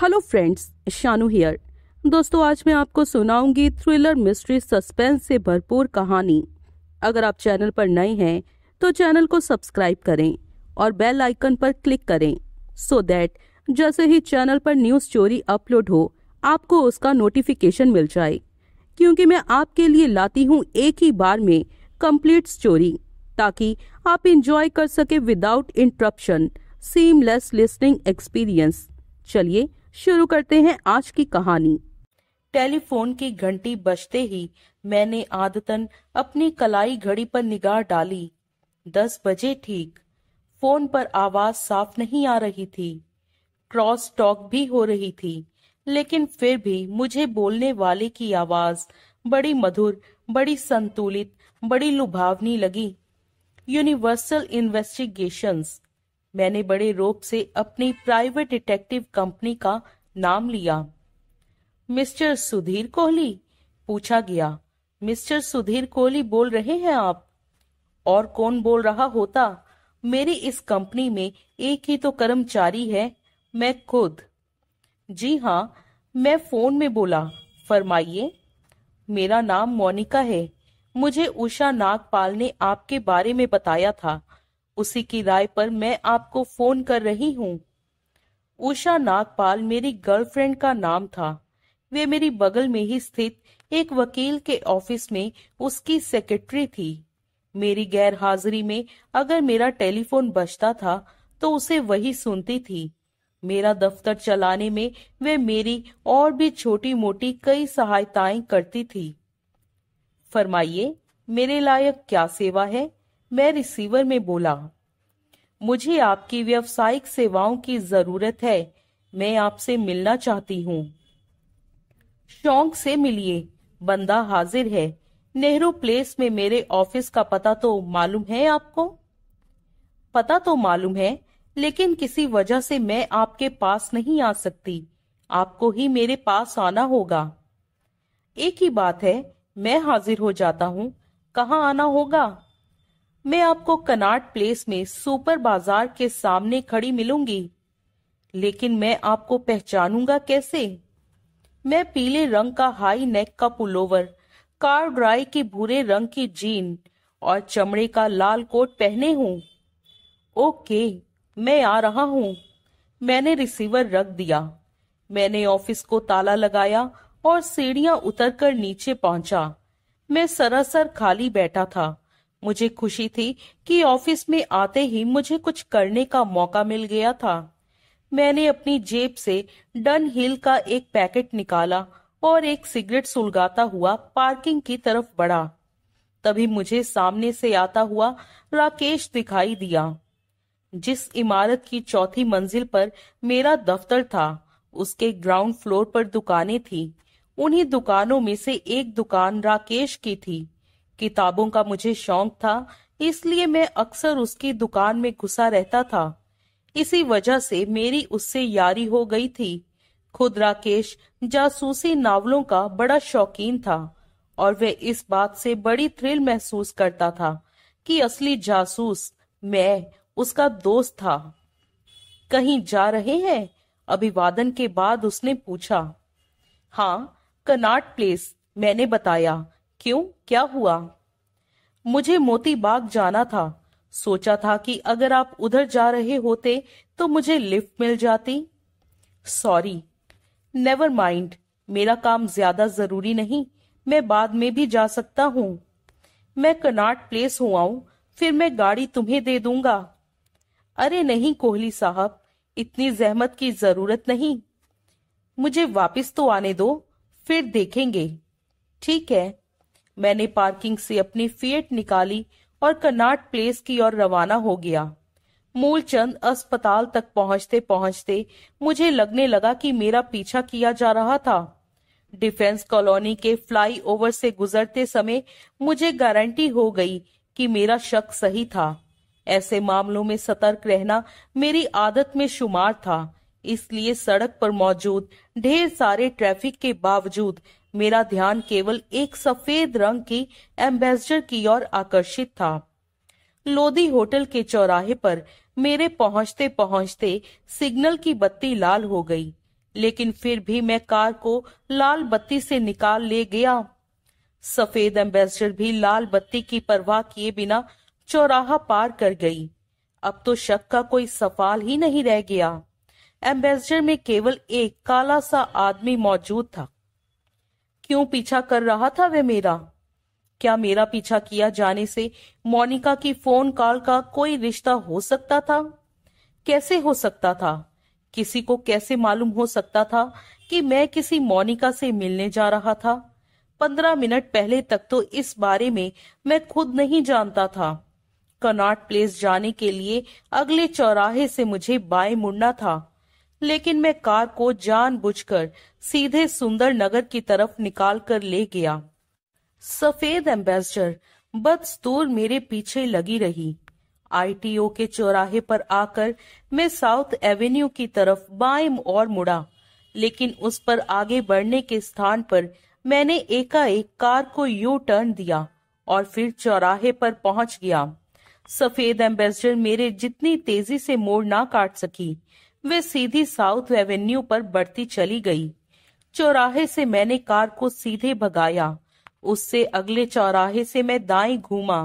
Hello friends Shanu here दोस्तों आज मैं आपको सुनाऊंगी थ्रिलर मिस्ट्री सस्पेंस से भरपूर कहानी अगर आप चैनल पर नए हैं तो चैनल को सब्सक्राइब करें और बेल आइकन पर क्लिक करें सो so दैट जैसे ही चैनल पर न्यू स्टोरी अपलोड हो आपको उसका नोटिफिकेशन मिल जाए क्योंकि मैं आपके लिए लाती हूँ एक ही बार में कंप्लीट स्टोरी ताकि आप इंजॉय कर सके without interruption seamless listening experience चलिए शुरू करते हैं आज की कहानी टेलीफोन की घंटी बजते ही मैंने आदतन अपनी कलाई घड़ी पर निगाह डाली दस बजे ठीक फोन पर आवाज साफ नहीं आ रही थी क्रॉस टॉक भी हो रही थी लेकिन फिर भी मुझे बोलने वाले की आवाज बड़ी मधुर बड़ी संतुलित बड़ी लुभावनी लगी यूनिवर्सल इन्वेस्टिगेशंस मैंने बड़े रोप से अपनी प्राइवेट डिटेक्टिव कंपनी का नाम लिया मिस्टर सुधीर कोहली पूछा गया मिस्टर सुधीर कोहली बोल रहे हैं आप और कौन बोल रहा होता मेरी इस कंपनी में एक ही तो कर्मचारी है मैं खुद जी हाँ मैं फोन में बोला फरमाइए मेरा नाम मोनिका है मुझे उषा नागपाल ने आपके बारे में बताया था उसी की राय पर मैं आपको फोन कर रही हूँ उषा नागपाल मेरी गर्लफ्रेंड का नाम था वे मेरी बगल में ही स्थित एक वकील के ऑफिस में उसकी सेक्रेटरी थी मेरी गैर हाजिरी में अगर मेरा टेलीफोन बजता था तो उसे वही सुनती थी मेरा दफ्तर चलाने में वे मेरी और भी छोटी मोटी कई सहायताएं करती थी फरमाइए मेरे लायक क्या सेवा है मैं रिसीवर में बोला मुझे आपकी व्यवसायिक सेवाओं की जरूरत है मैं आपसे मिलना चाहती हूँ शौक से मिलिए बंदा हाजिर है नेहरू प्लेस में मेरे ऑफिस का पता तो मालूम है आपको पता तो मालूम है लेकिन किसी वजह से मैं आपके पास नहीं आ सकती आपको ही मेरे पास आना होगा एक ही बात है मैं हाजिर हो जाता हूँ कहाँ आना होगा मैं आपको कनाट प्लेस में सुपर बाजार के सामने खड़ी मिलूंगी लेकिन मैं आपको पहचानूंगा कैसे मैं पीले रंग का हाई नेक का पुलोवर कार ड्राई की भूरे रंग की जीन और चमड़े का लाल कोट पहने हूँ ओके मैं आ रहा हूँ मैंने रिसीवर रख दिया मैंने ऑफिस को ताला लगाया और सीढ़ियां उतरकर नीचे पहुंचा मैं सरासर खाली बैठा था मुझे खुशी थी कि ऑफिस में आते ही मुझे कुछ करने का मौका मिल गया था मैंने अपनी जेब से डन हिल का एक पैकेट निकाला और एक सिगरेट सुलगाता हुआ पार्किंग की तरफ बढ़ा तभी मुझे सामने से आता हुआ राकेश दिखाई दिया जिस इमारत की चौथी मंजिल पर मेरा दफ्तर था उसके ग्राउंड फ्लोर पर दुकानें थी उन्हीं दुकानों में से एक दुकान राकेश की थी किताबों का मुझे शौक था इसलिए मैं अक्सर उसकी दुकान में घुसा रहता था इसी वजह से मेरी उससे यारी हो गई थी खुद राकेश जासूसी नावलों का बड़ा शौकीन था और वह इस बात से बड़ी थ्रिल महसूस करता था कि असली जासूस मैं उसका दोस्त था कहीं जा रहे हैं अभिवादन के बाद उसने पूछा हाँ कनाट प्लेस मैंने बताया क्यों क्या हुआ मुझे मोती बाग जाना था सोचा था कि अगर आप उधर जा रहे होते तो मुझे लिफ्ट मिल जाती सॉरी नेवर माइंड मेरा काम ज्यादा जरूरी नहीं मैं बाद में भी जा सकता हूँ मैं कनाट प्लेस हुआ फिर मैं गाड़ी तुम्हें दे दूंगा अरे नहीं कोहली साहब इतनी जहमत की जरूरत नहीं मुझे वापस तो आने दो फिर देखेंगे ठीक है मैंने पार्किंग से अपनी फीएट निकाली और कनाट प्लेस की ओर रवाना हो गया मूलचंद अस्पताल तक पहुंचते पहुंचते मुझे लगने लगा कि मेरा पीछा किया जा रहा था डिफेंस कॉलोनी के फ्लाईओवर से गुजरते समय मुझे गारंटी हो गई कि मेरा शक सही था ऐसे मामलों में सतर्क रहना मेरी आदत में शुमार था इसलिए सड़क पर मौजूद ढेर सारे ट्रैफिक के बावजूद मेरा ध्यान केवल एक सफेद रंग की एम्बेसडर की ओर आकर्षित था लोधी होटल के चौराहे पर मेरे पहुंचते पहुंचते सिग्नल की बत्ती लाल हो गई लेकिन फिर भी मैं कार को लाल बत्ती से निकाल ले गया सफेद एम्बेसडर भी लाल बत्ती की परवाह किए बिना चौराहा पार कर गई अब तो शक का कोई सफाल ही नहीं रह गया एम्बेसडर में केवल एक काला सा आदमी मौजूद था क्यों पीछा कर रहा था वह मेरा क्या मेरा पीछा किया जाने से मोनिका की फोन कॉल का कोई रिश्ता हो सकता था कैसे हो सकता था किसी को कैसे मालूम हो सकता था कि मैं किसी मोनिका से मिलने जा रहा था पंद्रह मिनट पहले तक तो इस बारे में मैं खुद नहीं जानता था कनाट प्लेस जाने के लिए अगले चौराहे से मुझे बाएं मुड़ना था लेकिन मैं कार को जानबूझकर सीधे सुंदर नगर की तरफ निकाल कर ले गया सफेद एम्बेसडर बदस्तूर मेरे पीछे लगी रही आईटीओ के चौराहे पर आकर मैं साउथ एवेन्यू की तरफ बाएं और मुड़ा लेकिन उस पर आगे बढ़ने के स्थान पर मैंने एकाएक कार को यू टर्न दिया और फिर चौराहे पर पहुंच गया सफेद एम्बेसडर मेरे जितनी तेजी से मोड़ ना काट सकी वे सीधी साउथ एवेन्यू पर बढ़ती चली गई चौराहे से मैंने कार को सीधे भगाया उससे अगले चौराहे से मैं दाएं घूमा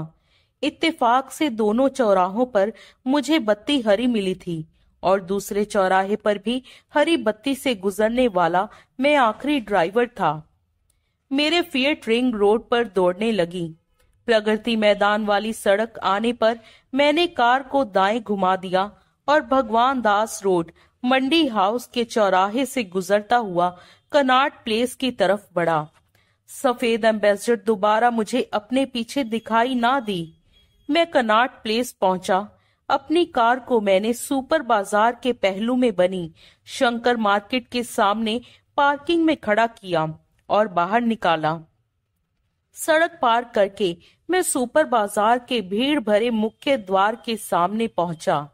इत्तेफाक से दोनों चौराहों पर मुझे बत्ती हरी मिली थी और दूसरे चौराहे पर भी हरी बत्ती से गुजरने वाला मैं आखिरी ड्राइवर था मेरे फियट रिंग रोड पर दौड़ने लगी प्रगति मैदान वाली सड़क आने पर मैंने कार को दाएं घुमा दिया और भगवान दास रोड मंडी हाउस के चौराहे से गुजरता हुआ कनाट प्लेस की तरफ बढ़ा सफेद एम्बेसडर दोबारा मुझे अपने पीछे दिखाई ना दी मैं कनाट प्लेस पहुंचा अपनी कार को मैंने सुपर बाजार के पहलू में बनी शंकर मार्केट के सामने पार्किंग में खड़ा किया और बाहर निकाला सड़क पार करके मैं सुपर बाजार के भीड़ भरे मुख्य द्वार के सामने पहुंचा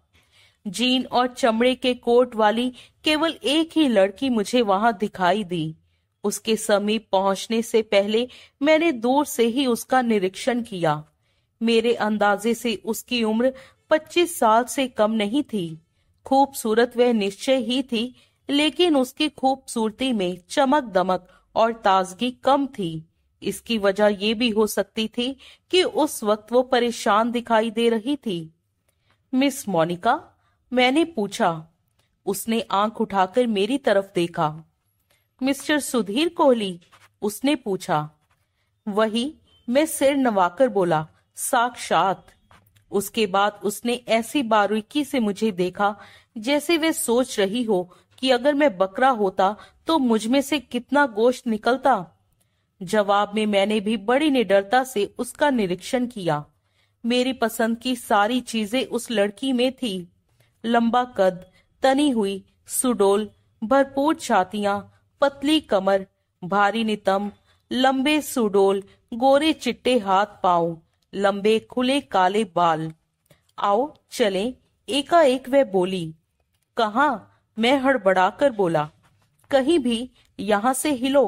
जीन और चमड़े के कोट वाली केवल एक ही लड़की मुझे वहां दिखाई दी उसके समीप पहुंचने से पहले मैंने दूर से ही उसका निरीक्षण किया मेरे अंदाजे से उसकी उम्र 25 साल से कम नहीं थी खूबसूरत वह निश्चय ही थी लेकिन उसकी खूबसूरती में चमक दमक और ताजगी कम थी इसकी वजह यह भी हो सकती थी कि उस वक्त वो परेशान दिखाई दे रही थी मिस मोनिका मैंने पूछा उसने आंख उठाकर मेरी तरफ देखा मिस्टर सुधीर कोहली उसने पूछा वही मैं सिर नवाकर बोला साक्षात उसके बाद उसने ऐसी बारीकी से मुझे देखा जैसे वे सोच रही हो कि अगर मैं बकरा होता तो मुझ में से कितना गोश्त निकलता जवाब में मैंने भी बड़ी निडरता से उसका निरीक्षण किया मेरी पसंद की सारी चीजें उस लड़की में थी लंबा कद तनी हुई सुडोल भरपूर छातियां पतली कमर भारी नितम लंबे सुडोल गोरे चिट्टे हाथ पांव लंबे खुले काले बाल आओ चले एकाएक वह बोली कहा मैं हड़बड़ा कर बोला कहीं भी यहाँ से हिलो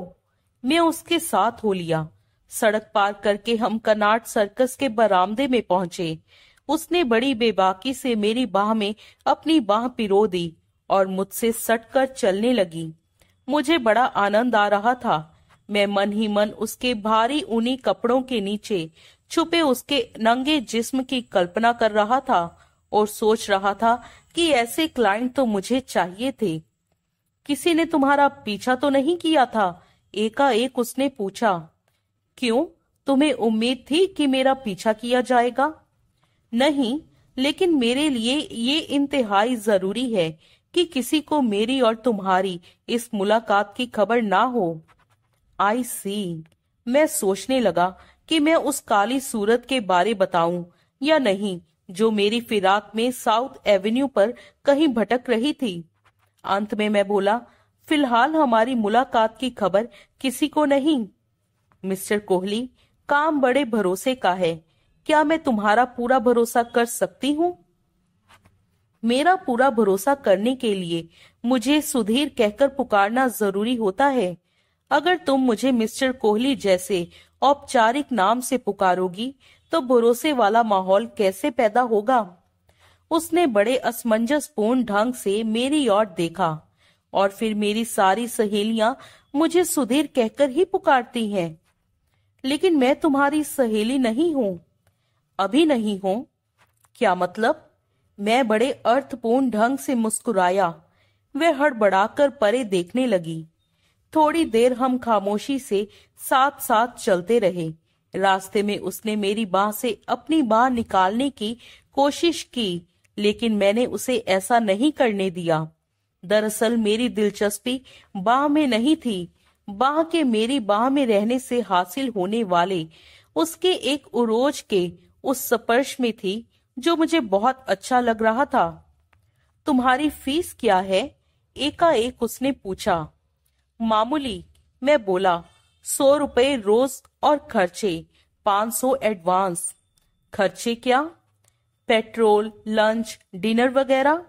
मैं उसके साथ हो लिया सड़क पार करके हम कनाट सर्कस के बरामदे में पहुंचे उसने बड़ी बेबाकी से मेरी बाह में अपनी बाह पिरो दी और मुझसे सटकर चलने लगी मुझे बड़ा आनंद आ रहा था मैं मन ही मन उसके भारी ऊनी कपड़ों के नीचे छुपे उसके नंगे जिस्म की कल्पना कर रहा था और सोच रहा था कि ऐसे क्लाइंट तो मुझे चाहिए थे किसी ने तुम्हारा पीछा तो नहीं किया था एकाएक उसने पूछा क्यों तुम्हें उम्मीद थी कि मेरा पीछा किया जाएगा नहीं लेकिन मेरे लिए ये इंतहाई जरूरी है कि किसी को मेरी और तुम्हारी इस मुलाकात की खबर ना हो आई सी मैं सोचने लगा कि मैं उस काली सूरत के बारे बताऊं या नहीं जो मेरी फिराक में साउथ एवेन्यू पर कहीं भटक रही थी अंत में मैं बोला फिलहाल हमारी मुलाकात की खबर किसी को नहीं मिस्टर कोहली काम बड़े भरोसे का है क्या मैं तुम्हारा पूरा भरोसा कर सकती हूँ मेरा पूरा भरोसा करने के लिए मुझे सुधीर कहकर पुकारना जरूरी होता है अगर तुम मुझे मिस्टर कोहली जैसे औपचारिक नाम से पुकारोगी तो भरोसे वाला माहौल कैसे पैदा होगा उसने बड़े असमंजसपूर्ण ढंग से मेरी ओर देखा और फिर मेरी सारी सहेलियां मुझे सुधीर कहकर ही पुकारती हैं लेकिन मैं तुम्हारी सहेली नहीं हूं अभी नहीं हो क्या मतलब मैं बड़े अर्थपूर्ण ढंग से मुस्कुराया वह हड़बड़ाकर परे देखने लगी थोड़ी देर हम खामोशी से साथ साथ चलते रहे रास्ते में उसने मेरी बाह से अपनी बाह निकालने की कोशिश की लेकिन मैंने उसे ऐसा नहीं करने दिया दरअसल मेरी दिलचस्पी बाह में नहीं थी बाह के मेरी बाह में रहने से हासिल होने वाले उसके एक उरोज के उस स्पर्श में थी जो मुझे बहुत अच्छा लग रहा था तुम्हारी फीस क्या है एकाएक उसने पूछा मामूली मैं बोला सौ रुपए रोज और खर्चे पांच सौ एडवांस खर्चे क्या पेट्रोल लंच डिनर वगैरह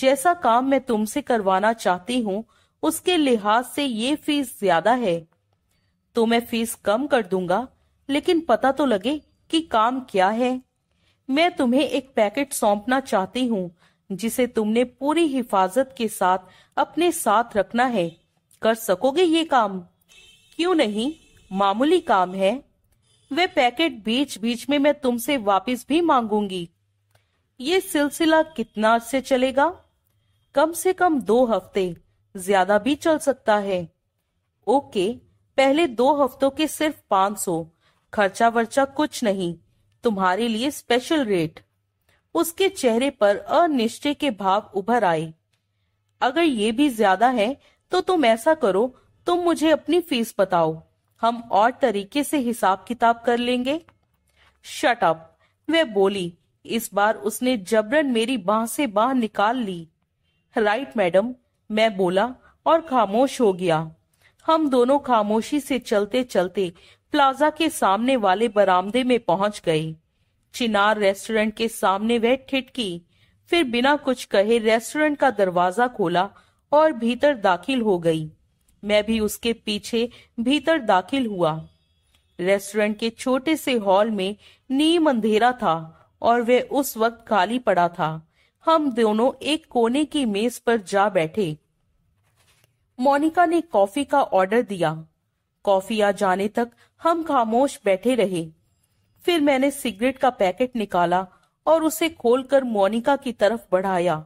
जैसा काम मैं तुमसे करवाना चाहती हूँ उसके लिहाज से ये फीस ज्यादा है तो मैं फीस कम कर दूंगा लेकिन पता तो लगे कि काम क्या है मैं तुम्हें एक पैकेट सौंपना चाहती हूँ जिसे तुमने पूरी हिफाजत के साथ अपने साथ रखना है कर सकोगे ये काम क्यों नहीं मामूली काम है वे पैकेट बीच बीच में मैं तुमसे वापस भी मांगूंगी ये सिलसिला कितना से चलेगा कम से कम दो हफ्ते ज्यादा भी चल सकता है ओके पहले दो हफ्तों के सिर्फ पांच सौ खर्चा वर्चा कुछ नहीं तुम्हारे लिए स्पेशल रेट उसके चेहरे पर अनिश्चय के भाव उभर आए अगर ये भी ज्यादा है तो तुम ऐसा करो तुम मुझे अपनी फीस बताओ हम और तरीके से हिसाब किताब कर लेंगे शट अप वह बोली इस बार उसने जबरन मेरी बाह से बाह निकाल ली राइट मैडम मैं बोला और खामोश हो गया हम दोनों खामोशी से चलते चलते प्लाजा के सामने वाले बरामदे में पहुंच गई चिनार रेस्टोरेंट के सामने वह ठिटकी फिर बिना कुछ कहे रेस्टोरेंट का दरवाजा खोला और भीतर दाखिल हो गई मैं भी उसके पीछे भीतर दाखिल हुआ रेस्टोरेंट के छोटे से हॉल में नीम अंधेरा था और वह उस वक्त खाली पड़ा था हम दोनों एक कोने की मेज पर जा बैठे मोनिका ने कॉफी का ऑर्डर दिया कॉफी आ जाने तक हम खामोश बैठे रहे फिर मैंने सिगरेट का पैकेट निकाला और उसे खोलकर मोनिका की तरफ बढ़ाया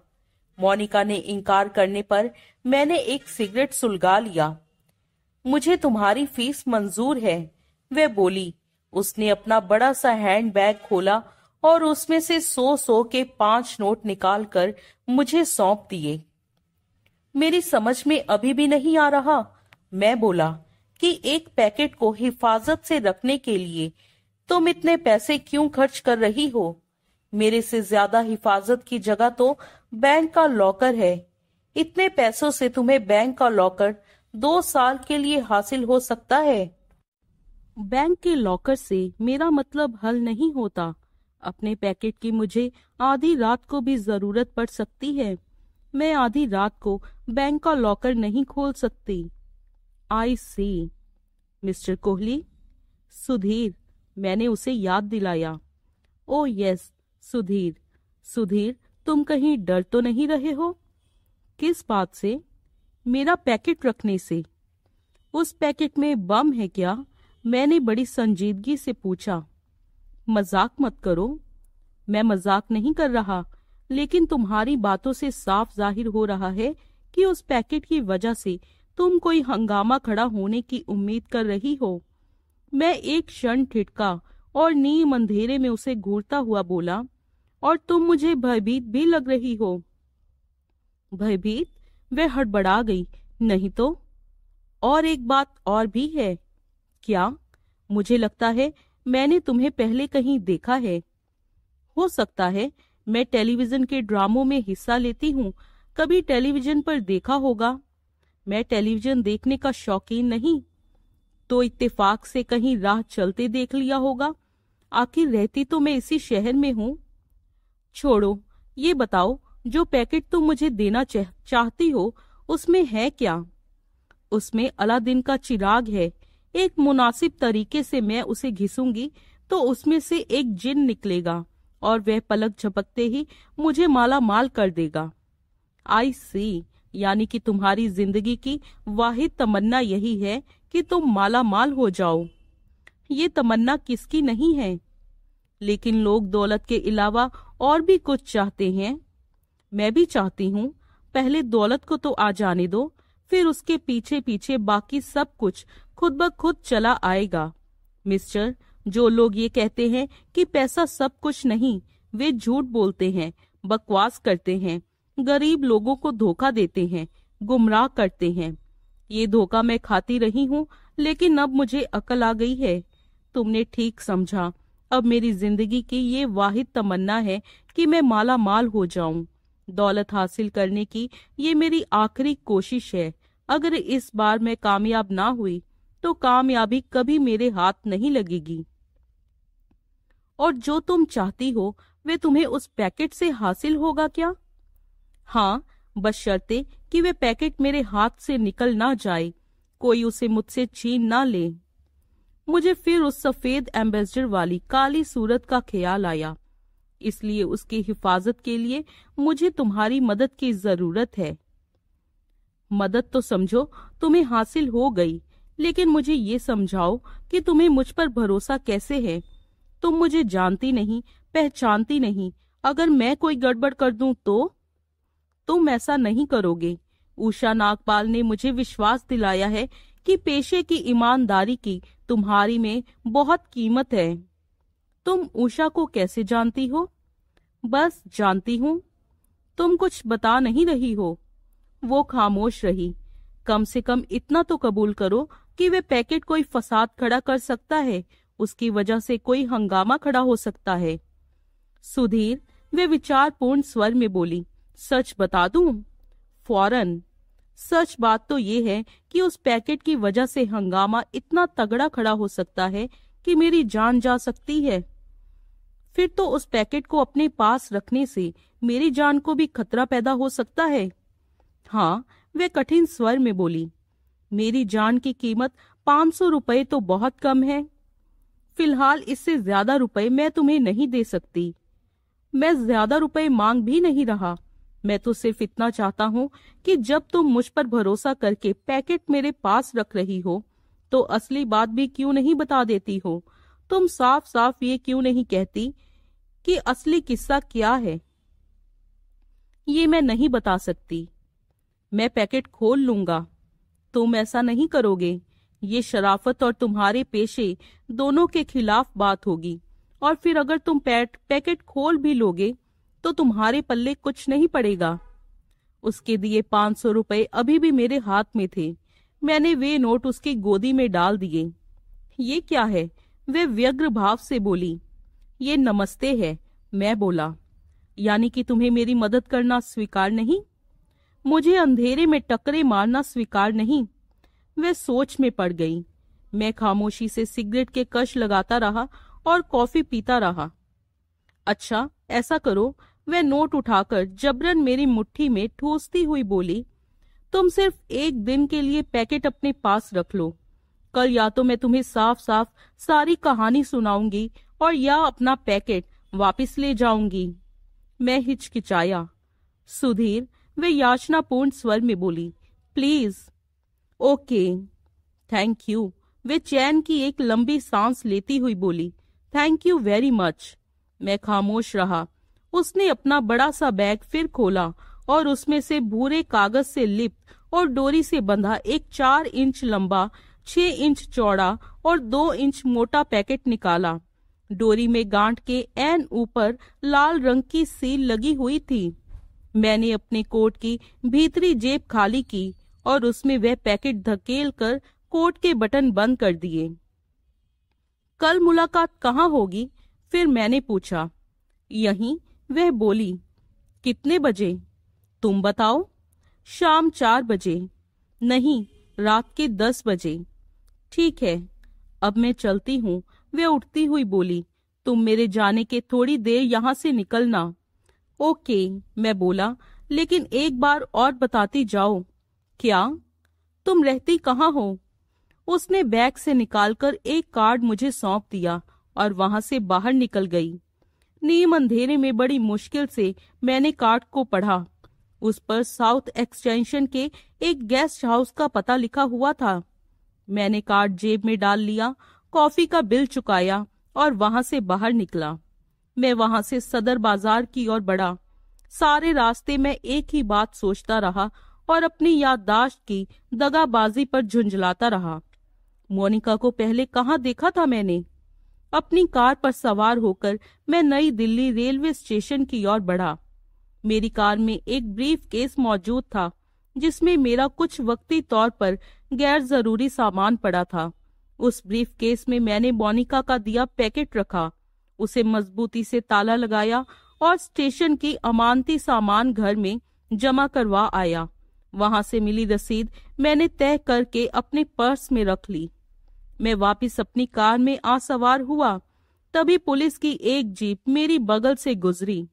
मोनिका ने इनकार करने पर मैंने एक सिगरेट सुलगा लिया मुझे तुम्हारी फीस मंजूर है वह बोली उसने अपना बड़ा सा हैंड बैग खोला और उसमें से सो सौ के पांच नोट निकालकर मुझे सौंप दिए मेरी समझ में अभी भी नहीं आ रहा मैं बोला कि एक पैकेट को हिफाजत से रखने के लिए तुम इतने पैसे क्यों खर्च कर रही हो मेरे से ज्यादा हिफाजत की जगह तो बैंक का लॉकर है इतने पैसों से तुम्हें बैंक का लॉकर दो साल के लिए हासिल हो सकता है बैंक के लॉकर से मेरा मतलब हल नहीं होता अपने पैकेट की मुझे आधी रात को भी जरूरत पड़ सकती है मैं आधी रात को बैंक का लॉकर नहीं खोल सकती I see mister Kohli Sudhir मैंने उसे याद दिलाया ओ यस सुधीर सुधीर तुम कहीं डर तो नहीं रहे हो किस बात से मेरा पैकेट रखने से उस पैकेट में बम है क्या मैंने बड़ी संजीदगी से पूछा मजाक मत करो मैं मजाक नहीं कर रहा लेकिन तुम्हारी बातों से साफ जाहिर हो रहा है कि उस पैकेट की वजह से तुम कोई हंगामा खड़ा होने की उम्मीद कर रही हो मैं एक क्षण ठिटका और नीम अंधेरे में उसे घूरता हुआ बोला और तुम मुझे भयभीत भी लग रही हो भयभीत वह हड़बड़ा गई नहीं तो और एक बात और भी है क्या मुझे लगता है मैंने तुम्हें पहले कहीं देखा है हो सकता है मैं टेलीविजन के ड्रामों में हिस्सा लेती हूँ कभी टेलीविजन पर देखा होगा मैं टेलीविजन देखने का शौकीन नहीं तो इत्तेफाक से कहीं राह चलते देख लिया होगा आखिर रहती तो मैं इसी शहर में हूँ छोड़ो ये बताओ जो पैकेट तुम मुझे देना चाह, चाहती हो उसमें है क्या उसमें अलादीन का चिराग है एक मुनासिब तरीके से मैं उसे घिसूंगी तो उसमें से एक जिन निकलेगा और वह पलक झपकते ही मुझे माला माल कर देगा आई सी यानी कि तुम्हारी जिंदगी की वाहिद तमन्ना यही है कि तुम माला माल हो जाओ ये तमन्ना किसकी नहीं है लेकिन लोग दौलत के अलावा और भी कुछ चाहते हैं मैं भी चाहती हूँ पहले दौलत को तो आ जाने दो फिर उसके पीछे पीछे बाकी सब कुछ खुद ब खुद चला आएगा मिस्टर जो लोग ये कहते हैं कि पैसा सब कुछ नहीं वे झूठ बोलते हैं बकवास करते हैं गरीब लोगों को धोखा देते हैं गुमराह करते हैं ये धोखा मैं खाती रही हूँ लेकिन अब मुझे अकल आ गई है तुमने ठीक समझा अब मेरी जिंदगी की ये वाहिद तमन्ना है कि मैं माला माल हो जाऊं दौलत हासिल करने की ये मेरी आखिरी कोशिश है अगर इस बार मैं कामयाब ना हुई तो कामयाबी कभी मेरे हाथ नहीं लगेगी और जो तुम चाहती हो वे तुम्हें उस पैकेट से हासिल होगा क्या हाँ बस शर्ते कि वे पैकेट मेरे हाथ से निकल ना जाए कोई उसे मुझसे छीन ना ले मुझे फिर उस सफेद एम्बेसडर वाली काली सूरत का ख्याल आया इसलिए उसकी हिफाजत के लिए मुझे तुम्हारी मदद की जरूरत है मदद तो समझो तुम्हें हासिल हो गई लेकिन मुझे ये समझाओ कि तुम्हें मुझ पर भरोसा कैसे है तुम मुझे जानती नहीं पहचानती नहीं अगर मैं कोई गड़बड़ कर दूं तो तुम ऐसा नहीं करोगे उषा नागपाल ने मुझे विश्वास दिलाया है कि पेशे की ईमानदारी की तुम्हारी में बहुत कीमत है तुम उषा को कैसे जानती हो बस जानती हूँ तुम कुछ बता नहीं रही हो वो खामोश रही कम से कम इतना तो कबूल करो कि वे पैकेट कोई फसाद खड़ा कर सकता है उसकी वजह से कोई हंगामा खड़ा हो सकता है सुधीर वे विचारपूर्ण स्वर में बोली सच बता दू फौरन सच बात तो ये है कि उस पैकेट की वजह से हंगामा इतना तगड़ा खड़ा हो सकता है कि मेरी जान जा सकती है फिर तो उस पैकेट को अपने पास रखने से मेरी जान को भी खतरा पैदा हो सकता है हाँ वे कठिन स्वर में बोली मेरी जान की कीमत पांच सौ रुपये तो बहुत कम है फिलहाल इससे ज्यादा रुपए मैं तुम्हें नहीं दे सकती मैं ज्यादा रुपए मांग भी नहीं रहा मैं तो सिर्फ इतना चाहता हूँ कि जब तुम मुझ पर भरोसा करके पैकेट मेरे पास रख रही हो तो असली बात भी क्यों नहीं बता देती हो तुम साफ साफ ये क्यों नहीं कहती कि असली किस्सा क्या है ये मैं नहीं बता सकती मैं पैकेट खोल लूंगा तुम ऐसा नहीं करोगे ये शराफत और तुम्हारे पेशे दोनों के खिलाफ बात होगी और फिर अगर तुम पैकेट खोल भी लोगे तो तुम्हारे पल्ले कुछ नहीं पड़ेगा उसके दिए पांच सौ रुपए अभी भी मेरे हाथ में थे मैंने वे नोट उसकी गोदी में डाल दिए ये क्या है वे व्यग्र भाव से बोली ये नमस्ते है मैं बोला यानी कि तुम्हें मेरी मदद करना स्वीकार नहीं मुझे अंधेरे में टकरे मारना स्वीकार नहीं वह सोच में पड़ गई मैं खामोशी से सिगरेट के कश लगाता रहा और कॉफी पीता रहा अच्छा ऐसा करो वह नोट उठाकर जबरन मेरी मुट्ठी में ठूसती हुई बोली तुम सिर्फ एक दिन के लिए पैकेट अपने पास रख लो कल या तो मैं तुम्हें साफ साफ सारी कहानी सुनाऊंगी और या अपना पैकेट वापस ले जाऊंगी मैं हिचकिचाया सुधीर वे याचनापूर्ण स्वर में बोली प्लीज ओके थैंक यू वे चैन की एक लंबी सांस लेती हुई बोली थैंक यू वेरी मच मैं खामोश रहा उसने अपना बड़ा सा बैग फिर खोला और उसमें से भूरे कागज से लिप्त और डोरी से बंधा एक चार इंच लंबा छह इंच चौड़ा और दो इंच मोटा पैकेट निकाला डोरी में गांठ के एन ऊपर लाल रंग की सील लगी हुई थी मैंने अपने कोट की भीतरी जेब खाली की और उसमें वह पैकेट धकेल कर कोट के बटन बंद कर दिए कल मुलाकात कहाँ होगी फिर मैंने पूछा यहीं वह बोली कितने बजे तुम बताओ शाम चार बजे नहीं रात के दस बजे ठीक है अब मैं चलती हूँ वह उठती हुई बोली तुम मेरे जाने के थोड़ी देर यहाँ से निकलना ओके मैं बोला लेकिन एक बार और बताती जाओ क्या तुम रहती कहाँ हो उसने बैग से निकालकर एक कार्ड मुझे सौंप दिया और वहां से बाहर निकल गई नीम अंधेरे में बड़ी मुश्किल से मैंने कार्ड को पढ़ा उस पर साउथ एक्सटेंशन के एक गेस्ट हाउस का पता लिखा हुआ था मैंने कार्ड जेब में डाल लिया कॉफी का बिल चुकाया और वहां से बाहर निकला मैं वहां से सदर बाजार की ओर बढ़ा सारे रास्ते में एक ही बात सोचता रहा और अपनी याददाश्त की दगाबाजी पर झुंझलाता रहा मोनिका को पहले कहाँ देखा था मैंने अपनी कार पर सवार होकर मैं नई दिल्ली रेलवे स्टेशन की ओर बढ़ा मेरी कार में एक ब्रीफ केस मौजूद था जिसमें मेरा कुछ वक्ती तौर पर गैर जरूरी सामान पड़ा था उस ब्रीफ केस में मैंने मोनिका का दिया पैकेट रखा उसे मजबूती से ताला लगाया और स्टेशन की अमानती सामान घर में जमा करवा आया वहां से मिली रसीद मैंने तय करके अपने पर्स में रख ली मैं वापस अपनी कार में आ सवार हुआ तभी पुलिस की एक जीप मेरी बगल से गुजरी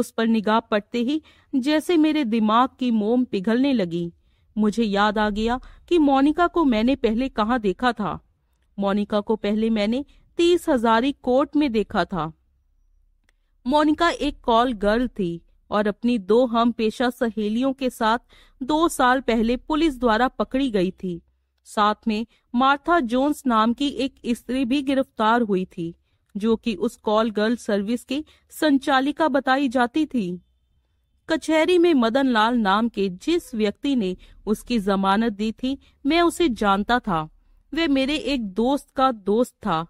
उस पर निगाह पड़ते ही जैसे मेरे दिमाग की मोम पिघलने लगी मुझे याद आ गया कि मोनिका को मैंने पहले कहाँ देखा था मोनिका को पहले मैंने तीस हजारी कोर्ट में देखा था मोनिका एक कॉल गर्ल थी और अपनी दो हम पेशा सहेलियों के साथ दो साल पहले पुलिस द्वारा पकड़ी गई थी साथ में मार्था जोन्स नाम की एक स्त्री भी गिरफ्तार हुई थी जो कि उस कॉल गर्ल सर्विस की संचालिका बताई जाती थी कचहरी में मदन लाल नाम के जिस व्यक्ति ने उसकी जमानत दी थी मैं उसे जानता था वे मेरे एक दोस्त का दोस्त था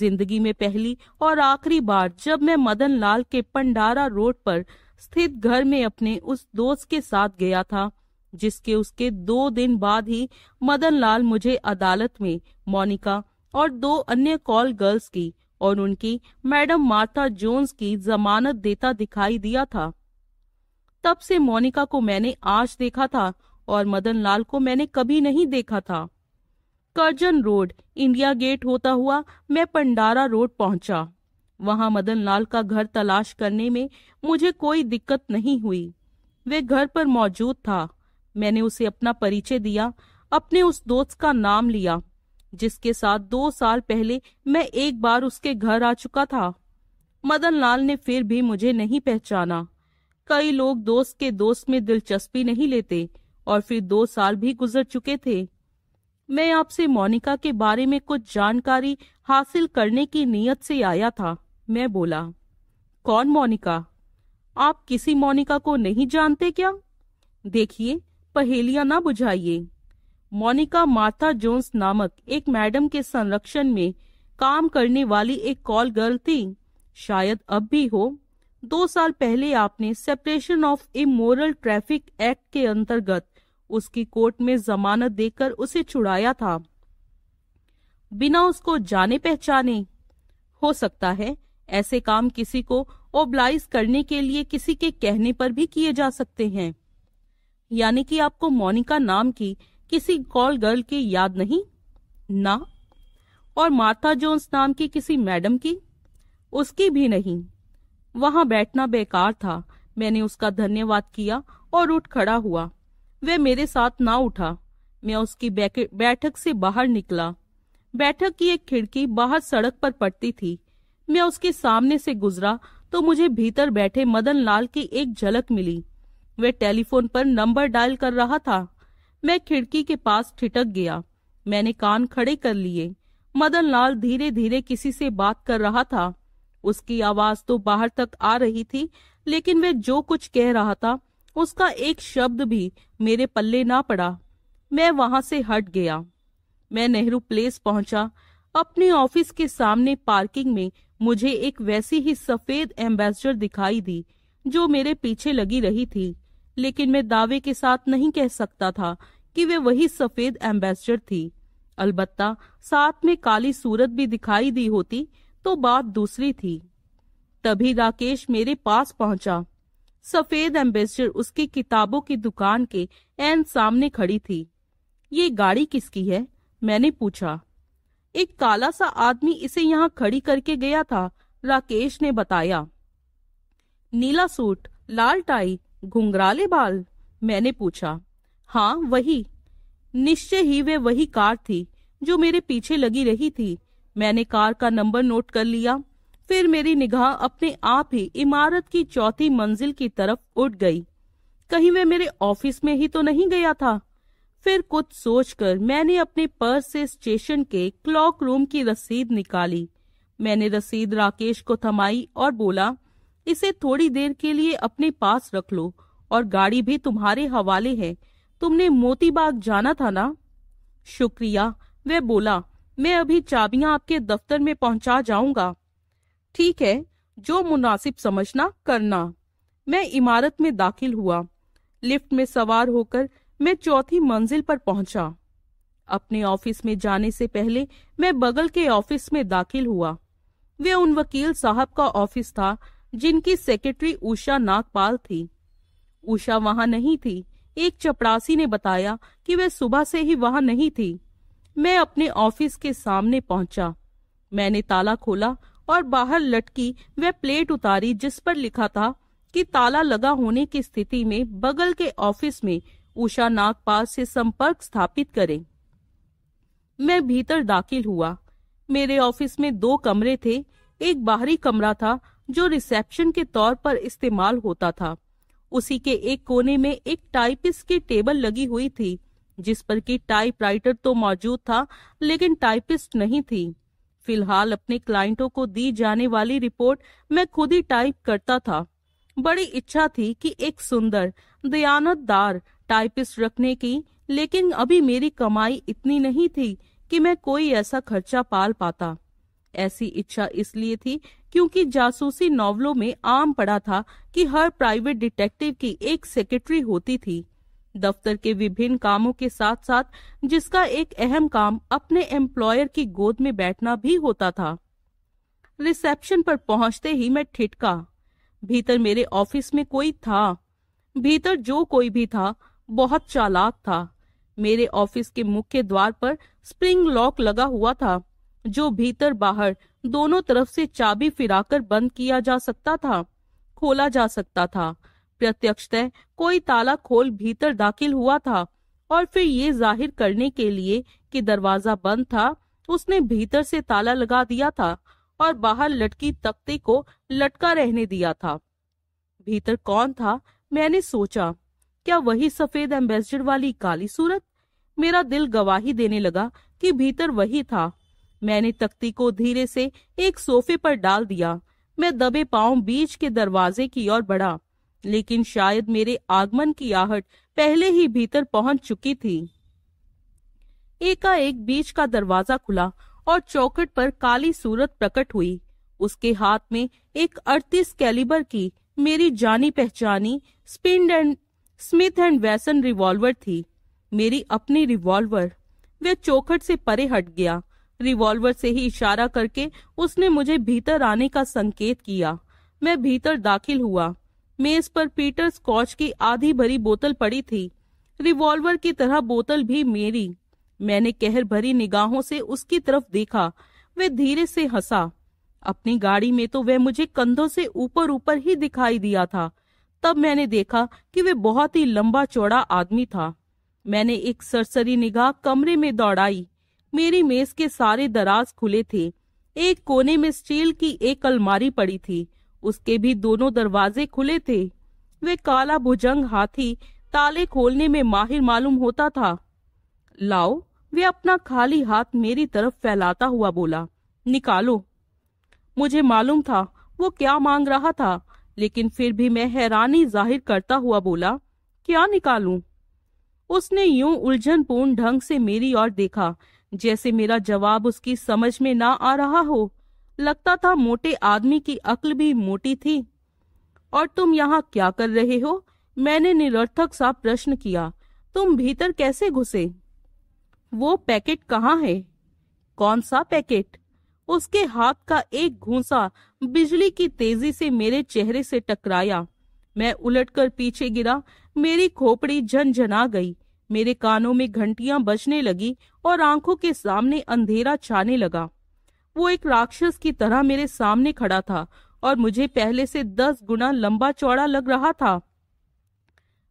जिंदगी में पहली और आखिरी बार जब मैं मदन लाल के पंडारा रोड पर स्थित घर में अपने उस दोस्त के साथ गया था जिसके उसके दो दिन बाद ही मदन लाल मुझे अदालत में मोनिका और दो अन्य कॉल गर्ल्स की और उनकी मैडम मार्था जोन्स की जमानत देता दिखाई दिया था तब से मोनिका को मैंने आज देखा था और मदन लाल को मैंने कभी नहीं देखा था करजन रोड इंडिया गेट होता हुआ मैं पंडारा रोड पहुंचा वहां मदन लाल का घर तलाश करने में मुझे कोई दिक्कत नहीं हुई वे घर पर मौजूद था मैंने उसे अपना परिचय दिया अपने उस दोस्त का नाम लिया जिसके साथ दो साल पहले मैं एक बार उसके घर आ चुका था मदन लाल ने फिर भी मुझे नहीं पहचाना कई लोग दोस्त के दोस्त में दिलचस्पी नहीं लेते और फिर दो साल भी गुजर चुके थे मैं आपसे मोनिका के बारे में कुछ जानकारी हासिल करने की नीयत से आया था मैं बोला कौन मोनिका आप किसी मोनिका को नहीं जानते क्या देखिए पहेलियां ना बुझाइए मोनिका मार्था जोन्स नामक एक मैडम के संरक्षण में काम करने वाली एक कॉल गर्ल थी शायद अब भी हो दो साल पहले आपने separation of immoral traffic act के अंतर्गत उसकी कोर्ट में जमानत देकर उसे छुड़ाया था बिना उसको जाने पहचाने हो सकता है ऐसे काम किसी को ओब्लाइज करने के लिए किसी के कहने पर भी किए जा सकते हैं यानी कि आपको मोनिका नाम की किसी कॉल गर्ल की याद नहीं ना और मार्था जोन्स नाम की किसी मैडम की उसकी भी नहीं वहां बैठना बेकार था मैंने उसका धन्यवाद किया और उठ खड़ा हुआ वह मेरे साथ ना उठा मैं उसकी बैठक से बाहर निकला बैठक की एक खिड़की बाहर सड़क पर पड़ती थी मैं उसके सामने से गुजरा तो मुझे भीतर बैठे मदन लाल की एक झलक मिली वह टेलीफोन पर नंबर डायल कर रहा था मैं खिड़की के पास ठिटक गया मैंने कान खड़े कर लिए मदन लाल धीरे धीरे किसी से बात कर रहा था उसकी आवाज तो बाहर तक आ रही थी लेकिन वह जो कुछ कह रहा था उसका एक शब्द भी मेरे पल्ले ना पड़ा मैं वहां से हट गया मैं नेहरू प्लेस पहुंचा अपने ऑफिस के सामने पार्किंग में मुझे एक वैसी ही सफेद एम्बेसडर दिखाई दी जो मेरे पीछे लगी रही थी लेकिन मैं दावे के साथ नहीं कह सकता था कि वे वही सफेद एम्बेसडर थी अलबत्ता साथ में काली सूरत भी दिखाई दी होती तो बात दूसरी थी तभी राकेश मेरे पास पहुंचा सफेद एम्बेसडर उसकी किताबों की दुकान के एन सामने खड़ी थी ये गाड़ी किसकी है मैंने पूछा एक काला सा आदमी इसे यहाँ खड़ी करके गया था राकेश ने बताया नीला सूट लाल टाई घुंघराले बाल मैंने पूछा हाँ वही निश्चय ही वे वही कार थी जो मेरे पीछे लगी रही थी मैंने कार का नंबर नोट कर लिया फिर मेरी निगाह अपने आप ही इमारत की चौथी मंजिल की तरफ उठ गई कहीं वे मेरे ऑफिस में ही तो नहीं गया था फिर कुछ सोचकर मैंने अपने पर्स से स्टेशन के क्लॉक रूम की रसीद निकाली मैंने रसीद राकेश को थमाई और बोला इसे थोड़ी देर के लिए अपने पास रख लो और गाड़ी भी तुम्हारे हवाले है तुमने मोती बाग जाना था ना शुक्रिया वह बोला मैं अभी चाबियां आपके दफ्तर में पहुंचा जाऊंगा ठीक है जो मुनासिब समझना करना मैं इमारत में दाखिल हुआ लिफ्ट में सवार होकर मैं चौथी मंजिल पर पहुंचा अपने ऑफिस में जाने से पहले मैं बगल के ऑफिस में दाखिल हुआ वे उन वकील साहब का ऑफिस था जिनकी सेक्रेटरी उषा नागपाल थी उषा वहां नहीं थी एक चपरासी ने बताया कि वह सुबह से ही वहां नहीं थी मैं अपने ऑफिस के सामने पहुंचा मैंने ताला खोला और बाहर लटकी वह प्लेट उतारी जिस पर लिखा था कि ताला लगा होने की स्थिति में बगल के ऑफिस में उषा नागपाल से संपर्क स्थापित करें मैं भीतर दाखिल हुआ मेरे ऑफिस में दो कमरे थे एक बाहरी कमरा था जो रिसेप्शन के तौर पर इस्तेमाल होता था उसी के एक कोने में एक टाइपिस्ट की टेबल लगी हुई थी जिस पर कि टाइपराइटर तो मौजूद था लेकिन टाइपिस्ट नहीं थी फिलहाल अपने क्लाइंटों को दी जाने वाली रिपोर्ट मैं खुद ही टाइप करता था बड़ी इच्छा थी कि एक सुंदर दयानतदार टाइपिस्ट रखने की लेकिन अभी मेरी कमाई इतनी नहीं थी कि मैं कोई ऐसा खर्चा पाल पाता ऐसी इच्छा इसलिए थी क्योंकि जासूसी नॉवलों में आम पड़ा था कि हर प्राइवेट डिटेक्टिव की एक सेक्रेटरी होती थी दफ्तर के विभिन्न कामों के साथ साथ जिसका एक अहम काम अपने एम्प्लॉयर की गोद में बैठना भी होता था रिसेप्शन पर पहुंचते ही मैं ठिटका भीतर मेरे ऑफिस में कोई था भीतर जो कोई भी था बहुत चालाक था मेरे ऑफिस के मुख्य द्वार पर स्प्रिंग लॉक लगा हुआ था जो भीतर बाहर दोनों तरफ से चाबी फिराकर बंद किया जा सकता था खोला जा सकता था प्रत्यक्षतः कोई ताला खोल भीतर दाखिल हुआ था और फिर ये जाहिर करने के लिए कि दरवाजा बंद था उसने भीतर से ताला लगा दिया था और बाहर लटकी तख्ते को लटका रहने दिया था भीतर कौन था मैंने सोचा क्या वही सफेद एम्बेसडर वाली काली सूरत मेरा दिल गवाही देने लगा कि भीतर वही था मैंने तख्ती को धीरे से एक सोफे पर डाल दिया मैं दबे पांव बीच के दरवाजे की ओर बढ़ा लेकिन शायद मेरे आगमन की आहट पहले ही भीतर पहुंच चुकी थी एकाएक बीच का दरवाजा खुला और चौकट पर काली सूरत प्रकट हुई उसके हाथ में एक अड़तीस कैलिबर की मेरी जानी पहचानी स्पिंड and Smith and Wesson revolver थी मेरी अपनी रिवॉल्वर वह चौखट से परे हट गया रिवॉल्वर से ही इशारा करके उसने मुझे भीतर आने का संकेत किया मैं भीतर दाखिल हुआ मेज पर पीटर स्कॉच की आधी भरी बोतल पड़ी थी रिवॉल्वर की तरह बोतल भी मेरी मैंने कहर भरी निगाहों से उसकी तरफ देखा वह धीरे से हंसा अपनी गाड़ी में तो वह मुझे कंधों से ऊपर ऊपर ही दिखाई दिया था तब मैंने देखा कि वह बहुत ही लंबा चौड़ा आदमी था मैंने एक सरसरी निगाह कमरे में दौड़ाई मेरी मेज के सारे दराज खुले थे एक कोने में स्टील की एक अलमारी पड़ी थी उसके भी दोनों दरवाजे खुले थे वे काला भुजंग हाथी ताले खोलने में माहिर मालूम होता था लाओ वे अपना खाली हाथ मेरी तरफ फैलाता हुआ बोला निकालो मुझे मालूम था वो क्या मांग रहा था लेकिन फिर भी मैं हैरानी जाहिर करता हुआ बोला क्या निकालूं? उसने यूं उलझनपूर्ण ढंग से मेरी ओर देखा जैसे मेरा जवाब उसकी समझ में ना आ रहा हो लगता था मोटे आदमी की अक्ल भी मोटी थी और तुम यहाँ क्या कर रहे हो मैंने निरर्थक सा प्रश्न किया तुम भीतर कैसे घुसे वो पैकेट कहाँ है कौन सा पैकेट उसके हाथ का एक घूसा बिजली की तेजी से मेरे चेहरे से टकराया मैं उलटकर पीछे गिरा मेरी खोपड़ी झनझना गई मेरे कानों में घंटियां बजने लगी और आंखों के सामने अंधेरा छाने लगा वो एक राक्षस की तरह मेरे सामने खड़ा था और मुझे पहले से दस गुना लंबा चौड़ा लग रहा था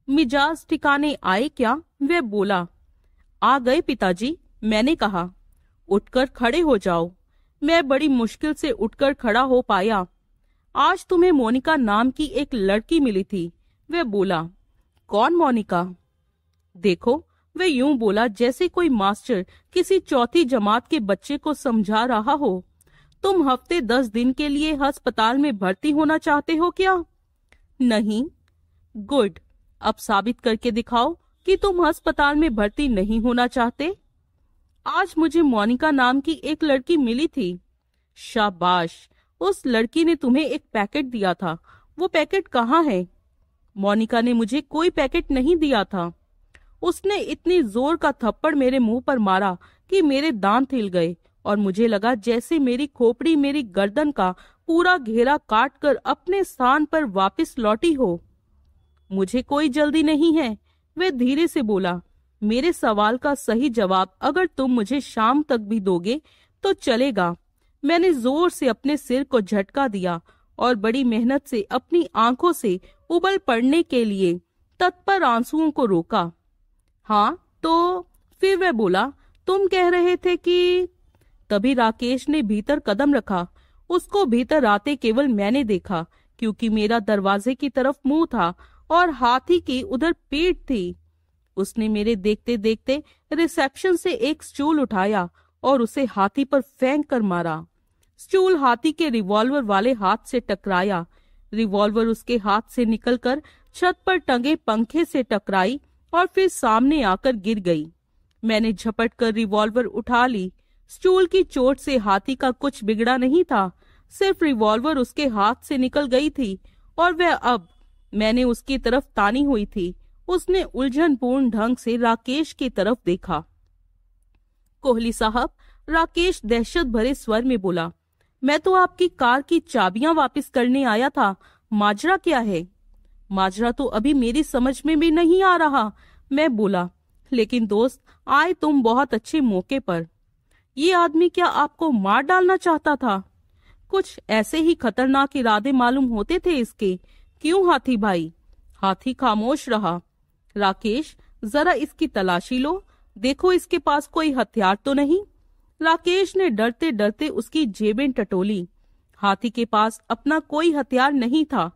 मिजाज ठिकाने आए क्या वे बोला आ गए पिताजी मैंने कहा उठकर खड़े हो जाओ मैं बड़ी मुश्किल से उठकर खड़ा हो पाया आज तुम्हें मोनिका नाम की एक लड़की मिली थी वह बोला कौन मोनिका देखो वे यूं बोला जैसे कोई मास्टर किसी चौथी जमात के बच्चे को समझा रहा हो तुम हफ्ते दस दिन के लिए अस्पताल में भर्ती होना चाहते हो क्या नहीं गुड अब साबित करके दिखाओ कि तुम अस्पताल में भर्ती नहीं होना चाहते आज मुझे मोनिका नाम की एक लड़की मिली थी शाबाश उस लड़की ने तुम्हें एक पैकेट दिया था वो पैकेट कहाँ है मोनिका ने मुझे कोई पैकेट नहीं दिया था उसने इतनी जोर का थप्पड़ मेरे मुंह पर मारा कि मेरे दांत हिल गए और मुझे लगा जैसे मेरी खोपड़ी मेरी गर्दन का पूरा घेरा काट कर अपने स्थान पर वापस लौटी हो मुझे कोई जल्दी नहीं है वह धीरे से बोला मेरे सवाल का सही जवाब अगर तुम मुझे शाम तक भी दोगे तो चलेगा मैंने जोर से अपने सिर को झटका दिया और बड़ी मेहनत से अपनी आंखों से उबल पड़ने के लिए तत्पर आंसुओं को रोका हाँ तो फिर वह बोला तुम कह रहे थे कि तभी राकेश ने भीतर कदम रखा उसको भीतर आते केवल मैंने देखा क्योंकि मेरा दरवाजे की तरफ मुंह था और हाथी की उधर पीठ थी उसने मेरे देखते देखते रिसेप्शन से एक स्टूल उठाया और उसे हाथी पर फेंक कर मारा स्टूल हाथी के रिवॉल्वर वाले हाथ से टकराया रिवॉल्वर उसके हाथ से निकलकर छत पर टंगे पंखे से टकराई और फिर सामने आकर गिर गई मैंने झपट कर रिवॉल्वर उठा ली स्टूल की चोट से हाथी का कुछ बिगड़ा नहीं था सिर्फ रिवॉल्वर उसके हाथ से निकल गई थी और वह अब मैंने उसकी तरफ तानी हुई थी उसने उलझनपूर्ण ढंग से राकेश की तरफ देखा कोहली साहब राकेश दहशत भरे स्वर में बोला मैं तो आपकी कार की चाबियां वापस करने आया था माजरा क्या है माजरा तो अभी मेरी समझ में भी नहीं आ रहा मैं बोला लेकिन दोस्त आए तुम बहुत अच्छे मौके पर ये आदमी क्या आपको मार डालना चाहता था कुछ ऐसे ही खतरनाक इरादे मालूम होते थे इसके क्यों हाथी भाई हाथी खामोश रहा राकेश जरा इसकी तलाशी लो देखो इसके पास कोई हथियार तो नहीं राकेश ने डरते डरते उसकी जेबें टटोली हाथी के पास अपना कोई हथियार नहीं था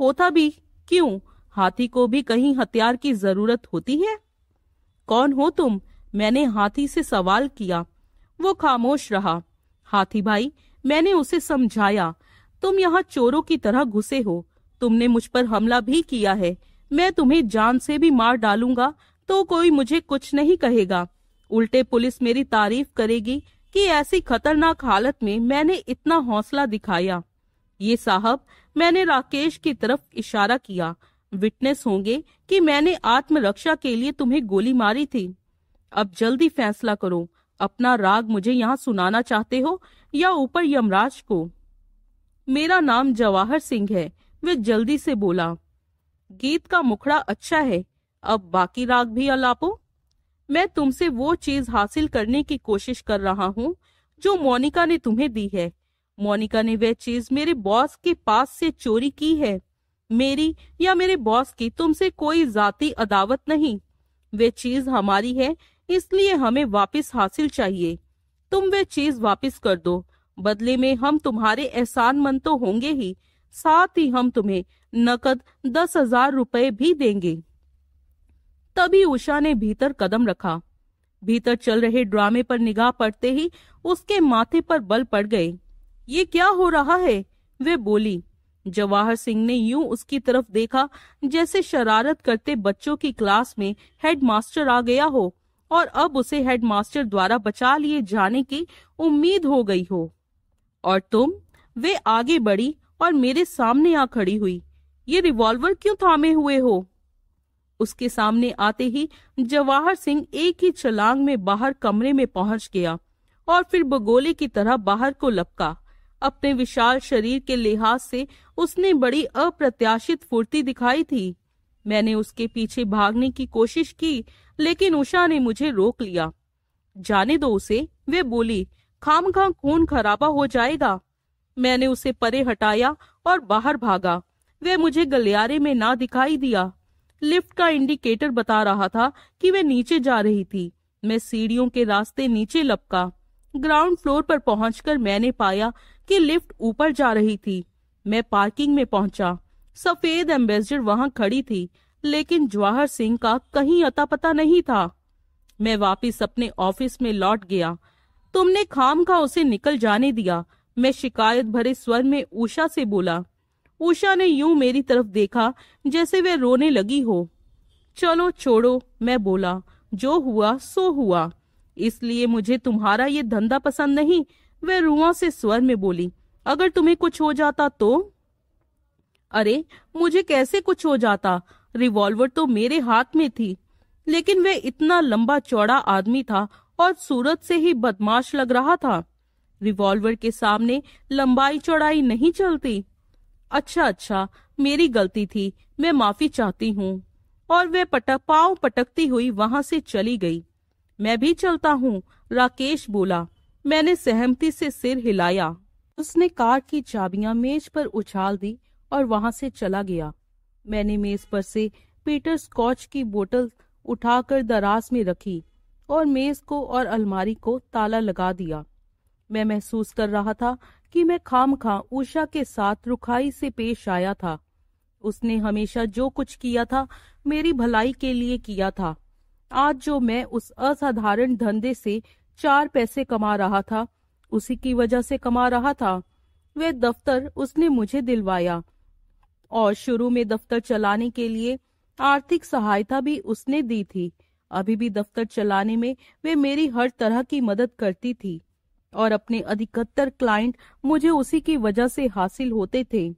होता भी क्यों हाथी को भी कहीं हथियार की जरूरत होती है कौन हो तुम मैंने हाथी से सवाल किया वो खामोश रहा हाथी भाई मैंने उसे समझाया तुम यहाँ चोरों की तरह घुसे हो तुमने मुझ पर हमला भी किया है मैं तुम्हें जान से भी मार डालूंगा तो कोई मुझे कुछ नहीं कहेगा उल्टे पुलिस मेरी तारीफ करेगी कि ऐसी खतरनाक हालत में मैंने इतना हौसला दिखाया ये साहब मैंने राकेश की तरफ इशारा किया विटनेस होंगे कि मैंने आत्मरक्षा के लिए तुम्हें गोली मारी थी अब जल्दी फैसला करो अपना राग मुझे यहाँ सुनाना चाहते हो या ऊपर यमराज को मेरा नाम जवाहर सिंह है वे जल्दी से बोला गीत का मुखड़ा अच्छा है अब बाकी राग भी अलापो मैं तुमसे वो चीज हासिल करने की कोशिश कर रहा हूँ जो मोनिका ने तुम्हें दी है मोनिका ने वह चीज मेरे बॉस के पास से चोरी की है मेरी या मेरे बॉस की तुमसे कोई जाति अदावत नहीं वे चीज हमारी है इसलिए हमें वापस हासिल चाहिए तुम वे चीज वापस कर दो बदले में हम तुम्हारे एहसान मन तो होंगे ही साथ ही हम तुम्हें नकद दस हजार रुपए भी देंगे तभी उषा ने भीतर कदम रखा भीतर चल रहे ड्रामे पर निगाह पड़ते ही उसके माथे पर बल पड़ गए ये क्या हो रहा है वे बोली जवाहर सिंह ने यूं उसकी तरफ देखा जैसे शरारत करते बच्चों की क्लास में हेडमास्टर आ गया हो और अब उसे हेडमास्टर द्वारा बचा लिए जाने की उम्मीद हो गई हो और तुम वे आगे बढ़ी और मेरे सामने आ खड़ी हुई ये रिवॉल्वर क्यों थामे हुए हो उसके सामने आते ही जवाहर सिंह एक ही छलांग में बाहर कमरे में पहुंच गया और फिर बगोले की तरह बाहर को लपका अपने विशाल शरीर के लिहाज से उसने बड़ी अप्रत्याशित फुर्ती दिखाई थी मैंने उसके पीछे भागने की कोशिश की लेकिन उषा ने मुझे रोक लिया जाने दो उसे वे बोली खाम खाम खून खराबा हो जाएगा मैंने उसे परे हटाया और बाहर भागा वे मुझे गलियारे में ना दिखाई दिया लिफ्ट का इंडिकेटर बता रहा था कि वे नीचे जा रही थी मैं सीढ़ियों के रास्ते नीचे लपका ग्राउंड फ्लोर पर पहुंचकर मैंने पाया कि लिफ्ट ऊपर जा रही थी मैं पार्किंग में पहुंचा सफेद एम्बेसडर वहां खड़ी थी लेकिन जवाहर सिंह का कहीं अता पता नहीं था मैं वापस अपने ऑफिस में लौट गया तुमने खाम का उसे निकल जाने दिया मैं शिकायत भरे स्वर में उषा से बोला उषा ने यूं मेरी तरफ देखा जैसे वे रोने लगी हो चलो छोड़ो मैं बोला जो हुआ सो हुआ इसलिए मुझे तुम्हारा ये धंधा पसंद नहीं वह रुआ से स्वर में बोली अगर तुम्हें कुछ हो जाता तो अरे मुझे कैसे कुछ हो जाता रिवॉल्वर तो मेरे हाथ में थी लेकिन वह इतना लंबा चौड़ा आदमी था और सूरत से ही बदमाश लग रहा था रिवॉल्वर के सामने लंबाई चौड़ाई नहीं चलती अच्छा अच्छा मेरी गलती थी मैं माफी चाहती हूँ और वह पटक पाव पटकती हुई वहां से चली गई मैं भी चलता हूँ राकेश बोला मैंने सहमति से सिर हिलाया उसने कार की चाबियां मेज पर उछाल दी और वहां से चला गया मैंने मेज पर से पीटर स्कॉच की बोतल उठाकर दराज में रखी और मेज को और अलमारी को ताला लगा दिया मैं महसूस कर रहा था कि मैं खाम खा उषा के साथ रुखाई से पेश आया था उसने हमेशा जो कुछ किया था मेरी भलाई के लिए किया था आज जो मैं उस असाधारण धंधे से चार पैसे कमा रहा था उसी की वजह से कमा रहा था वह दफ्तर उसने मुझे दिलवाया और शुरू में दफ्तर चलाने के लिए आर्थिक सहायता भी उसने दी थी अभी भी दफ्तर चलाने में वे मेरी हर तरह की मदद करती थी और अपने अधिकतर क्लाइंट मुझे उसी की वजह से हासिल होते थे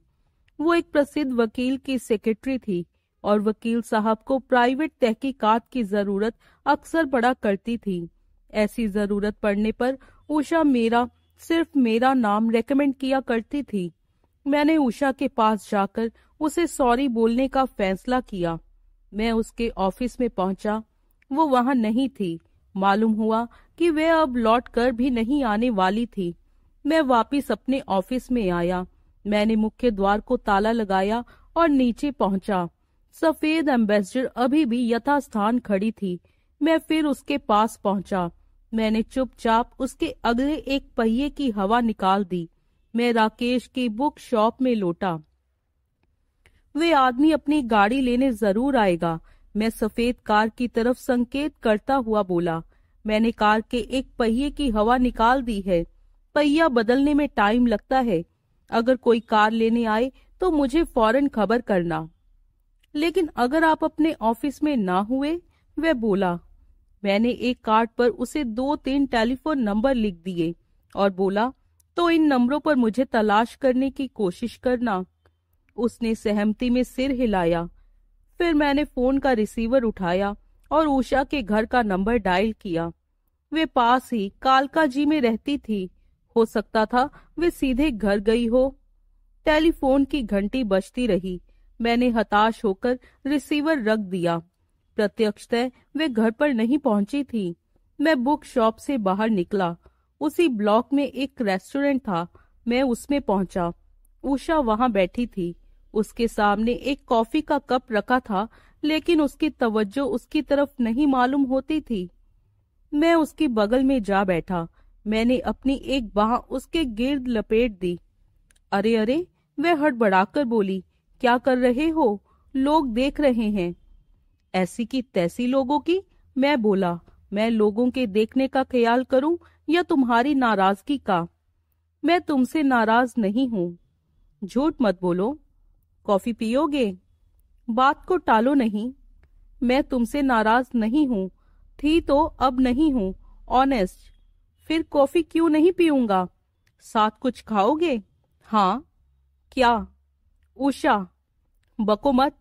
वो एक प्रसिद्ध वकील की सेक्रेटरी थी और वकील साहब को प्राइवेट तहकीकात की जरूरत अक्सर पड़ा करती थी ऐसी जरूरत पड़ने पर उषा मेरा सिर्फ मेरा नाम रेकमेंड किया करती थी मैंने उषा के पास जाकर उसे सॉरी बोलने का फैसला किया मैं उसके ऑफिस में पहुंचा वो वहां नहीं थी मालूम हुआ कि वह अब लौट कर भी नहीं आने वाली थी मैं वापस अपने ऑफिस में आया मैंने मुख्य द्वार को ताला लगाया और नीचे पहुंचा सफेद एम्बेसडर अभी भी यथास्थान खड़ी थी मैं फिर उसके पास पहुंचा मैंने चुपचाप उसके अगले एक पहिए की हवा निकाल दी मैं राकेश की बुक शॉप में लौटा वे आदमी अपनी गाड़ी लेने जरूर आएगा मैं सफेद कार की तरफ संकेत करता हुआ बोला मैंने कार के एक पहिए की हवा निकाल दी है पहिया बदलने में टाइम लगता है अगर कोई कार लेने आए तो मुझे फौरन खबर करना लेकिन अगर आप अपने ऑफिस में ना हुए वह बोला मैंने एक कार्ड पर उसे दो तीन टेलीफोन नंबर लिख दिए और बोला तो इन नंबरों पर मुझे तलाश करने की कोशिश करना उसने सहमति में सिर हिलाया फिर मैंने फोन का रिसीवर उठाया और उषा के घर का नंबर डायल किया वे पास ही कालका जी में रहती थी हो सकता था वे सीधे घर गई हो टेलीफोन की घंटी बजती रही मैंने हताश होकर रिसीवर रख दिया प्रत्यक्षतः वे घर पर नहीं पहुंची थी मैं बुक शॉप से बाहर निकला उसी ब्लॉक में एक रेस्टोरेंट था मैं उसमें पहुंचा उषा वहां बैठी थी उसके सामने एक कॉफी का कप रखा था लेकिन उसकी तवज्जो उसकी तरफ नहीं मालूम होती थी मैं उसकी बगल में जा बैठा मैंने अपनी एक बाह उसके गिर्द लपेट दी अरे अरे वह हड़बड़ाकर बोली क्या कर रहे हो लोग देख रहे हैं ऐसी की तैसी लोगों की मैं बोला मैं लोगों के देखने का ख्याल करूं या तुम्हारी नाराजगी का मैं तुमसे नाराज नहीं हूं झूठ मत बोलो कॉफी पियोगे बात को टालो नहीं मैं तुमसे नाराज नहीं हूं थी तो अब नहीं हूं ऑनेस्ट फिर कॉफी क्यों नहीं पीऊंगा साथ कुछ खाओगे हाँ क्या उषा बको मत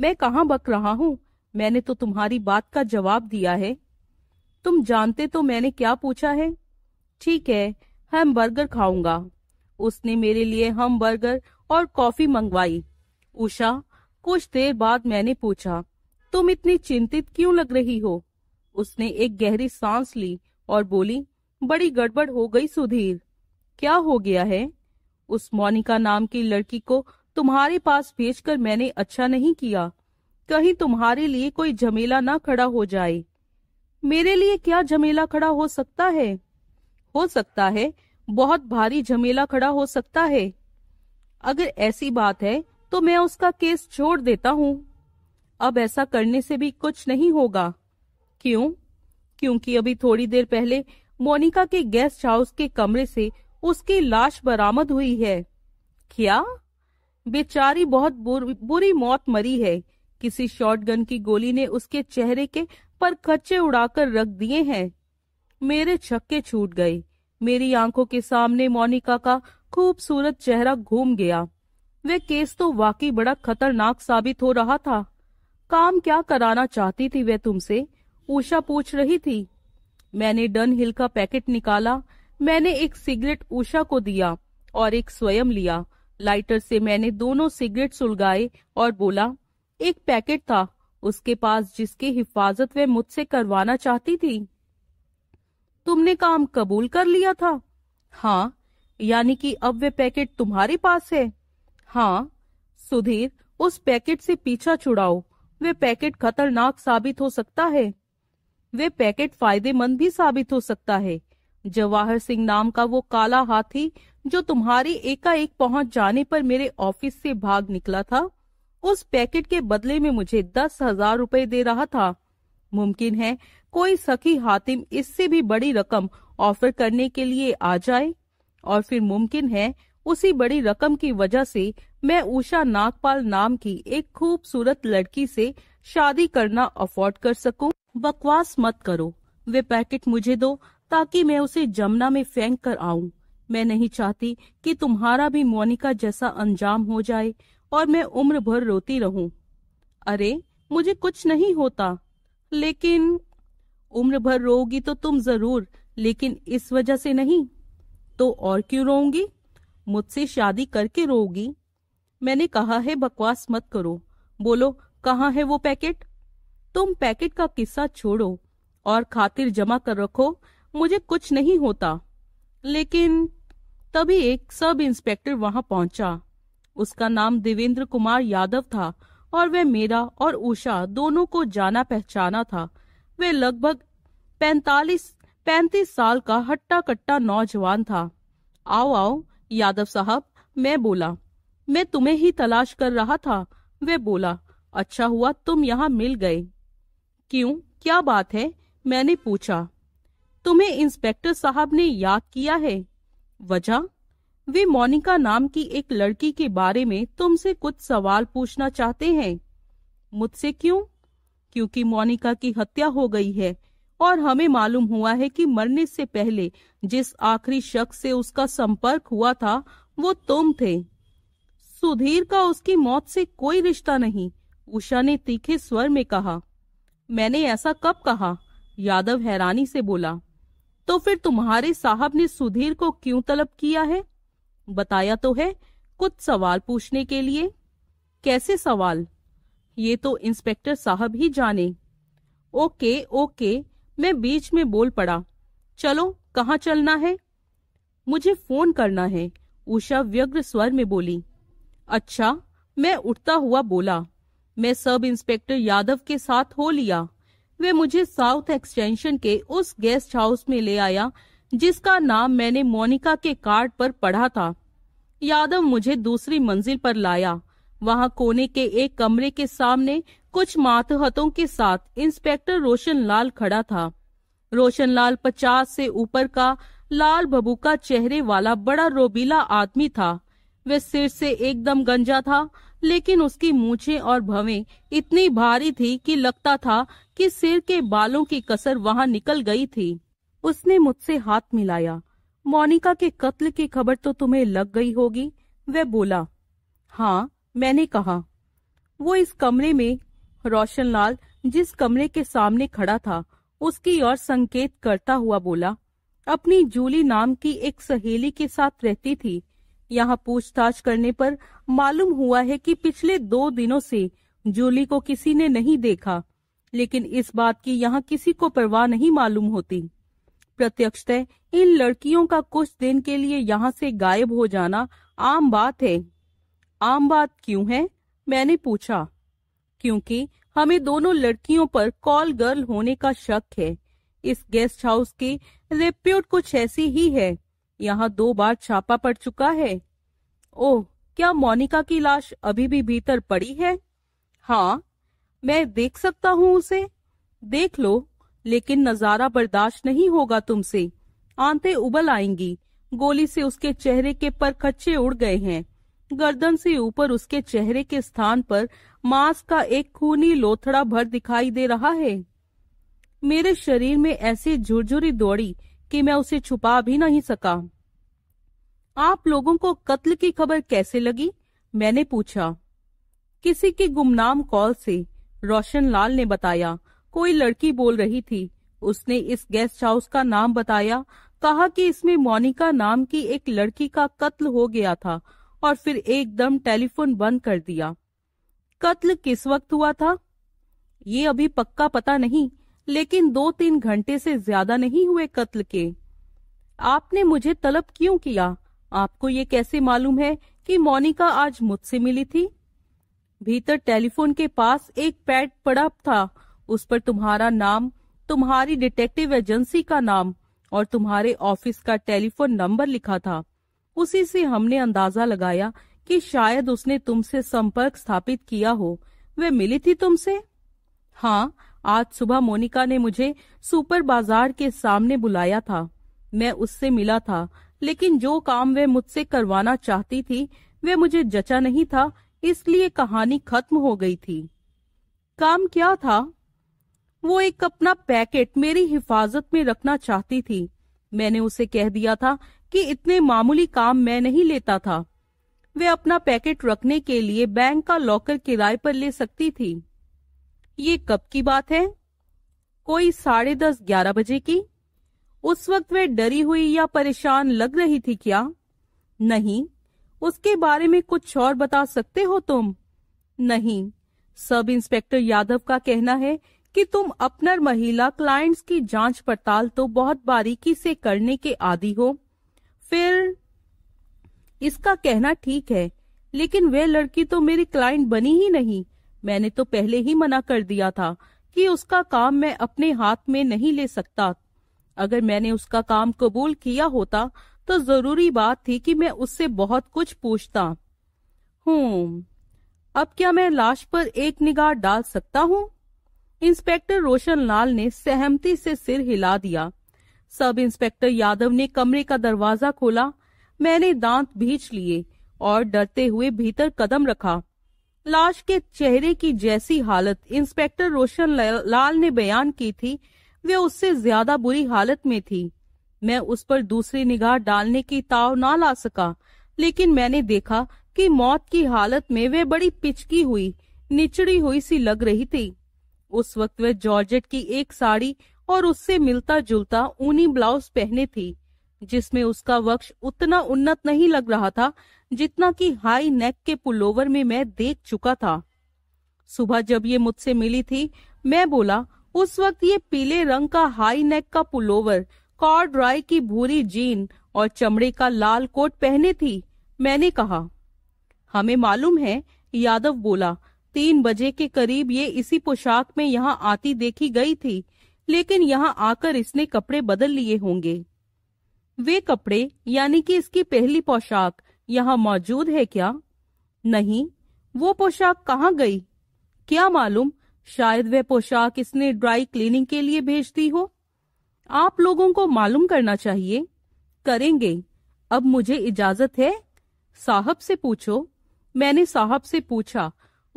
मैं कहा बक रहा हूँ मैंने तो तुम्हारी बात का जवाब दिया है तुम जानते तो मैंने क्या पूछा है ठीक है हम बर्गर खाऊंगा उसने मेरे लिए हम बर्गर और कॉफी मंगवाई उषा कुछ देर बाद मैंने पूछा तुम इतनी चिंतित क्यों लग रही हो उसने एक गहरी सांस ली और बोली बड़ी गड़बड़ हो गई सुधीर क्या हो गया है उस मोनिका नाम की लड़की को तुम्हारे पास भेजकर मैंने अच्छा नहीं किया कहीं तुम्हारे लिए कोई झमेला ना खड़ा हो जाए मेरे लिए क्या झमेला खड़ा हो सकता है हो सकता है बहुत भारी झमेला खड़ा हो सकता है अगर ऐसी बात है तो मैं उसका केस छोड़ देता हूँ अब ऐसा करने से भी कुछ नहीं होगा क्यों क्योंकि अभी थोड़ी देर पहले मोनिका के गेस्ट हाउस के कमरे से उसकी लाश बरामद हुई है क्या बेचारी बहुत बुरी मौत मरी है किसी शॉटगन की गोली ने उसके चेहरे के पर कच्चे उड़ाकर रख दिए हैं मेरे छक्के छूट गए मेरी आंखों के सामने मोनिका का खूबसूरत चेहरा घूम गया वह केस तो वाकई बड़ा खतरनाक साबित हो रहा था काम क्या कराना चाहती थी वह तुमसे उषा पूछ रही थी मैंने डन हिल का पैकेट निकाला मैंने एक सिगरेट उषा को दिया और एक स्वयं लिया लाइटर से मैंने दोनों सिगरेट सुलगाए और बोला एक पैकेट था उसके पास जिसकी हिफाजत वे मुझसे करवाना चाहती थी तुमने काम कबूल कर लिया था हाँ यानी कि अब वे पैकेट तुम्हारे पास है हाँ सुधीर उस पैकेट से पीछा छुड़ाओ वे पैकेट खतरनाक साबित हो सकता है वे पैकेट फायदेमंद भी साबित हो सकता है जवाहर सिंह नाम का वो काला हाथी जो तुम्हारी एकाएक पहुंच जाने पर मेरे ऑफिस से भाग निकला था उस पैकेट के बदले में मुझे दस हजार रूपए दे रहा था मुमकिन है कोई सखी हातिम इससे भी बड़ी रकम ऑफर करने के लिए आ जाए और फिर मुमकिन है उसी बड़ी रकम की वजह से मैं उषा नागपाल नाम की एक खूबसूरत लड़की से शादी करना अफोर्ड कर सकूं। बकवास मत करो वे पैकेट मुझे दो ताकि मैं उसे जमुना में फेंक कर आऊं। मैं नहीं चाहती कि तुम्हारा भी मोनिका जैसा अंजाम हो जाए और मैं उम्र भर रोती रहूं। अरे मुझे कुछ नहीं होता लेकिन उम्र भर रोगी तो तुम जरूर लेकिन इस वजह से नहीं तो और क्यों रोऊंगी मुझसे शादी करके रोगी मैंने कहा है बकवास मत करो बोलो कहाँ है वो पैकेट तुम पैकेट का किस्सा छोड़ो और खातिर जमा कर रखो मुझे कुछ नहीं होता लेकिन तभी एक सब इंस्पेक्टर वहां पहुंचा उसका नाम देवेंद्र कुमार यादव था और वह मेरा और उषा दोनों को जाना पहचाना था वह लगभग पैंतालीस पैंतीस साल का हट्टा कट्टा नौजवान था आओ आओ यादव साहब मैं बोला मैं तुम्हें ही तलाश कर रहा था वे बोला अच्छा हुआ तुम यहाँ मिल गए क्यों क्या बात है मैंने पूछा तुम्हें इंस्पेक्टर साहब ने याद किया है वजह वे मोनिका नाम की एक लड़की के बारे में तुमसे कुछ सवाल पूछना चाहते हैं मुझसे क्यों क्योंकि मोनिका की हत्या हो गई है और हमें मालूम हुआ है कि मरने से पहले जिस आखिरी शख्स से उसका संपर्क हुआ था वो तुम थे सुधीर का उसकी मौत से कोई रिश्ता नहीं उषा ने तीखे स्वर में कहा मैंने ऐसा कब कहा यादव हैरानी से बोला तो फिर तुम्हारे साहब ने सुधीर को क्यों तलब किया है बताया तो है कुछ सवाल पूछने के लिए कैसे सवाल ये तो इंस्पेक्टर साहब ही जाने ओके ओके मैं बीच में बोल पड़ा चलो कहाँ चलना है मुझे फोन करना है उषा व्यग्र स्वर में बोली अच्छा मैं उठता हुआ बोला मैं सब इंस्पेक्टर यादव के साथ हो लिया वे मुझे साउथ एक्सटेंशन के उस गेस्ट हाउस में ले आया जिसका नाम मैंने मोनिका के कार्ड पर पढ़ा था यादव मुझे दूसरी मंजिल पर लाया वहां कोने के एक कमरे के सामने कुछ मातहतों के साथ इंस्पेक्टर रोशनलाल खड़ा था रोशनलाल पचास से ऊपर का लाल का चेहरे वाला बड़ा रोबीला आदमी था वह सिर से एकदम गंजा था लेकिन उसकी मूछे और भवे इतनी भारी थी कि लगता था कि सिर के बालों की कसर वहां निकल गई थी उसने मुझसे हाथ मिलाया मोनिका के कत्ल की खबर तो तुम्हें लग गई होगी वह बोला हाँ मैंने कहा वो इस कमरे में रोशनलाल जिस कमरे के सामने खड़ा था उसकी ओर संकेत करता हुआ बोला अपनी जूली नाम की एक सहेली के साथ रहती थी यहाँ पूछताछ करने पर मालूम हुआ है कि पिछले दो दिनों से जूली को किसी ने नहीं देखा लेकिन इस बात की यहाँ किसी को परवाह नहीं मालूम होती प्रत्यक्षतः इन लड़कियों का कुछ दिन के लिए यहाँ से गायब हो जाना आम बात है आम बात क्यों है मैंने पूछा क्योंकि हमें दोनों लड़कियों पर कॉल गर्ल होने का शक है इस गेस्ट हाउस की रेप्यूट कुछ ऐसी ही है यहाँ दो बार छापा पड़ चुका है ओह क्या मोनिका की लाश अभी भी भीतर पड़ी है हाँ मैं देख सकता हूँ उसे देख लो लेकिन नजारा बर्दाश्त नहीं होगा तुमसे आंते उबल आएंगी गोली से उसके चेहरे के पर खच्चे उड़ गए हैं गर्दन से ऊपर उसके चेहरे के स्थान पर मांस का एक खूनी लोथड़ा भर दिखाई दे रहा है मेरे शरीर में ऐसी झुरझुरी दौड़ी कि मैं उसे छुपा भी नहीं सका आप लोगों को कत्ल की खबर कैसे लगी मैंने पूछा किसी के गुमनाम कॉल से रोशन लाल ने बताया कोई लड़की बोल रही थी उसने इस गेस्ट हाउस का नाम बताया कहा कि इसमें मोनिका नाम की एक लड़की का कत्ल हो गया था और फिर एकदम टेलीफोन बंद कर दिया कत्ल किस वक्त हुआ था ये अभी पक्का पता नहीं लेकिन दो तीन घंटे से ज्यादा नहीं हुए कत्ल के आपने मुझे तलब क्यों किया आपको ये कैसे मालूम है कि मोनिका आज मुझसे मिली थी भीतर टेलीफोन के पास एक पैड पड़ा था उस पर तुम्हारा नाम तुम्हारी डिटेक्टिव एजेंसी का नाम और तुम्हारे ऑफिस का टेलीफोन नंबर लिखा था उसी से हमने अंदाजा लगाया कि शायद उसने तुमसे संपर्क स्थापित किया हो वे मिली थी तुमसे हाँ आज सुबह मोनिका ने मुझे सुपर बाजार के सामने बुलाया था मैं उससे मिला था लेकिन जो काम वे मुझसे करवाना चाहती थी वे मुझे जचा नहीं था इसलिए कहानी खत्म हो गई थी काम क्या था वो एक अपना पैकेट मेरी हिफाजत में रखना चाहती थी मैंने उसे कह दिया था कि इतने मामूली काम मैं नहीं लेता था वे अपना पैकेट रखने के लिए बैंक का लॉकर किराए पर ले सकती थी ये कब की बात है कोई साढ़े दस ग्यारह बजे की उस वक्त वे डरी हुई या परेशान लग रही थी क्या नहीं उसके बारे में कुछ और बता सकते हो तुम नहीं सब इंस्पेक्टर यादव का कहना है कि तुम अपनर महिला क्लाइंट्स की जांच पड़ताल तो बहुत बारीकी से करने के आदि हो फिर इसका कहना ठीक है लेकिन वह लड़की तो मेरी क्लाइंट बनी ही नहीं मैंने तो पहले ही मना कर दिया था कि उसका काम मैं अपने हाथ में नहीं ले सकता अगर मैंने उसका काम कबूल किया होता तो जरूरी बात थी कि मैं उससे बहुत कुछ पूछता हूँ अब क्या मैं लाश पर एक निगाह डाल सकता हूँ इंस्पेक्टर रोशन लाल ने सहमति से सिर हिला दिया सब इंस्पेक्टर यादव ने कमरे का दरवाजा खोला मैंने दांत भीच लिए और डरते हुए भीतर कदम रखा लाश के चेहरे की जैसी हालत इंस्पेक्टर रोशन लाल ने बयान की थी वे उससे ज्यादा बुरी हालत में थी मैं उस पर दूसरी निगाह डालने की ताव ना ला सका लेकिन मैंने देखा कि मौत की हालत में वे बड़ी पिचकी हुई निचड़ी हुई सी लग रही थी उस वक्त वह जॉर्जेट की एक साड़ी और उससे मिलता जुलता ऊनी ब्लाउज पहने थी जिसमें उसका वक्ष उतना उन्नत नहीं लग रहा था जितना कि हाई नेक के पुलोवर में मैं देख चुका था सुबह जब ये मुझसे मिली थी मैं बोला उस वक्त ये पीले रंग का हाई नेक का पुलोवर कॉर्ड राय की भूरी जीन और चमड़े का लाल कोट पहने थी मैंने कहा हमें मालूम है यादव बोला तीन बजे के करीब ये इसी पोशाक में यहाँ आती देखी गई थी लेकिन यहाँ आकर इसने कपड़े बदल लिए होंगे वे कपड़े यानी कि इसकी पहली पोशाक यहाँ मौजूद है क्या नहीं वो पोशाक कहाँ गई क्या मालूम शायद वह पोशाक इसने ड्राई क्लीनिंग के लिए भेज दी हो आप लोगों को मालूम करना चाहिए करेंगे अब मुझे इजाजत है साहब से पूछो मैंने साहब से पूछा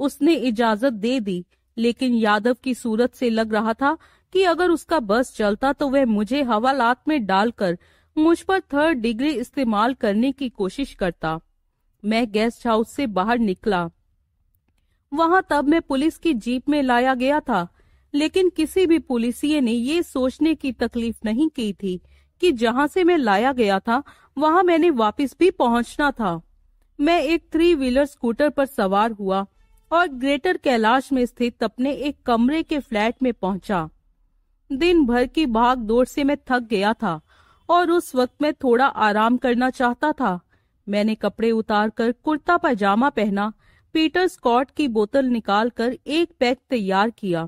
उसने इजाजत दे दी लेकिन यादव की सूरत से लग रहा था कि अगर उसका बस चलता तो वह मुझे हवालात में डालकर मुझ पर थर्ड डिग्री इस्तेमाल करने की कोशिश करता मैं गेस्ट हाउस से बाहर निकला वहां तब मैं पुलिस की जीप में लाया गया था लेकिन किसी भी पुलिसिये ने ये सोचने की तकलीफ नहीं की थी कि जहां से मैं लाया गया था वहां मैंने वापस भी पहुंचना था मैं एक थ्री व्हीलर स्कूटर पर सवार हुआ और ग्रेटर कैलाश में स्थित अपने एक कमरे के फ्लैट में पहुंचा दिन भर की भाग दौड़ से मैं थक गया था और उस वक्त मैं थोड़ा आराम करना चाहता था मैंने कपड़े उतार कर कुर्ता पैजामा पहना पीटर स्कॉट की बोतल निकाल कर एक पैक तैयार किया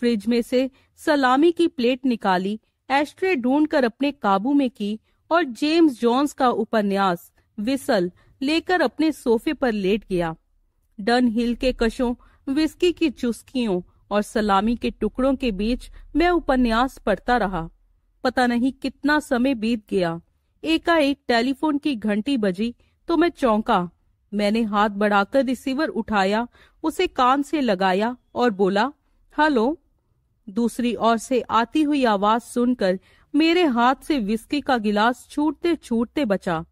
फ्रिज में से सलामी की प्लेट निकाली एस्ट्रे ढूंढकर अपने काबू में की और जेम्स जॉन्स का उपन्यास विसल लेकर अपने सोफे पर लेट गया डन हिल के कशों विस्की की चुस्कियों और सलामी के टुकड़ों के बीच मैं उपन्यास पढ़ता रहा पता नहीं कितना समय बीत गया एकाएक टेलीफोन की घंटी बजी तो मैं चौंका मैंने हाथ बढ़ाकर रिसीवर उठाया उसे कान से लगाया और बोला हेलो दूसरी ओर से आती हुई आवाज सुनकर मेरे हाथ से विस्की का गिलास छूटते छूटते बचा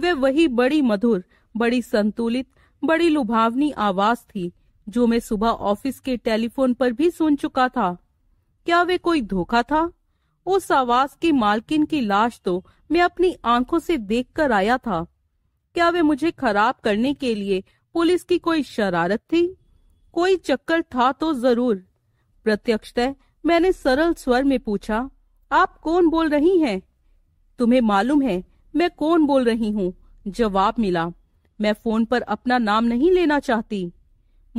वे वही बड़ी मधुर बड़ी संतुलित बड़ी लुभावनी आवाज थी जो मैं सुबह ऑफिस के टेलीफोन पर भी सुन चुका था क्या वे कोई धोखा था उस आवाज की मालकिन की लाश तो मैं अपनी आंखों से देख कर आया था क्या वे मुझे खराब करने के लिए पुलिस की कोई शरारत थी कोई चक्कर था तो जरूर प्रत्यक्षतः मैंने सरल स्वर में पूछा आप कौन बोल रही हैं? तुम्हें मालूम है मैं कौन बोल रही हूँ जवाब मिला मैं फोन पर अपना नाम नहीं लेना चाहती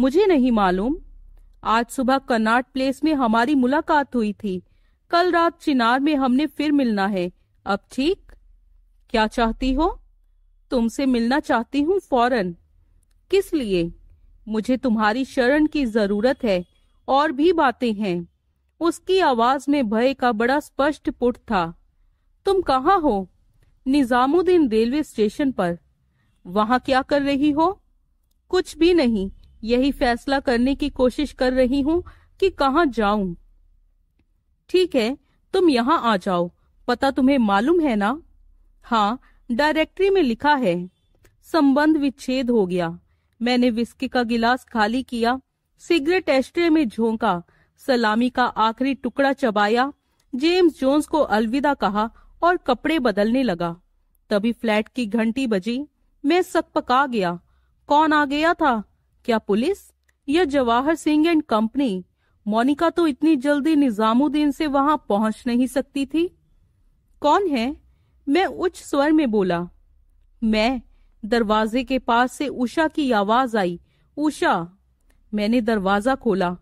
मुझे नहीं मालूम आज सुबह कर्नाट प्लेस में हमारी मुलाकात हुई थी कल रात चिनार में हमने फिर मिलना है अब ठीक क्या चाहती हो तुमसे मिलना चाहती हूँ फौरन किस लिए मुझे तुम्हारी शरण की जरूरत है और भी बातें हैं उसकी आवाज में भय का बड़ा स्पष्ट पुट था तुम कहाँ हो निजामुद्दीन रेलवे स्टेशन पर वहां क्या कर रही हो कुछ भी नहीं यही फैसला करने की कोशिश कर रही हूँ कि कहाँ जाऊं ठीक है तुम यहाँ आ जाओ पता तुम्हें मालूम है ना हाँ डायरेक्टरी में लिखा है संबंध विच्छेद हो गया मैंने विस्की का गिलास खाली किया सिगरेट एस्ट्रे में झोंका सलामी का आखिरी टुकड़ा चबाया जेम्स जोन्स को अलविदा कहा और कपड़े बदलने लगा तभी फ्लैट की घंटी बजी मैं सकपका गया कौन आ गया था क्या पुलिस या Jawahar Singh and company Monica तो इतनी जल्दी निजामुद्दीन से वहां पहुंच नहीं सकती थी कौन है मैं उच्च स्वर में बोला मैं दरवाजे के पास से उषा की आवाज आई उषा मैंने दरवाजा खोला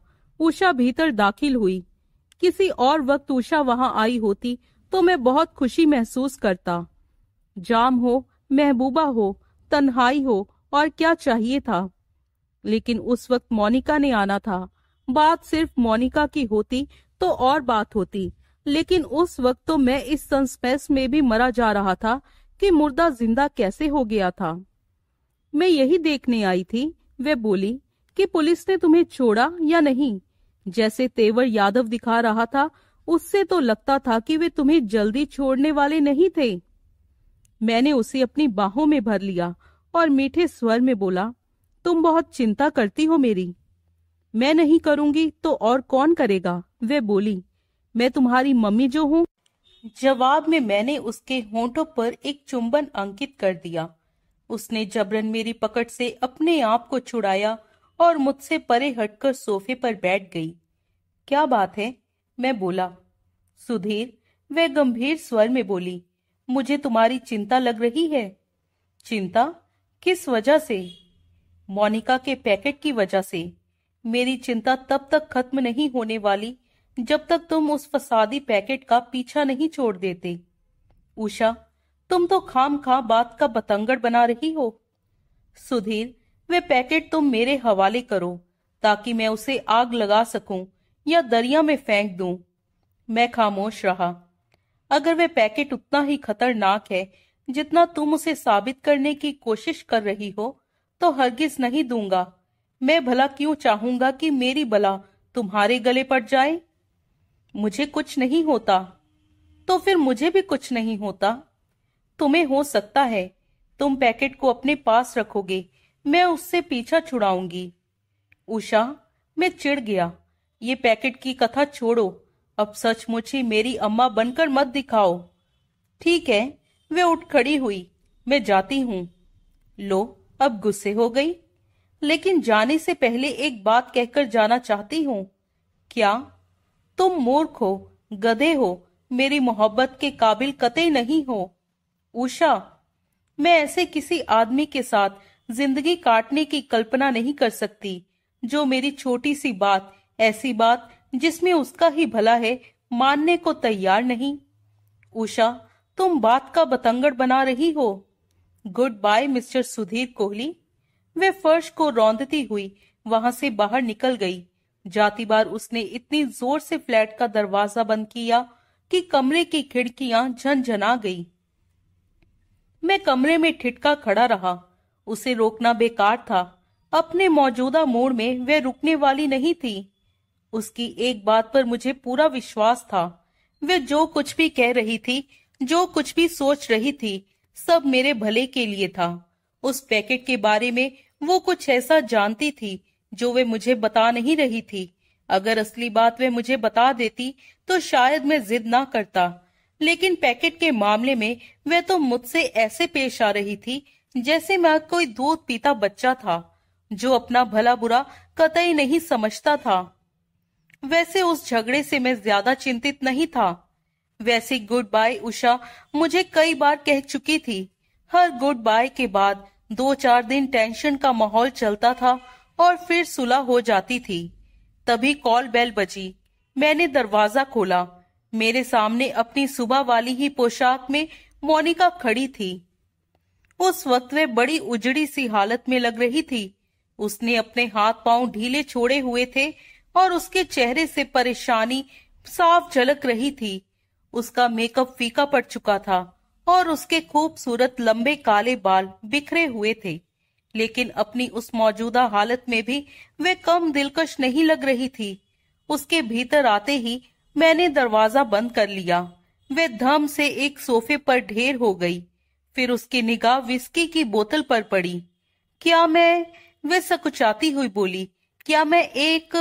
उषा भीतर दाखिल हुई किसी और वक्त उषा वहां आई होती तो मैं बहुत खुशी महसूस करता जाम हो महबूबा हो तन्हाई हो और क्या चाहिए था लेकिन उस वक्त मोनिका ने आना था बात सिर्फ मोनिका की होती तो और बात होती लेकिन उस वक्त तो मैं इस संस्पेस में भी मरा जा रहा था कि मुर्दा जिंदा कैसे हो गया था मैं यही देखने आई थी वे बोली कि पुलिस ने तुम्हें छोड़ा या नहीं जैसे तेवर यादव दिखा रहा था उससे तो लगता था कि वे तुम्हें जल्दी छोड़ने वाले नहीं थे मैंने उसे अपनी बाहों में भर लिया और मीठे स्वर में बोला तुम बहुत चिंता करती हो मेरी मैं नहीं करूंगी तो और कौन करेगा वह बोली मैं तुम्हारी मम्मी जो हूँ जवाब में मैंने उसके होंठों पर एक चुंबन अंकित कर दिया उसने जबरन मेरी पकड़ से अपने आप को छुड़ाया और मुझसे परे हटकर सोफे पर बैठ गई क्या बात है मैं बोला सुधीर वह गंभीर स्वर में बोली मुझे तुम्हारी चिंता लग रही है चिंता किस वजह से मोनिका के पैकेट की वजह से मेरी चिंता तब तक खत्म नहीं होने वाली जब तक तुम उस फसादी पैकेट का पीछा नहीं छोड़ देते उषा तुम तो खाम खा बात का बतंगड़ बना रही हो सुधीर वे पैकेट तुम मेरे हवाले करो ताकि मैं उसे आग लगा सकूं या दरिया में फेंक दूं मैं खामोश रहा अगर वह पैकेट उतना ही खतरनाक है जितना तुम उसे साबित करने की कोशिश कर रही हो तो हरगिज नहीं दूंगा मैं भला क्यों चाहूंगा कि मेरी बला तुम्हारे गले पड़ जाए मुझे कुछ नहीं होता तो फिर मुझे भी कुछ नहीं होता तुम्हें हो सकता है तुम पैकेट को अपने पास रखोगे मैं उससे पीछा छुड़ाऊंगी उषा मैं चिढ़ गया ये पैकेट की कथा छोड़ो अब सचमुच ही मेरी अम्मा बनकर मत दिखाओ ठीक है वे उठ खड़ी हुई मैं जाती हूँ लो अब गुस्से हो गई लेकिन जाने से पहले एक बात कहकर जाना चाहती हूँ क्या तुम मूर्ख हो गधे हो मेरी मोहब्बत के काबिल कतई नहीं हो उषा मैं ऐसे किसी आदमी के साथ जिंदगी काटने की कल्पना नहीं कर सकती जो मेरी छोटी सी बात ऐसी बात जिसमें उसका ही भला है मानने को तैयार नहीं उषा तुम बात का बतंगड़ बना रही हो good bye mister Sudhir Kohli वे फर्श को रौंदती हुई वहां से बाहर निकल गई जाती बार उसने इतनी जोर से फ्लैट का दरवाजा बंद किया कि कमरे की खिड़कियां झनझना गई मैं कमरे में ठिटका खड़ा रहा उसे रोकना बेकार था अपने मौजूदा मोड़ में वह रुकने वाली नहीं थी उसकी एक बात पर मुझे पूरा विश्वास था वे जो कुछ भी कह रही थी जो कुछ भी सोच रही थी सब मेरे भले के लिए था उस पैकेट के बारे में वो कुछ ऐसा जानती थी जो वे मुझे बता नहीं रही थी अगर असली बात वे मुझे बता देती तो शायद मैं जिद ना करता लेकिन पैकेट के मामले में वे तो मुझसे ऐसे पेश आ रही थी जैसे मैं कोई दूध पीता बच्चा था जो अपना भला बुरा कतई नहीं समझता था वैसे उस झगड़े से मैं ज्यादा चिंतित नहीं था वैसे गुड बाय उषा मुझे कई बार कह चुकी थी हर गुड बाय के बाद दो चार दिन टेंशन का माहौल चलता था और फिर सुलह हो जाती थी तभी कॉल बेल बजी मैंने दरवाजा खोला मेरे सामने अपनी सुबह वाली ही पोशाक में मोनिका खड़ी थी उस वक्त वे बड़ी उजड़ी सी हालत में लग रही थी उसने अपने हाथ पांव ढीले छोड़े हुए थे और उसके चेहरे से परेशानी साफ झलक रही थी उसका मेकअप फीका पड़ चुका था और उसके खूबसूरत लंबे काले बाल बिखरे हुए थे लेकिन अपनी उस मौजूदा हालत में भी वे कम दिलकश नहीं लग रही थी उसके भीतर आते ही मैंने दरवाजा बंद कर लिया वे धम से एक सोफे पर ढेर हो गई फिर उसकी निगाह विस्की की बोतल पर पड़ी क्या मैं वे सकुचाती हुई बोली क्या मैं एक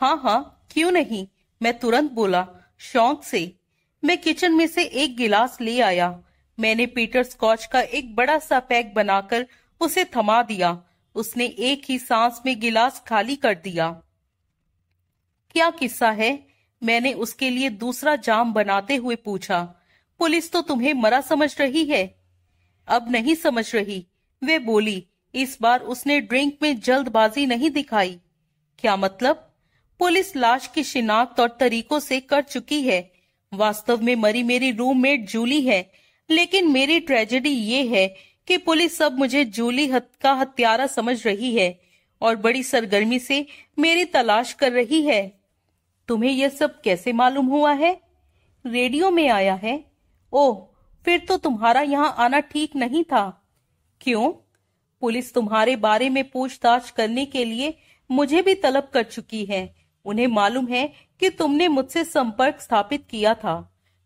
हाँ हाँ क्यों नहीं मैं तुरंत बोला शौक से मैं किचन में से एक गिलास ले आया मैंने पीटर स्कॉच का एक बड़ा सा पैक बनाकर उसे थमा दिया उसने एक ही सांस में गिलास खाली कर दिया क्या किस्सा है मैंने उसके लिए दूसरा जाम बनाते हुए पूछा पुलिस तो तुम्हें मरा समझ रही है अब नहीं समझ रही वे बोली इस बार उसने ड्रिंक में जल्दबाजी नहीं दिखाई क्या मतलब पुलिस लाश की शिनाख्त और तरीकों से कर चुकी है वास्तव में मरी मेरी रूममेट जूली है लेकिन मेरी ट्रेजेडी ये है कि पुलिस सब मुझे जूली हत का हत्यारा समझ रही है और बड़ी सरगर्मी से मेरी तलाश कर रही है तुम्हें यह सब कैसे मालूम हुआ है रेडियो में आया है ओह फिर तो तुम्हारा यहाँ आना ठीक नहीं था क्यों पुलिस तुम्हारे बारे में पूछताछ करने के लिए मुझे भी तलब कर चुकी है उन्हें मालूम है कि तुमने मुझसे संपर्क स्थापित किया था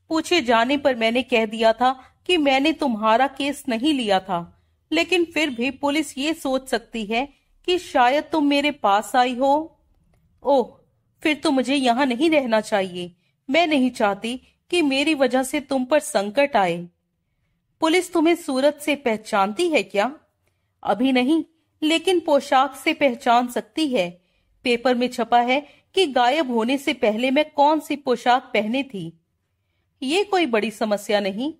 पूछे जाने पर मैंने कह दिया था कि मैंने तुम्हारा केस नहीं लिया था लेकिन फिर भी पुलिस ये सोच सकती है कि शायद तुम मेरे पास आई हो ओह फिर तो मुझे यहाँ नहीं रहना चाहिए मैं नहीं चाहती कि मेरी वजह से तुम पर संकट आए पुलिस तुम्हें सूरत से पहचानती है क्या अभी नहीं लेकिन पोशाक से पहचान सकती है पेपर में छपा है कि गायब होने से पहले मैं कौन सी पोशाक पहने थी ये कोई बड़ी समस्या नहीं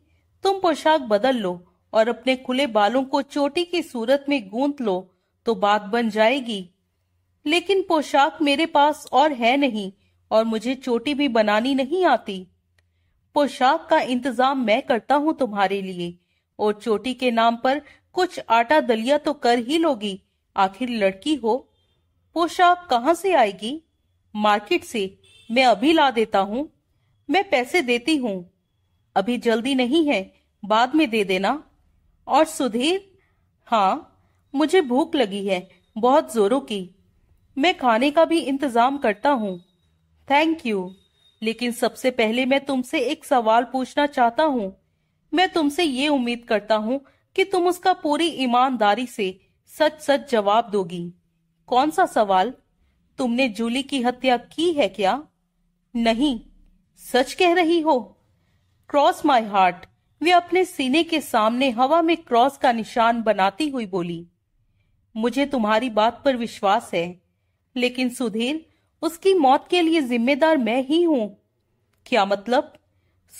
तुम पोशाक बदल लो और अपने खुले बालों को चोटी की सूरत में गूंथ लो तो बात बन जाएगी लेकिन पोशाक मेरे पास और है नहीं और मुझे चोटी भी बनानी नहीं आती पोशाक का इंतजाम मैं करता हूँ तुम्हारे लिए और चोटी के नाम पर कुछ आटा दलिया तो कर ही लोगी आखिर लड़की हो पोशाक कहाँ से आएगी मार्केट से मैं अभी ला देता हूँ मैं पैसे देती हूँ अभी जल्दी नहीं है बाद में दे देना और सुधीर हाँ मुझे भूख लगी है बहुत जोरों की मैं खाने का भी इंतजाम करता हूँ थैंक यू लेकिन सबसे पहले मैं तुमसे एक सवाल पूछना चाहता हूँ मैं तुमसे ये उम्मीद करता हूँ कि तुम उसका पूरी ईमानदारी से सच सच जवाब दोगी कौन सा सवाल तुमने जूली की हत्या की है क्या नहीं सच कह रही हो क्रॉस माई हार्ट वे अपने सीने के सामने हवा में क्रॉस का निशान बनाती हुई बोली मुझे तुम्हारी बात पर विश्वास है लेकिन सुधीर उसकी मौत के लिए जिम्मेदार मैं ही हूं क्या मतलब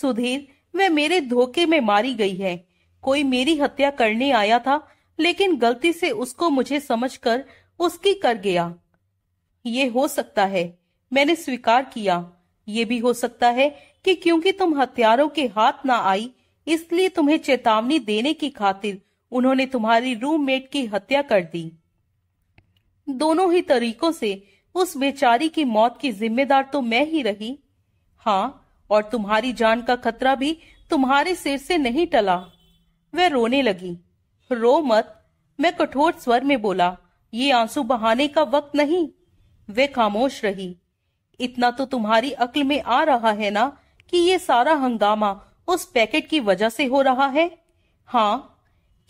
सुधीर वह मेरे धोखे में मारी गई है कोई मेरी हत्या करने आया था लेकिन गलती से उसको मुझे समझकर उसकी कर गया ये हो सकता है मैंने स्वीकार किया ये भी हो सकता है कि क्योंकि तुम हथियारों के हाथ ना आई इसलिए तुम्हें चेतावनी देने की खातिर उन्होंने तुम्हारी रूममेट की हत्या कर दी दोनों ही तरीकों से उस बेचारी की मौत की जिम्मेदार तो मैं ही रही हाँ और तुम्हारी जान का खतरा भी तुम्हारे सिर से नहीं टला वह रोने लगी रो मत मैं कठोर स्वर में बोला ये आंसू बहाने का वक्त नहीं वे खामोश रही इतना तो तुम्हारी अक्ल में आ रहा है ना कि ये सारा हंगामा उस पैकेट की वजह से हो रहा है हाँ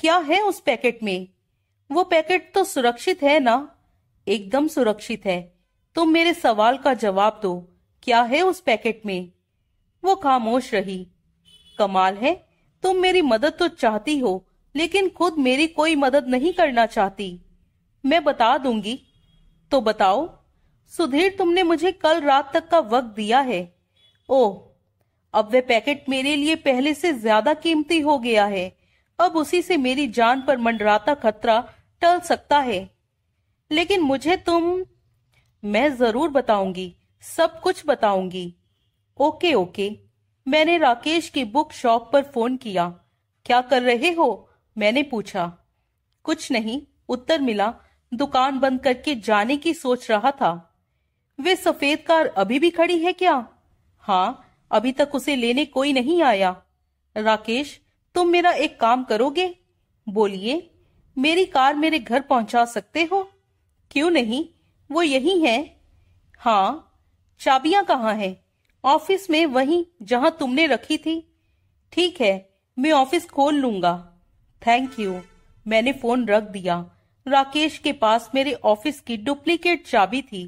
क्या है उस पैकेट में वो पैकेट तो सुरक्षित है ना एकदम सुरक्षित है तुम मेरे सवाल का जवाब दो क्या है उस पैकेट में वो खामोश रही कमाल है तुम मेरी मदद तो चाहती हो लेकिन खुद मेरी कोई मदद नहीं करना चाहती मैं बता दूंगी तो बताओ सुधीर तुमने मुझे कल रात तक का वक्त दिया है ओ अब वह पैकेट मेरे लिए पहले से ज्यादा कीमती हो गया है अब उसी से मेरी जान पर मंडराता खतरा टल सकता है लेकिन मुझे तुम मैं जरूर बताऊंगी सब कुछ बताऊंगी ओके ओके मैंने राकेश की बुक शॉप पर फोन किया क्या कर रहे हो मैंने पूछा कुछ नहीं उत्तर मिला दुकान बंद करके जाने की सोच रहा था वे सफेद कार अभी भी खड़ी है क्या हाँ अभी तक उसे लेने कोई नहीं आया राकेश तुम मेरा एक काम करोगे बोलिए मेरी कार मेरे घर पहुंचा सकते हो क्यों नहीं वो यही है हाँ चाबियां कहाँ है ऑफिस में वही जहाँ तुमने रखी थी ठीक है मैं ऑफिस खोल लूंगा थैंक यू मैंने फोन रख दिया राकेश के पास मेरे ऑफिस की डुप्लीकेट चाबी थी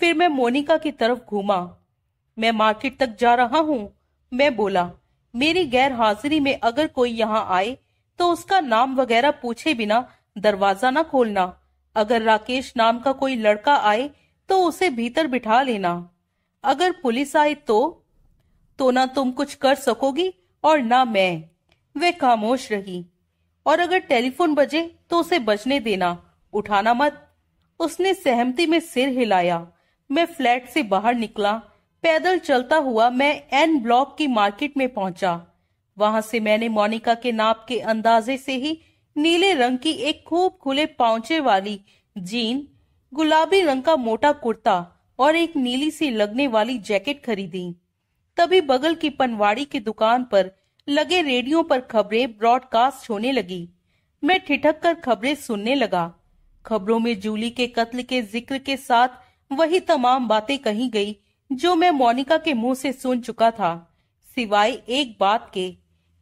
फिर मैं मोनिका की तरफ घूमा मैं मार्केट तक जा रहा हूँ मैं बोला मेरी गैर हाजिरी में अगर कोई यहाँ आए तो उसका नाम वगैरह पूछे बिना दरवाजा ना खोलना अगर राकेश नाम का कोई लड़का आए तो उसे भीतर बिठा लेना अगर पुलिस आए तो तो ना तुम कुछ कर सकोगी और ना मैं वह खामोश रही और अगर टेलीफोन बजे तो उसे बजने देना उठाना मत उसने सहमति में सिर हिलाया मैं फ्लैट से बाहर निकला पैदल चलता हुआ मैं एन ब्लॉक की मार्केट में पहुंचा वहां से मैंने मोनिका के नाप के अंदाजे से ही नीले रंग की एक खूब खुले पाउचे वाली जीन गुलाबी रंग का मोटा कुर्ता और एक नीली सी लगने वाली जैकेट खरीदी तभी बगल की पनवाड़ी की दुकान पर लगे रेडियो पर खबरें ब्रॉडकास्ट होने लगी मैं ठिठक कर खबरें सुनने लगा खबरों में जूली के कत्ल के जिक्र के साथ वही तमाम बातें कही गई जो मैं मोनिका के मुंह से सुन चुका था सिवाय एक बात के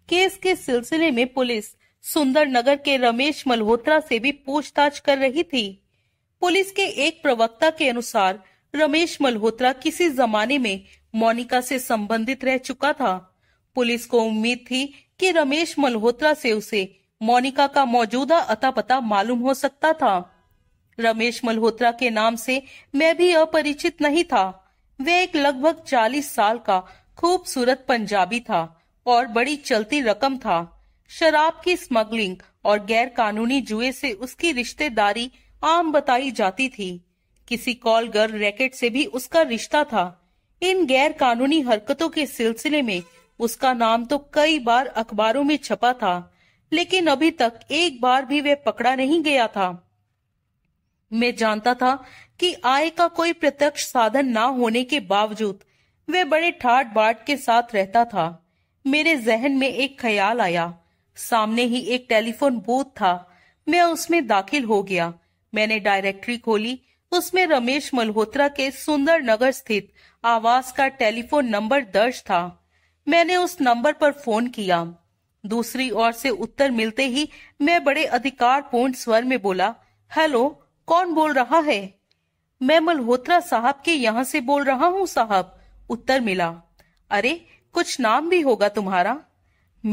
केस के सिलसिले में पुलिस सुंदर नगर के रमेश मल्होत्रा से भी पूछताछ कर रही थी पुलिस के एक प्रवक्ता के अनुसार रमेश मल्होत्रा किसी जमाने में मोनिका से संबंधित रह चुका था पुलिस को उम्मीद थी कि रमेश मल्होत्रा से उसे मोनिका का मौजूदा अता पता मालूम हो सकता था रमेश मल्होत्रा के नाम से मैं भी अपरिचित नहीं था वह एक लगभग चालीस साल का खूबसूरत पंजाबी था और बड़ी चलती रकम था शराब की स्मगलिंग और गैर कानूनी जुए से उसकी रिश्तेदारी आम बताई जाती थी किसी कॉल गर्ल रैकेट से भी उसका रिश्ता था इन गैर कानूनी हरकतों के सिलसिले में उसका नाम तो कई बार अखबारों में छपा था लेकिन अभी तक एक बार भी वह पकड़ा नहीं गया था मैं जानता था कि आय का कोई प्रत्यक्ष साधन ना होने के बावजूद वह बड़े ठाट बाट के साथ रहता था मेरे जहन में एक ख्याल आया सामने ही एक टेलीफोन बूथ था मैं उसमें दाखिल हो गया मैंने डायरेक्टरी खोली उसमें रमेश मल्होत्रा के सुंदर नगर स्थित आवास का टेलीफोन नंबर दर्ज था मैंने उस नंबर पर फोन किया दूसरी ओर से उत्तर मिलते ही मैं बड़े अधिकार पूर्ण स्वर में बोला हेलो कौन बोल रहा है मैं मल्होत्रा साहब के यहाँ से बोल रहा हूँ साहब उत्तर मिला अरे कुछ नाम भी होगा तुम्हारा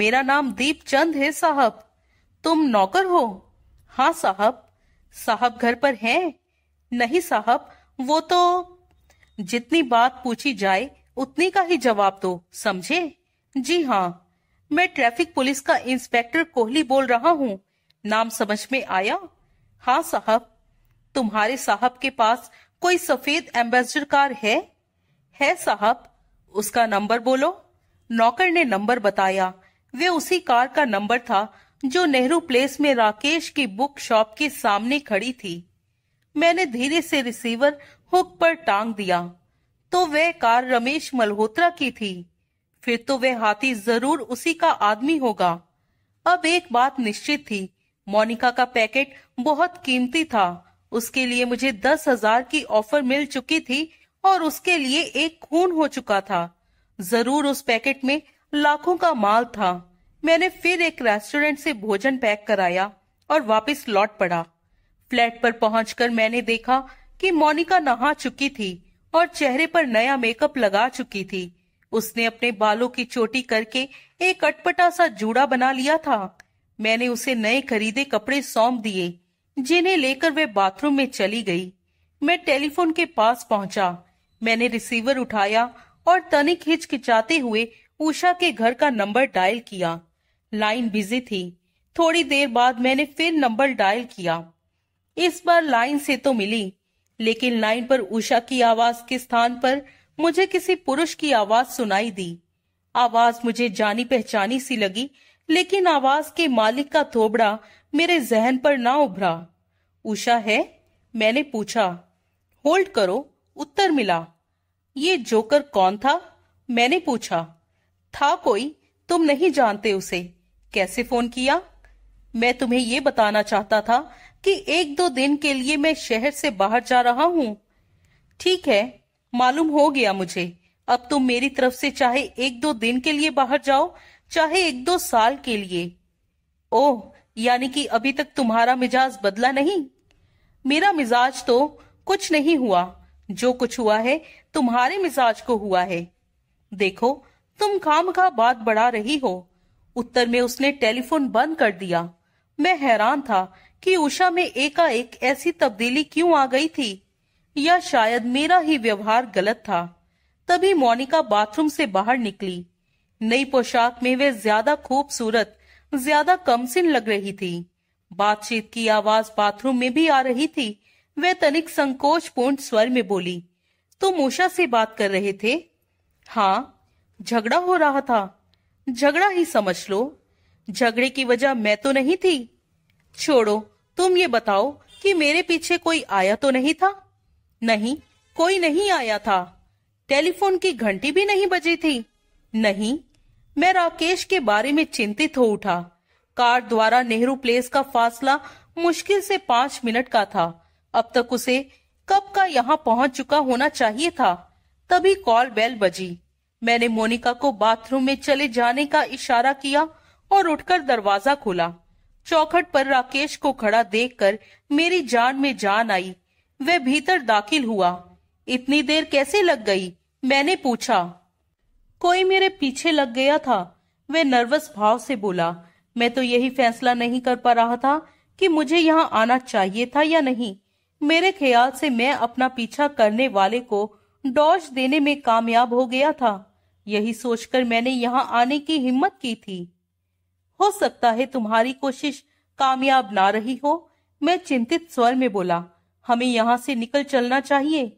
मेरा नाम दीप चंद है साहब तुम नौकर हो हाँ साहब साहब घर पर हैं नहीं साहब वो तो जितनी बात पूछी जाए उतनी का ही जवाब दो समझे जी हाँ मैं ट्रैफिक पुलिस का इंस्पेक्टर कोहली बोल रहा हूँ नाम समझ में आया हाँ साहब तुम्हारे साहब के पास कोई सफेद एम्बेसडर कार है है साहब उसका नंबर बोलो नौकर ने नंबर बताया वे उसी कार का नंबर था जो नेहरू प्लेस में राकेश की बुक शॉप के सामने खड़ी थी मैंने धीरे से रिसीवर हुक पर टांग दिया तो वह कार रमेश मल्होत्रा की थी फिर तो वह हाथी जरूर उसी का आदमी होगा अब एक बात निश्चित थी मोनिका का पैकेट बहुत कीमती था उसके लिए मुझे दस हजार की ऑफर मिल चुकी थी और उसके लिए एक खून हो चुका था जरूर उस पैकेट में लाखों का माल था मैंने फिर एक रेस्टोरेंट से भोजन पैक कराया और वापस लौट पड़ा फ्लैट पर पहुंचकर मैंने देखा कि मोनिका नहा चुकी थी और चेहरे पर नया मेकअप लगा चुकी थी उसने अपने बालों की चोटी करके एक अटपटा सा जूड़ा बना लिया था मैंने उसे नए खरीदे कपड़े सौंप दिए जिन्हें लेकर वह बाथरूम में चली गई मैं टेलीफोन के पास पहुंचा मैंने रिसीवर उठाया और तनिक हिचकिचाते हुए उषा के घर का नंबर डायल किया लाइन बिजी थी थोड़ी देर बाद मैंने फिर नंबर डायल किया इस बार लाइन से तो मिली लेकिन लाइन पर उषा की आवाज के स्थान पर मुझे किसी पुरुष की आवाज सुनाई दी आवाज मुझे जानी पहचानी सी लगी लेकिन आवाज के मालिक का थोबड़ा मेरे जहन पर ना उभरा उषा है मैंने पूछा होल्ड करो उत्तर मिला ये जोकर कौन था मैंने पूछा था कोई तुम नहीं जानते उसे कैसे फोन किया मैं तुम्हें ये बताना चाहता था कि एक दो दिन के लिए मैं शहर से बाहर जा रहा हूँ ठीक है मालूम हो गया मुझे अब तुम मेरी तरफ से चाहे एक दो दिन के लिए बाहर जाओ चाहे एक दो साल के लिए ओह यानी कि अभी तक तुम्हारा मिजाज बदला नहीं मेरा मिजाज तो कुछ नहीं हुआ जो कुछ हुआ है तुम्हारे मिजाज को हुआ है देखो तुम खाम खा बात बढ़ा रही हो उत्तर में उसने टेलीफोन बंद कर दिया मैं हैरान था कि उषा में एकाएक ऐसी तब्दीली क्यों आ गई थी या शायद मेरा ही व्यवहार गलत था तभी मोनिका बाथरूम से बाहर निकली नई पोशाक में वे ज्यादा खूबसूरत ज्यादा कमसिन लग रही थी बातचीत की आवाज बाथरूम में भी आ रही थी वह तनिक संकोचपूर्ण स्वर में बोली तुम तो उषा से बात कर रहे थे हाँ झगड़ा हो रहा था झगड़ा ही समझ लो झगड़े की वजह मैं तो नहीं थी छोड़ो तुम ये बताओ कि मेरे पीछे कोई आया तो नहीं था नहीं कोई नहीं आया था टेलीफोन की घंटी भी नहीं बजी थी नहीं मैं राकेश के बारे में चिंतित हो उठा कार द्वारा नेहरू प्लेस का फासला मुश्किल से पांच मिनट का था अब तक उसे कब का यहाँ पहुंच चुका होना चाहिए था तभी कॉल बेल बजी मैंने मोनिका को बाथरूम में चले जाने का इशारा किया और उठकर दरवाजा खोला चौखट पर राकेश को खड़ा देखकर मेरी जान में जान आई वह भीतर दाखिल हुआ इतनी देर कैसे लग गई मैंने पूछा कोई मेरे पीछे लग गया था वह नर्वस भाव से बोला मैं तो यही फैसला नहीं कर पा रहा था कि मुझे यहाँ आना चाहिए था या नहीं मेरे ख्याल से मैं अपना पीछा करने वाले को डॉज देने में कामयाब हो गया था यही सोचकर मैंने यहाँ आने की हिम्मत की थी हो सकता है तुम्हारी कोशिश कामयाब ना रही हो मैं चिंतित स्वर में बोला हमें यहाँ से निकल चलना चाहिए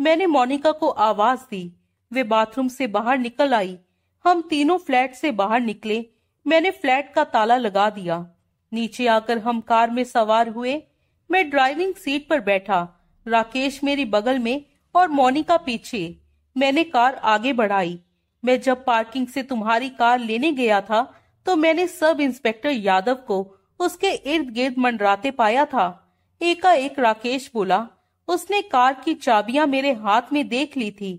मैंने मोनिका को आवाज दी वे बाथरूम से बाहर निकल आई हम तीनों फ्लैट से बाहर निकले मैंने फ्लैट का ताला लगा दिया नीचे आकर हम कार में सवार हुए मैं ड्राइविंग सीट पर बैठा राकेश मेरी बगल में और मोनिका पीछे मैंने कार आगे बढ़ाई मैं जब पार्किंग से तुम्हारी कार लेने गया था तो मैंने सब इंस्पेक्टर यादव को उसके इर्द गिर्द मंडराते पाया था एकाएक राकेश बोला उसने कार की चाबियां मेरे हाथ में देख ली थी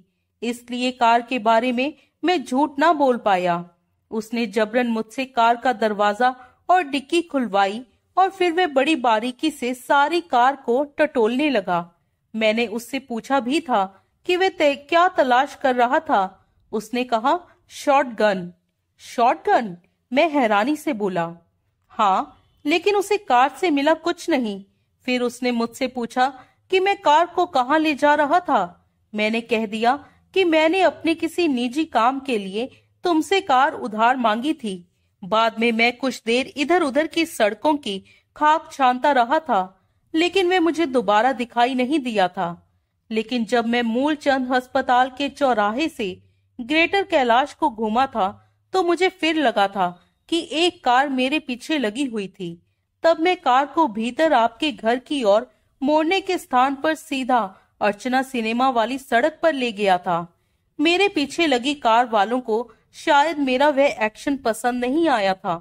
इसलिए कार के बारे में मैं झूठ ना बोल पाया उसने जबरन मुझसे कार का दरवाजा और डिक्की खुलवाई और फिर वह बड़ी बारीकी से सारी कार को टटोलने लगा मैंने उससे पूछा भी था कि वह क्या तलाश कर रहा था उसने कहा शॉटगन शॉटगन मैं हैरानी से बोला हाँ लेकिन उसे कार से मिला कुछ नहीं फिर उसने मुझसे पूछा कि मैं कार को कहा ले जा रहा था मैंने कह दिया कि मैंने अपने किसी निजी काम के लिए तुमसे कार उधार मांगी थी बाद में मैं कुछ देर इधर उधर की सड़कों की खाक छानता रहा था लेकिन वे मुझे दोबारा दिखाई नहीं दिया था लेकिन जब मैं मूलचंद अस्पताल के चौराहे से ग्रेटर कैलाश को घूमा था तो मुझे फिर लगा था कि एक कार मेरे पीछे लगी हुई थी तब मैं कार को भीतर आपके घर की ओर मोड़ने के स्थान पर सीधा अर्चना सिनेमा वाली सड़क पर ले गया था मेरे पीछे लगी कार वालों को शायद मेरा वह एक्शन पसंद नहीं आया था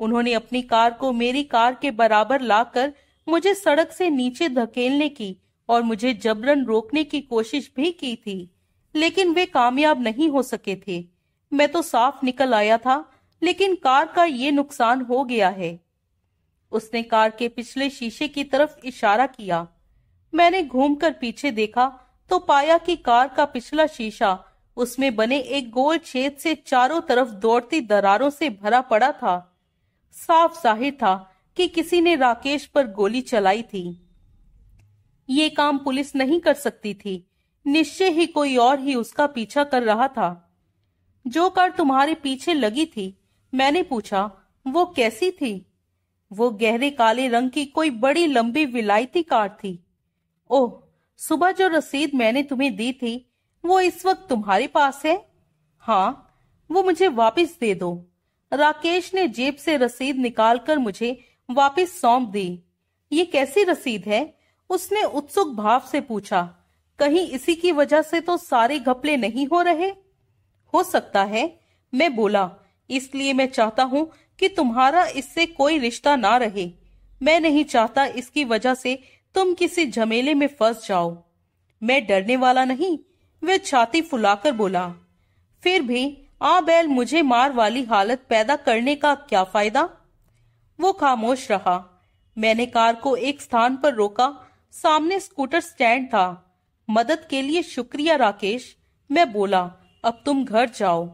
उन्होंने अपनी कार को मेरी कार के बराबर लाकर मुझे सड़क से नीचे धकेलने की और मुझे जबरन रोकने की कोशिश भी की थी लेकिन वे कामयाब नहीं हो सके थे मैं तो साफ निकल आया था लेकिन कार का ये नुकसान हो गया है उसने कार के पिछले शीशे की तरफ इशारा किया मैंने घूमकर पीछे देखा तो पाया कि कार का पिछला शीशा उसमें बने एक गोल छेद से चारों तरफ दौड़ती दरारों से भरा पड़ा था साफ जाहिर था कि किसी ने राकेश पर गोली चलाई थी ये काम पुलिस नहीं कर सकती थी निश्चय ही कोई और ही उसका पीछा कर रहा था जो कार तुम्हारे पीछे लगी थी मैंने पूछा वो कैसी थी वो गहरे काले रंग की कोई बड़ी लंबी विलायती कार थी ओह सुबह जो रसीद मैंने तुम्हें दी थी वो इस वक्त तुम्हारे पास है हाँ वो मुझे वापस दे दो राकेश ने जेब से रसीद निकालकर मुझे वापस सौंप दी ये कैसी रसीद है उसने उत्सुक भाव से पूछा कहीं इसी की वजह से तो सारे घपले नहीं हो रहे हो सकता है मैं बोला इसलिए मैं चाहता हूँ कि तुम्हारा इससे कोई रिश्ता ना रहे मैं नहीं चाहता इसकी वजह से तुम किसी झमेले में फंस जाओ मैं डरने वाला नहीं वह छाती फुलाकर बोला फिर भी आ बैल मुझे मार वाली हालत पैदा करने का क्या फायदा वो खामोश रहा मैंने कार को एक स्थान पर रोका सामने स्कूटर स्टैंड था मदद के लिए शुक्रिया राकेश मैं बोला अब तुम घर जाओ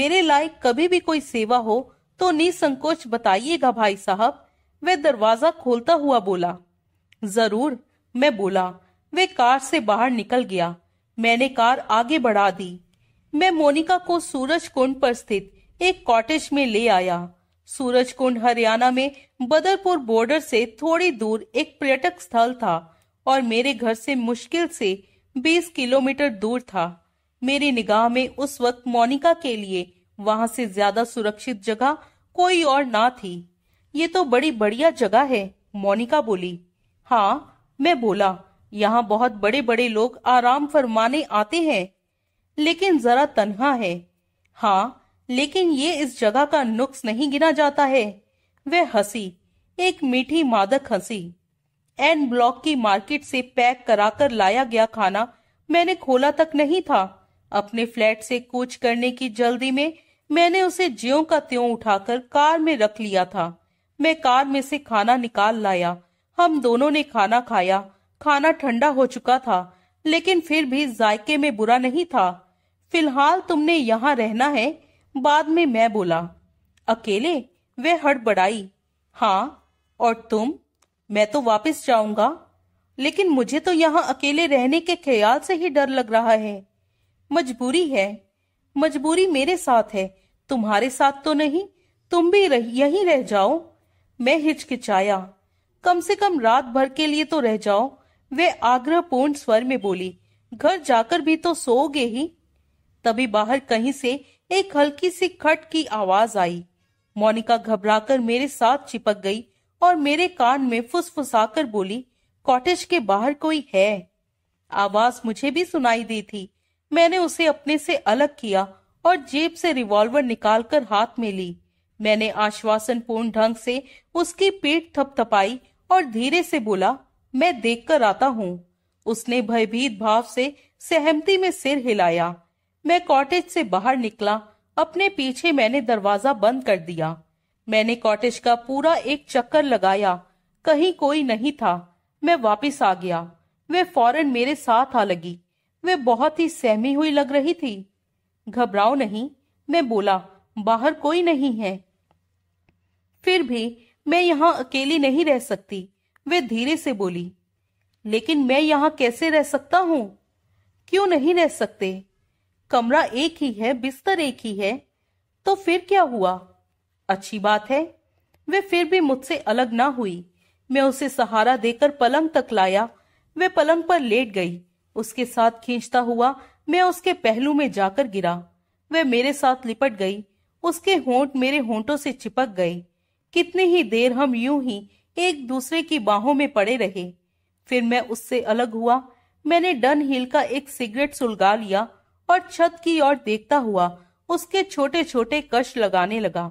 मेरे लायक कभी भी कोई सेवा हो तो निसंकोच बताइएगा भाई साहब वह दरवाजा खोलता हुआ बोला जरूर मैं बोला वे कार से बाहर निकल गया मैंने कार आगे बढ़ा दी मैं मोनिका को सूरज कुंड पर स्थित एक कॉटेज में ले आया सूरज कुंड हरियाणा में बदरपुर बॉर्डर से थोड़ी दूर एक पर्यटक स्थल था और मेरे घर से मुश्किल से 20 किलोमीटर दूर था मेरी निगाह में उस वक्त मोनिका के लिए वहां से ज्यादा सुरक्षित जगह कोई और ना थी ये तो बड़ी बढ़िया जगह है मोनिका बोली हाँ मैं बोला यहाँ बहुत बड़े बड़े लोग आराम फरमाने आते हैं लेकिन जरा तन्हा है हाँ लेकिन ये इस जगह का नुक्स नहीं गिना जाता है वह हंसी एक मीठी मादक हंसी एन ब्लॉक की मार्केट से पैक कराकर लाया गया खाना मैंने खोला तक नहीं था अपने फ्लैट से कूच करने की जल्दी में मैंने उसे ज्यो का त्यों उठाकर कार में रख लिया था मैं कार में से खाना निकाल लाया हम दोनों ने खाना खाया खाना ठंडा हो चुका था लेकिन फिर भी जायके में बुरा नहीं था फिलहाल तुमने यहाँ रहना है बाद में मैं बोला अकेले वह हड़बड़ाई हाँ और तुम मैं तो वापस जाऊंगा लेकिन मुझे तो यहाँ अकेले रहने के ख्याल से ही डर लग रहा है मजबूरी है मजबूरी मेरे साथ है तुम्हारे साथ तो नहीं तुम भी यहीं रह जाओ मैं हिचकिचाया कम से कम रात भर के लिए तो रह जाओ वे आग्रहपूर्ण स्वर में बोली घर जाकर भी तो सोओगे ही तभी बाहर कहीं से एक हल्की सी खट की आवाज आई मोनिका घबराकर मेरे साथ चिपक गई और मेरे कान में फुसफुसाकर बोली कॉटेज के बाहर कोई है आवाज मुझे भी सुनाई दी थी मैंने उसे अपने से अलग किया और जेब से रिवॉल्वर निकालकर हाथ में ली मैंने पूर्ण ढंग से उसकी पीठ थपथपाई और धीरे से बोला मैं देखकर आता हूँ उसने भयभीत भाव से सहमति में सिर हिलाया मैं कॉटेज से बाहर निकला अपने पीछे मैंने दरवाजा बंद कर दिया मैंने कॉटेज का पूरा एक चक्कर लगाया कहीं कोई नहीं था मैं वापस आ गया वे फौरन मेरे साथ आ लगी वे बहुत ही सहमी हुई लग रही थी घबराओ नहीं मैं बोला बाहर कोई नहीं है फिर भी मैं यहाँ अकेली नहीं रह सकती वे धीरे से बोली लेकिन मैं यहाँ कैसे रह सकता हूँ क्यों नहीं रह सकते कमरा एक ही है बिस्तर एक ही है तो फिर क्या हुआ अच्छी बात है वे फिर भी मुझसे अलग ना हुई मैं उसे सहारा देकर पलंग तक लाया वे पलंग पर लेट गई उसके साथ खींचता हुआ मैं उसके पहलू में जाकर गिरा वह मेरे साथ लिपट गई उसके होंठ मेरे होंठों से चिपक गई कितने ही देर हम यूं ही एक दूसरे की बाहों में पड़े रहे फिर मैं उससे अलग हुआ मैंने डन हिल का एक सिगरेट सुलगा लिया और छत की ओर देखता हुआ उसके छोटे छोटे कश लगाने लगा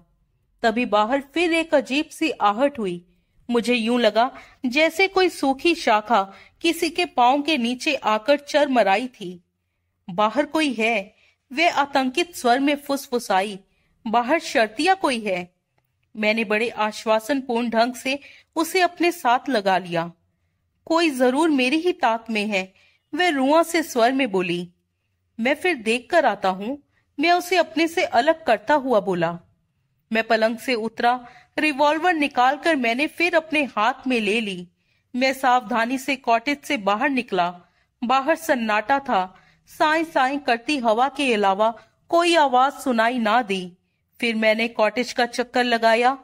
तभी बाहर फिर एक अजीब सी आहट हुई मुझे यूं लगा जैसे कोई सूखी शाखा किसी के पांव के नीचे आकर चरमराई थी बाहर कोई है वे आतंकित स्वर में फुसफुसाई बाहर शर्तिया कोई है मैंने बड़े आश्वासनपूर्ण ढंग से उसे अपने साथ लगा लिया कोई जरूर मेरी ही ताक में है वह रुआ से स्वर में बोली मैं फिर देख कर आता हूँ मैं उसे अपने से अलग करता हुआ बोला मैं पलंग से उतरा रिवॉल्वर निकालकर मैंने फिर अपने हाथ में ले ली मैं सावधानी से कॉटेज से बाहर निकला बाहर सन्नाटा था साई साई करती हवा के अलावा कोई आवाज सुनाई ना दी फिर मैंने कॉटेज का चक्कर लगाया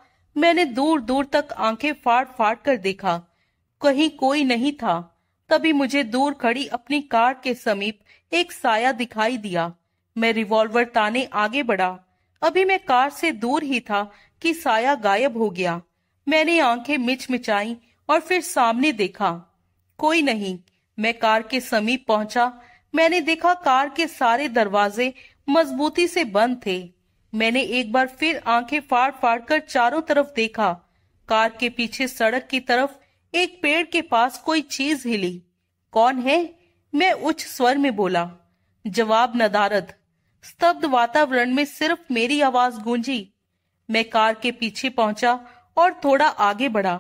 मैंने दूर दूर तक आंखें फाड़ फाड़ कर देखा कहीं कोई नहीं था तभी मुझे दूर खड़ी अपनी कार के समीप एक साया दिखाई दिया मैं रिवॉल्वर ताने आगे बढ़ा अभी मैं कार से दूर ही था कि साया गायब हो गया मैंने आंखें मिचमिचाई और फिर सामने देखा कोई नहीं मैं कार के समीप पहुंचा मैंने देखा कार के सारे दरवाजे मजबूती से बंद थे मैंने एक बार फिर आंखें फाड़ फाड़ कर चारों तरफ देखा कार के पीछे सड़क की तरफ एक पेड़ के पास कोई चीज हिली कौन है मैं उच्च स्वर में बोला जवाब नदारद स्तब्ध वातावरण में सिर्फ मेरी आवाज गूंजी मैं कार के पीछे पहुंचा और थोड़ा आगे बढ़ा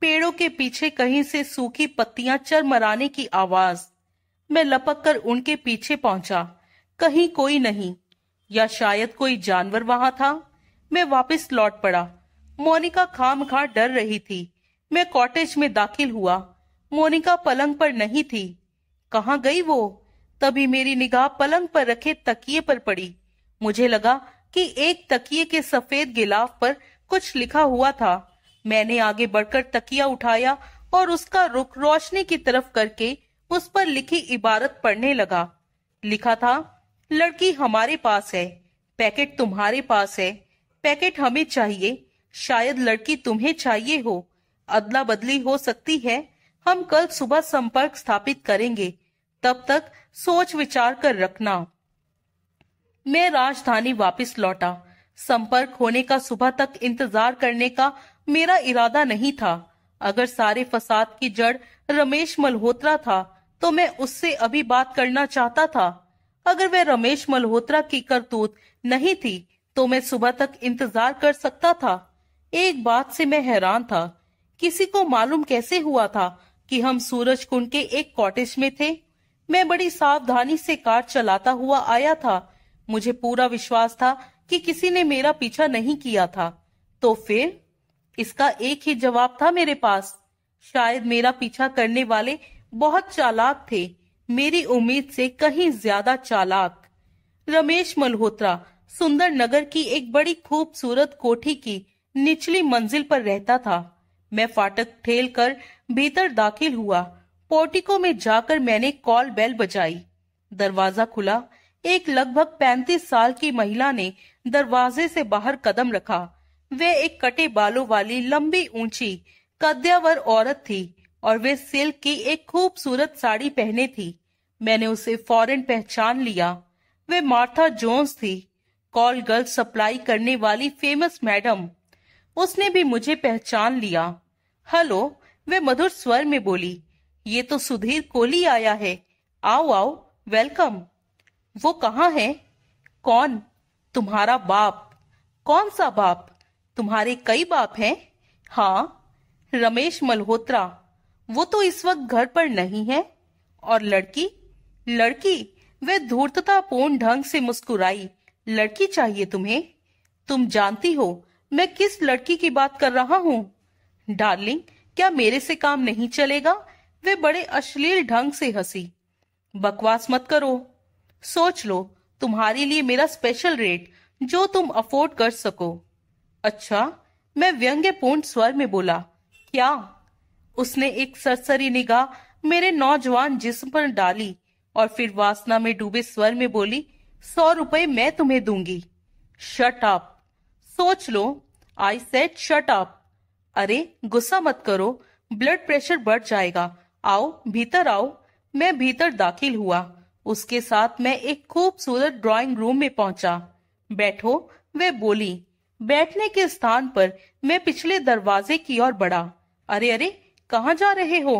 पेड़ों के पीछे कहीं से सूखी पत्तियां चरमराने की आवाज मैं लपक कर उनके पीछे पहुंचा कहीं कोई नहीं या शायद कोई जानवर वहां था मैं वापस लौट पड़ा मोनिका खाम खा डर रही थी मैं कॉटेज में दाखिल हुआ मोनिका पलंग पर नहीं थी कहा गई वो तभी मेरी निगाह पलंग पर रखे तकिए पर पड़ी मुझे लगा कि एक तकिए के सफेद गिलाफ पर कुछ लिखा हुआ था मैंने आगे बढ़कर तकिया उठाया और उसका रुख रोशनी की तरफ करके उस पर लिखी इबारत पढ़ने लगा लिखा था लड़की हमारे पास है पैकेट तुम्हारे पास है पैकेट हमें चाहिए शायद लड़की तुम्हें चाहिए हो अदला बदली हो सकती है हम कल सुबह संपर्क स्थापित करेंगे तब तक सोच विचार कर रखना मैं राजधानी वापस लौटा संपर्क होने का सुबह तक इंतजार करने का मेरा इरादा नहीं था अगर सारे फसाद की जड़ रमेश मल्होत्रा था तो मैं उससे अभी बात करना चाहता था अगर वह रमेश मल्होत्रा की करतूत नहीं थी तो मैं सुबह तक इंतजार कर सकता था एक बात से मैं हैरान था किसी को मालूम कैसे हुआ था कि हम सूरज कुंड के एक कॉटेज में थे मैं बड़ी सावधानी से कार चलाता हुआ आया था मुझे पूरा विश्वास था कि किसी ने मेरा पीछा नहीं किया था तो फिर इसका एक ही जवाब था मेरे पास शायद मेरा पीछा करने वाले बहुत चालाक थे मेरी उम्मीद से कहीं ज्यादा चालाक रमेश मल्होत्रा सुंदर नगर की एक बड़ी खूबसूरत कोठी की निचली मंजिल पर रहता था मैं फाटक ठेल कर भीतर दाखिल हुआ पोर्टिको में जाकर मैंने कॉल बेल बजाई दरवाजा खुला एक लगभग पैंतीस साल की महिला ने दरवाजे से बाहर कदम रखा वह एक कटे बालों वाली लंबी ऊंची कद्यावर औरत थी और वे सिल्क की एक खूबसूरत साड़ी पहने थी मैंने उसे फौरन पहचान लिया वे मार्था जोन्स थी कॉल गर्ल सप्लाई करने वाली फेमस मैडम उसने भी मुझे पहचान लिया हेलो वे मधुर स्वर में बोली ये तो सुधीर कोहली आया है आओ आओ वेलकम वो कहाँ है कौन तुम्हारा बाप कौन सा बाप तुम्हारे कई बाप हैं हाँ रमेश मल्होत्रा वो तो इस वक्त घर पर नहीं है और लड़की लड़की वह धूर्ततापूर्ण ढंग से मुस्कुराई लड़की चाहिए तुम्हें तुम जानती हो मैं किस लड़की की बात कर रहा हूँ डार्लिंग क्या मेरे से काम नहीं चलेगा वे बड़े अश्लील ढंग से हंसी बकवास मत करो सोच लो तुम्हारे लिए मेरा स्पेशल रेट जो तुम अफोर्ड कर सको अच्छा मैं व्यंग्यपूर्ण स्वर में बोला क्या उसने एक सरसरी निगाह मेरे नौजवान जिस्म पर डाली और फिर वासना में डूबे स्वर में बोली सौ रुपए मैं तुम्हें दूंगी शट अप सोच लो आई सेट शट अप अरे गुस्सा मत करो ब्लड प्रेशर बढ़ जाएगा आओ भीतर आओ मैं भीतर दाखिल हुआ उसके साथ मैं एक खूबसूरत ड्राइंग रूम में पहुंचा बैठो वे बोली बैठने के स्थान पर मैं पिछले दरवाजे की ओर बढ़ा अरे अरे कहाँ जा रहे हो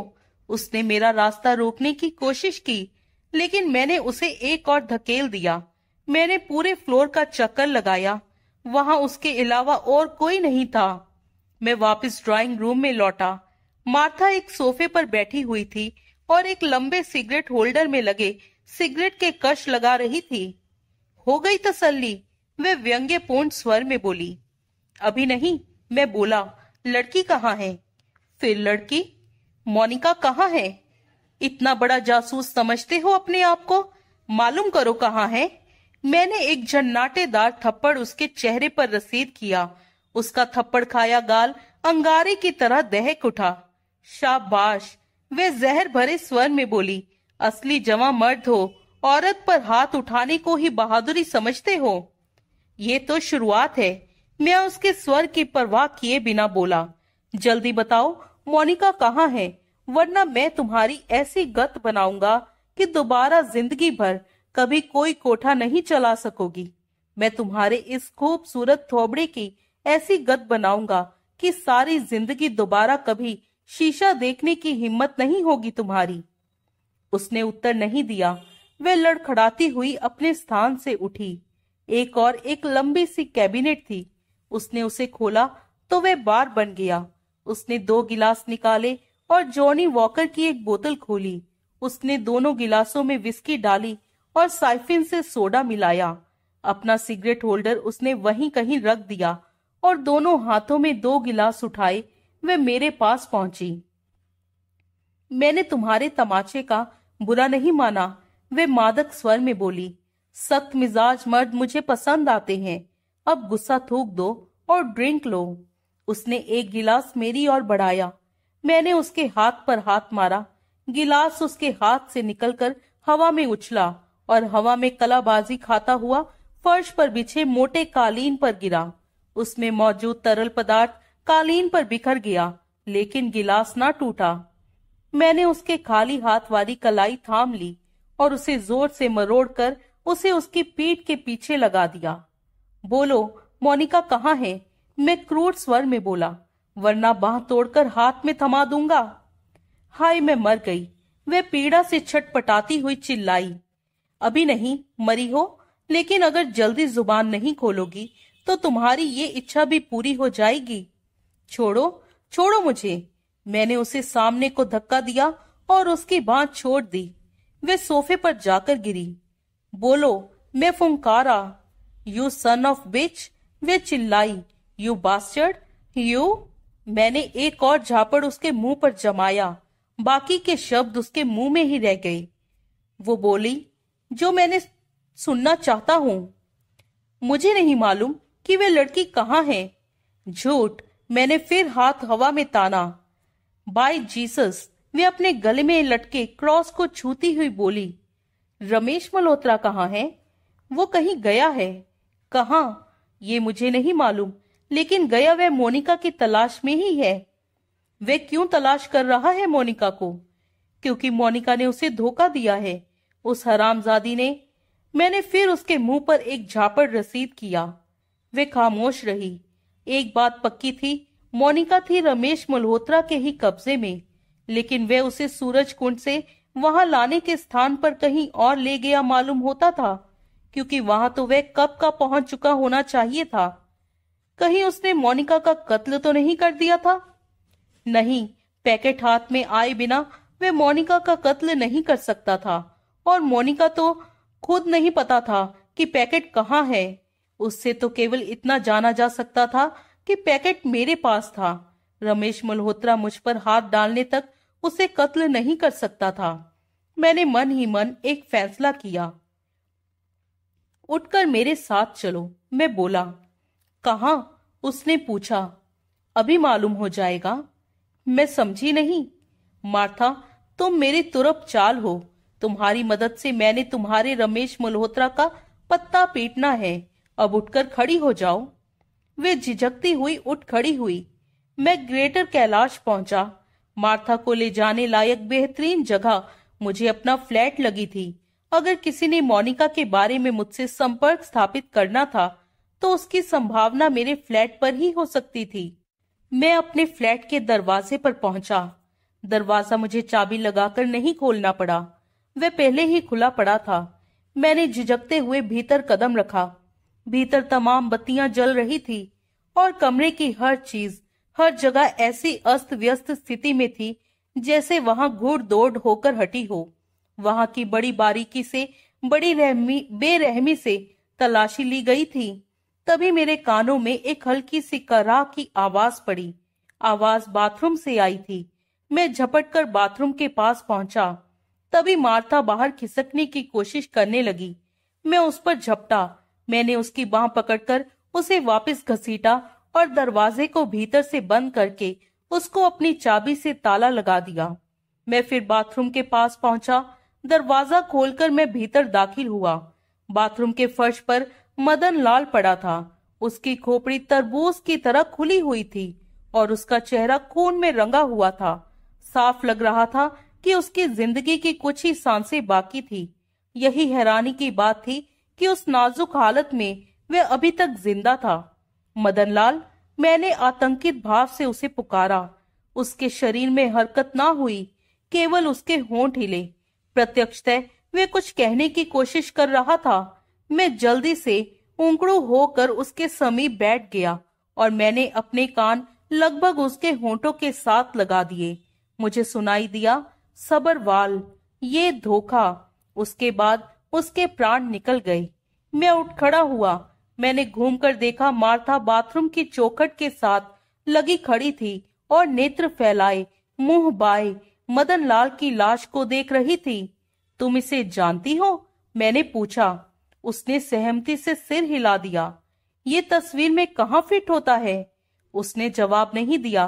उसने मेरा रास्ता रोकने की कोशिश की लेकिन मैंने उसे एक और धकेल दिया मैंने पूरे फ्लोर का चक्कर लगाया वहां उसके अलावा और कोई नहीं था मैं वापस ड्राइंग रूम में लौटा मार्था एक सोफे पर बैठी हुई थी और एक लंबे सिगरेट होल्डर में लगे सिगरेट के कश लगा रही थी हो गई तसल्ली वे व्यंग्यपूर्ण स्वर में बोली अभी नहीं मैं बोला लड़की कहाँ है फिर लड़की मोनिका कहाँ है इतना बड़ा जासूस समझते हो अपने आप को मालूम करो कहाँ है मैंने एक झन्नाटेदार थप्पड़ उसके चेहरे पर रसीद किया उसका थप्पड़ खाया गाल अंगारे की तरह दहक उठा शाबाश वे जहर भरे स्वर में बोली असली जवा मर्द हो औरत पर हाथ उठाने को ही बहादुरी समझते हो ये तो शुरुआत है मैं उसके स्वर की परवाह किए बिना बोला जल्दी बताओ मोनिका कहाँ है वरना मैं तुम्हारी ऐसी गत बनाऊंगा कि दोबारा जिंदगी भर कभी कोई कोठा नहीं चला सकोगी मैं तुम्हारे इस खूबसूरत थोबड़े की ऐसी गत बनाऊंगा कि सारी जिंदगी दोबारा कभी शीशा देखने की हिम्मत नहीं होगी तुम्हारी उसने उत्तर नहीं दिया वह लड़खड़ाती हुई अपने स्थान से उठी एक और एक लंबी सी कैबिनेट थी उसने उसे खोला तो वह बार बन गया उसने दो गिलास निकाले और जॉनी वॉकर की एक बोतल खोली उसने दोनों गिलासों में विस्की डाली और साइफिन से सोडा मिलाया अपना सिगरेट होल्डर उसने वहीं कहीं रख दिया और दोनों हाथों में दो गिलास उठाए वे मेरे पास पहुंची मैंने तुम्हारे तमाचे का बुरा नहीं माना वे मादक स्वर में बोली सख्त मिजाज मर्द मुझे पसंद आते हैं अब गुस्सा थूक दो और ड्रिंक लो उसने एक गिलास मेरी ओर बढ़ाया मैंने उसके हाथ पर हाथ मारा गिलास उसके हाथ से निकलकर हवा में उछला और हवा में कलाबाजी खाता हुआ फर्श पर बिछे मोटे कालीन पर गिरा उसमें मौजूद तरल पदार्थ कालीन पर बिखर गया लेकिन गिलास ना टूटा मैंने उसके खाली हाथ वाली कलाई थाम ली और उसे जोर से मरोड़कर उसे उसकी पीठ के पीछे लगा दिया बोलो मोनिका कहाँ है मैं क्रूर स्वर में बोला वरना बाह तोड़कर हाथ में थमा दूंगा हाय मैं मर गई वह पीड़ा से छटपटाती हुई चिल्लाई अभी नहीं मरी हो लेकिन अगर जल्दी जुबान नहीं खोलोगी तो तुम्हारी ये इच्छा भी पूरी हो जाएगी छोड़ो छोड़ो मुझे मैंने उसे सामने को धक्का दिया और उसकी बात छोड़ दी वे सोफे पर जाकर गिरी बोलो मैं फुंकारा यू सन ऑफ बिच वे चिल्लाई यू बास्टर्ड यू मैंने एक और झापड़ उसके मुंह पर जमाया बाकी के शब्द उसके मुंह में ही रह गए वो बोली जो मैंने सुनना चाहता हूं मुझे नहीं मालूम कि वे लड़की कहाँ है झूठ मैंने फिर हाथ हवा में ताना बाय जीसस वे अपने गले में लटके क्रॉस को छूती हुई बोली रमेश मल्होत्रा कहाँ है वो कहीं गया है कहा ये मुझे नहीं मालूम लेकिन गया वह मोनिका की तलाश में ही है वह क्यों तलाश कर रहा है मोनिका को क्योंकि मोनिका ने उसे धोखा दिया है उस हरामजादी ने मैंने फिर उसके मुंह पर एक झापड़ रसीद किया वे खामोश रही एक बात पक्की थी मोनिका थी रमेश मल्होत्रा के ही कब्जे में लेकिन वह उसे सूरज कुंड से वहां लाने के स्थान पर कहीं और ले गया मालूम होता था क्योंकि वहां तो वह कब का पहुंच चुका होना चाहिए था कहीं उसने मोनिका का कत्ल तो नहीं कर दिया था नहीं पैकेट हाथ में आए बिना वह मोनिका का कत्ल नहीं कर सकता था और मोनिका तो खुद नहीं पता था कि पैकेट कहाँ है उससे तो केवल इतना जाना जा सकता था कि पैकेट मेरे पास था रमेश मल्होत्रा मुझ पर हाथ डालने तक उसे कत्ल नहीं कर सकता था मैंने मन ही मन एक फैसला किया उठकर मेरे साथ चलो मैं बोला कहा उसने पूछा अभी मालूम हो जाएगा मैं समझी नहीं मार्था तुम मेरे तुरप चाल हो तुम्हारी मदद से मैंने तुम्हारे रमेश मल्होत्रा का पत्ता पीटना है अब उठकर खड़ी हो जाओ वे झिझकती हुई उठ खड़ी हुई मैं ग्रेटर कैलाश पहुंचा मार्था को ले जाने लायक बेहतरीन जगह मुझे अपना फ्लैट लगी थी अगर किसी ने मोनिका के बारे में मुझसे संपर्क स्थापित करना था तो उसकी संभावना मेरे फ्लैट पर ही हो सकती थी मैं अपने फ्लैट के दरवाजे पर पहुंचा दरवाजा मुझे चाबी लगाकर नहीं खोलना पड़ा वह पहले ही खुला पड़ा था मैंने झिझकते हुए भीतर कदम रखा भीतर तमाम बत्तियां जल रही थी और कमरे की हर चीज हर जगह ऐसी अस्त व्यस्त स्थिति में थी जैसे वहां घूर दौड़ होकर हटी हो वहां की बड़ी बारीकी से बड़ी रहमी बेरहमी से तलाशी ली गई थी तभी मेरे कानों में एक हल्की सी कराह की आवाज पड़ी आवाज बाथरूम से आई थी मैं झपट कर बाथरूम के पास पहुंचा तभी मार्था बाहर खिसकने की कोशिश करने लगी मैं उस पर झपटा मैंने उसकी बाह पकड़कर उसे वापस घसीटा और दरवाजे को भीतर से बंद करके उसको अपनी चाबी से ताला लगा दिया मैं फिर बाथरूम के पास पहुंचा दरवाजा खोलकर मैं भीतर दाखिल हुआ बाथरूम के फर्श पर मदन लाल पड़ा था उसकी खोपड़ी तरबूज की तरह खुली हुई थी और उसका चेहरा खून में रंगा हुआ था साफ लग रहा था कि उसकी जिंदगी की कुछ ही सांसें बाकी थी यही हैरानी की बात थी कि उस नाजुक हालत में वह अभी तक जिंदा था मदनलाल मैंने आतंकित भाव से उसे पुकारा उसके शरीर में हरकत ना हुई केवल उसके होंठ हिले प्रत्यक्षतः वे कुछ कहने की कोशिश कर रहा था मैं जल्दी से उंकड़ू होकर उसके समीप बैठ गया और मैंने अपने कान लगभग उसके होंठों के साथ लगा दिए मुझे सुनाई दिया सबरवाल ये धोखा उसके बाद उसके प्राण निकल गए मैं उठ खड़ा हुआ मैंने घूमकर देखा मार्था बाथरूम की चौखट के साथ लगी खड़ी थी और नेत्र फैलाए मुंह बाए मदन लाल की लाश को देख रही थी तुम इसे जानती हो मैंने पूछा उसने सहमति से सिर हिला दिया ये तस्वीर में कहा फिट होता है उसने जवाब नहीं दिया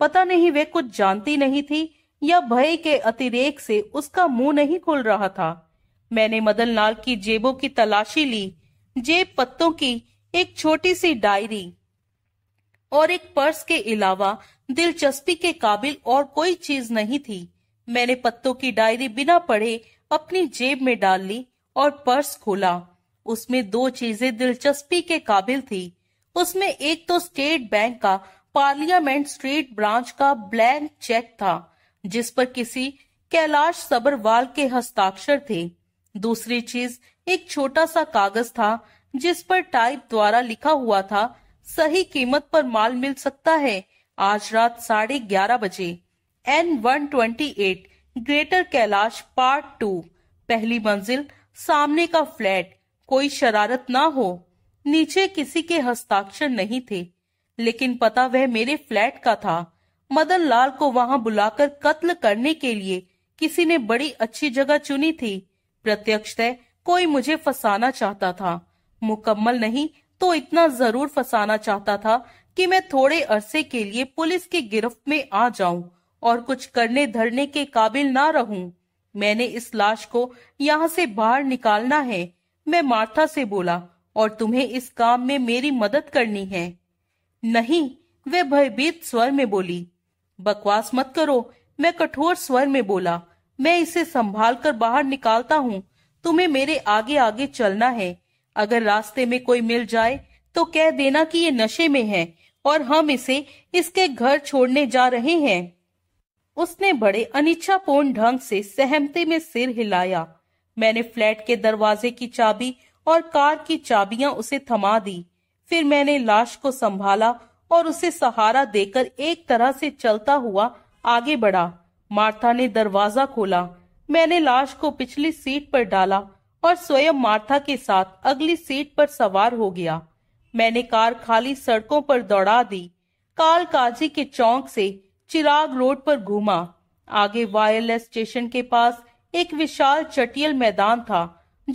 पता नहीं वे कुछ जानती नहीं थी या भय के अतिरेक से उसका मुंह नहीं खुल रहा था मैंने मदन लाल की जेबों की तलाशी ली जेब पत्तों की एक छोटी सी डायरी और एक पर्स के अलावा दिलचस्पी के काबिल और कोई चीज नहीं थी मैंने पत्तों की डायरी बिना पढ़े अपनी जेब में डाल ली और पर्स खोला उसमें दो चीजें दिलचस्पी के काबिल थी उसमें एक तो स्टेट बैंक का पार्लियामेंट स्ट्रीट ब्रांच का ब्लैंक चेक था जिस पर किसी कैलाश सबरवाल के हस्ताक्षर थे दूसरी चीज एक छोटा सा कागज था जिस पर टाइप द्वारा लिखा हुआ था सही कीमत पर माल मिल सकता है आज रात साढ़े ग्यारह बजे N one twenty eight Greater Kailash part two पहली मंजिल सामने का फ्लैट कोई शरारत ना हो नीचे किसी के हस्ताक्षर नहीं थे लेकिन पता वह मेरे फ्लैट का था मदन लाल को वहां बुलाकर कत्ल करने के लिए किसी ने बड़ी अच्छी जगह चुनी थी तय कोई मुझे फसाना चाहता था मुकम्मल नहीं तो इतना जरूर फसाना चाहता था कि मैं थोड़े अरसे के लिए पुलिस की गिरफ्त में आ जाऊं और कुछ करने धरने के काबिल ना रहूं। मैंने इस लाश को यहाँ से बाहर निकालना है मैं मार्था से बोला और तुम्हें इस काम में मेरी मदद करनी है नहीं वह भयभीत स्वर में बोली बकवास मत करो मैं कठोर स्वर में बोला मैं इसे संभाल कर बाहर निकालता हूँ तुम्हें मेरे आगे आगे चलना है अगर रास्ते में कोई मिल जाए तो कह देना कि ये नशे में है और हम इसे इसके घर छोड़ने जा रहे हैं उसने बड़े अनिच्छापूर्ण ढंग से सहमति में सिर हिलाया मैंने फ्लैट के दरवाजे की चाबी और कार की चाबियां उसे थमा दी फिर मैंने लाश को संभाला और उसे सहारा देकर एक तरह से चलता हुआ आगे बढ़ा मार्था ने दरवाजा खोला मैंने लाश को पिछली सीट पर डाला और स्वयं मार्था के साथ अगली सीट पर सवार हो गया मैंने कार खाली सड़कों पर दौड़ा दी काल काजी के चौंक से चिराग रोड पर घूमा आगे वायरलेस स्टेशन के पास एक विशाल चटियल मैदान था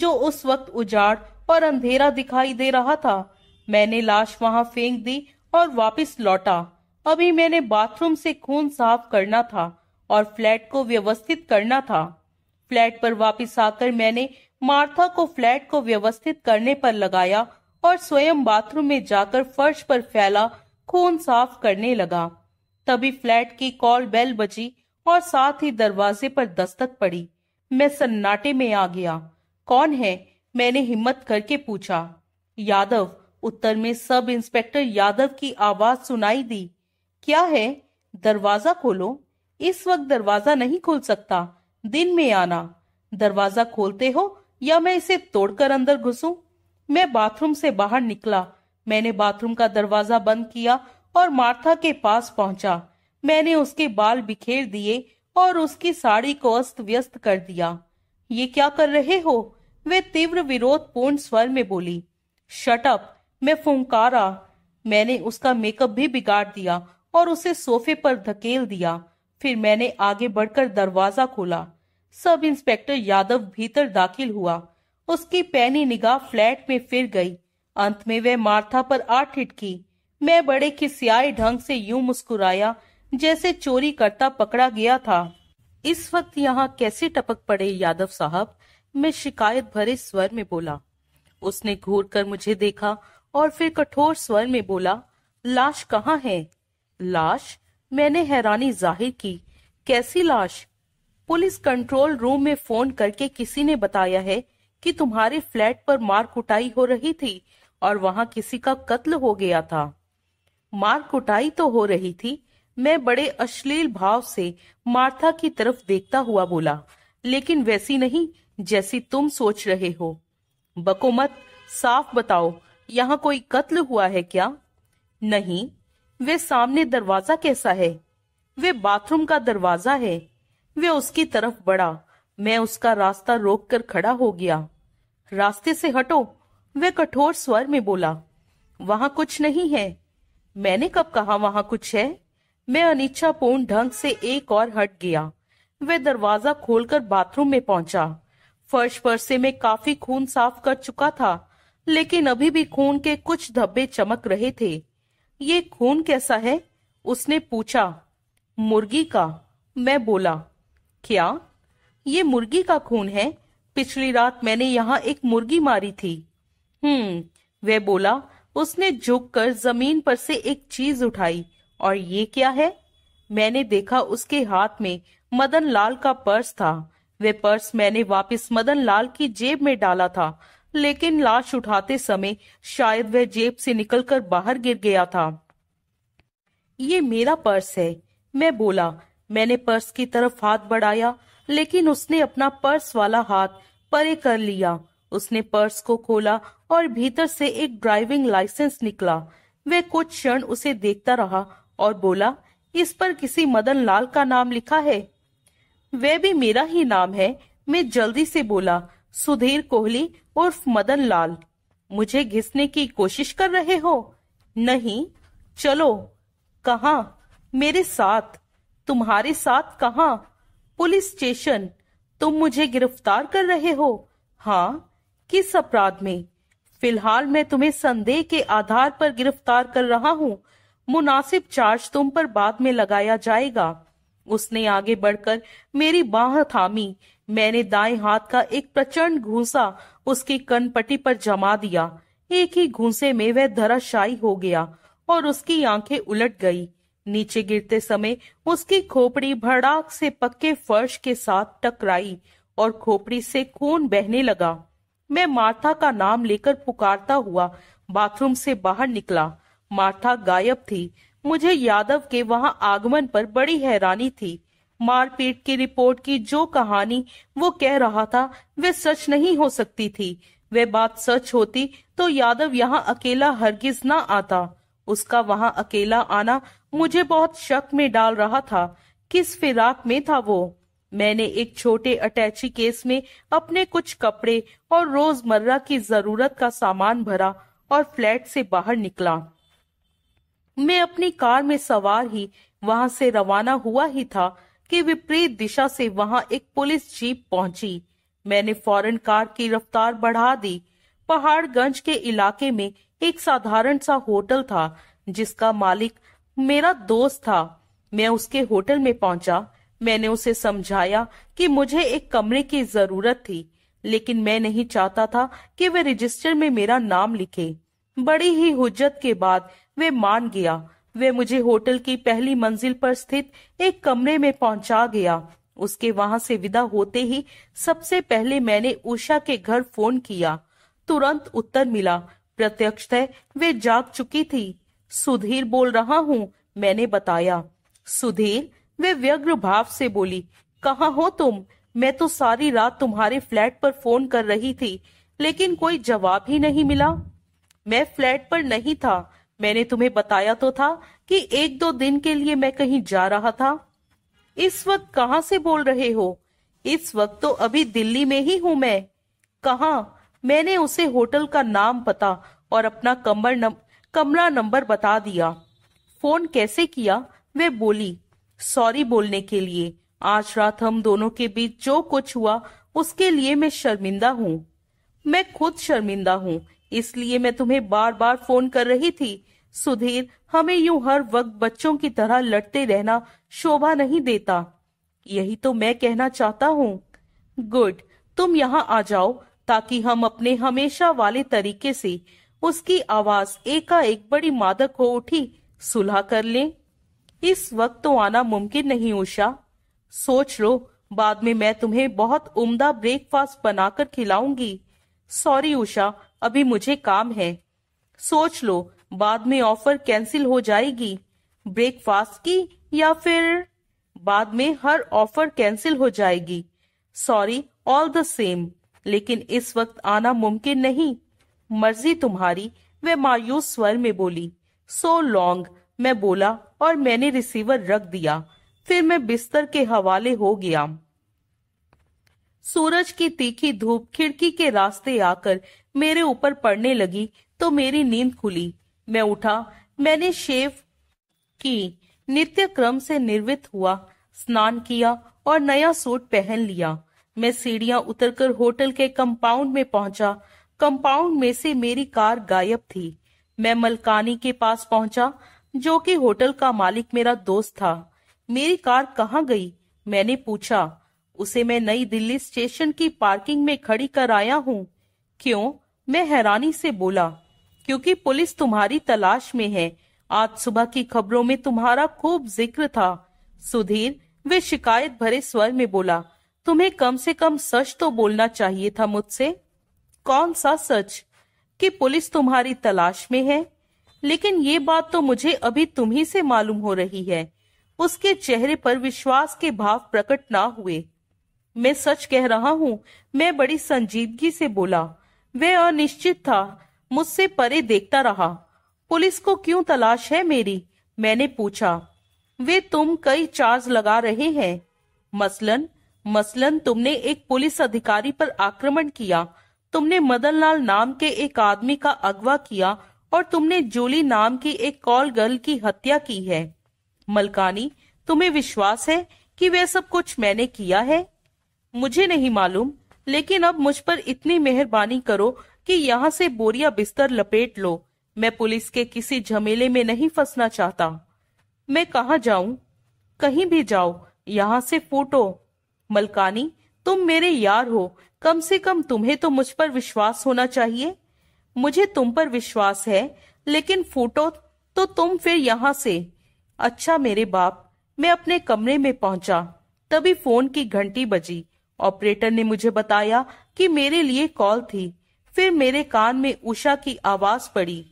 जो उस वक्त उजाड़ और अंधेरा दिखाई दे रहा था मैंने लाश वहां फेंक दी और वापस लौटा अभी मैंने बाथरूम से खून साफ करना था और फ्लैट को व्यवस्थित करना था फ्लैट पर वापस आकर मैंने मार्था को फ्लैट को व्यवस्थित करने पर लगाया और स्वयं बाथरूम में जाकर फर्श पर फैला खून साफ करने लगा तभी फ्लैट की कॉल बेल बजी और साथ ही दरवाजे पर दस्तक पड़ी मैं सन्नाटे में आ गया कौन है मैंने हिम्मत करके पूछा यादव उत्तर में सब इंस्पेक्टर यादव की आवाज सुनाई दी क्या है दरवाजा खोलो इस वक्त दरवाजा नहीं खोल सकता दिन में आना दरवाजा खोलते हो या मैं इसे तोड़कर अंदर घुसूं? मैं बाथरूम से बाहर निकला मैंने बाथरूम का दरवाजा बंद किया और मार्था के पास पहुंचा मैंने उसके बाल बिखेर दिए और उसकी साड़ी को अस्त व्यस्त कर दिया ये क्या कर रहे हो वे तीव्र विरोधपूर्ण स्वर में बोली शटअप मैं फुंकारा मैंने उसका मेकअप भी बिगाड़ दिया और उसे सोफे पर धकेल दिया फिर मैंने आगे बढ़कर दरवाजा खोला सब इंस्पेक्टर यादव भीतर दाखिल हुआ उसकी पैनी निगाह फ्लैट में फिर गई अंत में वह मार्था पर आठ हिटकी मैं बड़े खिसियाई ढंग से यूं मुस्कुराया जैसे चोरी करता पकड़ा गया था इस वक्त यहाँ कैसे टपक पड़े यादव साहब मैं शिकायत भरे स्वर में बोला उसने घूर कर मुझे देखा और फिर कठोर स्वर में बोला लाश कहाँ है लाश मैंने हैरानी जाहिर की कैसी लाश पुलिस कंट्रोल रूम में फोन करके किसी ने बताया है कि तुम्हारे फ्लैट पर मार कुटाई हो रही थी और वहाँ किसी का कत्ल हो गया था मार कुटाई तो हो रही थी मैं बड़े अश्लील भाव से मार्था की तरफ देखता हुआ बोला लेकिन वैसी नहीं जैसी तुम सोच रहे हो बको मत साफ बताओ यहाँ कोई कत्ल हुआ है क्या नहीं वे सामने दरवाजा कैसा है वे बाथरूम का दरवाजा है वे उसकी तरफ बढ़ा मैं उसका रास्ता रोक कर खड़ा हो गया रास्ते से हटो वे कठोर स्वर में बोला वहां कुछ नहीं है मैंने कब कहा वहां कुछ है मैं अनिच्छापूर्ण ढंग से एक और हट गया वह दरवाजा खोलकर बाथरूम में पहुंचा फर्श पर से मैं काफी खून साफ कर चुका था लेकिन अभी भी खून के कुछ धब्बे चमक रहे थे ये खून कैसा है उसने पूछा मुर्गी का मैं बोला क्या ये मुर्गी का खून है पिछली रात मैंने यहाँ एक मुर्गी मारी थी हम्म वह बोला उसने झुककर जमीन पर से एक चीज उठाई और ये क्या है मैंने देखा उसके हाथ में मदन लाल का पर्स था वे पर्स मैंने वापस मदन लाल की जेब में डाला था लेकिन लाश उठाते समय शायद वह जेब से निकलकर बाहर गिर गया था ये मेरा पर्स है मैं बोला मैंने पर्स की तरफ हाथ बढ़ाया लेकिन उसने अपना पर्स वाला हाथ परे कर लिया उसने पर्स को खोला और भीतर से एक ड्राइविंग लाइसेंस निकला वह कुछ क्षण उसे देखता रहा और बोला इस पर किसी मदन लाल का नाम लिखा है वह भी मेरा ही नाम है मैं जल्दी से बोला सुधीर कोहली उर्फ मदन लाल मुझे घिसने की कोशिश कर रहे हो नहीं चलो कहा मेरे साथ तुम्हारे साथ कहा पुलिस स्टेशन तुम मुझे गिरफ्तार कर रहे हो हाँ किस अपराध में फिलहाल मैं तुम्हें संदेह के आधार पर गिरफ्तार कर रहा हूँ मुनासिब चार्ज तुम पर बाद में लगाया जाएगा उसने आगे बढ़कर मेरी बाह थामी मैंने दाएं हाथ का एक प्रचंड घूसा उसकी कनपट्टी पर जमा दिया एक ही घूसे में वह धराशायी हो गया और उसकी आंखें उलट गई नीचे गिरते समय उसकी खोपड़ी भड़ाक से पक्के फर्श के साथ टकराई और खोपड़ी से खून बहने लगा मैं मार्था का नाम लेकर पुकारता हुआ बाथरूम से बाहर निकला मार्था गायब थी मुझे यादव के वहां आगमन पर बड़ी हैरानी थी मारपीट की रिपोर्ट की जो कहानी वो कह रहा था वे सच नहीं हो सकती थी वह बात सच होती तो यादव यहाँ अकेला हरगिज ना आता उसका वहाँ अकेला आना मुझे बहुत शक में डाल रहा था किस फिराक में था वो मैंने एक छोटे अटैची केस में अपने कुछ कपड़े और रोजमर्रा की जरूरत का सामान भरा और फ्लैट से बाहर निकला मैं अपनी कार में सवार ही वहां से रवाना हुआ ही था कि विपरीत दिशा से वहां एक पुलिस जीप पहुंची मैंने फौरन कार की रफ्तार बढ़ा दी पहाड़गंज के इलाके में एक साधारण सा होटल था जिसका मालिक मेरा दोस्त था मैं उसके होटल में पहुंचा मैंने उसे समझाया कि मुझे एक कमरे की जरूरत थी लेकिन मैं नहीं चाहता था कि वे रजिस्टर में मेरा नाम लिखे बड़ी ही हुज्जत के बाद वे मान गया वे मुझे होटल की पहली मंजिल पर स्थित एक कमरे में पहुंचा गया उसके वहां से विदा होते ही सबसे पहले मैंने उषा के घर फोन किया तुरंत उत्तर मिला प्रत्यक्षतः वे जाग चुकी थी सुधीर बोल रहा हूँ मैंने बताया सुधीर वे व्यग्र भाव से बोली कहा हो तुम मैं तो सारी रात तुम्हारे फ्लैट पर फोन कर रही थी लेकिन कोई जवाब ही नहीं मिला मैं फ्लैट पर नहीं था मैंने तुम्हें बताया तो था कि एक दो दिन के लिए मैं कहीं जा रहा था इस वक्त कहाँ से बोल रहे हो इस वक्त तो अभी दिल्ली में ही हूँ मैं कहा मैंने उसे होटल का नाम पता और अपना कमर नम, कमरा नंबर बता दिया फोन कैसे किया वे बोली सॉरी बोलने के लिए आज रात हम दोनों के बीच जो कुछ हुआ उसके लिए मैं शर्मिंदा हूँ मैं खुद शर्मिंदा हूँ इसलिए मैं तुम्हें बार बार फोन कर रही थी सुधीर हमें यूं हर वक्त बच्चों की तरह लड़ते रहना शोभा नहीं देता यही तो मैं कहना चाहता हूँ गुड तुम यहाँ आ जाओ ताकि हम अपने हमेशा वाले तरीके से उसकी आवाज एकाएक बड़ी मादक हो उठी सुलह कर लें इस वक्त तो आना मुमकिन नहीं उषा सोच लो बाद में मैं तुम्हें बहुत उम्दा ब्रेकफास्ट बनाकर खिलाऊंगी सॉरी उषा अभी मुझे काम है सोच लो बाद में ऑफर कैंसिल हो जाएगी ब्रेकफास्ट की या फिर बाद में हर ऑफर कैंसिल हो जाएगी सॉरी ऑल द सेम लेकिन इस वक्त आना मुमकिन नहीं मर्जी तुम्हारी वे मायूस स्वर में बोली सो लॉन्ग मैं बोला और मैंने रिसीवर रख दिया फिर मैं बिस्तर के हवाले हो गया सूरज की तीखी धूप खिड़की के रास्ते आकर मेरे ऊपर पड़ने लगी तो मेरी नींद खुली मैं उठा मैंने शेव की नित्य क्रम से निर्वित हुआ स्नान किया और नया सूट पहन लिया मैं सीढ़ियां उतरकर होटल के कंपाउंड में पहुंचा कंपाउंड में से मेरी कार गायब थी मैं मलकानी के पास पहुंचा जो कि होटल का मालिक मेरा दोस्त था मेरी कार कहाँ गई मैंने पूछा उसे मैं नई दिल्ली स्टेशन की पार्किंग में खड़ी कर आया हूँ क्यों मैं हैरानी से बोला क्योंकि पुलिस तुम्हारी तलाश में है आज सुबह की खबरों में तुम्हारा खूब जिक्र था सुधीर वे शिकायत भरे स्वर में बोला तुम्हें कम से कम सच तो बोलना चाहिए था मुझसे कौन सा सच कि पुलिस तुम्हारी तलाश में है लेकिन ये बात तो मुझे अभी तुम्ही से मालूम हो रही है उसके चेहरे पर विश्वास के भाव प्रकट ना हुए मैं सच कह रहा हूँ मैं बड़ी संजीदगी से बोला वह अनिश्चित था मुझसे परे देखता रहा पुलिस को क्यों तलाश है मेरी मैंने पूछा वे तुम कई चार्ज लगा रहे हैं मसलन मसलन तुमने एक पुलिस अधिकारी पर आक्रमण किया तुमने मदनलाल नाम के एक आदमी का अगवा किया और तुमने जूली नाम की एक कॉल गर्ल की हत्या की है मलकानी तुम्हें विश्वास है कि वे सब कुछ मैंने किया है मुझे नहीं मालूम लेकिन अब मुझ पर इतनी मेहरबानी करो कि यहाँ से बोरिया बिस्तर लपेट लो मैं पुलिस के किसी झमेले में नहीं फंसना चाहता मैं कहा जाऊं कहीं भी जाओ यहाँ से फूटो मलकानी तुम मेरे यार हो कम से कम तुम्हें तो मुझ पर विश्वास होना चाहिए मुझे तुम पर विश्वास है लेकिन फूटो तो तुम फिर यहाँ से अच्छा मेरे बाप मैं अपने कमरे में पहुंचा तभी फोन की घंटी बजी ऑपरेटर ने मुझे बताया कि मेरे लिए कॉल थी फिर मेरे कान में उषा की आवाज पड़ी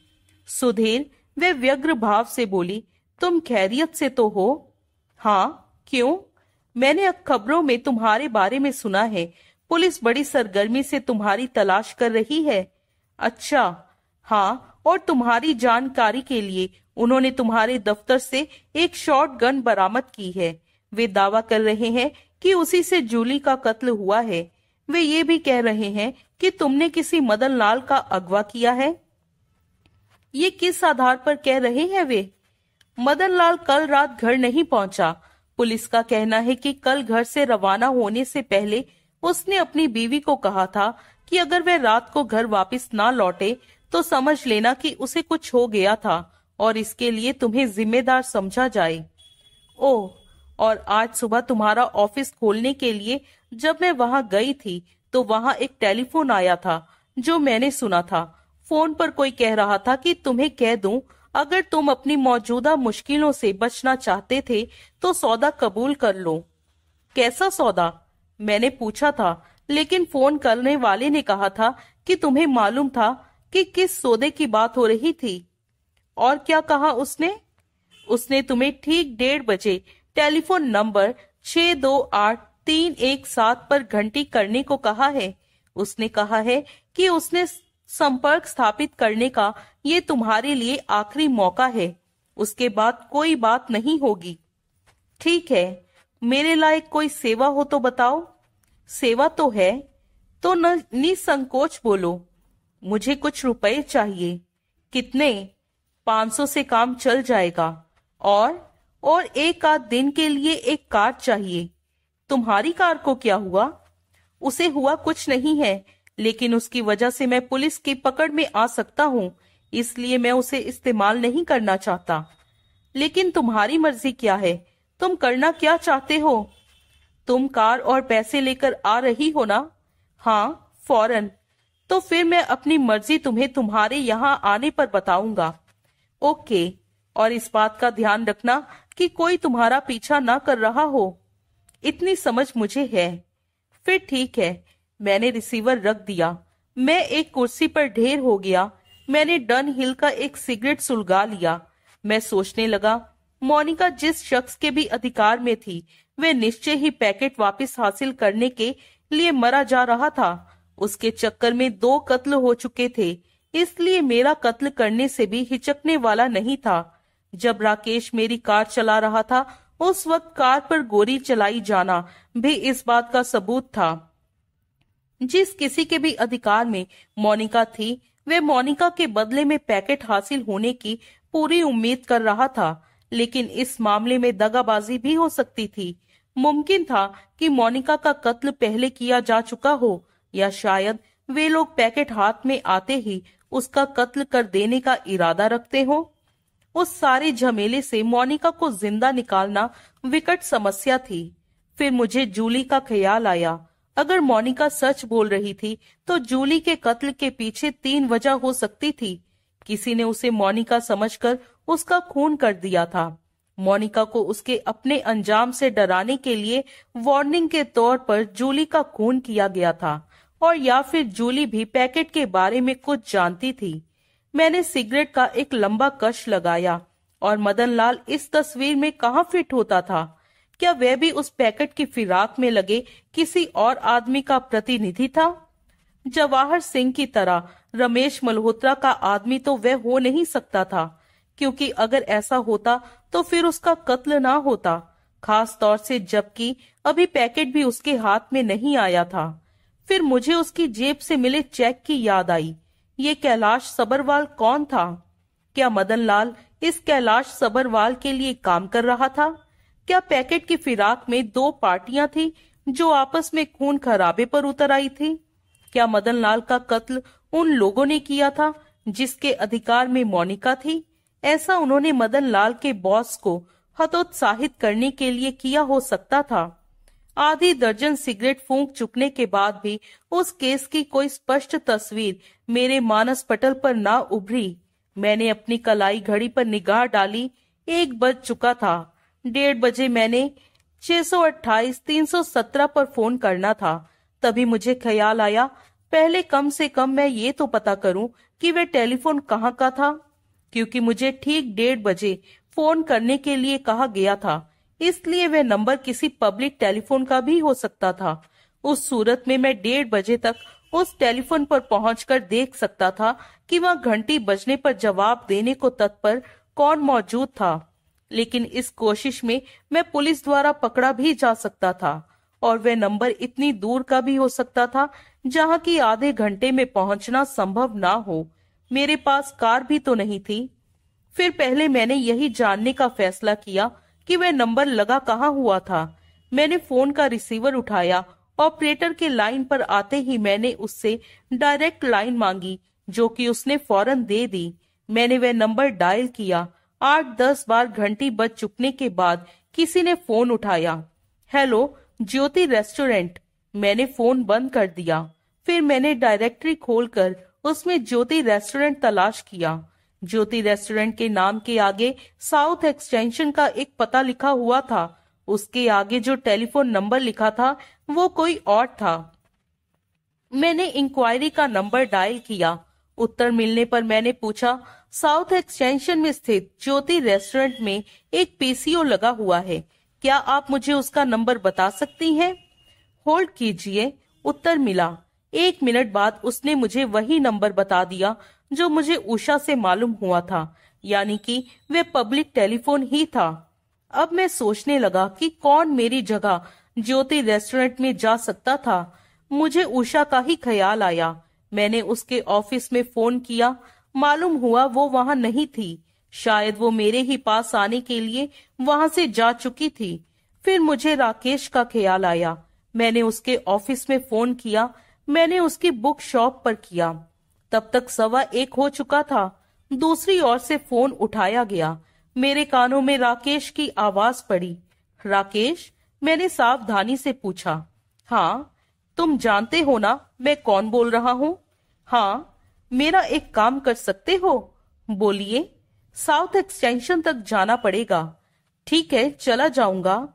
सुधीर वे व्यग्र भाव से बोली तुम खैरियत से तो हो हाँ क्यों मैंने अब खबरों में तुम्हारे बारे में सुना है पुलिस बड़ी सरगर्मी से तुम्हारी तलाश कर रही है अच्छा हाँ और तुम्हारी जानकारी के लिए उन्होंने तुम्हारे दफ्तर से एक शॉर्ट गन बरामद की है वे दावा कर रहे हैं कि उसी से जूली का कत्ल हुआ है वे ये भी कह रहे हैं कि तुमने किसी मदन लाल का अगवा किया है ये किस आधार पर कह रहे हैं वे मदन लाल कल रात घर नहीं पहुंचा पुलिस का कहना है कि कल घर से रवाना होने से पहले उसने अपनी बीवी को कहा था कि अगर वह रात को घर वापस ना लौटे तो समझ लेना कि उसे कुछ हो गया था और इसके लिए तुम्हें जिम्मेदार समझा जाए ओ और आज सुबह तुम्हारा ऑफिस खोलने के लिए जब मैं वहां गई थी तो वहां एक टेलीफोन आया था जो मैंने सुना था फोन पर कोई कह रहा था कि तुम्हें कह दूं अगर तुम अपनी मौजूदा मुश्किलों से बचना चाहते थे तो सौदा कबूल कर लो कैसा सौदा मैंने पूछा था लेकिन फोन करने वाले ने कहा था कि तुम्हें मालूम था कि किस सौदे की बात हो रही थी और क्या कहा उसने उसने तुम्हें ठीक डेढ़ बजे टेलीफोन नंबर छह दो आठ तीन एक सात पर घंटी करने को कहा है उसने कहा है कि उसने संपर्क स्थापित करने का ये तुम्हारे लिए आखिरी मौका है उसके बाद कोई बात नहीं होगी ठीक है मेरे लायक कोई सेवा हो तो बताओ सेवा तो है तो न निसंकोच बोलो मुझे कुछ रुपए चाहिए कितने पांच सौ से काम चल जाएगा और और एक आध दिन के लिए एक कार चाहिए तुम्हारी कार को क्या हुआ उसे हुआ कुछ नहीं है लेकिन उसकी वजह से मैं पुलिस की पकड़ में आ सकता हूँ इसलिए मैं उसे इस्तेमाल नहीं करना चाहता लेकिन तुम्हारी मर्जी क्या है तुम करना क्या चाहते हो तुम कार और पैसे लेकर आ रही हो ना हाँ फौरन तो फिर मैं अपनी मर्जी तुम्हें तुम्हारे यहाँ आने पर बताऊंगा ओके और इस बात का ध्यान रखना कि कोई तुम्हारा पीछा ना कर रहा हो इतनी समझ मुझे है फिर ठीक है मैंने रिसीवर रख दिया मैं एक कुर्सी पर ढेर हो गया मैंने डन हिल का एक सिगरेट सुलगा लिया मैं सोचने लगा मोनिका जिस शख्स के भी अधिकार में थी वे निश्चय ही पैकेट वापस हासिल करने के लिए मरा जा रहा था उसके चक्कर में दो कत्ल हो चुके थे इसलिए मेरा कत्ल करने से भी हिचकने वाला नहीं था जब राकेश मेरी कार चला रहा था उस वक्त कार पर गोली चलाई जाना भी इस बात का सबूत था जिस किसी के भी अधिकार में मोनिका थी वे मोनिका के बदले में पैकेट हासिल होने की पूरी उम्मीद कर रहा था लेकिन इस मामले में दगाबाजी भी हो सकती थी मुमकिन था कि मोनिका का कत्ल पहले किया जा चुका हो या शायद वे लोग पैकेट हाथ में आते ही उसका कत्ल कर देने का इरादा रखते हो उस सारे झमेले से मोनिका को जिंदा निकालना विकट समस्या थी फिर मुझे जूली का ख्याल आया अगर मोनिका सच बोल रही थी तो जूली के कत्ल के पीछे तीन वजह हो सकती थी किसी ने उसे मोनिका समझकर उसका खून कर दिया था मोनिका को उसके अपने अंजाम से डराने के लिए वार्निंग के तौर पर जूली का खून किया गया था और या फिर जूली भी पैकेट के बारे में कुछ जानती थी मैंने सिगरेट का एक लंबा कश लगाया और मदन लाल इस तस्वीर में कहा फिट होता था क्या वह भी उस पैकेट की फिराक में लगे किसी और आदमी का प्रतिनिधि था जवाहर सिंह की तरह रमेश मल्होत्रा का आदमी तो वह हो नहीं सकता था क्योंकि अगर ऐसा होता तो फिर उसका कत्ल ना होता खास तौर से जबकि अभी पैकेट भी उसके हाथ में नहीं आया था फिर मुझे उसकी जेब से मिले चेक की याद आई ये कैलाश सबरवाल कौन था क्या मदन लाल इस कैलाश सबरवाल के लिए काम कर रहा था क्या पैकेट की फिराक में दो पार्टियां थी जो आपस में खून खराबे पर उतर आई थी क्या मदन लाल का कत्ल उन लोगों ने किया था जिसके अधिकार में मोनिका थी ऐसा उन्होंने मदन लाल के बॉस को हतोत्साहित करने के लिए किया हो सकता था आधी दर्जन सिगरेट फूंक चुकने के बाद भी उस केस की कोई स्पष्ट तस्वीर मेरे मानस पटल पर ना उभरी मैंने अपनी कलाई घड़ी पर निगाह डाली एक बज चुका था डेढ़ बजे मैंने 628 317 पर फोन करना था तभी मुझे ख्याल आया पहले कम से कम मैं ये तो पता करूं कि वह टेलीफोन कहाँ का था क्योंकि मुझे ठीक डेढ़ बजे फोन करने के लिए कहा गया था इसलिए वह नंबर किसी पब्लिक टेलीफोन का भी हो सकता था उस सूरत में मैं डेढ़ बजे तक उस टेलीफोन पर पहुंचकर देख सकता था कि वह घंटी बजने पर जवाब देने को तत्पर कौन मौजूद था लेकिन इस कोशिश में मैं पुलिस द्वारा पकड़ा भी जा सकता था और वह नंबर इतनी दूर का भी हो सकता था जहाँ की आधे घंटे में पहुंचना संभव ना हो मेरे पास कार भी तो नहीं थी फिर पहले मैंने यही जानने का फैसला किया कि वह नंबर लगा कहाँ हुआ था मैंने फोन का रिसीवर उठाया ऑपरेटर के लाइन पर आते ही मैंने उससे डायरेक्ट लाइन मांगी जो कि उसने फौरन दे दी मैंने वह नंबर डायल किया आठ दस बार घंटी बज चुकने के बाद किसी ने फोन उठाया हेलो ज्योति रेस्टोरेंट मैंने फोन बंद कर दिया फिर मैंने डायरेक्टरी खोलकर उसमें ज्योति रेस्टोरेंट तलाश किया ज्योति रेस्टोरेंट के नाम के आगे साउथ एक्सटेंशन का एक पता लिखा हुआ था उसके आगे जो टेलीफोन नंबर लिखा था वो कोई और था मैंने इंक्वायरी का नंबर डायल किया उत्तर मिलने पर मैंने पूछा साउथ एक्सटेंशन में स्थित ज्योति रेस्टोरेंट में एक पीसीओ लगा हुआ है क्या आप मुझे उसका नंबर बता सकती हैं होल्ड कीजिए उत्तर मिला एक मिनट बाद उसने मुझे वही नंबर बता दिया जो मुझे उषा से मालूम हुआ था यानी कि वे पब्लिक टेलीफोन ही था अब मैं सोचने लगा कि कौन मेरी जगह ज्योति रेस्टोरेंट में जा सकता था मुझे उषा का ही ख्याल आया मैंने उसके ऑफिस में फोन किया मालूम हुआ वो वहाँ नहीं थी शायद वो मेरे ही पास आने के लिए वहाँ से जा चुकी थी फिर मुझे राकेश का ख्याल आया मैंने उसके ऑफिस में फोन किया मैंने उसकी बुक शॉप पर किया तब तक सवा एक हो चुका था दूसरी ओर से फोन उठाया गया मेरे कानों में राकेश की आवाज पड़ी राकेश मैंने सावधानी से पूछा हाँ तुम जानते हो ना मैं कौन बोल रहा हूँ हाँ मेरा एक काम कर सकते हो बोलिए साउथ एक्सटेंशन तक जाना पड़ेगा ठीक है चला जाऊंगा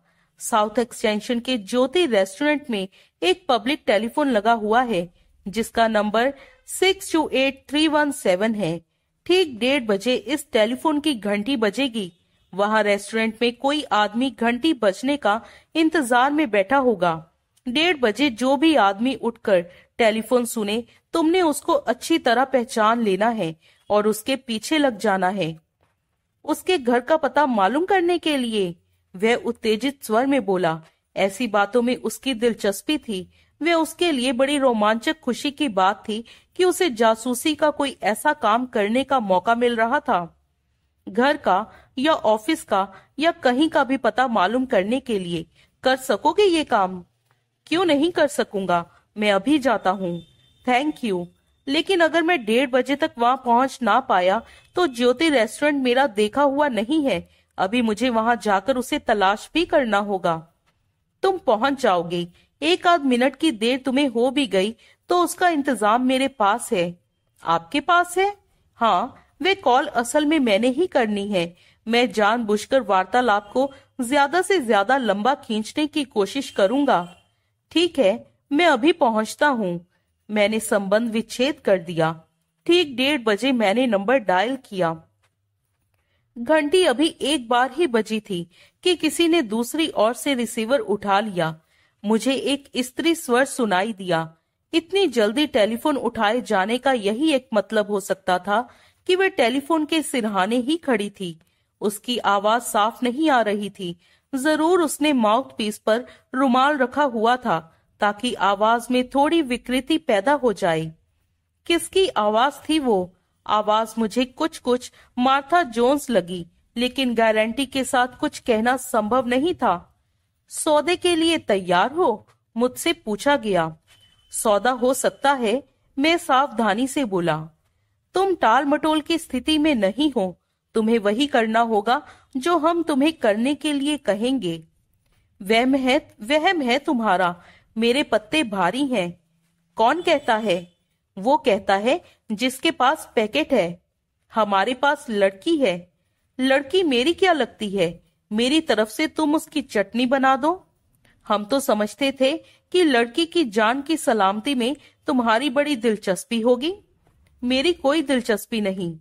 साउथ एक्सटेंशन के ज्योति रेस्टोरेंट में एक पब्लिक टेलीफोन लगा हुआ है जिसका number six two eight three one seven है ठीक डेढ़ बजे इस टेलीफोन की घंटी बजेगी वहाँ रेस्टोरेंट में कोई आदमी घंटी बजने का इंतजार में बैठा होगा डेढ़ बजे जो भी आदमी उठकर टेलीफोन सुने तुमने उसको अच्छी तरह पहचान लेना है और उसके पीछे लग जाना है उसके घर का पता मालूम करने के लिए वह उत्तेजित स्वर में बोला ऐसी बातों में उसकी दिलचस्पी थी वे उसके लिए बड़ी रोमांचक खुशी की बात थी कि उसे जासूसी का कोई ऐसा काम करने का मौका मिल रहा था घर का या ऑफिस का या कहीं का भी पता मालूम करने के लिए कर सकोगे ये काम क्यों नहीं कर सकूंगा मैं अभी जाता हूँ थैंक यू लेकिन अगर मैं डेढ़ बजे तक वहाँ पहुँच ना पाया तो ज्योति रेस्टोरेंट मेरा देखा हुआ नहीं है अभी मुझे वहाँ जाकर उसे तलाश भी करना होगा तुम पहुंच जाओगे एक आध मिनट की देर तुम्हें हो भी गई तो उसका इंतजाम मेरे पास है आपके पास है हाँ वे कॉल असल में मैंने ही करनी है मैं जानबूझकर वार्तालाप को ज्यादा से ज्यादा लंबा खींचने की कोशिश करूंगा ठीक है मैं अभी पहुंचता हूँ मैंने संबंध विच्छेद कर दिया ठीक डेढ़ बजे मैंने नंबर डायल किया घंटी अभी एक बार ही बजी थी कि किसी ने दूसरी ओर से रिसीवर उठा लिया मुझे एक स्त्री स्वर सुनाई दिया इतनी जल्दी टेलीफोन उठाए जाने का यही एक मतलब हो सकता था कि वह टेलीफोन के सिरहाने ही खड़ी थी उसकी आवाज साफ नहीं आ रही थी जरूर उसने माउथ पीस पर रुमाल रखा हुआ था ताकि आवाज में थोड़ी विकृति पैदा हो जाए किसकी आवाज थी वो आवाज मुझे कुछ कुछ मार्था जोन्स लगी लेकिन गारंटी के साथ कुछ कहना संभव नहीं था सौदे के लिए तैयार हो मुझसे पूछा गया सौदा हो सकता है मैं सावधानी से बोला तुम टाल मटोल की स्थिति में नहीं हो तुम्हें वही करना होगा जो हम तुम्हें करने के लिए कहेंगे वहम है वहम है तुम्हारा मेरे पत्ते भारी हैं कौन कहता है वो कहता है जिसके पास पैकेट है हमारे पास लड़की है लड़की मेरी क्या लगती है मेरी तरफ से तुम उसकी चटनी बना दो हम तो समझते थे कि लड़की की जान की सलामती में तुम्हारी बड़ी दिलचस्पी होगी मेरी कोई दिलचस्पी नहीं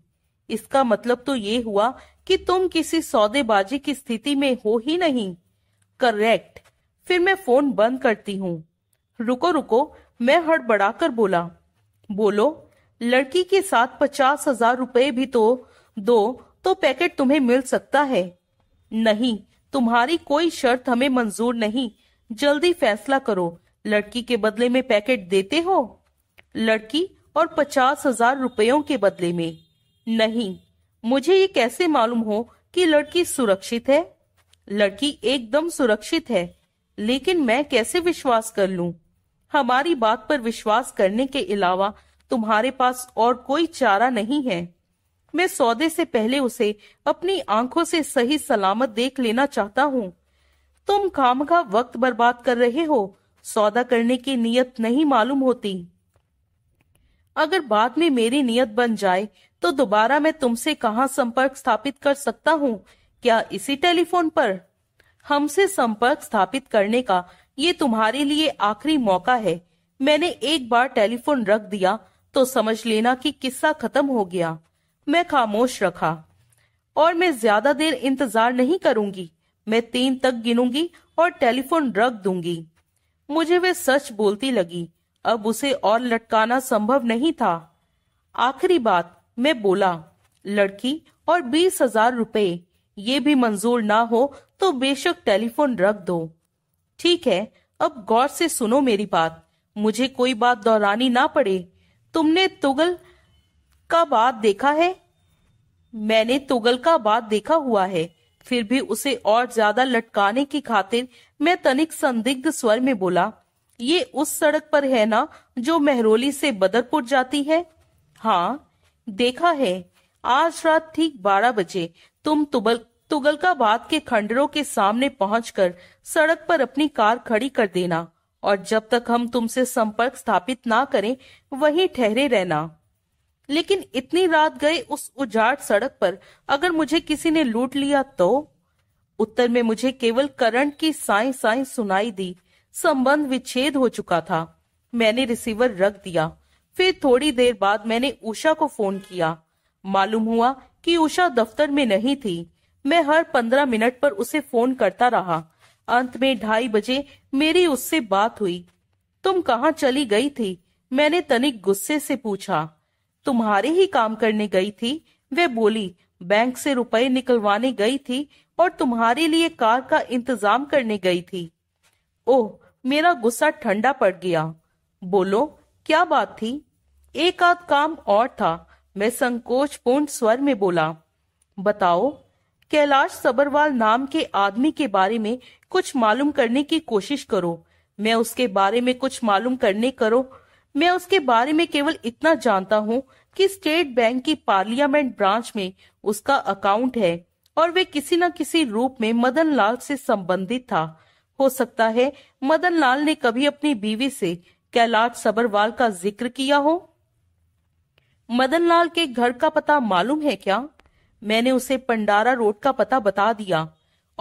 इसका मतलब तो ये हुआ कि तुम किसी सौदेबाजी की स्थिति में हो ही नहीं करेक्ट फिर मैं फोन बंद करती हूँ रुको रुको मैं हड़बड़ाकर बोला बोलो लड़की के साथ पचास हजार रुपए भी तो दो तो पैकेट तुम्हें मिल सकता है नहीं तुम्हारी कोई शर्त हमें मंजूर नहीं जल्दी फैसला करो लड़की के बदले में पैकेट देते हो लड़की और पचास हजार रुपयों के बदले में नहीं मुझे ये कैसे मालूम हो कि लड़की सुरक्षित है लड़की एकदम सुरक्षित है लेकिन मैं कैसे विश्वास कर लूं? हमारी बात पर विश्वास करने के अलावा तुम्हारे पास और कोई चारा नहीं है मैं सौदे से पहले उसे अपनी आंखों से सही सलामत देख लेना चाहता हूँ तुम काम का वक्त बर्बाद कर रहे हो सौदा करने की नीयत नहीं मालूम होती अगर बाद में मेरी नीयत बन जाए तो दोबारा मैं तुमसे कहाँ संपर्क स्थापित कर सकता हूँ क्या इसी टेलीफोन पर हमसे संपर्क स्थापित करने का ये तुम्हारे लिए आखिरी मौका है मैंने एक बार टेलीफोन रख दिया तो समझ लेना कि किस्सा खत्म हो गया मैं खामोश रखा और मैं ज्यादा देर इंतजार नहीं करूंगी मैं तीन तक गिनूंगी और टेलीफोन रख दूंगी मुझे वे सच बोलती लगी अब उसे और लटकाना संभव नहीं था आखिरी बात मैं बोला लड़की और बीस हजार रुपए ये भी मंजूर ना हो तो बेशक टेलीफोन रख दो ठीक है अब गौर से सुनो मेरी बात मुझे कोई बात दोहरानी ना पड़े तुमने तुगल का बात देखा है मैंने तुगल का बात देखा हुआ है फिर भी उसे और ज्यादा लटकाने की खातिर मैं तनिक संदिग्ध स्वर में बोला ये उस सड़क पर है ना जो मेहरोली से बदरपुर जाती है हाँ देखा है आज रात ठीक बारह बजे तुम तुगल तुगलकाबाद के खंडरों के सामने पहुंचकर सड़क पर अपनी कार खड़ी कर देना और जब तक हम तुमसे संपर्क स्थापित ना करें वहीं ठहरे रहना लेकिन इतनी रात गए उस उजाड़ सड़क पर अगर मुझे किसी ने लूट लिया तो उत्तर में मुझे केवल करंट की साई साई सुनाई दी संबंध विच्छेद हो चुका था मैंने रिसीवर रख दिया फिर थोड़ी देर बाद मैंने उषा को फोन किया मालूम हुआ कि उषा दफ्तर में नहीं थी मैं हर पंद्रह मिनट पर उसे फोन करता रहा अंत में ढाई बजे मेरी उससे बात हुई तुम कहाँ चली गई थी मैंने तनिक गुस्से से पूछा तुम्हारे ही काम करने गई थी वे बोली बैंक से रुपए निकलवाने गई थी और तुम्हारे लिए कार का इंतजाम करने गई थी ओह मेरा गुस्सा ठंडा पड़ गया बोलो क्या बात थी एक आध काम और था मैं संकोचपूर्ण स्वर में बोला बताओ कैलाश सबरवाल नाम के आदमी के बारे में कुछ मालूम करने की कोशिश करो मैं उसके बारे में कुछ मालूम करने करो मैं उसके बारे में केवल इतना जानता हूँ कि स्टेट बैंक की पार्लियामेंट ब्रांच में उसका अकाउंट है और वे किसी न किसी रूप में मदन लाल से संबंधित था हो सकता है मदन लाल ने कभी अपनी बीवी से कैलाश सबरवाल का जिक्र किया हो मदन लाल के घर का पता मालूम है क्या मैंने उसे पंडारा रोड का पता बता दिया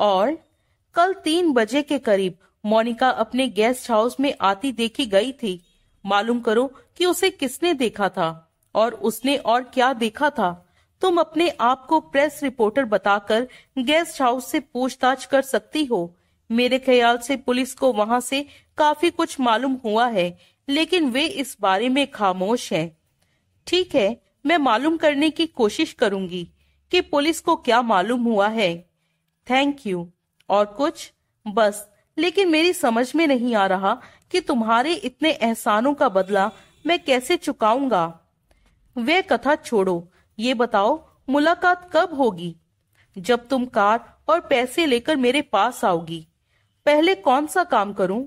और कल तीन बजे के करीब मोनिका अपने गेस्ट हाउस में आती देखी गई थी मालूम करो कि उसे किसने देखा था और उसने और क्या देखा था तुम अपने आप को प्रेस रिपोर्टर बताकर गेस्ट हाउस से पूछताछ कर सकती हो मेरे ख्याल से पुलिस को वहाँ से काफी कुछ मालूम हुआ है लेकिन वे इस बारे में खामोश हैं। ठीक है मैं मालूम करने की कोशिश करूंगी कि पुलिस को क्या मालूम हुआ है थैंक यू और कुछ बस लेकिन मेरी समझ में नहीं आ रहा कि तुम्हारे इतने एहसानों का बदला मैं कैसे चुकाऊंगा वे कथा छोड़ो ये बताओ मुलाकात कब होगी जब तुम कार और पैसे लेकर मेरे पास आओगी पहले कौन सा काम करूं?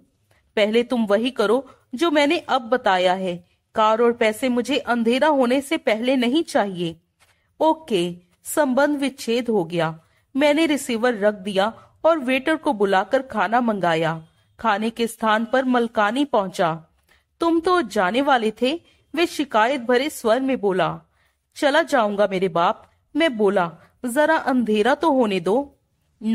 पहले तुम वही करो जो मैंने अब बताया है कार और पैसे मुझे अंधेरा होने से पहले नहीं चाहिए ओके संबंध विच्छेद हो गया मैंने रिसीवर रख दिया और वेटर को बुलाकर खाना मंगाया खाने के स्थान पर मलकानी पहुंचा तुम तो जाने वाले थे वे शिकायत भरे स्वर में बोला चला जाऊंगा मेरे बाप मैं बोला जरा अंधेरा तो होने दो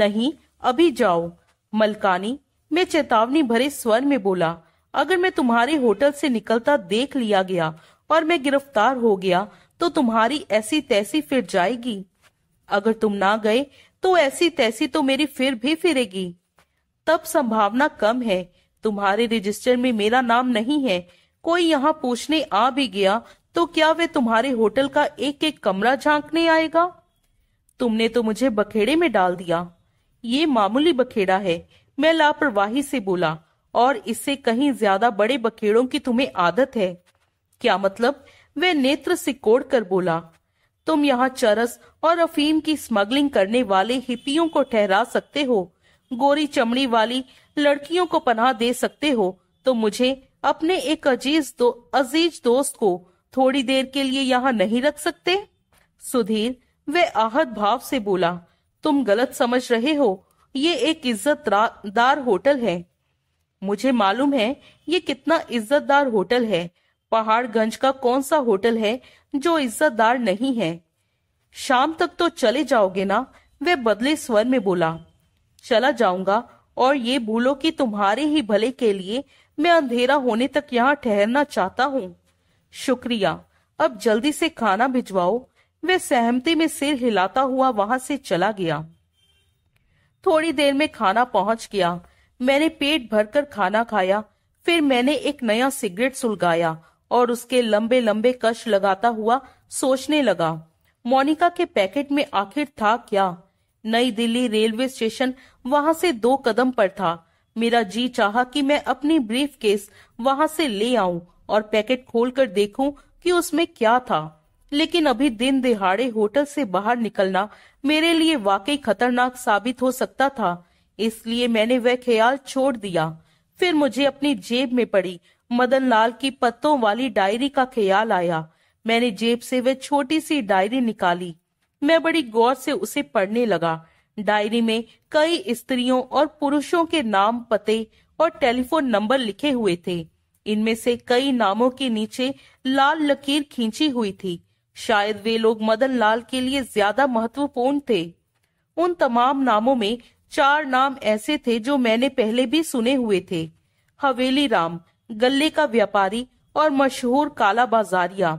नहीं अभी जाओ मलकानी मैं चेतावनी भरे स्वर में बोला अगर मैं तुम्हारे होटल से निकलता देख लिया गया और मैं गिरफ्तार हो गया तो तुम्हारी ऐसी तैसी फिर जाएगी अगर तुम ना गए तो ऐसी तैसी तो मेरी फिर भी फिरेगी तब संभावना कम है तुम्हारे रजिस्टर में मेरा नाम नहीं है कोई यहाँ पूछने आ भी गया तो क्या वे तुम्हारे होटल का एक एक कमरा झांकने आएगा तुमने तो मुझे बखेड़े में डाल दिया ये मामूली बखेड़ा है मैं लापरवाही से बोला और इससे कहीं ज्यादा बड़े बखेड़ों की तुम्हें आदत है क्या मतलब वह नेत्र सिकोड़ कर बोला तुम यहाँ चरस और अफीम की स्मगलिंग करने वाले हिपियों को ठहरा सकते हो गोरी चमड़ी वाली लड़कियों को पनाह दे सकते हो तो मुझे अपने एक अजीज दो अजीज दोस्त को थोड़ी देर के लिए यहाँ नहीं रख सकते सुधीर वे आहत भाव से बोला तुम गलत समझ रहे हो ये एक इज्जतदार होटल है मुझे मालूम है ये कितना इज्जतदार होटल है पहाड़गंज का कौन सा होटल है जो इज्जतदार नहीं है शाम तक तो चले जाओगे ना वह बदले स्वर में बोला चला जाऊंगा और ये भूलो कि तुम्हारे ही भले के लिए मैं अंधेरा होने तक यहाँ ठहरना चाहता हूँ शुक्रिया अब जल्दी से खाना भिजवाओ वह सहमति में सिर हिलाता हुआ वहां से चला गया थोड़ी देर में खाना पहुंच गया मैंने पेट भरकर खाना खाया फिर मैंने एक नया सिगरेट सुलगाया और उसके लंबे लंबे कश लगाता हुआ सोचने लगा मोनिका के पैकेट में आखिर था क्या नई दिल्ली रेलवे स्टेशन वहां से दो कदम पर था मेरा जी चाहा कि मैं अपनी ब्रीफ केस वहां से ले आऊं और पैकेट खोलकर देखूं कि उसमें क्या था लेकिन अभी दिन दिहाड़े होटल से बाहर निकलना मेरे लिए वाकई खतरनाक साबित हो सकता था इसलिए मैंने वह ख्याल छोड़ दिया फिर मुझे अपनी जेब में पड़ी मदन लाल की पत्तों वाली डायरी का ख्याल आया मैंने जेब से वह छोटी सी डायरी निकाली मैं बड़ी गौर से उसे पढ़ने लगा डायरी में कई स्त्रियों और पुरुषों के नाम पते और टेलीफोन नंबर लिखे हुए थे इनमें से कई नामों के नीचे लाल लकीर खींची हुई थी शायद वे लोग मदन लाल के लिए ज्यादा महत्वपूर्ण थे उन तमाम नामों में चार नाम ऐसे थे जो मैंने पहले भी सुने हुए थे हवेली राम गल्ले का व्यापारी और मशहूर काला बाजारिया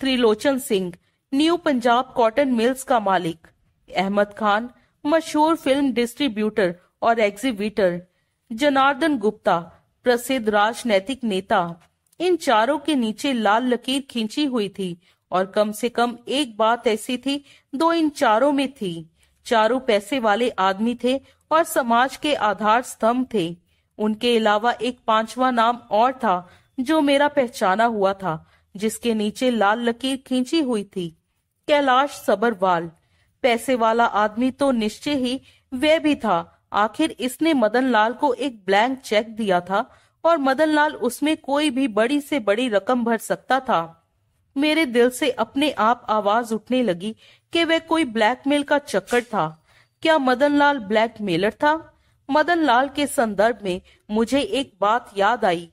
Trilochan Singh new Punjab cotton mills का मालिक अहमद खान मशहूर फिल्म डिस्ट्रीब्यूटर और एग्जीबिटर जनार्दन गुप्ता प्रसिद्ध राजनैतिक नेता इन चारों के नीचे लाल लकीर खींची हुई थी और कम से कम एक बात ऐसी थी दो इन चारों में थी चारों पैसे वाले आदमी थे और समाज के आधार स्तंभ थे उनके अलावा एक पांचवा नाम और था जो मेरा पहचाना हुआ था जिसके नीचे लाल लकीर खींची हुई थी कैलाश सबरवाल पैसे वाला आदमी तो निश्चय ही वह भी था आखिर इसने मदन लाल को एक ब्लैंक चेक दिया था और मदन लाल उसमें कोई भी बड़ी से बड़ी रकम भर सकता था मेरे दिल से अपने आप आवाज उठने लगी कि वह कोई ब्लैकमेल का चक्कर था क्या मदन लाल ब्लैकमेलर था मदन लाल के संदर्भ में मुझे एक बात याद आई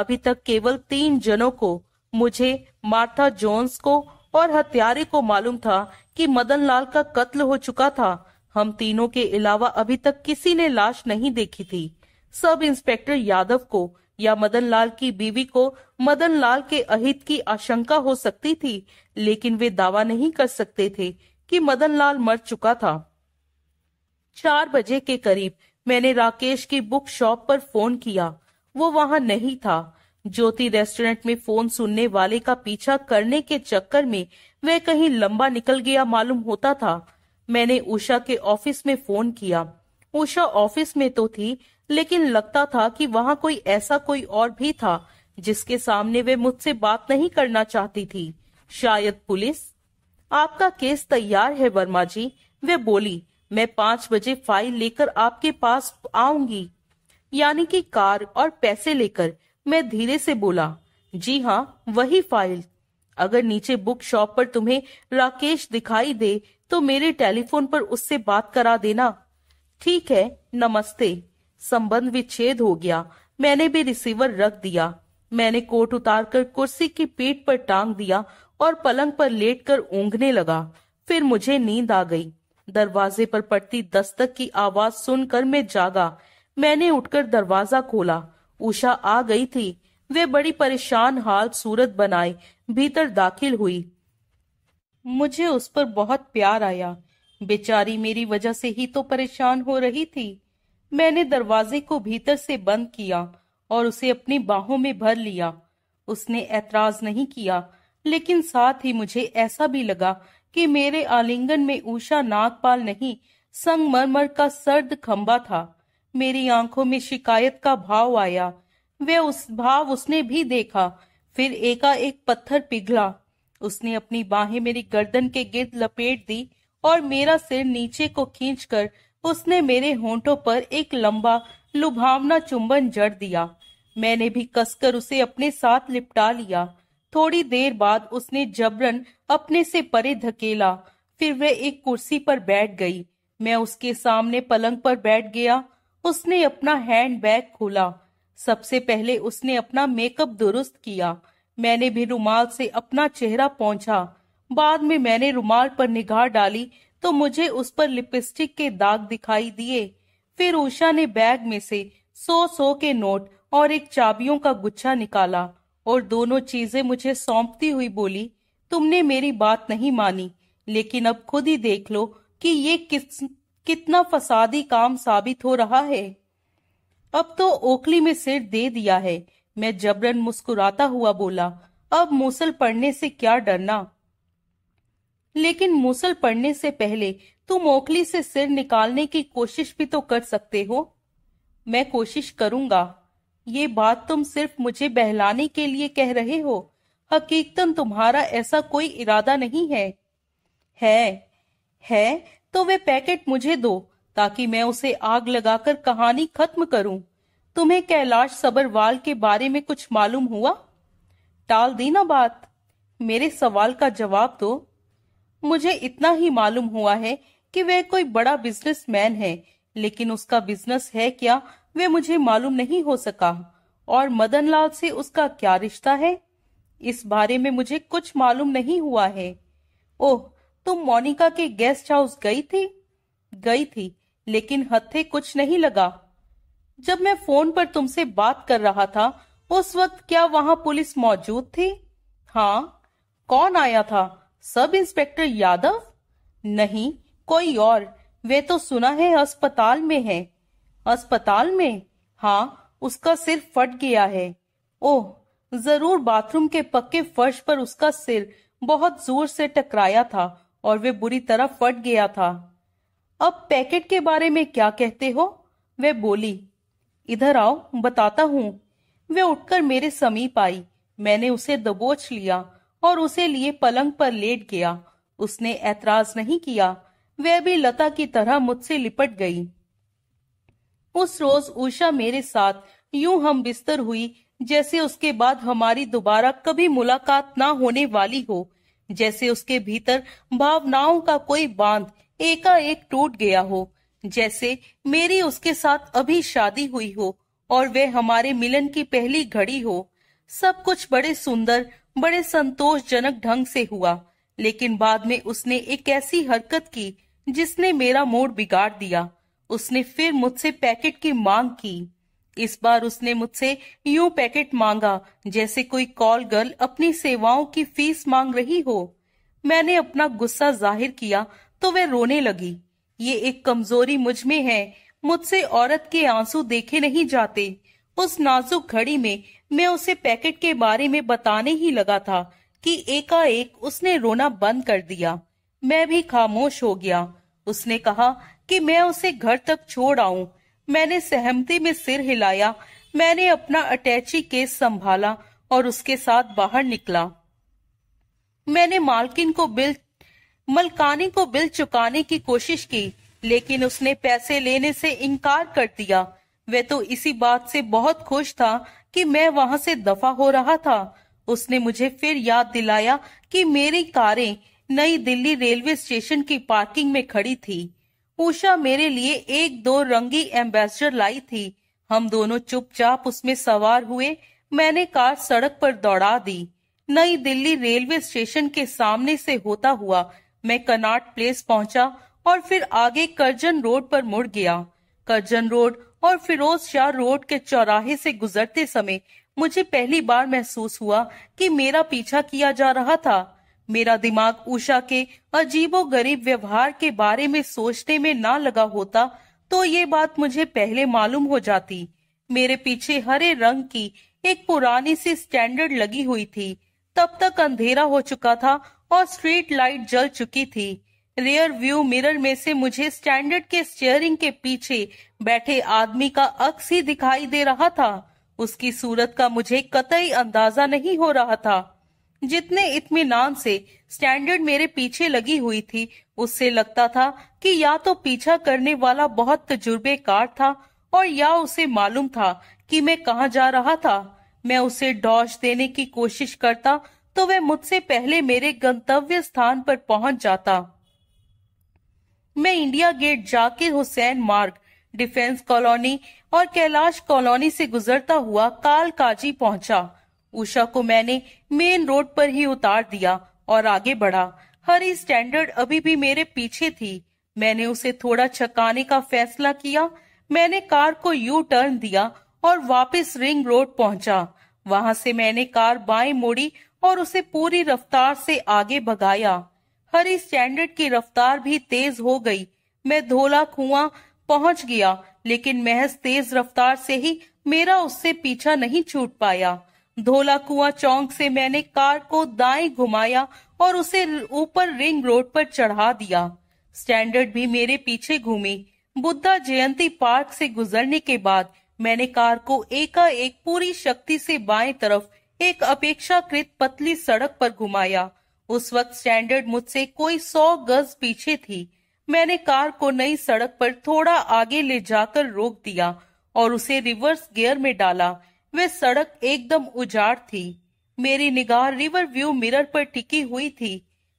अभी तक केवल तीन जनों को मुझे मार्था जोन्स को और हत्यारे को मालूम था कि मदन लाल का कत्ल हो चुका था हम तीनों के अलावा अभी तक किसी ने लाश नहीं देखी थी सब इंस्पेक्टर यादव को या मदन लाल की बीवी को मदन लाल के अहित की आशंका हो सकती थी लेकिन वे दावा नहीं कर सकते थे कि मदन लाल मर चुका था चार बजे के करीब मैंने राकेश की बुक शॉप पर फोन किया वो वहां नहीं था ज्योति रेस्टोरेंट में फोन सुनने वाले का पीछा करने के चक्कर में वह कहीं लंबा निकल गया मालूम होता था मैंने उषा के ऑफिस में फोन किया उषा ऑफिस में तो थी लेकिन लगता था कि वहां कोई ऐसा कोई और भी था जिसके सामने वे मुझसे बात नहीं करना चाहती थी शायद पुलिस आपका केस तैयार है वर्मा जी वे बोली मैं पांच बजे फाइल लेकर आपके पास आऊंगी यानी कि कार और पैसे लेकर मैं धीरे से बोला जी हाँ वही फाइल अगर नीचे बुक शॉप पर तुम्हें राकेश दिखाई दे तो मेरे टेलीफोन पर उससे बात करा देना ठीक है नमस्ते संबंध विच्छेद हो गया मैंने भी रिसीवर रख दिया मैंने कोट उतारकर कुर्सी की पीठ पर टांग दिया और पलंग पर लेटकर कर लगा फिर मुझे नींद आ गई दरवाजे पर पड़ती दस्तक की आवाज सुनकर मैं जागा मैंने उठकर दरवाजा खोला उषा आ गई थी वे बड़ी परेशान हाल सूरत बनाए भीतर दाखिल हुई मुझे उस पर बहुत प्यार आया बेचारी मेरी वजह से ही तो परेशान हो रही थी मैंने दरवाजे को भीतर से बंद किया और उसे अपनी बाहों में भर लिया उसने ऐतराज नहीं किया लेकिन साथ ही मुझे ऐसा भी लगा कि मेरे आलिंगन में उषा नागपाल नहीं संगमरमर का सर्द खंबा था मेरी आंखों में शिकायत का भाव आया वे उस भाव उसने भी देखा फिर एकाएक पत्थर पिघला उसने अपनी बाहें मेरी गर्दन के गिर्द लपेट दी और मेरा सिर नीचे को खींचकर उसने मेरे होंठों पर एक लंबा लुभावना चुंबन जड़ दिया मैंने भी कसकर उसे अपने साथ लिपटा लिया थोड़ी देर बाद उसने जबरन अपने से परे धकेला फिर वह एक कुर्सी पर बैठ गई मैं उसके सामने पलंग पर बैठ गया उसने अपना हैंड बैग खोला सबसे पहले उसने अपना मेकअप दुरुस्त किया मैंने भी रुमाल से अपना चेहरा पहुंचा बाद में मैंने रुमाल पर निगाह डाली तो मुझे उस पर लिपस्टिक के दाग दिखाई दिए फिर उषा ने बैग में से सौ सौ के नोट और एक चाबियों का गुच्छा निकाला और दोनों चीजें मुझे सौंपती हुई बोली तुमने मेरी बात नहीं मानी लेकिन अब खुद ही देख लो कि ये किस कितना फसादी काम साबित हो रहा है अब तो ओखली में सिर दे दिया है मैं जबरन मुस्कुराता हुआ बोला अब मूसल पड़ने से क्या डरना लेकिन मूसल पड़ने से पहले तुम ओखली से सिर निकालने की कोशिश भी तो कर सकते हो मैं कोशिश करूंगा ये बात तुम सिर्फ मुझे बहलाने के लिए कह रहे हो हकीकतन तुम्हारा ऐसा कोई इरादा नहीं है है है तो वे पैकेट मुझे दो ताकि मैं उसे आग लगाकर कहानी खत्म करूं तुम्हें कैलाश सबरवाल के बारे में कुछ मालूम हुआ टाल दी ना बात मेरे सवाल का जवाब दो मुझे इतना ही मालूम हुआ है कि वह कोई बड़ा बिजनेसमैन है लेकिन उसका बिजनेस है क्या वे मुझे मालूम नहीं हो सका और मदनलाल से उसका क्या रिश्ता है इस बारे में मुझे कुछ मालूम नहीं हुआ है ओह तुम मोनिका के गेस्ट हाउस गई थी गई थी लेकिन हथे कुछ नहीं लगा जब मैं फोन पर तुमसे बात कर रहा था उस वक्त क्या वहां पुलिस मौजूद थी हाँ कौन आया था सब इंस्पेक्टर यादव नहीं कोई और वे तो सुना है अस्पताल में है अस्पताल में हाँ उसका सिर फट गया है ओह जरूर बाथरूम के पक्के फर्श पर उसका सिर बहुत जोर से टकराया था और वे बुरी तरह फट गया था अब पैकेट के बारे में क्या कहते हो वे बोली इधर आओ बताता हूँ वे उठकर मेरे समीप आई मैंने उसे दबोच लिया और उसे लिए पलंग पर लेट गया उसने ऐतराज नहीं किया वह भी लता की तरह मुझसे लिपट गई उस रोज उषा मेरे साथ यूं हम बिस्तर हुई जैसे उसके बाद हमारी दोबारा कभी मुलाकात ना होने वाली हो जैसे उसके भीतर भावनाओं का कोई बांध एकाएक टूट गया हो जैसे मेरी उसके साथ अभी शादी हुई हो और वह हमारे मिलन की पहली घड़ी हो सब कुछ बड़े सुंदर बड़े संतोषजनक ढंग से हुआ लेकिन बाद में उसने एक ऐसी हरकत की जिसने मेरा मूड बिगाड़ दिया उसने फिर मुझसे पैकेट की मांग की इस बार उसने मुझसे यूं पैकेट मांगा जैसे कोई कॉल गर्ल अपनी सेवाओं की फीस मांग रही हो मैंने अपना गुस्सा जाहिर किया तो वह रोने लगी ये एक कमजोरी मुझ में है मुझसे औरत के आंसू देखे नहीं जाते उस नाजुक घड़ी में मैं उसे पैकेट के बारे में बताने ही लगा था कि एकाएक उसने रोना बंद कर दिया मैं भी खामोश हो गया उसने कहा कि मैं उसे घर तक छोड़ आऊं मैंने सहमति में सिर हिलाया मैंने अपना अटैची केस संभाला और उसके साथ बाहर निकला मैंने मालकिन को बिल मलकानी को बिल चुकाने की कोशिश की लेकिन उसने पैसे लेने से इनकार कर दिया वह तो इसी बात से बहुत खुश था कि मैं वहां से दफा हो रहा था उसने मुझे फिर याद दिलाया कि मेरी कारें नई दिल्ली रेलवे स्टेशन की पार्किंग में खड़ी थी पूषा मेरे लिए एक दो रंगी एम्बेसडर लाई थी हम दोनों चुपचाप उसमें सवार हुए मैंने कार सड़क पर दौड़ा दी नई दिल्ली रेलवे स्टेशन के सामने से होता हुआ मैं कनाट प्लेस पहुंचा और फिर आगे करजन रोड पर मुड़ गया करजन रोड और फिरोज शाह रोड के चौराहे से गुजरते समय मुझे पहली बार महसूस हुआ कि मेरा पीछा किया जा रहा था मेरा दिमाग उषा के अजीबो गरीब व्यवहार के बारे में सोचने में ना लगा होता तो ये बात मुझे पहले मालूम हो जाती मेरे पीछे हरे रंग की एक पुरानी सी स्टैंडर्ड लगी हुई थी तब तक अंधेरा हो चुका था और स्ट्रीट लाइट जल चुकी थी रियर व्यू मिरर में से मुझे स्टैंडर्ड के स्टेयरिंग के पीछे बैठे आदमी का अक्स ही दिखाई दे रहा था उसकी सूरत का मुझे कतई अंदाजा नहीं हो रहा था जितने इतमान से स्टैंडर्ड मेरे पीछे लगी हुई थी उससे लगता था कि या तो पीछा करने वाला बहुत तजुर्बेकार था और या उसे मालूम था कि मैं कहा जा रहा था मैं उसे डॉश देने की कोशिश करता तो वह मुझसे पहले मेरे गंतव्य स्थान पर पहुंच जाता मैं इंडिया गेट जाकिर हुसैन मार्ग डिफेंस कॉलोनी और कैलाश कॉलोनी से गुजरता हुआ काल काजी पहुंचा उषा को मैंने मेन रोड पर ही उतार दिया और आगे बढ़ा हरी स्टैंडर्ड अभी भी मेरे पीछे थी मैंने उसे थोड़ा छकाने का फैसला किया मैंने कार को यू टर्न दिया और वापस रिंग रोड पहुंचा वहां से मैंने कार बाएं मोड़ी और उसे पूरी रफ्तार से आगे भगाया हरी स्टैंडर्ड की रफ्तार भी तेज हो गई मैं धोला कुआ पहुंच गया लेकिन महज तेज रफ्तार से ही मेरा उससे पीछा नहीं छूट पाया धोला कुआ चौंक से मैंने कार को दाएं घुमाया और उसे ऊपर रिंग रोड पर चढ़ा दिया स्टैंडर्ड भी मेरे पीछे घूमी बुद्धा जयंती पार्क से गुजरने के बाद मैंने कार को एका एक पूरी शक्ति से बाएं तरफ एक अपेक्षाकृत पतली सड़क पर घुमाया उस वक्त स्टैंडर्ड मुझसे कोई सौ गज पीछे थी मैंने कार को नई सड़क पर थोड़ा आगे ले जाकर रोक दिया और उसे रिवर्स गियर में डाला वह सड़क एकदम उजाड़ थी मेरी निगाह रिवर व्यू मिरर पर टिकी हुई थी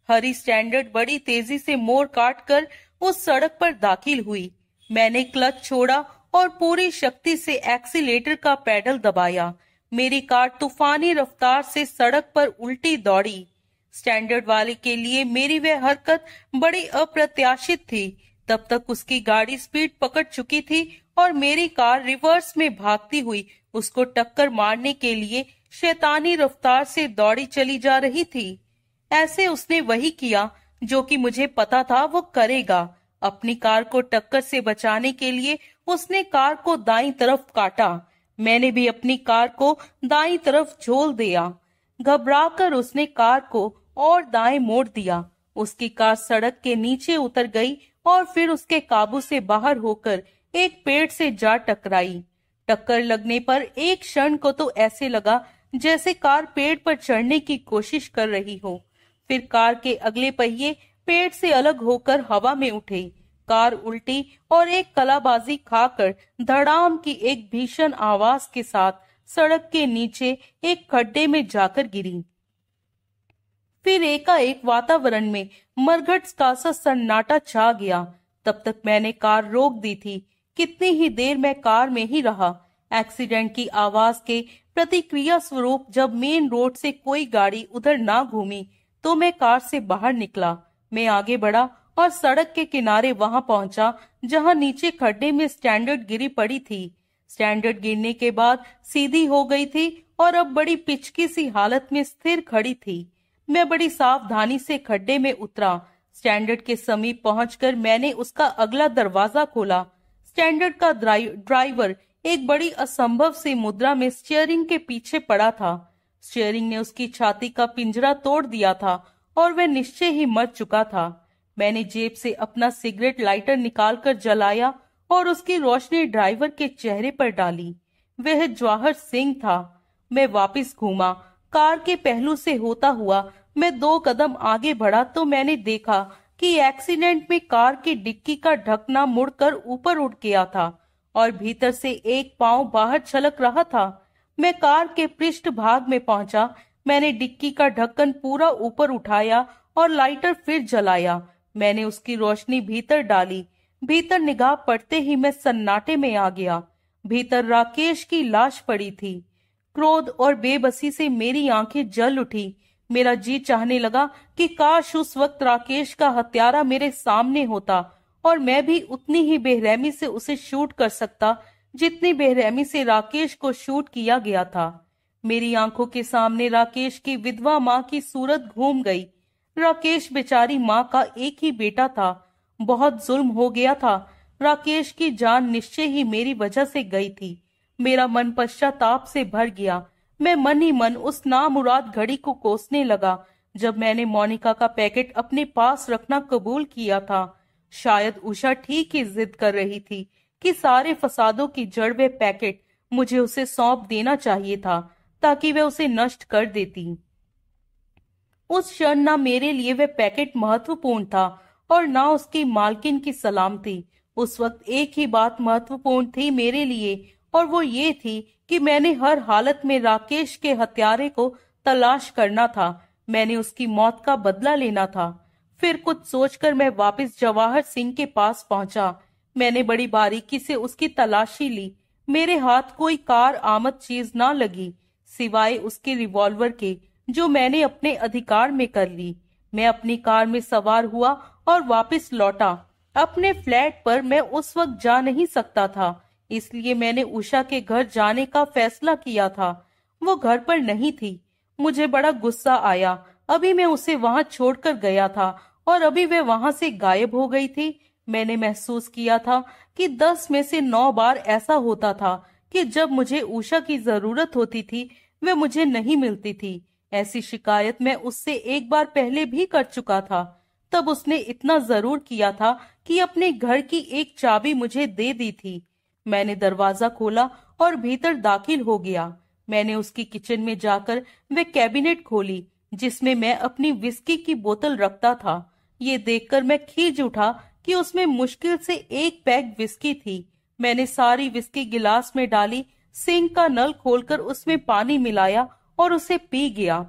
हरी स्टैंडर्ड बड़ी तेजी से मोड़ काट कर उस सड़क पर दाखिल हुई मैंने क्लच छोड़ा और पूरी शक्ति से एक्सीटर का पैडल दबाया मेरी कार तूफानी रफ्तार से सड़क पर उल्टी दौड़ी स्टैंडर्ड वाले के लिए मेरी वह हरकत बड़ी अप्रत्याशित थी तब तक उसकी गाड़ी स्पीड पकड़ चुकी थी और मेरी कार रिवर्स में भागती हुई उसको टक्कर मारने के लिए शैतानी रफ्तार से दौड़ी चली जा रही थी ऐसे उसने वही किया जो कि मुझे पता था वो करेगा अपनी कार को टक्कर से बचाने के लिए उसने कार को दाई तरफ काटा मैंने भी अपनी कार को दाई तरफ झोल दिया घबरा कर उसने कार को और दाएं मोड़ दिया उसकी कार सड़क के नीचे उतर गई और फिर उसके काबू से बाहर होकर एक पेड़ से जा टकराई टक्कर लगने पर एक क्षण को तो ऐसे लगा जैसे कार पेड़ पर चढ़ने की कोशिश कर रही हो फिर कार के अगले पहिए पेड़ से अलग होकर हवा में उठे कार उल्टी और एक कलाबाजी खाकर धड़ाम की एक भीषण आवाज के साथ सड़क के नीचे एक खड्डे में जाकर गिरी फिर एकाएक वातावरण में मरघट का सा सन्नाटा छा गया तब तक मैंने कार रोक दी थी कितनी ही देर मैं कार में ही रहा एक्सीडेंट की आवाज के प्रतिक्रिया स्वरूप जब मेन रोड से कोई गाड़ी उधर ना घूमी तो मैं कार से बाहर निकला मैं आगे बढ़ा और सड़क के किनारे वहां पहुंचा जहां नीचे खड्डे में स्टैंडर्ड गिरी पड़ी थी स्टैंडर्ड गिरने के बाद सीधी हो गई थी और अब बड़ी पिचकी सी हालत में स्थिर खड़ी थी मैं बड़ी सावधानी से खड्डे में उतरा स्टैंडर्ड के समीप पहुंचकर मैंने उसका अगला दरवाजा खोला स्टैंडर्ड का ड्राइवर एक बड़ी असंभव सी मुद्रा में स्टीयरिंग के पीछे पड़ा था स्टीयरिंग ने उसकी छाती का पिंजरा तोड़ दिया था और वह निश्चय ही मर चुका था मैंने जेब से अपना सिगरेट लाइटर निकालकर जलाया और उसकी रोशनी ड्राइवर के चेहरे पर डाली वह जवाहर सिंह था मैं वापस घूमा कार के पहलू से होता हुआ मैं दो कदम आगे बढ़ा तो मैंने देखा कि एक्सीडेंट में कार की डिक्की का ढकना मुड़कर ऊपर उठ गया था और भीतर से एक पांव बाहर छलक रहा था मैं कार के पृष्ठ भाग में पहुंचा मैंने डिक्की का ढक्कन पूरा ऊपर उठाया और लाइटर फिर जलाया मैंने उसकी रोशनी भीतर डाली भीतर निगाह पड़ते ही मैं सन्नाटे में आ गया भीतर राकेश की लाश पड़ी थी क्रोध और बेबसी से मेरी आंखें जल उठी मेरा जी चाहने लगा कि काश उस वक्त राकेश का हत्यारा मेरे सामने होता और मैं भी उतनी ही बेरहमी से उसे शूट कर सकता जितनी बेरहमी से राकेश को शूट किया गया था मेरी आंखों के सामने राकेश की विधवा माँ की सूरत घूम गई राकेश बेचारी माँ का एक ही बेटा था बहुत जुल्म हो गया था राकेश की जान निश्चय ही मेरी वजह से गई थी मेरा मन पश्चाताप से भर गया मैं मन ही मन उस नामुराद घड़ी को कोसने लगा जब मैंने मोनिका का पैकेट अपने पास रखना कबूल किया था शायद उषा ठीक ही जिद कर रही थी कि सारे फसादों की जड़ वे पैकेट मुझे उसे सौंप देना चाहिए था ताकि वह उसे नष्ट कर देती उस क्षण ना मेरे लिए वह पैकेट महत्वपूर्ण था और ना उसकी मालकिन की सलामती उस वक्त एक ही बात महत्वपूर्ण थी मेरे लिए और वो ये थी कि मैंने हर हालत में राकेश के हत्यारे को तलाश करना था मैंने उसकी मौत का बदला लेना था फिर कुछ सोचकर मैं वापस जवाहर सिंह के पास पहुंचा मैंने बड़ी बारीकी से उसकी तलाशी ली मेरे हाथ कोई कार आमद चीज ना लगी सिवाय उसके रिवॉल्वर के जो मैंने अपने अधिकार में कर ली मैं अपनी कार में सवार हुआ और वापस लौटा अपने फ्लैट पर मैं उस वक्त जा नहीं सकता था इसलिए मैंने उषा के घर जाने का फैसला किया था वो घर पर नहीं थी मुझे बड़ा गुस्सा आया अभी मैं उसे वहां छोड़कर गया था और अभी वह वहां से गायब हो गई थी मैंने महसूस किया था कि दस में से नौ बार ऐसा होता था कि जब मुझे उषा की जरूरत होती थी वह मुझे नहीं मिलती थी ऐसी शिकायत मैं उससे एक बार पहले भी कर चुका था तब उसने इतना जरूर किया था कि अपने घर की एक चाबी मुझे दे दी थी मैंने दरवाजा खोला और भीतर दाखिल हो गया मैंने उसकी किचन में जाकर वे कैबिनेट खोली जिसमें मैं अपनी विस्की की बोतल रखता था ये देखकर मैं खींच उठा कि उसमें मुश्किल से एक पैक विस्की थी मैंने सारी विस्की गिलास में डाली सिंह का नल खोलकर उसमें पानी मिलाया और उसे पी गया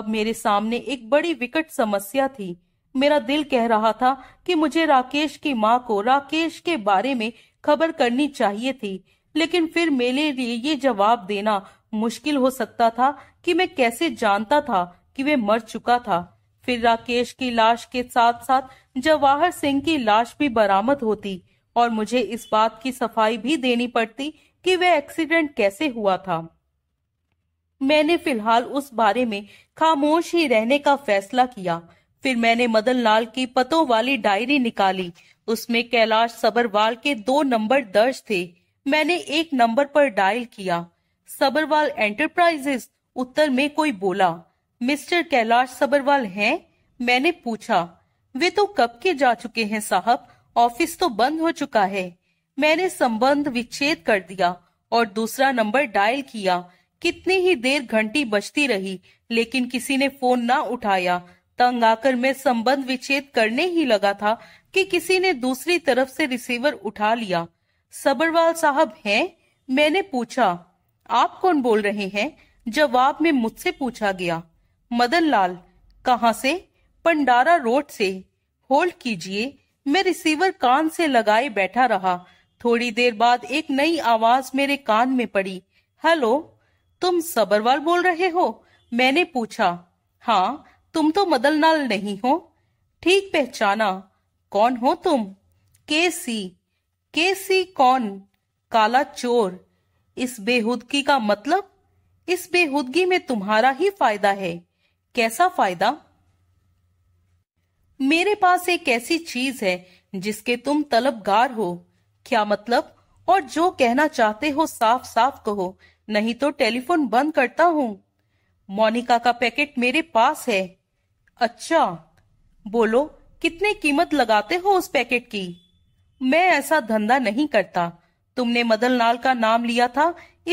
अब मेरे सामने एक बड़ी विकट समस्या थी मेरा दिल कह रहा था कि मुझे राकेश की माँ को राकेश के बारे में खबर करनी चाहिए थी लेकिन फिर मेरे लिए ये जवाब देना मुश्किल हो सकता था कि मैं कैसे जानता था कि वे मर चुका था फिर राकेश की लाश के साथ साथ जवाहर सिंह की लाश भी बरामद होती और मुझे इस बात की सफाई भी देनी पड़ती कि वह एक्सीडेंट कैसे हुआ था मैंने फिलहाल उस बारे में खामोश ही रहने का फैसला किया फिर मैंने मदन लाल की पतों वाली डायरी निकाली उसमें कैलाश सबरवाल के दो नंबर दर्ज थे मैंने एक नंबर पर डायल किया सबरवाल एंटरप्राइजेस उत्तर में कोई बोला मिस्टर कैलाश सबरवाल हैं? मैंने पूछा वे तो कब के जा चुके हैं साहब ऑफिस तो बंद हो चुका है मैंने संबंध विच्छेद कर दिया और दूसरा नंबर डायल किया कितनी ही देर घंटी बजती रही लेकिन किसी ने फोन ना उठाया तंग आकर मैं संबंध विच्छेद करने ही लगा था कि किसी ने दूसरी तरफ से रिसीवर उठा लिया सबरवाल साहब हैं मैंने पूछा आप कौन बोल रहे हैं जवाब में मुझसे पूछा गया मदन लाल कहाँ से पंडारा रोड से होल्ड कीजिए मैं रिसीवर कान से लगाए बैठा रहा थोड़ी देर बाद एक नई आवाज मेरे कान में पड़ी हेलो तुम सबरवाल बोल रहे हो मैंने पूछा हाँ तुम तो मदल नाल नहीं हो ठीक पहचाना कौन हो तुम के सी के सी कौन काला चोर इस बेहुदगी का मतलब इस बेहुदगी में तुम्हारा ही फायदा है कैसा फायदा मेरे पास एक ऐसी चीज है जिसके तुम तलबगार हो क्या मतलब और जो कहना चाहते हो साफ साफ कहो नहीं तो टेलीफोन बंद करता हूँ मोनिका का पैकेट मेरे पास है अच्छा बोलो कितने कीमत लगाते हो उस पैकेट की मैं ऐसा धंधा नहीं करता तुमने मदन लाल का नाम लिया था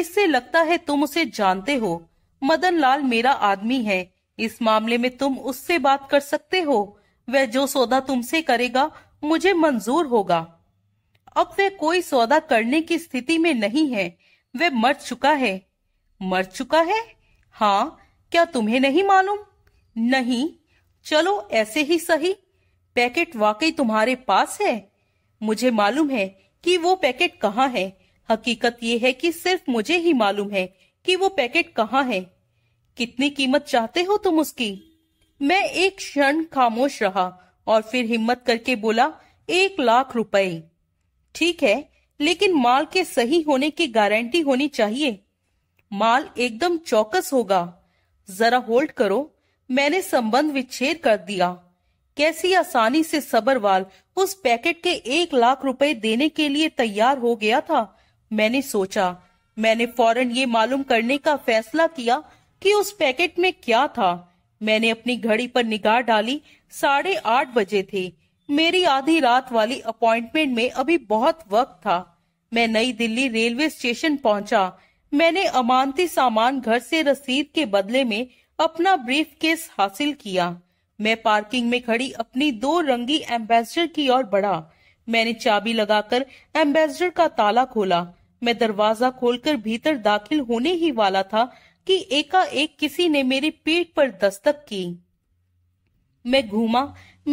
इससे लगता है तुम उसे जानते हो मदन लाल मेरा आदमी है इस मामले में तुम उससे बात कर सकते हो वह जो सौदा तुमसे करेगा मुझे मंजूर होगा अब वह कोई सौदा करने की स्थिति में नहीं है वह मर चुका है मर चुका है हाँ क्या तुम्हें नहीं मालूम नहीं चलो ऐसे ही सही पैकेट वाकई तुम्हारे पास है मुझे मालूम है कि वो पैकेट कहाँ है हकीकत ये है कि सिर्फ मुझे ही मालूम है कि वो पैकेट कहाँ है कितनी कीमत चाहते हो तुम उसकी मैं एक क्षण खामोश रहा और फिर हिम्मत करके बोला एक लाख रुपए ठीक है लेकिन माल के सही होने की गारंटी होनी चाहिए माल एकदम चौकस होगा जरा होल्ड करो मैंने संबंध विच्छेद कर दिया कैसी आसानी से सबरवाल उस पैकेट के एक लाख रुपए देने के लिए तैयार हो गया था मैंने सोचा मैंने फौरन ये मालूम करने का फैसला किया कि उस पैकेट में क्या था मैंने अपनी घड़ी पर निगाह डाली साढ़े आठ बजे थे मेरी आधी रात वाली अपॉइंटमेंट में अभी बहुत वक्त था मैं नई दिल्ली रेलवे स्टेशन पहुंचा मैंने अमानती सामान घर से रसीद के बदले में अपना ब्रीफ केस हासिल किया मैं पार्किंग में खड़ी अपनी दो रंगी एम्बेसडर की ओर बढ़ा मैंने चाबी लगाकर एम्बेसडर का ताला खोला मैं दरवाजा खोलकर भीतर दाखिल होने ही वाला था कि एकाएक किसी ने मेरी पीठ पर दस्तक की मैं घूमा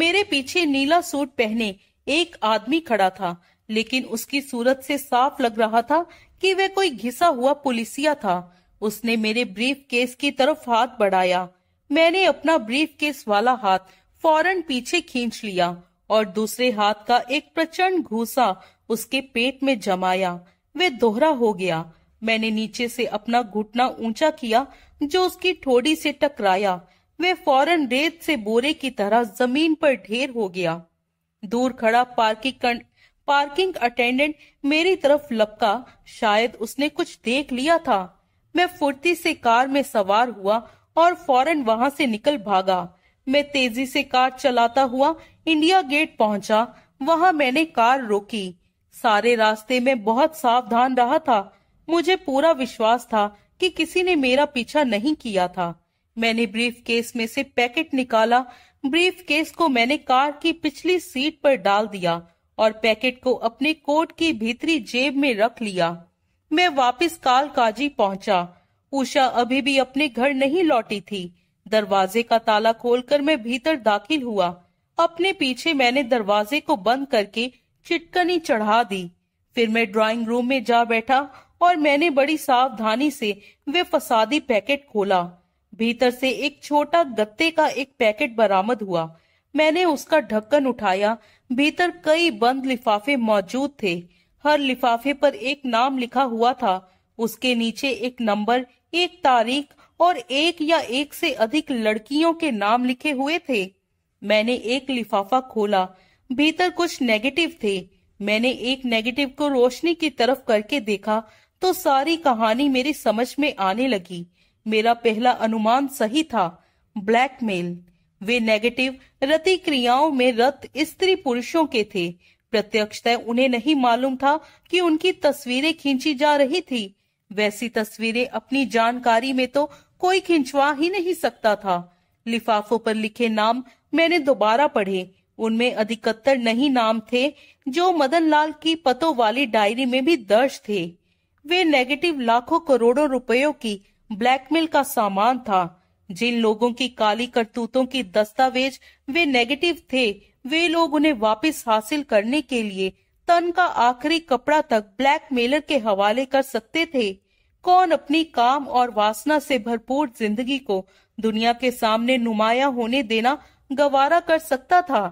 मेरे पीछे नीला सूट पहने एक आदमी खड़ा था लेकिन उसकी सूरत से साफ लग रहा था कि वह कोई घिसा हुआ पुलिसिया था उसने मेरे ब्रीफ केस की तरफ हाथ बढ़ाया मैंने अपना ब्रीफ केस वाला हाथ फौरन पीछे खींच लिया और दूसरे हाथ का एक प्रचंड घूसा उसके पेट में जमाया वे दोहरा हो गया मैंने नीचे से अपना घुटना ऊंचा किया जो उसकी ठोड़ी से टकराया वे फौरन रेत से बोरे की तरह जमीन पर ढेर हो गया दूर खड़ा पार्किंग पार्किंग अटेंडेंट मेरी तरफ लपका शायद उसने कुछ देख लिया था मैं फुर्ती से कार में सवार हुआ और फौरन वहां से निकल भागा मैं तेजी से कार चलाता हुआ इंडिया गेट पहुंचा वहां मैंने कार रोकी सारे रास्ते में बहुत सावधान रहा था मुझे पूरा विश्वास था कि किसी ने मेरा पीछा नहीं किया था मैंने ब्रीफ केस में से पैकेट निकाला ब्रीफ केस को मैंने कार की पिछली सीट पर डाल दिया और पैकेट को अपने कोट की भीतरी जेब में रख लिया मैं वापस काल काजी पहुंचा उषा अभी भी अपने घर नहीं लौटी थी दरवाजे का ताला खोलकर मैं भीतर दाखिल हुआ अपने पीछे मैंने दरवाजे को बंद करके चिटकनी चढ़ा दी फिर मैं ड्राइंग रूम में जा बैठा और मैंने बड़ी सावधानी से वे फसादी पैकेट खोला भीतर से एक छोटा गत्ते का एक पैकेट बरामद हुआ मैंने उसका ढक्कन उठाया भीतर कई बंद लिफाफे मौजूद थे हर लिफाफे पर एक नाम लिखा हुआ था उसके नीचे एक नंबर एक तारीख और एक या एक से अधिक लड़कियों के नाम लिखे हुए थे मैंने एक लिफाफा खोला भीतर कुछ नेगेटिव थे मैंने एक नेगेटिव को रोशनी की तरफ करके देखा तो सारी कहानी मेरी समझ में आने लगी मेरा पहला अनुमान सही था ब्लैकमेल वे नेगेटिव रति क्रियाओं में रत स्त्री पुरुषों के थे प्रत्यक्षतः उन्हें नहीं मालूम था कि उनकी तस्वीरें खींची जा रही थी वैसी तस्वीरें अपनी जानकारी में तो कोई खिंचवा ही नहीं सकता था लिफाफों पर लिखे नाम मैंने दोबारा पढ़े उनमें अधिकतर नहीं नाम थे जो मदन लाल की पतों वाली डायरी में भी दर्ज थे वे नेगेटिव लाखों करोड़ों रुपयों की ब्लैकमेल का सामान था जिन लोगों की काली करतूतों की दस्तावेज वे नेगेटिव थे वे लोग उन्हें वापस हासिल करने के लिए तन का आखिरी कपड़ा तक ब्लैकमेलर के हवाले कर सकते थे कौन अपनी काम और वासना से भरपूर जिंदगी को दुनिया के सामने नुमाया होने देना गवारा कर सकता था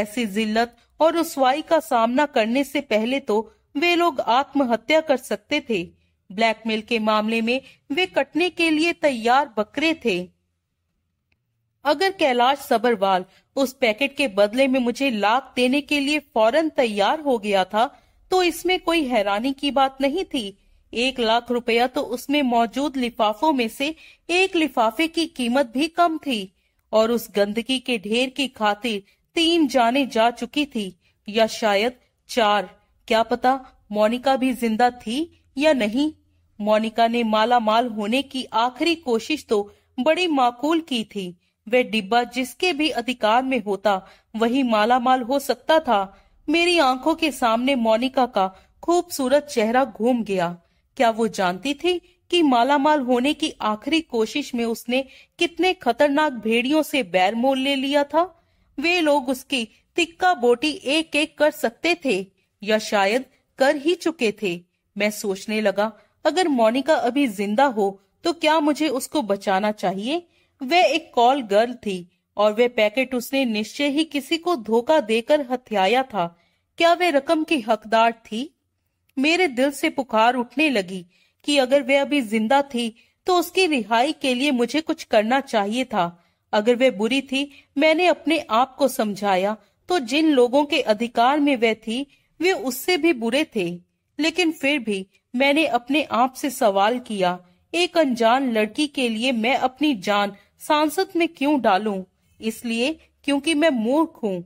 ऐसी जिल्लत और रसवाई का सामना करने से पहले तो वे लोग आत्महत्या कर सकते थे ब्लैकमेल के मामले में वे कटने के लिए तैयार बकरे थे अगर कैलाश सबरवाल उस पैकेट के बदले में मुझे लाख देने के लिए फौरन तैयार हो गया था तो इसमें कोई हैरानी की बात नहीं थी एक लाख रुपया तो उसमें मौजूद लिफाफों में से एक लिफाफे की कीमत भी कम थी और उस गंदगी के ढेर की खातिर तीन जाने जा चुकी थी या शायद चार क्या पता मोनिका भी जिंदा थी या नहीं मोनिका ने माला माल होने की आखिरी कोशिश तो बड़ी माकूल की थी वह डिब्बा जिसके भी अधिकार में होता वही माला माल हो सकता था मेरी आंखों के सामने मोनिका का खूबसूरत चेहरा घूम गया क्या वो जानती थी कि मालामाल होने की आखिरी कोशिश में उसने कितने खतरनाक भेड़ियों से बैर मोल ले लिया था वे लोग उसकी तिक्का बोटी एक एक कर सकते थे या शायद कर ही चुके थे मैं सोचने लगा अगर मोनिका अभी जिंदा हो तो क्या मुझे उसको बचाना चाहिए वह एक कॉल गर्ल थी और वह पैकेट उसने निश्चय ही किसी को धोखा देकर हथियाया था क्या वह रकम की हकदार थी मेरे दिल से पुकार उठने लगी कि अगर वह अभी जिंदा थी तो उसकी रिहाई के लिए मुझे कुछ करना चाहिए था अगर वह बुरी थी मैंने अपने आप को समझाया तो जिन लोगों के अधिकार में वह थी वे उससे भी बुरे थे लेकिन फिर भी मैंने अपने आप से सवाल किया एक अनजान लड़की के लिए मैं अपनी जान सांसद में क्यों डालूं? इसलिए क्योंकि मैं मूर्ख हूँ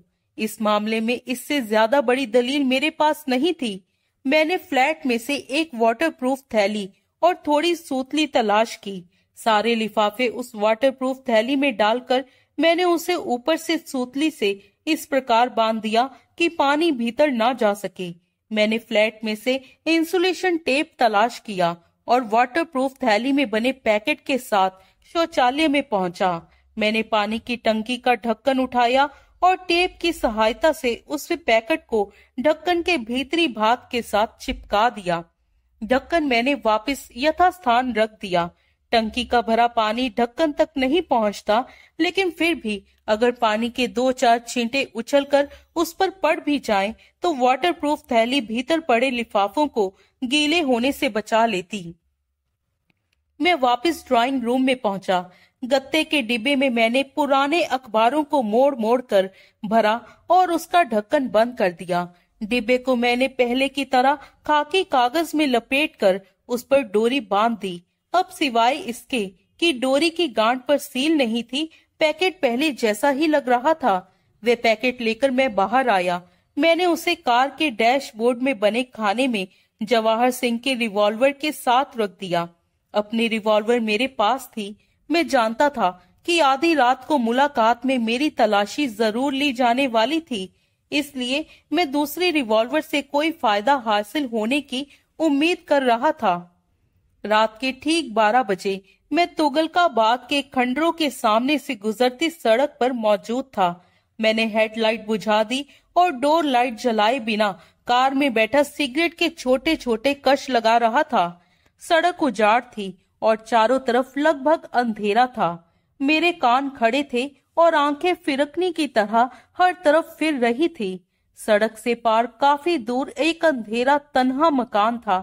इस मामले में इससे ज्यादा बड़ी दलील मेरे पास नहीं थी मैंने फ्लैट में से एक वाटरप्रूफ थैली और थोड़ी सूतली तलाश की सारे लिफाफे उस वाटरप्रूफ थैली में डालकर मैंने उसे ऊपर से सूतली से इस प्रकार बांध दिया कि पानी भीतर ना जा सके मैंने फ्लैट में से इंसुलेशन टेप तलाश किया और वाटरप्रूफ थैली में बने पैकेट के साथ शौचालय में पहुंचा मैंने पानी की टंकी का ढक्कन उठाया और टेप की सहायता से उस पैकेट को ढक्कन के भीतरी भाग के साथ चिपका दिया ढक्कन मैंने वापस यथास्थान रख दिया टंकी का भरा पानी ढक्कन तक नहीं पहुंचता लेकिन फिर भी अगर पानी के दो चार छींटे उछलकर उस पर पड़ भी जाएं, तो वाटरप्रूफ थैली भीतर पड़े लिफाफों को गीले होने से बचा लेती मैं वापस ड्राइंग रूम में पहुंचा गत्ते के डिब्बे में मैंने पुराने अखबारों को मोड़ मोड़ कर भरा और उसका ढक्कन बंद कर दिया डिब्बे को मैंने पहले की तरह खाकी कागज में लपेट कर उस पर डोरी बांध दी अब सिवाय इसके कि डोरी की गांठ पर सील नहीं थी पैकेट पहले जैसा ही लग रहा था वे पैकेट लेकर मैं बाहर आया मैंने उसे कार के डैशबोर्ड में बने खाने में जवाहर सिंह के रिवॉल्वर के साथ रख दिया अपनी रिवॉल्वर मेरे पास थी मैं जानता था कि आधी रात को मुलाकात में मेरी तलाशी जरूर ली जाने वाली थी इसलिए मैं दूसरी रिवॉल्वर से कोई फायदा हासिल होने की उम्मीद कर रहा था रात के ठीक बारह बजे मैं तुगलकाबाद के खंडरों के सामने से गुजरती सड़क पर मौजूद था मैंने हेडलाइट बुझा दी और डोर लाइट जलाए बिना कार में बैठा सिगरेट के छोटे छोटे कश लगा रहा था सड़क उजाड़ थी और चारों तरफ लगभग अंधेरा था मेरे कान खड़े थे और आंखें फिरकने की तरह हर तरफ फिर रही थी सड़क से पार काफी दूर एक अंधेरा तन्हा मकान था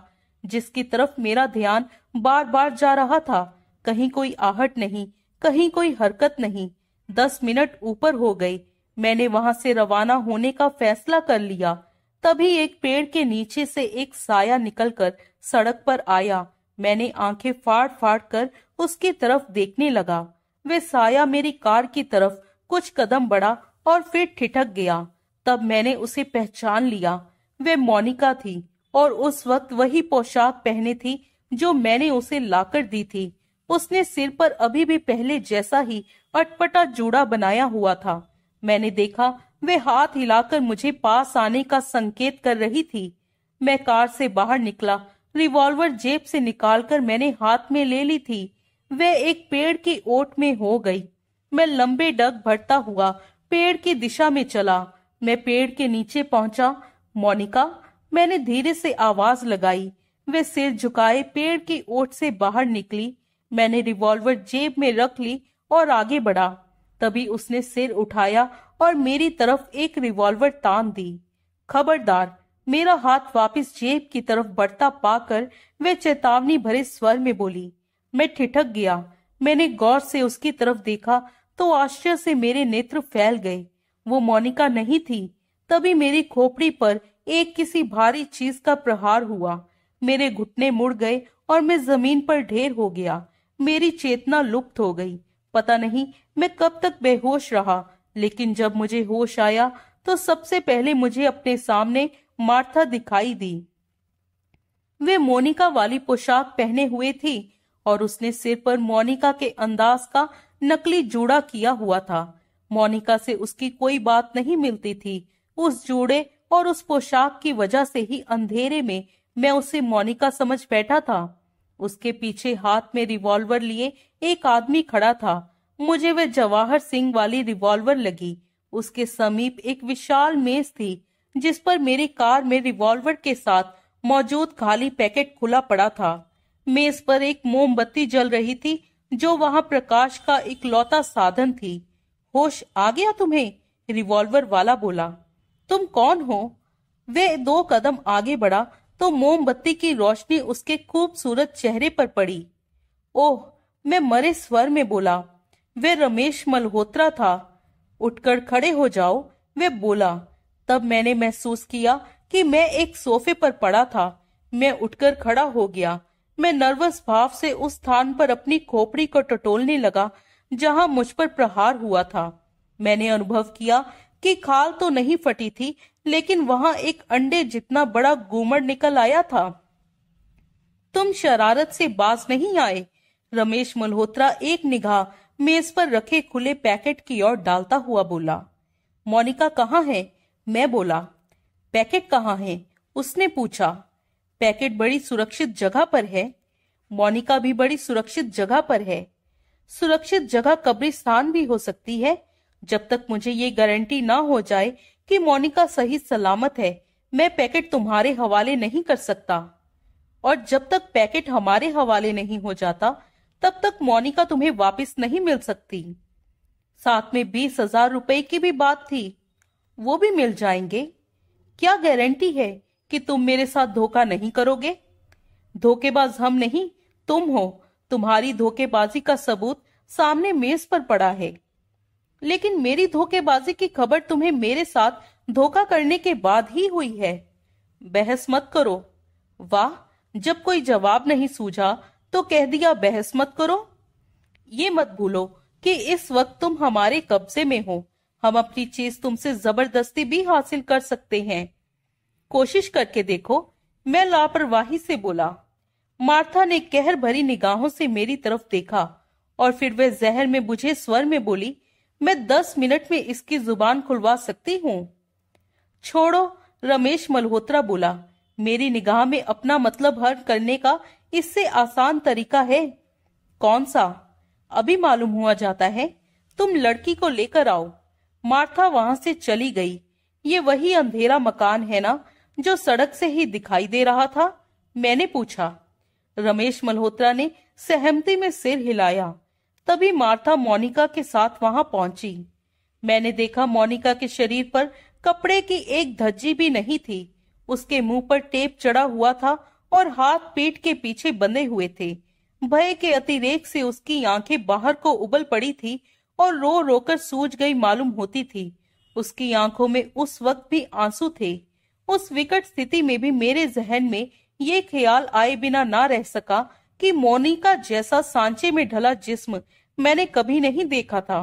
जिसकी तरफ मेरा ध्यान बार बार जा रहा था कहीं कोई आहट नहीं कहीं कोई हरकत नहीं दस मिनट ऊपर हो गए मैंने वहां से रवाना होने का फैसला कर लिया तभी एक पेड़ के नीचे से एक साया निकलकर सड़क पर आया मैंने आंखें फाड़ फाड़ कर उसकी तरफ देखने लगा वे साया मेरी कार की तरफ कुछ कदम बढ़ा और फिर ठिठक गया तब मैंने उसे पहचान लिया वे मोनिका थी और उस वक्त वही पोशाक पहने थी जो मैंने उसे लाकर दी थी उसने सिर पर अभी भी पहले जैसा ही अटपटा जूड़ा बनाया हुआ था मैंने देखा वे हाथ हिलाकर मुझे पास आने का संकेत कर रही थी मैं कार से बाहर निकला रिवॉल्वर जेब से निकालकर मैंने हाथ में ले ली थी वह एक पेड़ की ओट में हो गई मैं लंबे डग भरता हुआ पेड़ की दिशा में चला मैं पेड़ के नीचे पहुंचा मोनिका मैंने धीरे से आवाज लगाई वह सिर झुकाए पेड़ की ओट से बाहर निकली मैंने रिवॉल्वर जेब में रख ली और आगे बढ़ा तभी उसने सिर उठाया और मेरी तरफ एक रिवॉल्वर तान दी खबरदार मेरा हाथ वापस जेब की तरफ बढ़ता पाकर वे चेतावनी भरे स्वर में बोली मैं ठिठक गया मैंने गौर से उसकी तरफ देखा तो आश्चर्य से मेरे नेत्र फैल गए वो मोनिका नहीं थी तभी मेरी खोपड़ी पर एक किसी भारी चीज का प्रहार हुआ मेरे घुटने मुड़ गए और मैं जमीन पर ढेर हो गया मेरी चेतना लुप्त हो गई पता नहीं मैं कब तक बेहोश रहा लेकिन जब मुझे होश आया तो सबसे पहले मुझे अपने सामने मार्था दिखाई दी वे मोनिका वाली पोशाक पहने हुए थी और उसने सिर पर मोनिका के अंदाज का नकली जूड़ा किया हुआ था मोनिका से उसकी कोई बात नहीं मिलती थी उस जूड़े और उस पोशाक की वजह से ही अंधेरे में मैं उसे मोनिका समझ बैठा था उसके पीछे हाथ में रिवॉल्वर लिए एक आदमी खड़ा था मुझे वह जवाहर सिंह वाली रिवॉल्वर लगी उसके समीप एक विशाल मेज थी जिस पर मेरी कार में रिवॉल्वर के साथ मौजूद खाली पैकेट खुला पड़ा था मेज पर एक मोमबत्ती जल रही थी जो वहां प्रकाश का इकलौता साधन थी होश आ गया तुम्हें रिवॉल्वर वाला बोला तुम कौन हो वे दो कदम आगे बढ़ा तो मोमबत्ती की रोशनी उसके खूबसूरत चेहरे पर पड़ी ओह मैं मरे स्वर में बोला वे रमेश मल्होत्रा था उठकर खड़े हो जाओ वे बोला तब मैंने महसूस किया कि मैं एक सोफे पर पड़ा था मैं उठकर खड़ा हो गया मैं नर्वस भाव से उस स्थान पर अपनी खोपड़ी को टटोलने लगा जहां मुझ पर प्रहार हुआ था मैंने अनुभव किया कि खाल तो नहीं फटी थी लेकिन वहां एक अंडे जितना बड़ा गुमड़ निकल आया था तुम शरारत से बाज नहीं आए रमेश मल्होत्रा एक निगाह मेज पर रखे खुले पैकेट की ओर डालता हुआ बोला मोनिका कहाँ है मैं बोला पैकेट कहाँ है उसने पूछा पैकेट बड़ी सुरक्षित जगह पर है मोनिका भी बड़ी सुरक्षित जगह पर है सुरक्षित जगह कब्रिस्तान भी हो सकती है जब तक मुझे ये गारंटी ना हो जाए कि मोनिका सही सलामत है मैं पैकेट तुम्हारे हवाले नहीं कर सकता और जब तक पैकेट हमारे हवाले नहीं हो जाता तब तक मोनिका तुम्हें वापस नहीं मिल सकती साथ में बीस हजार रुपए की भी बात थी वो भी मिल जाएंगे क्या गारंटी है कि तुम मेरे साथ धोखा नहीं करोगे धोखेबाज हम नहीं तुम हो तुम्हारी धोखेबाजी का सबूत सामने मेज पर पड़ा है लेकिन मेरी धोखेबाजी की खबर तुम्हें मेरे साथ धोखा करने के बाद ही हुई है बहस मत करो वाह जब कोई जवाब नहीं सूझा तो कह दिया बहस मत करो ये मत भूलो कि इस वक्त तुम हमारे कब्जे में हो हम अपनी चीज तुमसे जबरदस्ती भी हासिल कर सकते हैं कोशिश करके देखो मैं लापरवाही से बोला मार्था ने कहर भरी निगाहों से मेरी तरफ देखा और फिर वह जहर में बुझे स्वर में बोली मैं दस मिनट में इसकी जुबान खुलवा सकती हूँ छोड़ो रमेश मल्होत्रा बोला मेरी निगाह में अपना मतलब हर करने का इससे आसान तरीका है कौन सा अभी मालूम हुआ जाता है तुम लड़की को लेकर आओ मार्था वहां से चली गई ये वही अंधेरा मकान है ना जो सड़क से ही दिखाई दे रहा था मैंने पूछा रमेश मल्होत्रा ने सहमति में सिर हिलाया तभी मार्था मोनिका के साथ वहां पहुंची मैंने देखा मोनिका के शरीर पर कपड़े की एक धज्जी भी नहीं थी उसके मुंह पर टेप चढ़ा हुआ था और हाथ पीठ के पीछे बंधे हुए थे भय के अतिरेक से उसकी आंखें बाहर को उबल पड़ी थी और रो रोकर सूझ गई मालूम होती थी उसकी आंखों में उस वक्त भी आंसू थे उस विकट स्थिति में भी मेरे जहन में ये ख्याल आए बिना ना रह सका कि मोनिका जैसा सांचे में ढला जिस्म मैंने कभी नहीं देखा था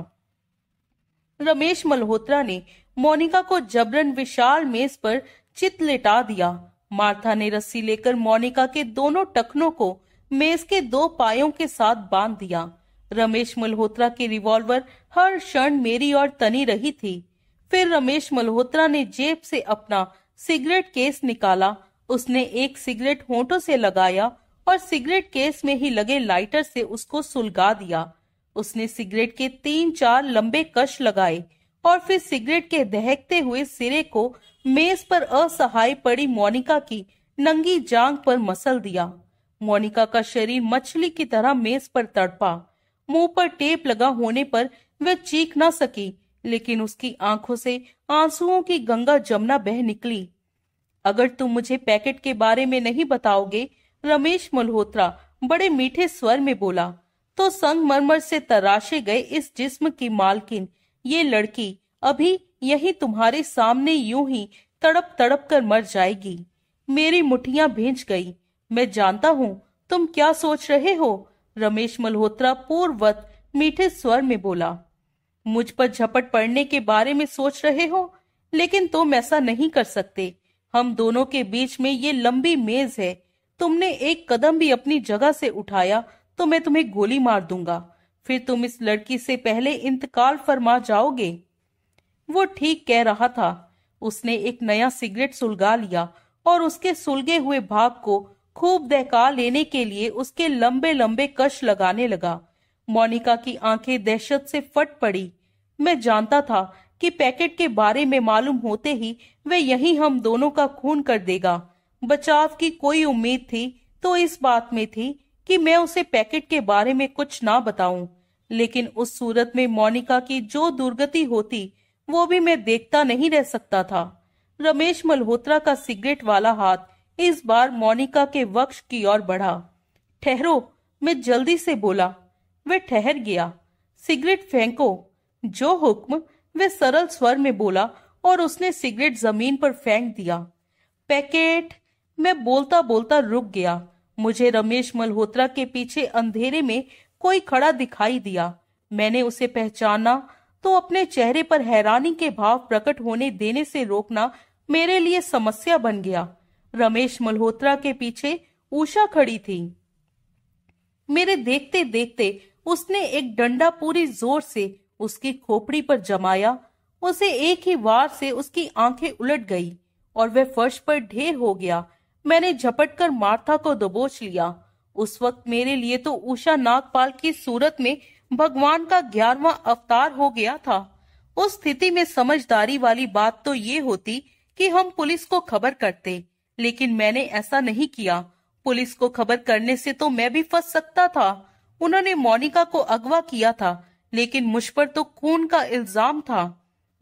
रमेश मल्होत्रा ने मोनिका को जबरन विशाल मेज पर चित लेटा दिया मार्था ने रस्सी लेकर मोनिका के दोनों टखनों को मेज के दो पायों के साथ बांध दिया रमेश मल्होत्रा की रिवॉल्वर हर क्षण मेरी ओर तनी रही थी फिर रमेश मल्होत्रा ने जेब से अपना सिगरेट केस निकाला उसने एक सिगरेट होटो से लगाया और सिगरेट केस में ही लगे लाइटर से उसको सुलगा दिया उसने सिगरेट के तीन चार लंबे कश लगाए और फिर सिगरेट के दहकते हुए सिरे को मेज पर असहाय पड़ी मोनिका की नंगी जांग पर मसल दिया मोनिका का शरीर मछली की तरह मेज पर तड़पा मुंह पर टेप लगा होने पर वह चीख ना सकी लेकिन उसकी आंखों से आंसुओं की गंगा जमना बह निकली अगर तुम मुझे पैकेट के बारे में नहीं बताओगे रमेश मल्होत्रा बड़े मीठे स्वर में बोला तो संगमरमर से तराशे गए इस जिस्म की मालकिन ये लड़की अभी यही तुम्हारे सामने यूं ही तड़प तड़प कर मर जाएगी मेरी मुठिया भेज गई मैं जानता हूँ तुम क्या सोच रहे हो रमेश मल्होत्रा पूर्ववत मीठे स्वर में बोला मुझ पर झपट पड़ने के बारे में सोच रहे हो लेकिन तुम ऐसा नहीं कर सकते हम दोनों के बीच में ये लंबी मेज है तुमने एक कदम भी अपनी जगह से उठाया तो मैं तुम्हें गोली मार दूंगा फिर तुम इस लड़की से पहले इंतकाल फरमा जाओगे वो ठीक कह रहा था उसने एक नया सिगरेट सुलगा लिया और उसके सुलगे हुए भाग को खूब दहका लेने के लिए उसके लंबे लंबे कश लगाने लगा मोनिका की आंखें दहशत से फट पड़ी मैं जानता था कि पैकेट के बारे में मालूम होते ही वे यही हम दोनों का खून कर देगा बचाव की कोई उम्मीद थी तो इस बात में थी कि मैं उसे पैकेट के बारे में कुछ ना बताऊं लेकिन उस सूरत में मोनिका की जो दुर्गति होती वो भी मैं देखता नहीं रह सकता था रमेश मल्होत्रा का सिगरेट वाला हाथ इस बार मोनिका के वक्ष की ओर बढ़ा ठहरो मैं जल्दी से बोला वह ठहर गया सिगरेट फेंको जो हुक्म वह सरल स्वर में बोला और उसने सिगरेट जमीन पर फेंक दिया पैकेट मैं बोलता बोलता रुक गया मुझे रमेश मल्होत्रा के पीछे अंधेरे में कोई खड़ा दिखाई दिया मैंने उसे पहचाना तो अपने चेहरे पर हैरानी के भाव प्रकट होने देने से रोकना मेरे लिए समस्या बन गया रमेश मल्होत्रा के पीछे उषा खड़ी थी मेरे देखते देखते उसने एक डंडा पूरी जोर से उसकी खोपड़ी पर जमाया उसे एक ही वार से उसकी आंखें उलट गई और वह फर्श पर ढेर हो गया मैंने झपट कर मार्था को दबोच लिया उस वक्त मेरे लिए तो उषा नागपाल की सूरत में भगवान का ग्यारहवा अवतार हो गया था उस स्थिति में समझदारी वाली बात तो ये होती कि हम पुलिस को खबर करते लेकिन मैंने ऐसा नहीं किया पुलिस को खबर करने से तो मैं भी फंस सकता था उन्होंने मोनिका को अगवा किया था लेकिन मुझ पर तो खून का इल्जाम था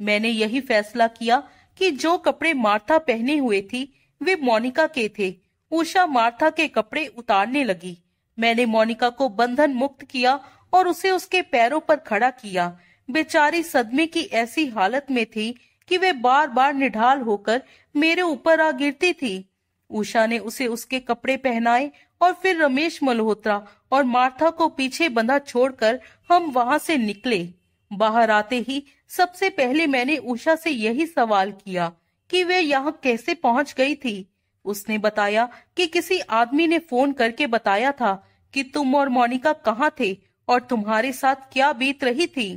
मैंने यही फैसला किया कि जो कपड़े मार्था पहने हुए थी वे मोनिका के थे उषा मार्था के कपड़े उतारने लगी मैंने मोनिका को बंधन मुक्त किया और उसे उसके पैरों पर खड़ा किया बेचारी सदमे की ऐसी हालत में थी कि वे बार बार निढाल होकर मेरे ऊपर आ गिरती थी उषा ने उसे उसके कपड़े पहनाए और फिर रमेश मल्होत्रा और मार्था को पीछे बंधा छोड़कर हम वहां से निकले बाहर आते ही सबसे पहले मैंने उषा से यही सवाल किया कि वे यहाँ कैसे पहुंच गई थी उसने बताया कि किसी आदमी ने फोन करके बताया था कि तुम और मोनिका कहाँ थे और तुम्हारे साथ क्या बीत रही थी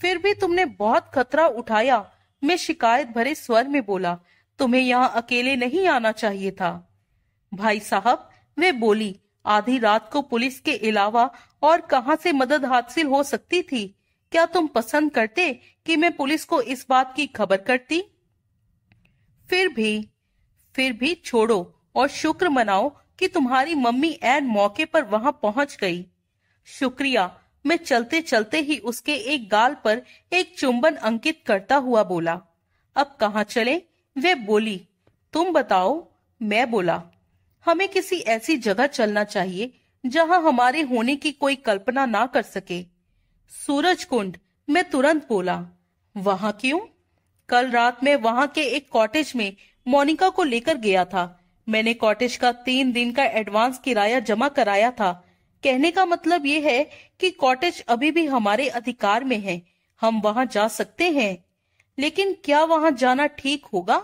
फिर भी तुमने बहुत खतरा उठाया मैं शिकायत भरे स्वर में बोला तुम्हें यहाँ अकेले नहीं आना चाहिए था भाई साहब वे बोली आधी रात को पुलिस के अलावा और कहाँ से मदद हासिल हो सकती थी क्या तुम पसंद करते कि मैं पुलिस को इस बात की खबर करती फिर भी फिर भी छोड़ो और शुक्र मनाओ कि तुम्हारी मम्मी एन मौके पर वहां पहुंच गई शुक्रिया मैं चलते चलते ही उसके एक गाल पर एक चुंबन अंकित करता हुआ बोला अब कहा चले वे बोली तुम बताओ मैं बोला हमें किसी ऐसी जगह चलना चाहिए जहाँ हमारे होने की कोई कल्पना ना कर सके सूरज कुंड मैं तुरंत बोला वहां क्यों कल रात में वहां के एक कॉटेज में मोनिका को लेकर गया था मैंने कॉटेज का तीन दिन का एडवांस किराया जमा कराया था कहने का मतलब ये है कि कॉटेज अभी भी हमारे अधिकार में है हम वहां जा सकते हैं लेकिन क्या वहां जाना ठीक होगा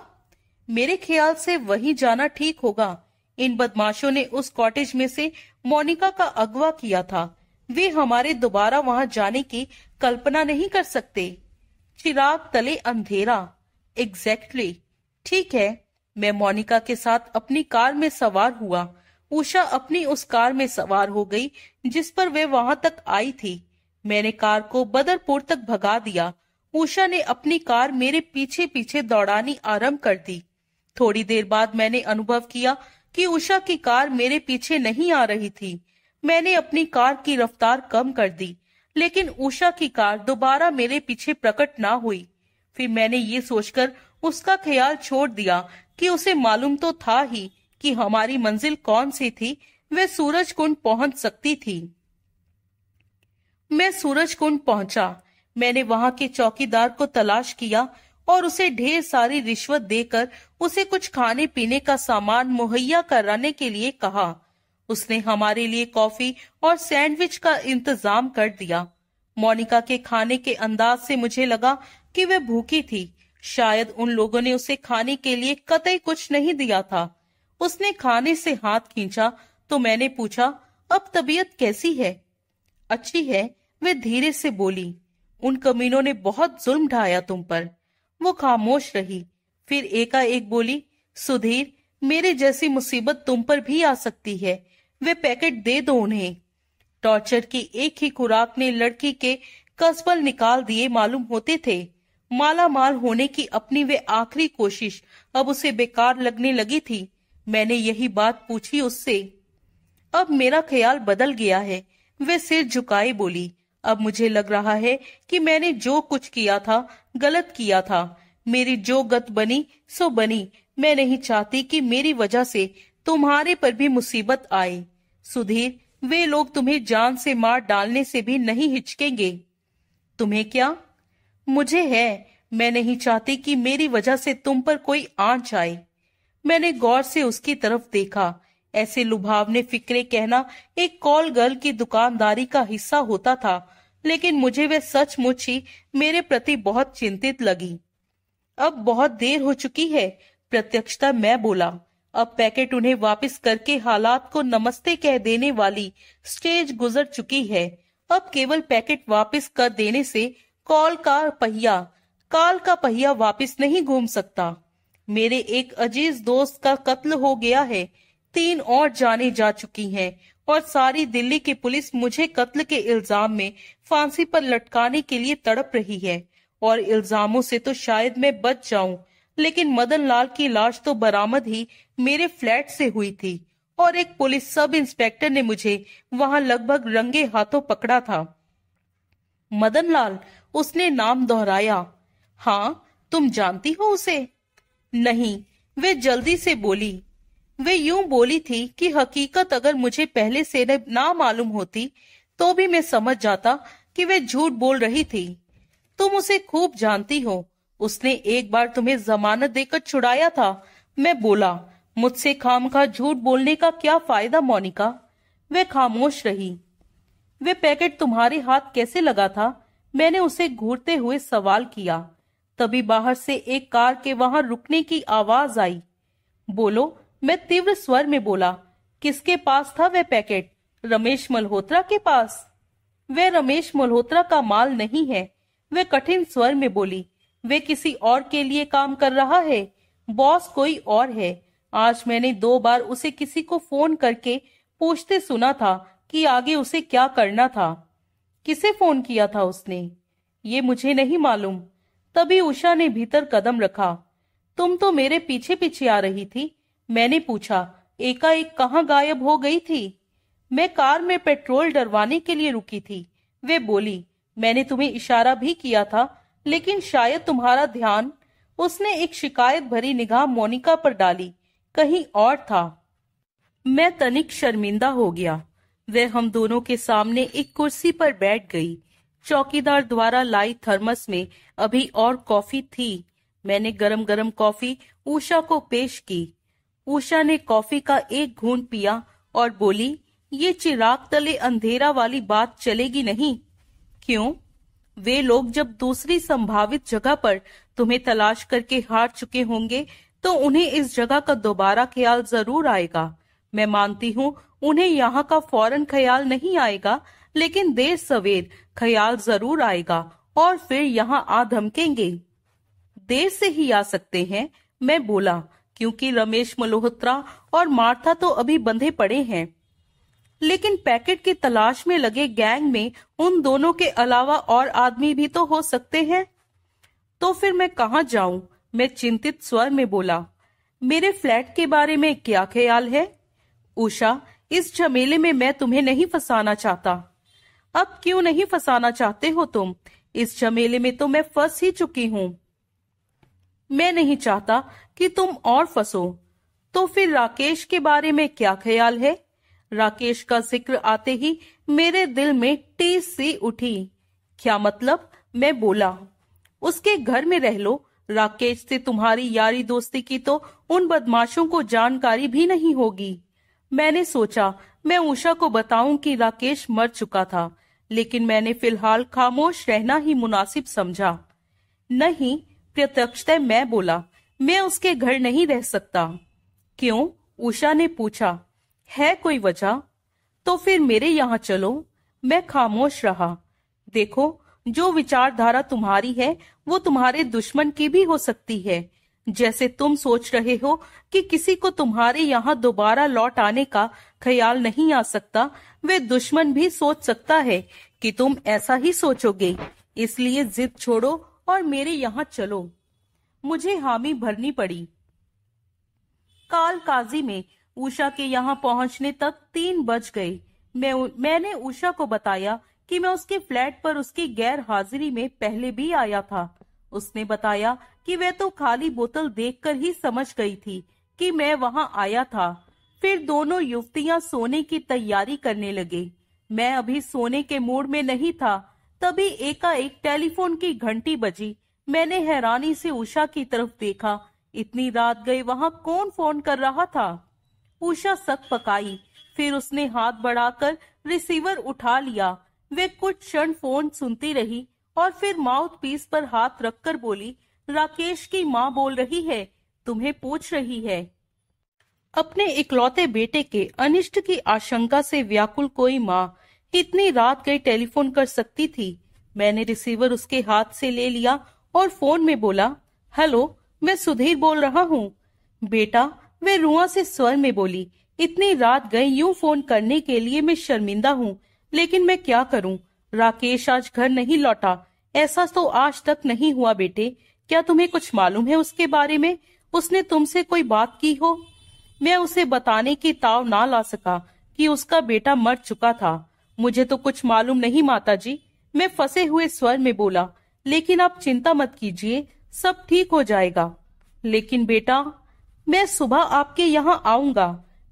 मेरे ख्याल से वहीं जाना ठीक होगा इन बदमाशों ने उस कॉटेज में से मोनिका का अगवा किया था वे हमारे दोबारा वहां जाने की कल्पना नहीं कर सकते चिराग तले अंधेरा एग्जैक्टली exactly. ठीक है मैं मोनिका के साथ अपनी कार में सवार हुआ उषा अपनी उस कार में सवार हो गई जिस पर वे वहां तक आई थी मैंने कार को बदरपुर तक भगा दिया उषा ने अपनी कार मेरे पीछे पीछे दौड़ानी आरंभ कर दी थोड़ी देर बाद मैंने अनुभव किया कि उषा की कार मेरे पीछे नहीं आ रही थी मैंने अपनी कार की रफ्तार कम कर दी लेकिन उषा की कार दोबारा मेरे पीछे प्रकट ना हुई फिर मैंने ये सोचकर उसका ख्याल छोड़ दिया कि उसे मालूम तो था ही कि हमारी मंजिल कौन सी थी वे सूरज कुंड पहुंच सकती थी मैं सूरज कुंड पहुंचा मैंने वहां के चौकीदार को तलाश किया और उसे ढेर सारी रिश्वत देकर उसे कुछ खाने पीने का सामान मुहैया कराने के लिए कहा उसने हमारे लिए कॉफी और सैंडविच का इंतजाम कर दिया मोनिका के खाने के अंदाज से मुझे लगा कि वह भूखी थी शायद उन लोगों ने उसे खाने के लिए कतई कुछ नहीं दिया था उसने खाने से हाथ खींचा तो मैंने पूछा अब तबीयत कैसी है अच्छी है वे धीरे से बोली उन कमीनों ने बहुत जुल्म ढाया तुम पर वो खामोश रही फिर एकाएक बोली सुधीर मेरे जैसी मुसीबत तुम पर भी आ सकती है वे पैकेट दे दो उन्हें टॉर्चर की एक ही खुराक ने लड़की के कसबल निकाल दिए मालूम होते थे माला माल होने की अपनी वे आखिरी कोशिश अब उसे बेकार लगने लगी थी मैंने यही बात पूछी उससे अब मेरा ख्याल बदल गया है वे सिर झुकाए बोली अब मुझे लग रहा है कि मैंने जो कुछ किया था गलत किया था मेरी जो गत बनी सो बनी मैं नहीं चाहती कि मेरी वजह से तुम्हारे पर भी मुसीबत आए सुधीर वे लोग तुम्हें जान से मार डालने से भी नहीं हिचकेंगे तुम्हें क्या मुझे है मैं नहीं चाहती कि मेरी वजह से तुम पर कोई आंच आए मैंने गौर से उसकी तरफ देखा ऐसे लुभावने फिक्रे कहना एक कॉल गर्ल की दुकानदारी का हिस्सा होता था लेकिन मुझे वे सचमुच ही मेरे प्रति बहुत चिंतित लगी अब बहुत देर हो चुकी है प्रत्यक्षता मैं बोला अब पैकेट उन्हें वापस करके हालात को नमस्ते कह देने वाली स्टेज गुजर चुकी है अब केवल पैकेट वापस कर देने से कॉल का पहिया काल का पहिया वापस नहीं घूम सकता मेरे एक अजीज दोस्त का कत्ल हो गया है तीन और जाने जा चुकी हैं और सारी दिल्ली की पुलिस मुझे कत्ल के इल्जाम में फांसी पर लटकाने के लिए तड़प रही है और इल्जामों से तो शायद मैं बच जाऊं लेकिन मदन लाल की लाश तो बरामद ही मेरे फ्लैट से हुई थी और एक पुलिस सब इंस्पेक्टर ने मुझे वहां लगभग रंगे हाथों पकड़ा था मदन लाल उसने नाम दोहराया हाँ तुम जानती हो उसे नहीं वे जल्दी से बोली वे यूं बोली थी कि हकीकत अगर मुझे पहले से ना मालूम होती तो भी मैं समझ जाता कि वे झूठ बोल रही थी तुम उसे खूब जानती हो उसने एक बार तुम्हें जमानत देकर छुड़ाया था मैं बोला मुझसे खाम खा झूठ बोलने का क्या फायदा मोनिका वे खामोश रही वे पैकेट तुम्हारे हाथ कैसे लगा था मैंने उसे घूरते हुए सवाल किया तभी बाहर से एक कार के वहां रुकने की आवाज आई बोलो मैं तीव्र स्वर में बोला किसके पास था वह पैकेट रमेश मल्होत्रा के पास वह रमेश मल्होत्रा का माल नहीं है वह कठिन स्वर में बोली वे किसी और के लिए काम कर रहा है बॉस कोई और है आज मैंने दो बार उसे किसी को फोन करके पूछते सुना था कि आगे उसे क्या करना था किसे फोन किया था उसने ये मुझे नहीं मालूम तभी उषा ने भीतर कदम रखा तुम तो मेरे पीछे पीछे आ रही थी मैंने पूछा एकाएक कहा गायब हो गई थी मैं कार में पेट्रोल डरवाने के लिए रुकी थी वे बोली मैंने तुम्हें इशारा भी किया था लेकिन शायद तुम्हारा ध्यान उसने एक शिकायत भरी निगाह मोनिका पर डाली कहीं और था मैं तनिक शर्मिंदा हो गया वह हम दोनों के सामने एक कुर्सी पर बैठ गई चौकीदार द्वारा लाई थर्मस में अभी और कॉफी थी मैंने गरम गरम कॉफी उषा को पेश की उषा ने कॉफी का एक घूंट पिया और बोली ये चिराग तले अंधेरा वाली बात चलेगी नहीं क्यों वे लोग जब दूसरी संभावित जगह पर तुम्हें तलाश करके हार चुके होंगे तो उन्हें इस जगह का दोबारा ख्याल जरूर आएगा मैं मानती हूँ उन्हें यहाँ का फौरन ख्याल नहीं आएगा लेकिन देर सवेर ख्याल जरूर आएगा और फिर यहाँ आ धमकेंगे देर से ही आ सकते हैं मैं बोला क्योंकि रमेश मल्होत्रा और मार्था तो अभी बंधे पड़े हैं लेकिन पैकेट की तलाश में लगे गैंग में उन दोनों के अलावा और आदमी भी तो हो सकते हैं तो फिर मैं कहा जाऊं मैं चिंतित स्वर में बोला मेरे फ्लैट के बारे में क्या ख्याल है उषा इस झमेले में मैं तुम्हें नहीं फंसाना चाहता अब क्यों नहीं फंसाना चाहते हो तुम इस झमेले में तो मैं फंस ही चुकी हूँ मैं नहीं चाहता कि तुम और फंसो तो फिर राकेश के बारे में क्या ख्याल है राकेश का जिक्र आते ही मेरे दिल में टी सी उठी क्या मतलब मैं बोला उसके घर में रह लो राकेश से तुम्हारी यारी दोस्ती की तो उन बदमाशों को जानकारी भी नहीं होगी मैंने सोचा मैं उषा को बताऊं कि राकेश मर चुका था लेकिन मैंने फिलहाल खामोश रहना ही मुनासिब समझा नहीं प्रत्यक्षतः मैं बोला मैं उसके घर नहीं रह सकता क्यों उषा ने पूछा है कोई वजह तो फिर मेरे यहाँ चलो मैं खामोश रहा देखो जो विचारधारा तुम्हारी है वो तुम्हारे दुश्मन की भी हो सकती है जैसे तुम सोच रहे हो कि किसी को तुम्हारे यहाँ दोबारा लौट आने का ख्याल नहीं आ सकता वे दुश्मन भी सोच सकता है कि तुम ऐसा ही सोचोगे इसलिए जिद छोड़ो और मेरे यहाँ चलो मुझे हामी भरनी पड़ी काल काजी में उषा के यहाँ पहुँचने तक तीन बज गए मैं मैंने उषा को बताया कि मैं उसके फ्लैट पर उसकी गैर हाजिरी में पहले भी आया था उसने बताया कि वह तो खाली बोतल देखकर ही समझ गई थी कि मैं वहाँ आया था फिर दोनों युवतियां सोने की तैयारी करने लगे मैं अभी सोने के मूड में नहीं था तभी एकाएक टेलीफोन की घंटी बजी मैंने हैरानी से उषा की तरफ देखा इतनी रात गई वहां कौन फोन कर रहा था उषा सक पकाई फिर उसने हाथ बढ़ाकर रिसीवर उठा लिया वे कुछ क्षण फोन सुनती रही और फिर माउथ पीस पर हाथ रखकर बोली राकेश की माँ बोल रही है तुम्हें पूछ रही है अपने इकलौते बेटे के अनिष्ट की आशंका से व्याकुल कोई माँ इतनी रात गई टेलीफोन कर सकती थी मैंने रिसीवर उसके हाथ से ले लिया और फोन में बोला हेलो मैं सुधीर बोल रहा हूँ बेटा वे रुआ से स्वर में बोली इतनी रात गई यूं फोन करने के लिए मैं शर्मिंदा हूँ लेकिन मैं क्या करूँ राकेश आज घर नहीं लौटा ऐसा तो आज तक नहीं हुआ बेटे क्या तुम्हें कुछ मालूम है उसके बारे में उसने तुमसे कोई बात की हो मैं उसे बताने की ताव ना ला सका कि उसका बेटा मर चुका था मुझे तो कुछ मालूम नहीं माता जी मैं फंसे हुए स्वर में बोला लेकिन आप चिंता मत कीजिए सब ठीक हो जाएगा लेकिन बेटा मैं सुबह आपके यहाँ आऊंगा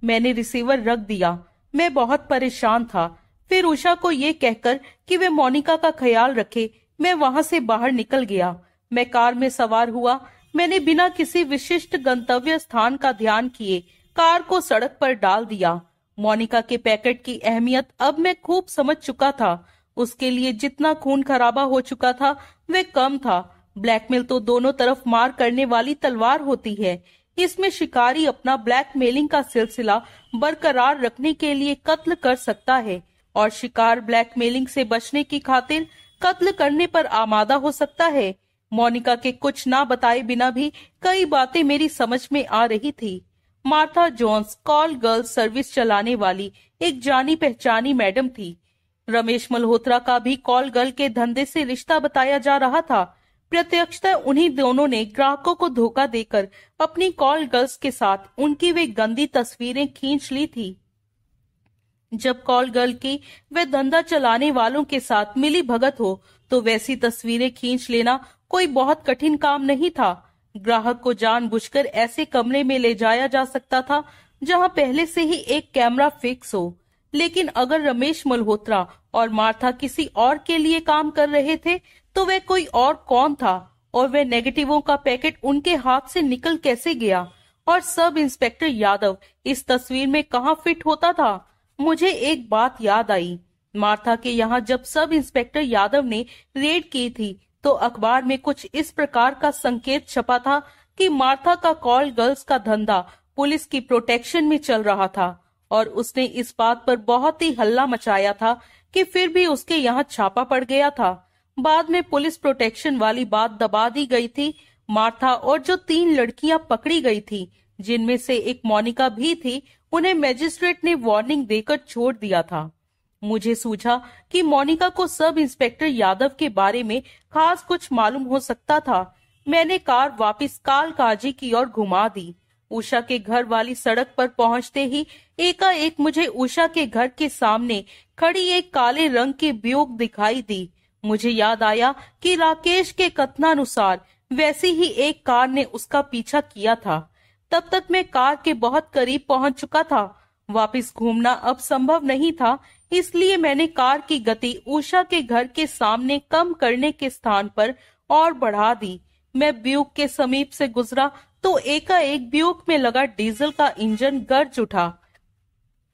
मैंने रिसीवर रख दिया मैं बहुत परेशान था फिर उषा को ये कहकर कि वे मोनिका का ख्याल रखे मैं वहां से बाहर निकल गया मैं कार में सवार हुआ मैंने बिना किसी विशिष्ट गंतव्य स्थान का ध्यान किए कार को सड़क पर डाल दिया मोनिका के पैकेट की अहमियत अब मैं खूब समझ चुका था उसके लिए जितना खून खराबा हो चुका था वे कम था ब्लैकमेल तो दोनों तरफ मार करने वाली तलवार होती है इसमें शिकारी अपना ब्लैकमेलिंग का सिलसिला बरकरार रखने के लिए कत्ल कर सकता है और शिकार ब्लैकमेलिंग से बचने की खातिर कत्ल करने पर आमादा हो सकता है मोनिका के कुछ ना बताए बिना भी कई बातें मेरी समझ में आ रही थी Martha Jones call girl service चलाने वाली एक जानी पहचानी मैडम थी रमेश मल्होत्रा का भी कॉल गर्ल के धंधे से रिश्ता बताया जा रहा था प्रत्यक्षतः उन्हीं दोनों ने ग्राहकों को धोखा देकर अपनी कॉल गर्ल्स के साथ उनकी वे गंदी तस्वीरें खींच ली थी जब कॉल गर्ल की वे धंधा चलाने वालों के साथ मिली भगत हो तो वैसी तस्वीरें खींच लेना कोई बहुत कठिन काम नहीं था ग्राहक को जानबूझकर ऐसे कमरे में ले जाया जा सकता था जहां पहले से ही एक कैमरा फिक्स हो लेकिन अगर रमेश मल्होत्रा और मार्था किसी और के लिए काम कर रहे थे तो वह कोई और कौन था और वह नेगेटिवों का पैकेट उनके हाथ से निकल कैसे गया और सब इंस्पेक्टर यादव इस तस्वीर में कहा फिट होता था मुझे एक बात याद आई मार्था के यहाँ जब सब इंस्पेक्टर यादव ने रेड की थी तो अखबार में कुछ इस प्रकार का संकेत छपा था कि मार्था का कॉल गर्ल्स का धंधा पुलिस की प्रोटेक्शन में चल रहा था और उसने इस बात पर बहुत ही हल्ला मचाया था कि फिर भी उसके यहाँ छापा पड़ गया था बाद में पुलिस प्रोटेक्शन वाली बात दबा दी गई थी मार्था और जो तीन लड़कियां पकड़ी गई थी जिनमें से एक मोनिका भी थी उन्हें मैजिस्ट्रेट ने वार्निंग देकर छोड़ दिया था मुझे सूझा कि मोनिका को सब इंस्पेक्टर यादव के बारे में खास कुछ मालूम हो सकता था मैंने कार वापस काल काजी की ओर घुमा दी उषा के घर वाली सड़क पर पहुंचते ही एकाएक मुझे उषा के घर के सामने खड़ी एक काले रंग की ब्योग दिखाई दी मुझे याद आया कि राकेश के कथनानुसार वैसी ही एक कार ने उसका पीछा किया था तब तक मैं कार के बहुत करीब पहुंच चुका था वापस घूमना अब संभव नहीं था इसलिए मैंने कार की गति उषा के घर के सामने कम करने के स्थान पर और बढ़ा दी मैं ब्यूक के समीप से गुजरा तो एकाएक ब्यूक में लगा डीजल का इंजन गर्ज उठा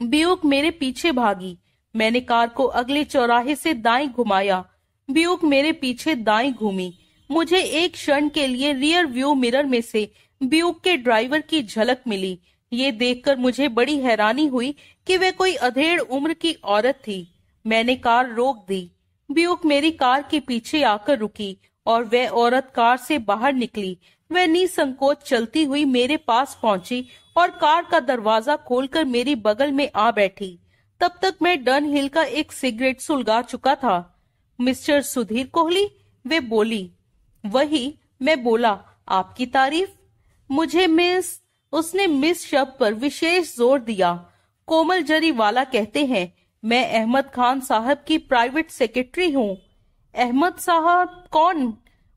ब्यूक मेरे पीछे भागी मैंने कार को अगले चौराहे से दाई घुमाया ब्यूक मेरे पीछे दाई घूमी मुझे एक क्षण के लिए रियर व्यू मिरर में से ब्यूक के ड्राइवर की झलक मिली ये देखकर मुझे बड़ी हैरानी हुई कि वे कोई अधेड़ उम्र की औरत थी मैंने कार रोक दी ब्यूक मेरी कार के पीछे आकर रुकी और वह औरत कार से बाहर निकली वह निसंकोच चलती हुई मेरे पास पहुंची और कार का दरवाजा खोलकर मेरी बगल में आ बैठी तब तक मैं डन हिल का एक सिगरेट सुलगा चुका था मिस्टर सुधीर कोहली वे बोली वही मैं बोला आपकी तारीफ मुझे मिस उसने मिस शब्द पर विशेष जोर दिया कोमल जरी वाला कहते हैं मैं अहमद खान साहब की प्राइवेट सेक्रेटरी हूँ अहमद साहब कौन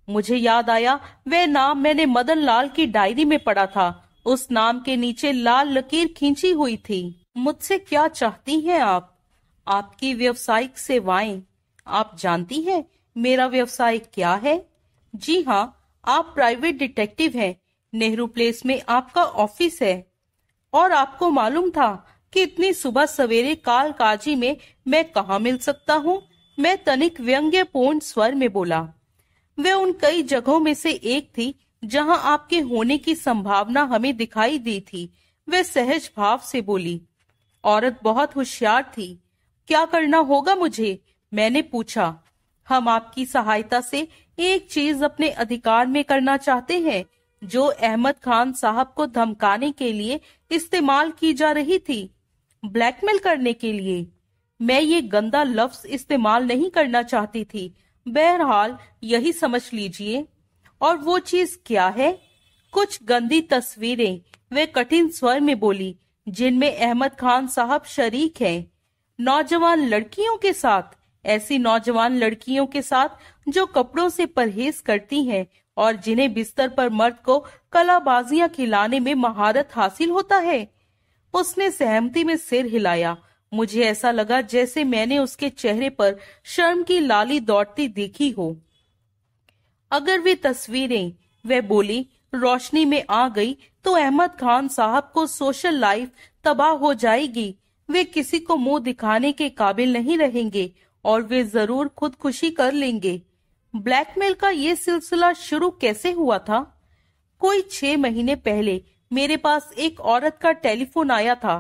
मुझे याद आया वह नाम मैंने मदन लाल की डायरी में पढ़ा था उस नाम के नीचे लाल लकीर खींची हुई थी मुझसे क्या चाहती हैं आप आपकी व्यवसायिक सेवाएं आप जानती हैं मेरा व्यवसाय क्या है जी हाँ आप प्राइवेट डिटेक्टिव हैं नेहरू प्लेस में आपका ऑफिस है और आपको मालूम था कि इतनी सुबह सवेरे काल काजी में मैं कहा मिल सकता हूँ मैं तनिक व्यंग्य पूर्ण स्वर में बोला वे उन कई जगहों में से एक थी जहाँ आपके होने की संभावना हमें दिखाई दी थी वे सहज भाव से बोली औरत बहुत होशियार थी क्या करना होगा मुझे मैंने पूछा हम आपकी सहायता से एक चीज अपने अधिकार में करना चाहते हैं जो अहमद खान साहब को धमकाने के लिए इस्तेमाल की जा रही थी ब्लैकमेल करने के लिए मैं ये गंदा लफ्ज इस्तेमाल नहीं करना चाहती थी बहरहाल यही समझ लीजिए और वो चीज क्या है कुछ गंदी तस्वीरें वे कठिन स्वर में बोली जिनमें अहमद खान साहब शरीक हैं नौजवान लड़कियों के साथ ऐसी नौजवान लड़कियों के साथ जो कपड़ों से परहेज करती हैं और जिन्हें बिस्तर पर मर्द को कलाबाजियां खिलाने में महारत हासिल होता है उसने सहमति में सिर हिलाया मुझे ऐसा लगा जैसे मैंने उसके चेहरे पर शर्म की लाली दौड़ती देखी हो अगर वे तस्वीरें वह बोली रोशनी में आ गई तो अहमद खान साहब को सोशल लाइफ तबाह हो जाएगी वे किसी को मुंह दिखाने के काबिल नहीं रहेंगे और वे जरूर खुदकुशी कर लेंगे ब्लैकमेल का ये सिलसिला शुरू कैसे हुआ था कोई छह महीने पहले मेरे पास एक औरत का टेलीफोन आया था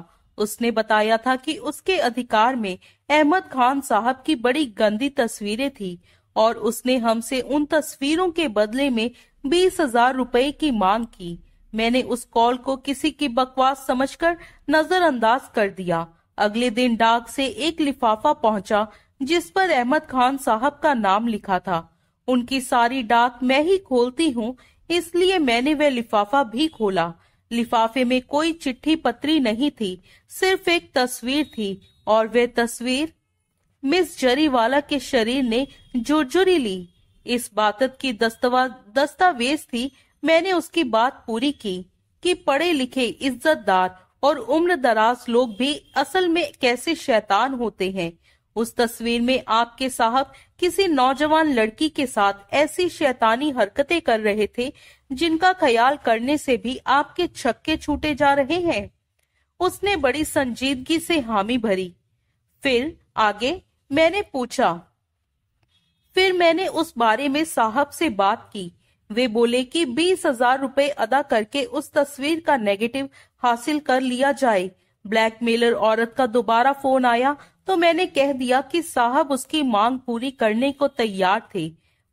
उसने बताया था कि उसके अधिकार में अहमद खान साहब की बड़ी गंदी तस्वीरें थी और उसने हमसे उन तस्वीरों के बदले में बीस हजार रूपए की मांग की मैंने उस कॉल को किसी की बकवास समझकर नजरअंदाज कर दिया अगले दिन डाक से एक लिफाफा पहुंचा जिस पर अहमद खान साहब का नाम लिखा था उनकी सारी डाक मैं ही खोलती हूँ इसलिए मैंने वह लिफाफा भी खोला लिफाफे में कोई चिट्ठी पत्री नहीं थी सिर्फ एक तस्वीर थी और वे तस्वीर मिस जरीवाला के शरीर ने जुरझुरी ली इस बात की दस्तावेज थी मैंने उसकी बात पूरी की कि पढ़े लिखे इज्जतदार और उम्र दराज लोग भी असल में कैसे शैतान होते हैं उस तस्वीर में आपके साहब किसी नौजवान लड़की के साथ ऐसी शैतानी हरकतें कर रहे थे जिनका ख्याल करने से भी आपके छक्के छूटे जा रहे हैं उसने बड़ी संजीदगी से हामी भरी फिर आगे मैंने पूछा फिर मैंने उस बारे में साहब से बात की वे बोले कि बीस हजार रूपए अदा करके उस तस्वीर का नेगेटिव हासिल कर लिया जाए ब्लैकमेलर औरत का दोबारा फोन आया तो मैंने कह दिया कि साहब उसकी मांग पूरी करने को तैयार थे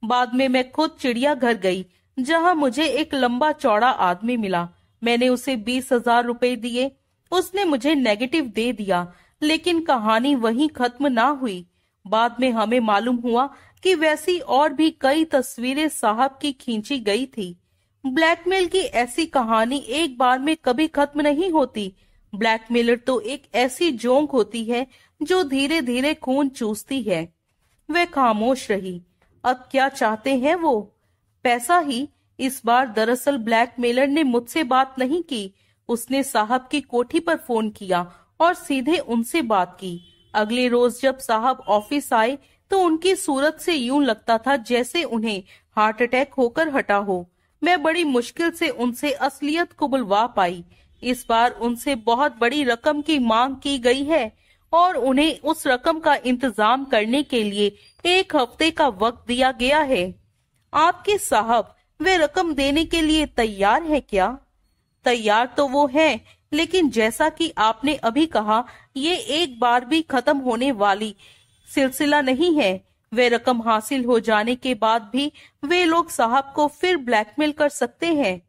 बाद में मैं खुद चिड़िया घर गई जहां मुझे एक लंबा चौड़ा आदमी मिला मैंने उसे बीस हजार रूपए दिए उसने मुझे नेगेटिव दे दिया लेकिन कहानी वहीं खत्म ना हुई बाद में हमें मालूम हुआ कि वैसी और भी कई तस्वीरें साहब की खींची गई थी ब्लैकमेल की ऐसी कहानी एक बार में कभी खत्म नहीं होती ब्लैकमेलर तो एक ऐसी जोंक होती है जो धीरे धीरे खून चूसती है वह खामोश रही अब क्या चाहते हैं वो पैसा ही इस बार दरअसल ब्लैकमेलर ने मुझसे बात नहीं की उसने साहब की कोठी पर फोन किया और सीधे उनसे बात की अगले रोज जब साहब ऑफिस आए तो उनकी सूरत से यूं लगता था जैसे उन्हें हार्ट अटैक होकर हटा हो मैं बड़ी मुश्किल से उनसे असलियत को बुलवा पाई इस बार उनसे बहुत बड़ी रकम की मांग की गई है और उन्हें उस रकम का इंतजाम करने के लिए एक हफ्ते का वक्त दिया गया है आपके साहब वे रकम देने के लिए तैयार है क्या तैयार तो वो है लेकिन जैसा कि आपने अभी कहा ये एक बार भी खत्म होने वाली सिलसिला नहीं है वे रकम हासिल हो जाने के बाद भी वे लोग साहब को फिर ब्लैकमेल कर सकते हैं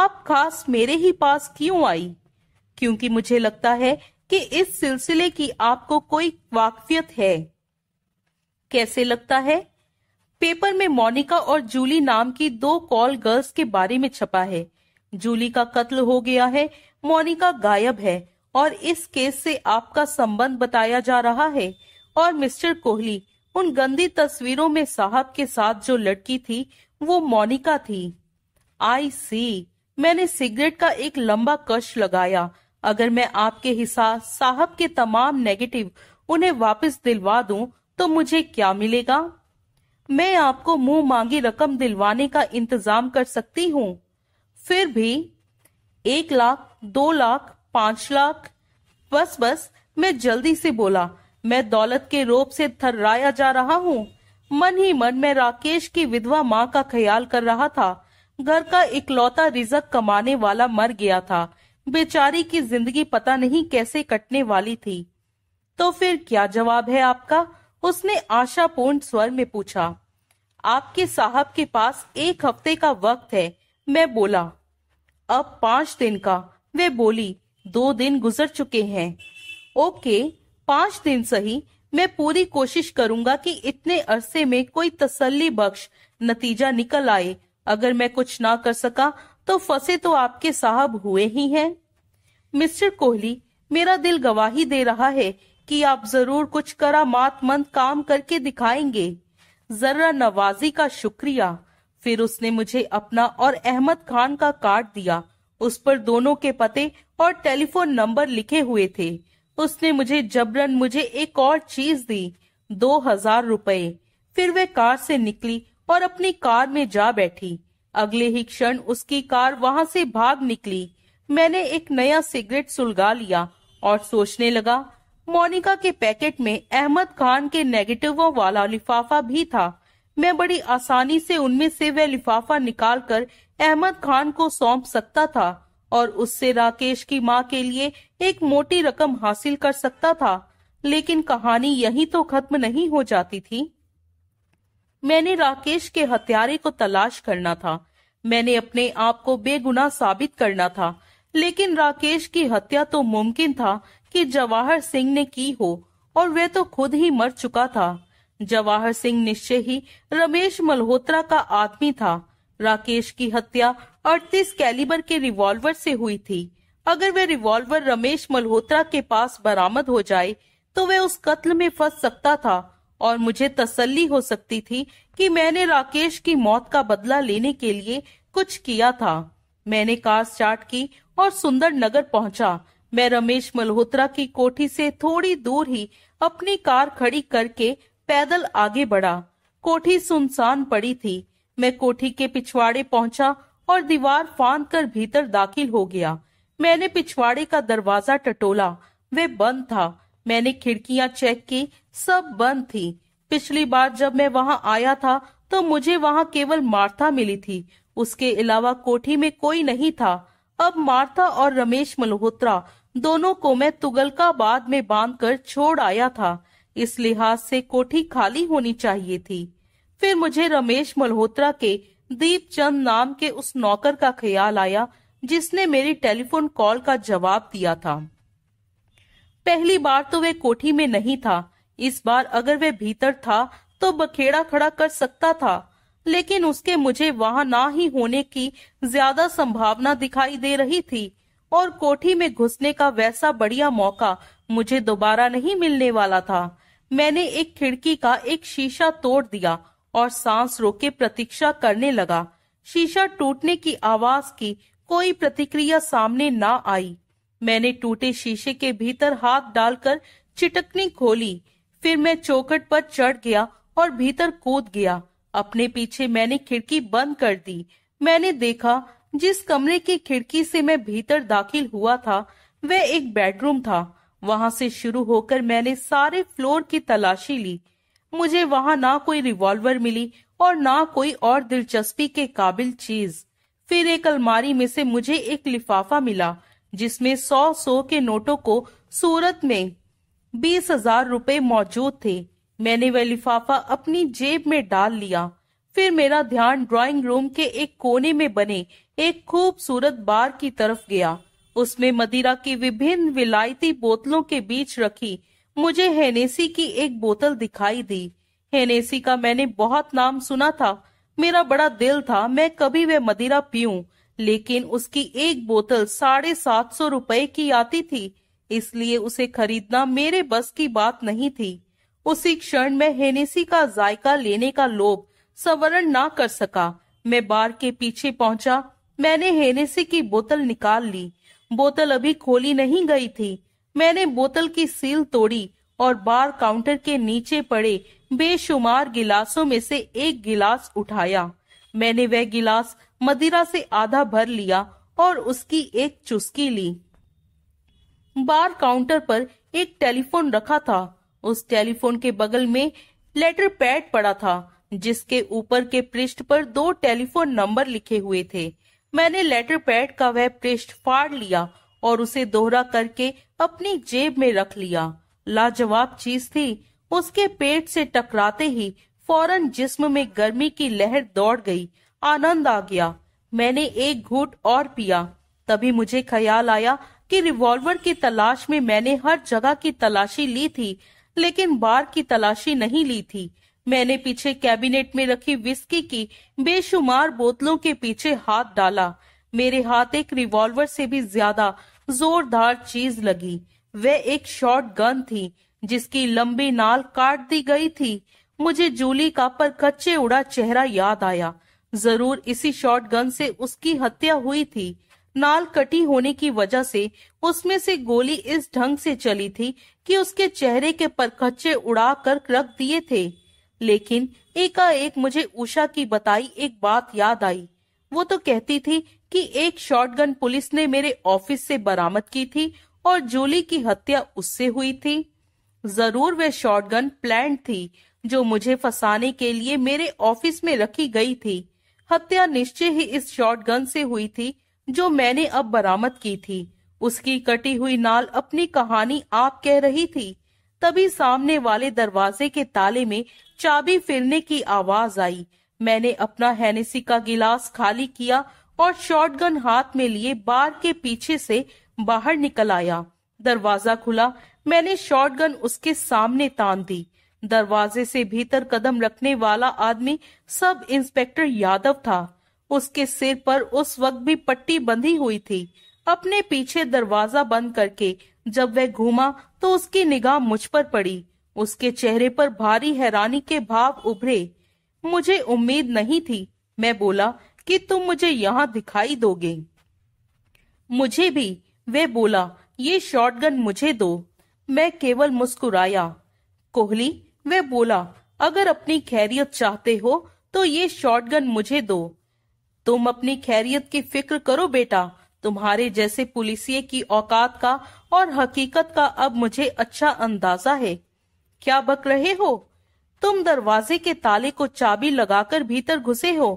आप खास मेरे ही पास क्यों आई क्योंकि मुझे लगता है कि इस सिलसिले की आपको कोई वाकफियत है कैसे लगता है पेपर में मोनिका और जूली नाम की दो कॉल गर्ल्स के बारे में छपा है जूली का कत्ल हो गया है मोनिका गायब है और इस केस से आपका संबंध बताया जा रहा है और मिस्टर कोहली उन गंदी तस्वीरों में साहब के साथ जो लड़की थी वो मोनिका थी आई सी मैंने सिगरेट का एक लंबा कश लगाया अगर मैं आपके हिसाब साहब के तमाम नेगेटिव उन्हें वापस दिलवा दूं तो मुझे क्या मिलेगा मैं आपको मुंह मांगी रकम दिलवाने का इंतजाम कर सकती हूँ फिर भी एक लाख दो लाख पांच लाख बस बस मैं जल्दी से बोला मैं दौलत के रोप से थर्राया जा रहा हूँ मन ही मन में राकेश की विधवा माँ का ख्याल कर रहा था घर का इकलौता रिजक कमाने वाला मर गया था बेचारी की जिंदगी पता नहीं कैसे कटने वाली थी तो फिर क्या जवाब है आपका उसने आशापूर्ण स्वर में पूछा आपके साहब के पास एक हफ्ते का वक्त है मैं बोला अब पांच दिन का वे बोली दो दिन गुजर चुके हैं ओके पांच दिन सही मैं पूरी कोशिश करूंगा कि इतने अरसे में कोई तसल्ली बख्श नतीजा निकल आए अगर मैं कुछ ना कर सका तो फंसे तो आपके साहब हुए ही हैं मिस्टर कोहली मेरा दिल गवाही दे रहा है कि आप जरूर कुछ करामातमंद काम करके दिखाएंगे जरा नवाजी का शुक्रिया फिर उसने मुझे अपना और अहमद खान का कार्ड दिया उस पर दोनों के पते और टेलीफोन नंबर लिखे हुए थे उसने मुझे जबरन मुझे एक और चीज दी दो हजार रूपए फिर वे कार से निकली और अपनी कार में जा बैठी अगले ही क्षण उसकी कार वहां से भाग निकली मैंने एक नया सिगरेट सुलगा लिया और सोचने लगा मोनिका के पैकेट में अहमद खान के नेगेटिवों वाला लिफाफा भी था मैं बड़ी आसानी से उनमें से वह लिफाफा निकालकर अहमद खान को सौंप सकता था और उससे राकेश की माँ के लिए एक मोटी रकम हासिल कर सकता था लेकिन कहानी यहीं तो खत्म नहीं हो जाती थी मैंने राकेश के हत्यारे को तलाश करना था मैंने अपने आप को बेगुनाह साबित करना था लेकिन राकेश की हत्या तो मुमकिन था कि जवाहर सिंह ने की हो और वह तो खुद ही मर चुका था जवाहर सिंह निश्चय ही रमेश मल्होत्रा का आदमी था राकेश की हत्या 38 कैलिबर के रिवॉल्वर से हुई थी अगर वह रिवॉल्वर रमेश मल्होत्रा के पास बरामद हो जाए तो वह उस कत्ल में फंस सकता था और मुझे तसल्ली हो सकती थी कि मैंने राकेश की मौत का बदला लेने के लिए कुछ किया था मैंने कार स्टार्ट की और सुंदर नगर पहुंचा मैं रमेश मल्होत्रा की कोठी से थोड़ी दूर ही अपनी कार खड़ी करके पैदल आगे बढ़ा कोठी सुनसान पड़ी थी मैं कोठी के पिछवाड़े पहुंचा और दीवार फांद कर भीतर दाखिल हो गया मैंने पिछवाड़े का दरवाजा टटोला वे बंद था मैंने खिड़कियां चेक की सब बंद थी पिछली बार जब मैं वहां आया था तो मुझे वहां केवल मार्था मिली थी उसके अलावा कोठी में कोई नहीं था अब मार्था और रमेश मल्होत्रा दोनों को मैं तुगलकाबाद में बांधकर छोड़ आया था इस लिहाज से कोठी खाली होनी चाहिए थी फिर मुझे रमेश मल्होत्रा के दीप चंद नाम के उस नौकर का ख्याल आया जिसने मेरी टेलीफोन कॉल का जवाब दिया था पहली बार तो वे कोठी में नहीं था इस बार अगर वे भीतर था तो बखेड़ा खड़ा कर सकता था लेकिन उसके मुझे वहां ना ही होने की ज्यादा संभावना दिखाई दे रही थी और कोठी में घुसने का वैसा बढ़िया मौका मुझे दोबारा नहीं मिलने वाला था मैंने एक खिड़की का एक शीशा तोड़ दिया और सांस रोके प्रतीक्षा करने लगा शीशा टूटने की आवाज की कोई प्रतिक्रिया सामने ना आई मैंने टूटे शीशे के भीतर हाथ डालकर चिटकनी खोली फिर मैं चौखट पर चढ़ गया और भीतर कूद गया अपने पीछे मैंने खिड़की बंद कर दी मैंने देखा जिस कमरे की खिड़की से मैं भीतर दाखिल हुआ था वह एक बेडरूम था वहां से शुरू होकर मैंने सारे फ्लोर की तलाशी ली मुझे वहां ना कोई रिवॉल्वर मिली और ना कोई और दिलचस्पी के काबिल चीज फिर एक अलमारी में से मुझे एक लिफाफा मिला जिसमें सौ सौ के नोटों को सूरत में बीस हजार रूपए मौजूद थे मैंने वह लिफाफा अपनी जेब में डाल लिया फिर मेरा ध्यान ड्राइंग रूम के एक कोने में बने एक खूबसूरत बार की तरफ गया उसमें मदिरा की विभिन्न विलायती बोतलों के बीच रखी मुझे हेनेसी की एक बोतल दिखाई दी हेनेसी का मैंने बहुत नाम सुना था मेरा बड़ा दिल था मैं कभी वह मदिरा पीऊं लेकिन उसकी एक बोतल साढ़े सात सौ रुपए की आती थी इसलिए उसे खरीदना मेरे बस की बात नहीं थी उसी क्षण में हेनेसी का जायका लेने का लोभ सवरण ना कर सका मैं बार के पीछे पहुंचा मैंने हेनेसी की बोतल निकाल ली बोतल अभी खोली नहीं गई थी मैंने बोतल की सील तोड़ी और बार काउंटर के नीचे पड़े बेशुमार गिलासों में से एक गिलास उठाया मैंने वह गिलास मदिरा से आधा भर लिया और उसकी एक चुस्की ली बार काउंटर पर एक टेलीफोन रखा था उस टेलीफोन के बगल में लेटर पैड पड़ा था जिसके ऊपर के पृष्ठ पर दो टेलीफोन नंबर लिखे हुए थे मैंने लेटर पैड का वह पृष्ठ फाड़ लिया और उसे दोहरा करके अपनी जेब में रख लिया लाजवाब चीज थी उसके पेट से टकराते ही फौरन जिस्म में गर्मी की लहर दौड़ गई आनंद आ गया मैंने एक घूट और पिया तभी मुझे ख्याल आया कि रिवॉल्वर की तलाश में मैंने हर जगह की तलाशी ली थी लेकिन बार की तलाशी नहीं ली थी मैंने पीछे कैबिनेट में रखी विस्की की बेशुमार बोतलों के पीछे हाथ डाला मेरे हाथ एक रिवॉल्वर से भी ज्यादा जोरदार चीज लगी वह एक शॉर्ट गन थी जिसकी लंबी नाल काट दी गई थी मुझे जूली का पर कच्चे उड़ा चेहरा याद आया जरूर इसी शॉर्ट गन से उसकी हत्या हुई थी नाल कटी होने की वजह से उसमें से गोली इस ढंग से चली थी कि उसके चेहरे के परखच्चे उड़ा कर रख दिए थे लेकिन एकाएक मुझे उषा की बताई एक बात याद आई वो तो कहती थी कि एक शॉटगन पुलिस ने मेरे ऑफिस से बरामद की थी और जूली की हत्या उससे हुई थी जरूर वह शॉटगन प्लान थी जो मुझे फंसाने के लिए मेरे ऑफिस में रखी गई थी हत्या निश्चय ही इस शॉटगन से हुई थी जो मैंने अब बरामद की थी उसकी कटी हुई नाल अपनी कहानी आप कह रही थी तभी सामने वाले दरवाजे के ताले में चाबी फिरने की आवाज आई मैंने अपना हैनेसी का गिलास खाली किया और शॉटगन हाथ में लिए बार के पीछे से बाहर निकल आया दरवाजा खुला मैंने शॉटगन उसके सामने तान दी दरवाजे से भीतर कदम रखने वाला आदमी सब इंस्पेक्टर यादव था उसके सिर पर उस वक्त भी पट्टी बंधी हुई थी अपने पीछे दरवाजा बंद करके जब वह घूमा तो उसकी निगाह मुझ पर पड़ी उसके चेहरे पर भारी हैरानी के भाव उभरे मुझे उम्मीद नहीं थी मैं बोला कि तुम मुझे यहाँ दिखाई दोगे मुझे भी वह बोला ये शॉटगन मुझे दो मैं केवल मुस्कुराया कोहली वह बोला अगर अपनी खैरियत चाहते हो तो ये शॉटगन मुझे दो तुम अपनी खैरियत की फिक्र करो बेटा तुम्हारे जैसे पुलिसिये की औकात का और हकीकत का अब मुझे अच्छा अंदाजा है क्या बक रहे हो तुम दरवाजे के ताले को चाबी लगाकर भीतर घुसे हो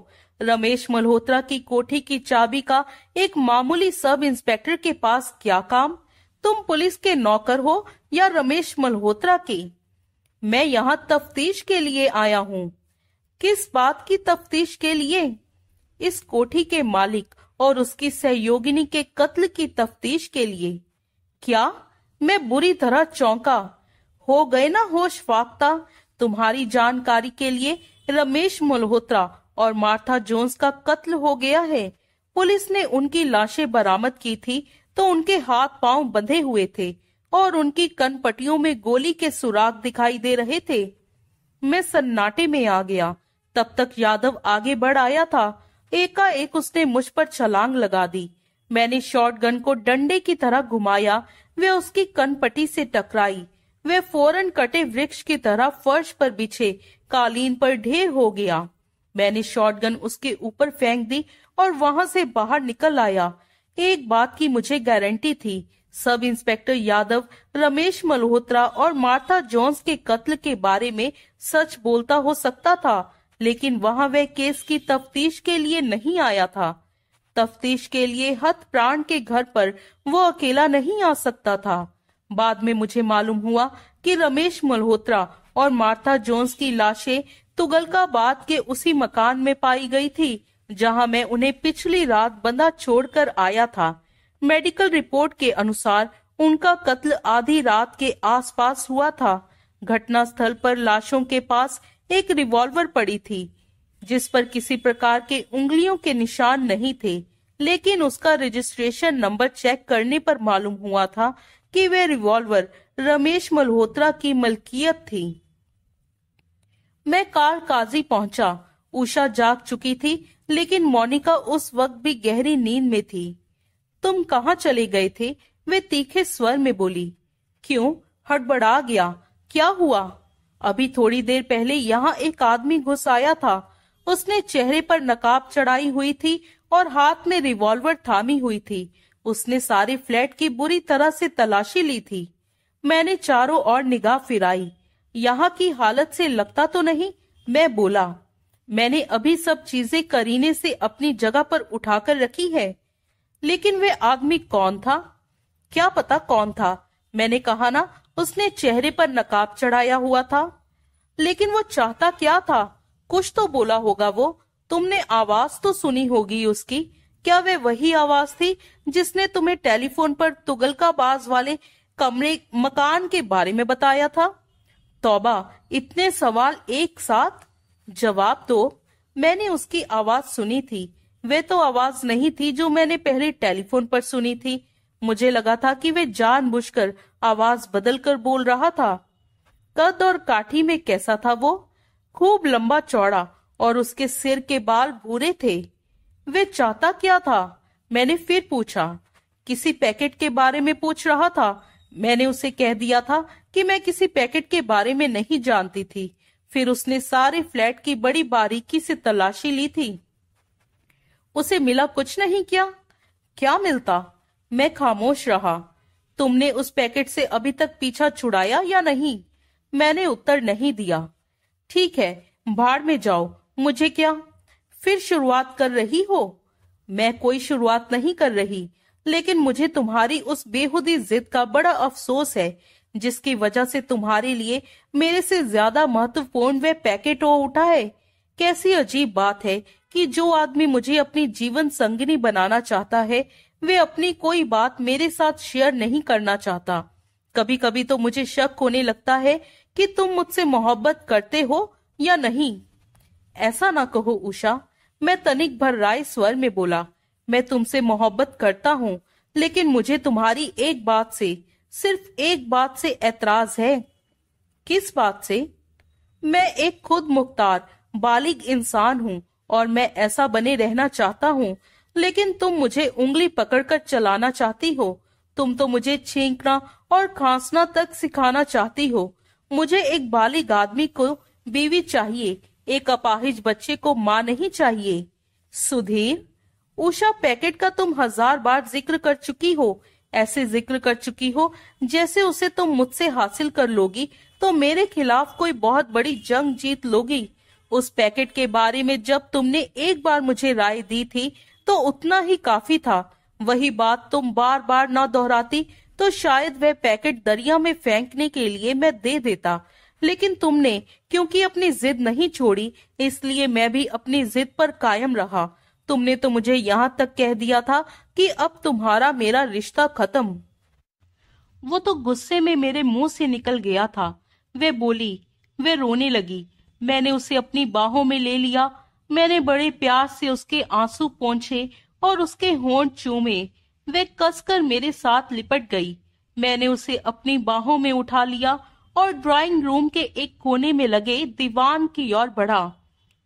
रमेश मल्होत्रा की कोठी की चाबी का एक मामूली सब इंस्पेक्टर के पास क्या काम तुम पुलिस के नौकर हो या रमेश मल्होत्रा के मैं यहाँ तफ्तीश के लिए आया हूँ किस बात की तफ्तीश के लिए इस कोठी के मालिक और उसकी सहयोगिनी के कत्ल की तफ्तीश के लिए क्या मैं बुरी तरह चौंका हो गए ना होश फाख्ता तुम्हारी जानकारी के लिए रमेश मल्होत्रा और मार्था जोन्स का कत्ल हो गया है पुलिस ने उनकी लाशें बरामद की थी तो उनके हाथ पांव बंधे हुए थे और उनकी कनपटियों में गोली के सुराग दिखाई दे रहे थे मैं सन्नाटे में आ गया तब तक यादव आगे बढ़ आया था एकाएक उसने मुझ पर छलांग लगा दी मैंने शॉटगन को डंडे की तरह घुमाया वे उसकी कनपटी से टकराई वे फौरन कटे वृक्ष की तरह फर्श पर बिछे कालीन पर ढेर हो गया मैंने शॉटगन उसके ऊपर फेंक दी और वहां से बाहर निकल आया एक बात की मुझे गारंटी थी सब इंस्पेक्टर यादव रमेश मल्होत्रा और मार्था जोन्स के कत्ल के बारे में सच बोलता हो सकता था लेकिन वहां वह केस की तफ्तीश के लिए नहीं आया था तफ्तीश के लिए हथ प्राण के घर पर वो अकेला नहीं आ सकता था बाद में मुझे मालूम हुआ कि रमेश मल्होत्रा और मार्था जोन्स की लाशें तुगलकाबाद के उसी मकान में पाई गई थी जहां मैं उन्हें पिछली रात बंदा छोड़कर आया था मेडिकल रिपोर्ट के अनुसार उनका कत्ल आधी रात के आसपास हुआ था घटना स्थल पर लाशों के पास एक रिवॉल्वर पड़ी थी जिस पर किसी प्रकार के उंगलियों के निशान नहीं थे लेकिन उसका रजिस्ट्रेशन नंबर चेक करने पर मालूम हुआ था कि वे रिवॉल्वर रमेश मल्होत्रा की मलकियत थी मैं कार काजी पहुंचा उषा जाग चुकी थी लेकिन मोनिका उस वक्त भी गहरी नींद में थी तुम कहाँ चले गए थे वे तीखे स्वर में बोली क्यों हड़बड़ा गया क्या हुआ अभी थोड़ी देर पहले यहाँ एक आदमी घुस आया था उसने चेहरे पर नकाब चढ़ाई हुई थी और हाथ में रिवॉल्वर थामी हुई थी उसने सारे फ्लैट की बुरी तरह से तलाशी ली थी मैंने चारों ओर निगाह फिराई यहाँ की हालत से लगता तो नहीं मैं बोला मैंने अभी सब चीजें करीने से अपनी जगह पर उठाकर रखी है लेकिन वे आदमी कौन था क्या पता कौन था मैंने कहा ना उसने चेहरे पर नकाब चढ़ाया हुआ था लेकिन वो चाहता क्या था कुछ तो बोला होगा वो तुमने आवाज तो सुनी होगी उसकी क्या वे वही आवाज थी जिसने तुम्हें टेलीफोन पर तुगलकाबाज वाले कमरे मकान के बारे में बताया था तौबा इतने सवाल एक साथ जवाब दो मैंने उसकी आवाज सुनी थी वे तो आवाज नहीं थी जो मैंने पहले टेलीफोन पर सुनी थी मुझे लगा था कि वे जानबूझकर आवाज बदलकर बोल रहा था कद और काठी में कैसा था वो खूब लंबा चौड़ा और उसके सिर के बाल भूरे थे वे चाहता क्या था मैंने फिर पूछा किसी पैकेट के बारे में पूछ रहा था मैंने उसे कह दिया था कि मैं किसी पैकेट के बारे में नहीं जानती थी फिर उसने सारे फ्लैट की बड़ी बारीकी से तलाशी ली थी उसे मिला कुछ नहीं क्या क्या मिलता मैं खामोश रहा तुमने उस पैकेट से अभी तक पीछा छुड़ाया या नहीं मैंने उत्तर नहीं दिया ठीक है भाड़ में जाओ मुझे क्या फिर शुरुआत कर रही हो मैं कोई शुरुआत नहीं कर रही लेकिन मुझे तुम्हारी उस बेहुदी जिद का बड़ा अफसोस है जिसकी वजह से तुम्हारे लिए मेरे से ज्यादा महत्वपूर्ण वह पैकेट हो उठा है कैसी अजीब बात है कि जो आदमी मुझे अपनी जीवन संगनी बनाना चाहता है वे अपनी कोई बात मेरे साथ शेयर नहीं करना चाहता कभी कभी तो मुझे शक होने लगता है कि तुम मुझसे मोहब्बत करते हो या नहीं ऐसा ना कहो उषा मैं तनिक भर राय स्वर में बोला मैं तुमसे मोहब्बत करता हूँ लेकिन मुझे तुम्हारी एक बात से सिर्फ एक बात से ऐतराज है किस बात से मैं एक खुद मुख्तार बालिग इंसान हूँ और मैं ऐसा बने रहना चाहता हूँ लेकिन तुम मुझे उंगली पकड़कर चलाना चाहती हो तुम तो मुझे छींकना और खांसना तक सिखाना चाहती हो मुझे एक बालिग आदमी को बीवी चाहिए एक अपाहिज बच्चे को माँ नहीं चाहिए सुधीर उषा पैकेट का तुम हजार बार जिक्र कर चुकी हो ऐसे जिक्र कर चुकी हो जैसे उसे तुम मुझसे हासिल कर लोगी तो मेरे खिलाफ कोई बहुत बड़ी जंग जीत लोगी उस पैकेट के बारे में जब तुमने एक बार मुझे राय दी थी तो उतना ही काफी था वही बात तुम बार बार न दोहराती तो शायद वह पैकेट दरिया में फेंकने के लिए मैं दे देता लेकिन तुमने क्योंकि अपनी जिद नहीं छोड़ी इसलिए मैं भी अपनी जिद पर कायम रहा तुमने तो मुझे यहाँ तक कह दिया था कि अब तुम्हारा मेरा रिश्ता खत्म वो तो गुस्से में मेरे मुंह से निकल गया था वे बोली वे रोने लगी मैंने उसे अपनी बाहों में ले लिया मैंने बड़े प्यार से उसके आंसू पहुंचे और उसके होंठ चूमे वे कसकर मेरे साथ लिपट गई मैंने उसे अपनी बाहों में उठा लिया और ड्राइंग रूम के एक कोने में लगे दीवान की ओर बढ़ा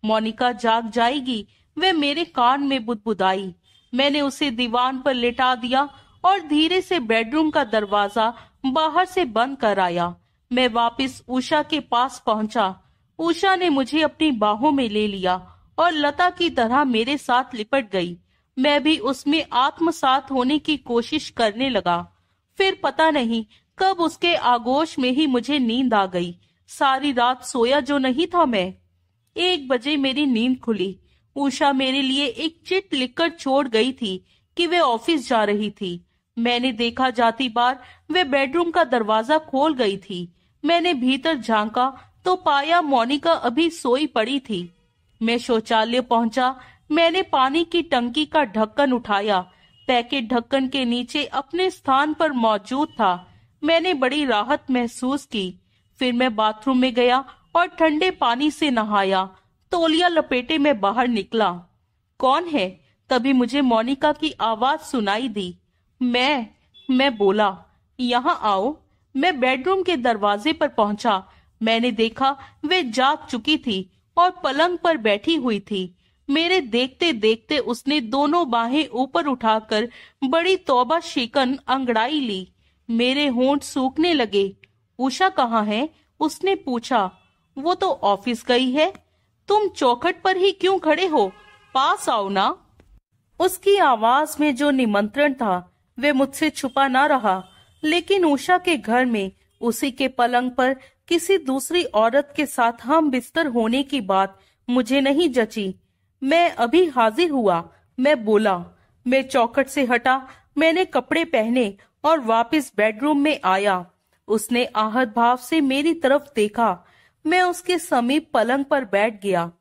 मोनिका जाग जाएगी वह मेरे कान में बुदबुदाई मैंने उसे दीवान पर लिटा दिया और धीरे से बेडरूम का दरवाजा बाहर से बंद कर आया मैं वापस उषा के पास पहुंचा उषा ने मुझे अपनी बाहों में ले लिया और लता की तरह मेरे साथ लिपट गई मैं भी उसमें आत्मसात होने की कोशिश करने लगा फिर पता नहीं कब उसके आगोश में ही मुझे नींद आ गई सारी रात सोया जो नहीं था मैं एक बजे मेरी नींद खुली उषा मेरे लिए एक चिट लिखकर छोड़ गई थी कि वे ऑफिस जा रही थी मैंने देखा जाती बार वे बेडरूम का दरवाजा खोल गई थी मैंने भीतर झांका तो पाया मोनिका अभी सोई पड़ी थी मैं शौचालय पहुंचा मैंने पानी की टंकी का ढक्कन उठाया पैकेट ढक्कन के नीचे अपने स्थान पर मौजूद था मैंने बड़ी राहत महसूस की फिर मैं बाथरूम में गया और ठंडे पानी से नहाया तोलिया लपेटे में बाहर निकला कौन है तभी मुझे मोनिका की आवाज सुनाई दी मैं मैं बोला यहाँ आओ मैं बेडरूम के दरवाजे पर पहुंचा मैंने देखा वे जाग चुकी थी और पलंग पर बैठी हुई थी मेरे देखते देखते उसने दोनों बाहें ऊपर उठाकर बड़ी तौबा शिकन अंगड़ाई ली मेरे होंठ सूखने लगे उषा कहाँ है उसने पूछा वो तो ऑफिस गई है तुम चौखट पर ही क्यों खड़े हो पास आओ ना उसकी आवाज में जो निमंत्रण था वे मुझसे छुपा ना रहा लेकिन उषा के घर में उसी के पलंग पर किसी दूसरी औरत के साथ हम बिस्तर होने की बात मुझे नहीं जची मैं अभी हाजिर हुआ मैं बोला मैं चौकट से हटा मैंने कपड़े पहने और वापस बेडरूम में आया उसने आहत भाव से मेरी तरफ देखा मैं उसके समीप पलंग पर बैठ गया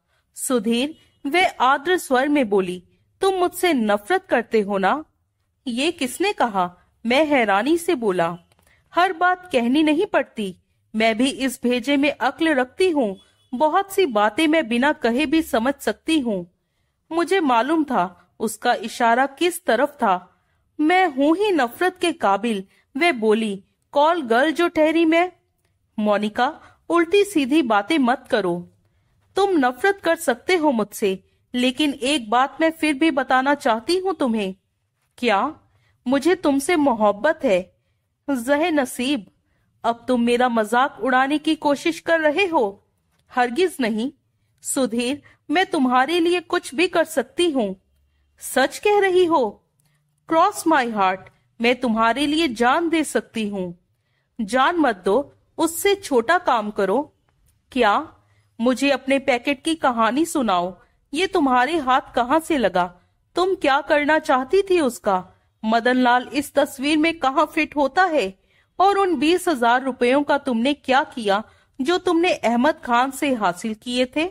सुधीर वह आद्र स्वर में बोली तुम मुझसे नफरत करते हो ना ये किसने कहा मैं हैरानी से बोला हर बात कहनी नहीं पड़ती मैं भी इस भेजे में अक्ल रखती हूँ बहुत सी बातें मैं बिना कहे भी समझ सकती हूँ मुझे मालूम था उसका इशारा किस तरफ था मैं हूँ ही नफरत के काबिल वे बोली कॉल गर्ल जो ठहरी मैं मोनिका उल्टी सीधी बातें मत करो तुम नफरत कर सकते हो मुझसे लेकिन एक बात मैं फिर भी बताना चाहती हूँ तुम्हें क्या मुझे तुमसे मोहब्बत है जह नसीब अब तुम मेरा मजाक उड़ाने की कोशिश कर रहे हो हरगिज नहीं सुधीर मैं तुम्हारे लिए कुछ भी कर सकती हूँ सच कह रही हो क्रॉस माई हार्ट मैं तुम्हारे लिए जान दे सकती हूँ जान मत दो उससे छोटा काम करो क्या मुझे अपने पैकेट की कहानी सुनाओ ये तुम्हारे हाथ कहाँ से लगा तुम क्या करना चाहती थी उसका मदनलाल इस तस्वीर में कहाँ फिट होता है और उन बीस हजार रुपयों का तुमने क्या किया जो तुमने अहमद खान से हासिल किए थे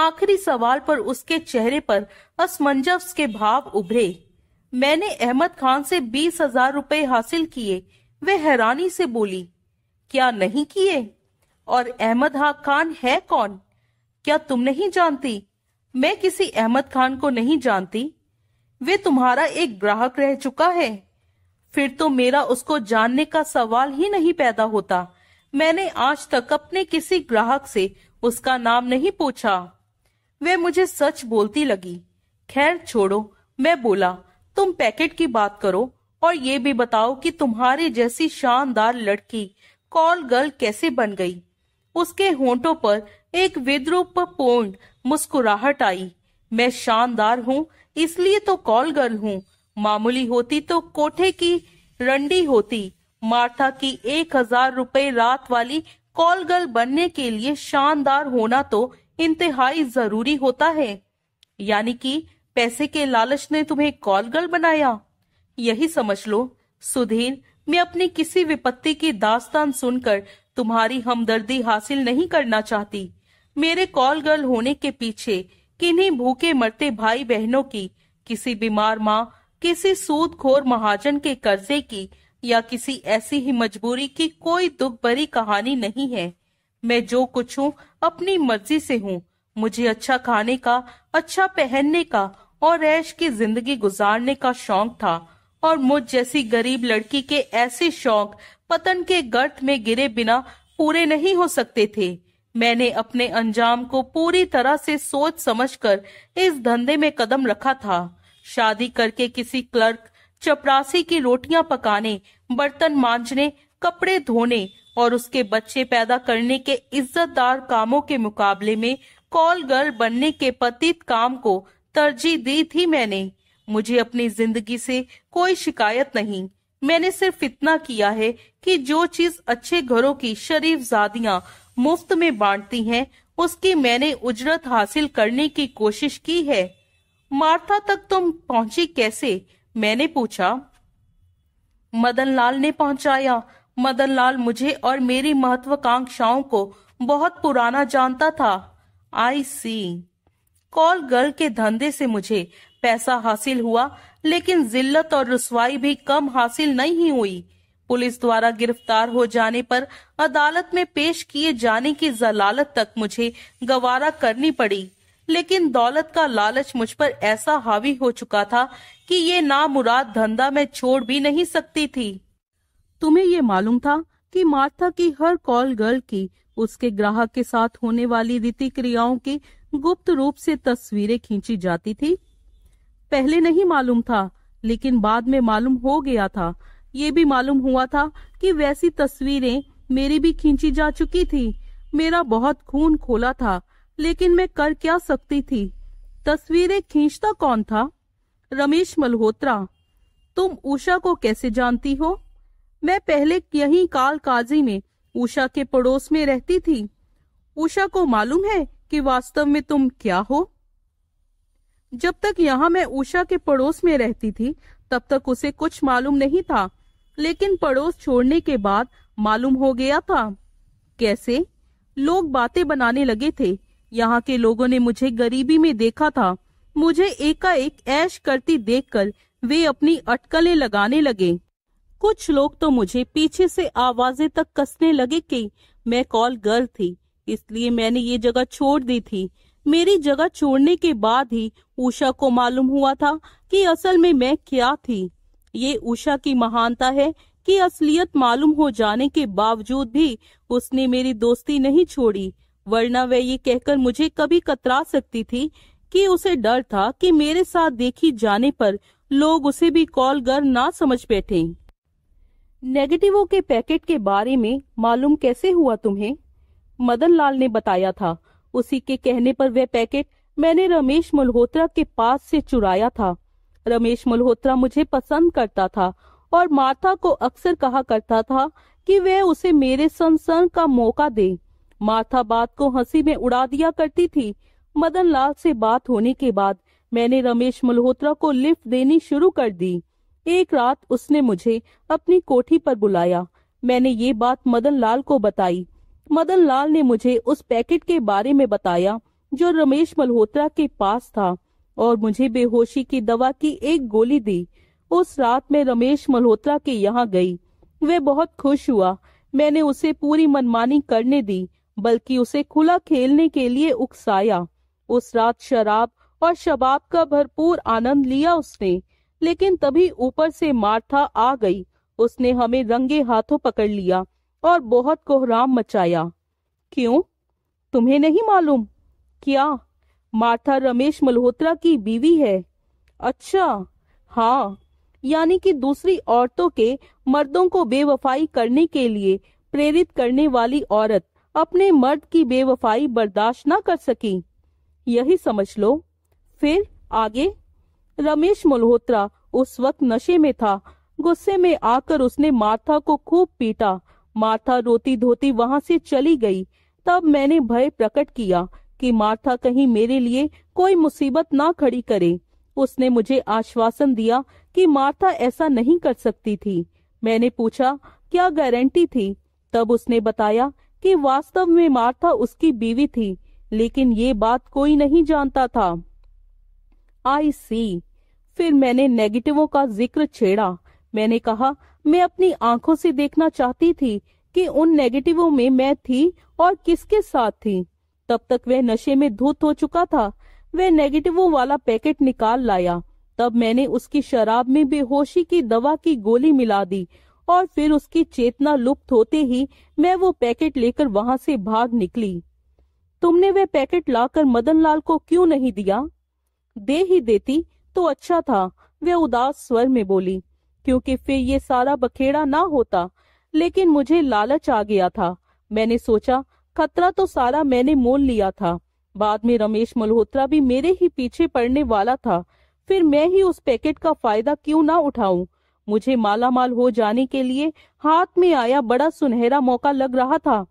आखिरी सवाल पर उसके चेहरे पर असमंजस के भाव उभरे मैंने अहमद खान से बीस हजार रुपए हासिल किए वे हैरानी से बोली क्या नहीं किए और अहमद खान है कौन क्या तुम नहीं जानती मैं किसी अहमद खान को नहीं जानती वे तुम्हारा एक ग्राहक रह चुका है फिर तो मेरा उसको जानने का सवाल ही नहीं पैदा होता मैंने आज तक अपने किसी ग्राहक से उसका नाम नहीं पूछा वे मुझे सच बोलती लगी खैर छोड़ो मैं बोला तुम पैकेट की बात करो और ये भी बताओ कि तुम्हारे जैसी शानदार लड़की कॉल गर्ल कैसे बन गई उसके होंठों पर एक विद्रूप पूर्ण मुस्कुराहट आई मैं शानदार हूँ इसलिए तो कॉल गर्ल हूँ मामूली होती तो कोठे की रंडी होती मार्था की एक हजार रूपए रात वाली कॉल गर्ल बनने के लिए शानदार होना तो इंतहाई जरूरी होता है यानी कि पैसे के लालच ने तुम्हें कॉल गर्ल बनाया यही समझ लो सुधीर मैं अपनी किसी विपत्ति की दास्तान सुनकर तुम्हारी हमदर्दी हासिल नहीं करना चाहती मेरे कॉल गर्ल होने के पीछे किन्हीं भूखे मरते भाई बहनों की किसी बीमार माँ किसी सूदखोर महाजन के कर्जे की या किसी ऐसी ही मजबूरी की कोई दुख भरी कहानी नहीं है मैं जो कुछ हूँ अपनी मर्जी से हूँ मुझे अच्छा खाने का अच्छा पहनने का और रैश की जिंदगी गुजारने का शौक था और मुझ जैसी गरीब लड़की के ऐसे शौक पतन के गर्त में गिरे बिना पूरे नहीं हो सकते थे मैंने अपने अंजाम को पूरी तरह से सोच समझकर इस धंधे में कदम रखा था शादी करके किसी क्लर्क चपरासी की रोटियां पकाने बर्तन मांजने कपड़े धोने और उसके बच्चे पैदा करने के इज्जतदार कामों के मुकाबले में कॉल गर्ल बनने के पतित काम को तरजीह दी थी मैंने मुझे अपनी जिंदगी से कोई शिकायत नहीं मैंने सिर्फ इतना किया है कि जो चीज अच्छे घरों की शरीफ जादियाँ मुफ्त में बांटती हैं उसकी मैंने उजरत हासिल करने की कोशिश की है मार्था तक तुम पहुंची कैसे मैंने पूछा मदनलाल ने पहुंचाया मदनलाल मुझे और मेरी महत्वाकांक्षाओं को बहुत पुराना जानता था आई सी कॉल गर्ल के धंधे से मुझे पैसा हासिल हुआ लेकिन जिल्लत और रसवाई भी कम हासिल नहीं हुई पुलिस द्वारा गिरफ्तार हो जाने पर अदालत में पेश किए जाने की जलालत तक मुझे गवारा करनी पड़ी लेकिन दौलत का लालच मुझ पर ऐसा हावी हो चुका था कि ये ना मुराद धंधा मैं छोड़ भी नहीं सकती थी तुम्हें ये मालूम था कि मार्था की हर कॉल गर्ल की उसके ग्राहक के साथ होने वाली रीति क्रियाओं की गुप्त रूप से तस्वीरें खींची जाती थी पहले नहीं मालूम था लेकिन बाद में मालूम हो गया था ये भी मालूम हुआ था कि वैसी तस्वीरें मेरी भी खींची जा चुकी थी मेरा बहुत खून खोला था लेकिन मैं कर क्या सकती थी तस्वीरें खींचता कौन था रमेश मल्होत्रा तुम उषा को कैसे जानती हो मैं पहले यही काल काजी में उषा के पड़ोस में रहती थी उषा को मालूम है कि वास्तव में तुम क्या हो जब तक यहाँ मैं उषा के पड़ोस में रहती थी तब तक उसे कुछ मालूम नहीं था लेकिन पड़ोस छोड़ने के बाद मालूम हो गया था कैसे लोग बातें बनाने लगे थे यहाँ के लोगों ने मुझे गरीबी में देखा था मुझे एकाएक ऐश करती देखकर वे अपनी अटकलें लगाने लगे कुछ लोग तो मुझे पीछे से आवाजें तक कसने लगे कि मैं कॉल गर्ल थी इसलिए मैंने ये जगह छोड़ दी थी मेरी जगह छोड़ने के बाद ही उषा को मालूम हुआ था कि असल में मैं क्या थी ये उषा की महानता है कि असलियत मालूम हो जाने के बावजूद भी उसने मेरी दोस्ती नहीं छोड़ी वरना वह ये कहकर मुझे कभी कतरा सकती थी कि उसे डर था कि मेरे साथ देखी जाने पर लोग उसे भी कॉल कर ना समझ बैठे नेगेटिवों के पैकेट के बारे में मालूम कैसे हुआ तुम्हें मदन लाल ने बताया था उसी के कहने पर वह पैकेट मैंने रमेश मल्होत्रा के पास से चुराया था रमेश मल्होत्रा मुझे पसंद करता था और माता को अक्सर कहा करता था कि वह उसे मेरे संसर्ग का मौका दे माथा बात को हंसी में उड़ा दिया करती थी मदन लाल से बात होने के बाद मैंने रमेश मल्होत्रा को लिफ्ट देनी शुरू कर दी एक रात उसने मुझे अपनी कोठी पर बुलाया मैंने ये बात मदन लाल को बताई मदन लाल ने मुझे उस पैकेट के बारे में बताया जो रमेश मल्होत्रा के पास था और मुझे बेहोशी की दवा की एक गोली दी उस रात में रमेश मल्होत्रा के यहाँ गई वह बहुत खुश हुआ मैंने उसे पूरी मनमानी करने दी बल्कि उसे खुला खेलने के लिए उकसाया उस रात शराब और शबाब का भरपूर आनंद लिया उसने लेकिन तभी ऊपर से मार्था आ गई उसने हमें रंगे हाथों पकड़ लिया और बहुत कोहराम मचाया क्यों तुम्हें नहीं मालूम क्या मार्था रमेश मल्होत्रा की बीवी है अच्छा हाँ यानी कि दूसरी औरतों के मर्दों को बेवफाई करने के लिए प्रेरित करने वाली औरत अपने मर्द की बेवफाई बर्दाश्त न कर सकी यही समझ लो फिर आगे रमेश मल्होत्रा उस वक्त नशे में था गुस्से में आकर उसने मार्था को खूब पीटा मार्था रोती धोती वहां से चली गई तब मैंने भय प्रकट किया कि मार्था कहीं मेरे लिए कोई मुसीबत ना खड़ी करे उसने मुझे आश्वासन दिया कि मार्था ऐसा नहीं कर सकती थी मैंने पूछा क्या गारंटी थी तब उसने बताया कि वास्तव में मार्था उसकी बीवी थी लेकिन ये बात कोई नहीं जानता था आई सी फिर मैंने नेगेटिवों का जिक्र छेड़ा मैंने कहा मैं अपनी आंखों से देखना चाहती थी कि उन नेगेटिवों में मैं थी और किसके साथ थी तब तक वह नशे में धुत हो चुका था वह नेगेटिवों वाला पैकेट निकाल लाया तब मैंने उसकी शराब में बेहोशी की दवा की गोली मिला दी और फिर उसकी चेतना लुप्त होते ही मैं वो पैकेट लेकर वहां से भाग निकली तुमने वह पैकेट लाकर मदनलाल को क्यों नहीं दिया दे ही देती तो अच्छा था वह उदास स्वर में बोली क्योंकि फिर ये सारा बखेड़ा ना होता लेकिन मुझे लालच आ गया था मैंने सोचा खतरा तो सारा मैंने मोल लिया था बाद में रमेश मल्होत्रा भी मेरे ही पीछे पड़ने वाला था फिर मैं ही उस पैकेट का फायदा क्यों ना उठाऊं मुझे मालामाल हो जाने के लिए हाथ में आया बड़ा सुनहरा मौका लग रहा था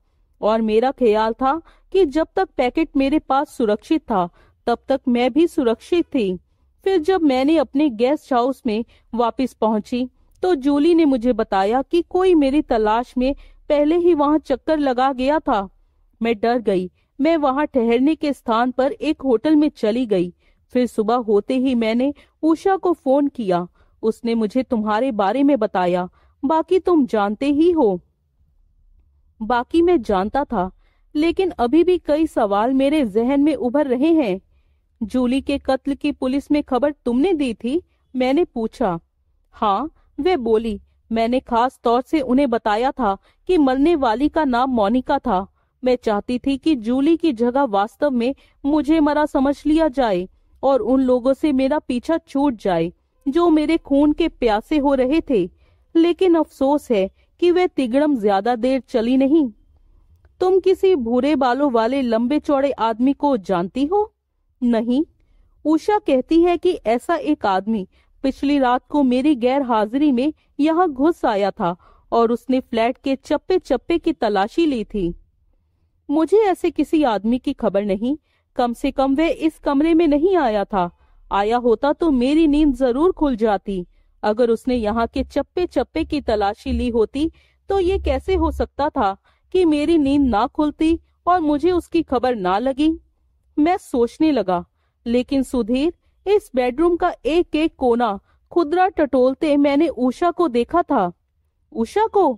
और मेरा ख्याल था कि जब तक पैकेट मेरे पास सुरक्षित था तब तक मैं भी सुरक्षित थी फिर जब मैंने अपने गेस्ट हाउस में वापस पहुंची तो जूली ने मुझे बताया कि कोई मेरी तलाश में पहले ही वहां चक्कर लगा गया था मैं डर गई मैं वहां ठहरने के स्थान पर एक होटल में चली गई फिर सुबह होते ही मैंने उषा को फोन किया उसने मुझे तुम्हारे बारे में बताया बाकी तुम जानते ही हो बाकी मैं जानता था लेकिन अभी भी कई सवाल मेरे जहन में उभर रहे हैं जूली के कत्ल की पुलिस में खबर तुमने दी थी मैंने पूछा हाँ वे बोली मैंने खास तौर से उन्हें बताया था कि मरने वाली का नाम मोनिका था मैं चाहती थी कि जूली की जगह वास्तव में मुझे मरा समझ लिया जाए और उन लोगों से मेरा पीछा छूट जाए जो मेरे खून के प्यासे हो रहे थे लेकिन अफसोस है कि वह तिगड़म ज्यादा देर चली नहीं तुम किसी भूरे बालों वाले लंबे चौड़े आदमी को जानती हो नहीं उषा कहती है कि ऐसा एक आदमी पिछली रात को मेरी गैर हाजिरी में यहाँ घुस आया था और उसने फ्लैट के चप्पे चप्पे की तलाशी ली थी मुझे ऐसे किसी आदमी की खबर नहीं कम से कम वह इस कमरे में नहीं आया था आया होता तो मेरी नींद जरूर खुल जाती अगर उसने यहाँ के चप्पे चप्पे की तलाशी ली होती तो ये कैसे हो सकता था कि मेरी नींद ना खुलती और मुझे उसकी खबर ना लगी मैं सोचने लगा लेकिन सुधीर इस बेडरूम का एक एक कोना खुदरा टटोलते मैंने उषा को देखा था उषा को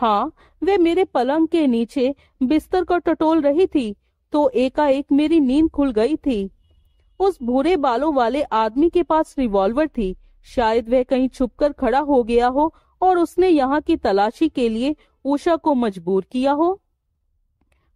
हाँ वे मेरे पलंग के नीचे बिस्तर को टटोल रही थी तो एकाएक मेरी नींद खुल गई थी उस भूरे बालों वाले आदमी के पास रिवॉल्वर थी शायद वह कहीं छुपकर खड़ा हो गया हो और उसने यहाँ की तलाशी के लिए उषा को मजबूर किया हो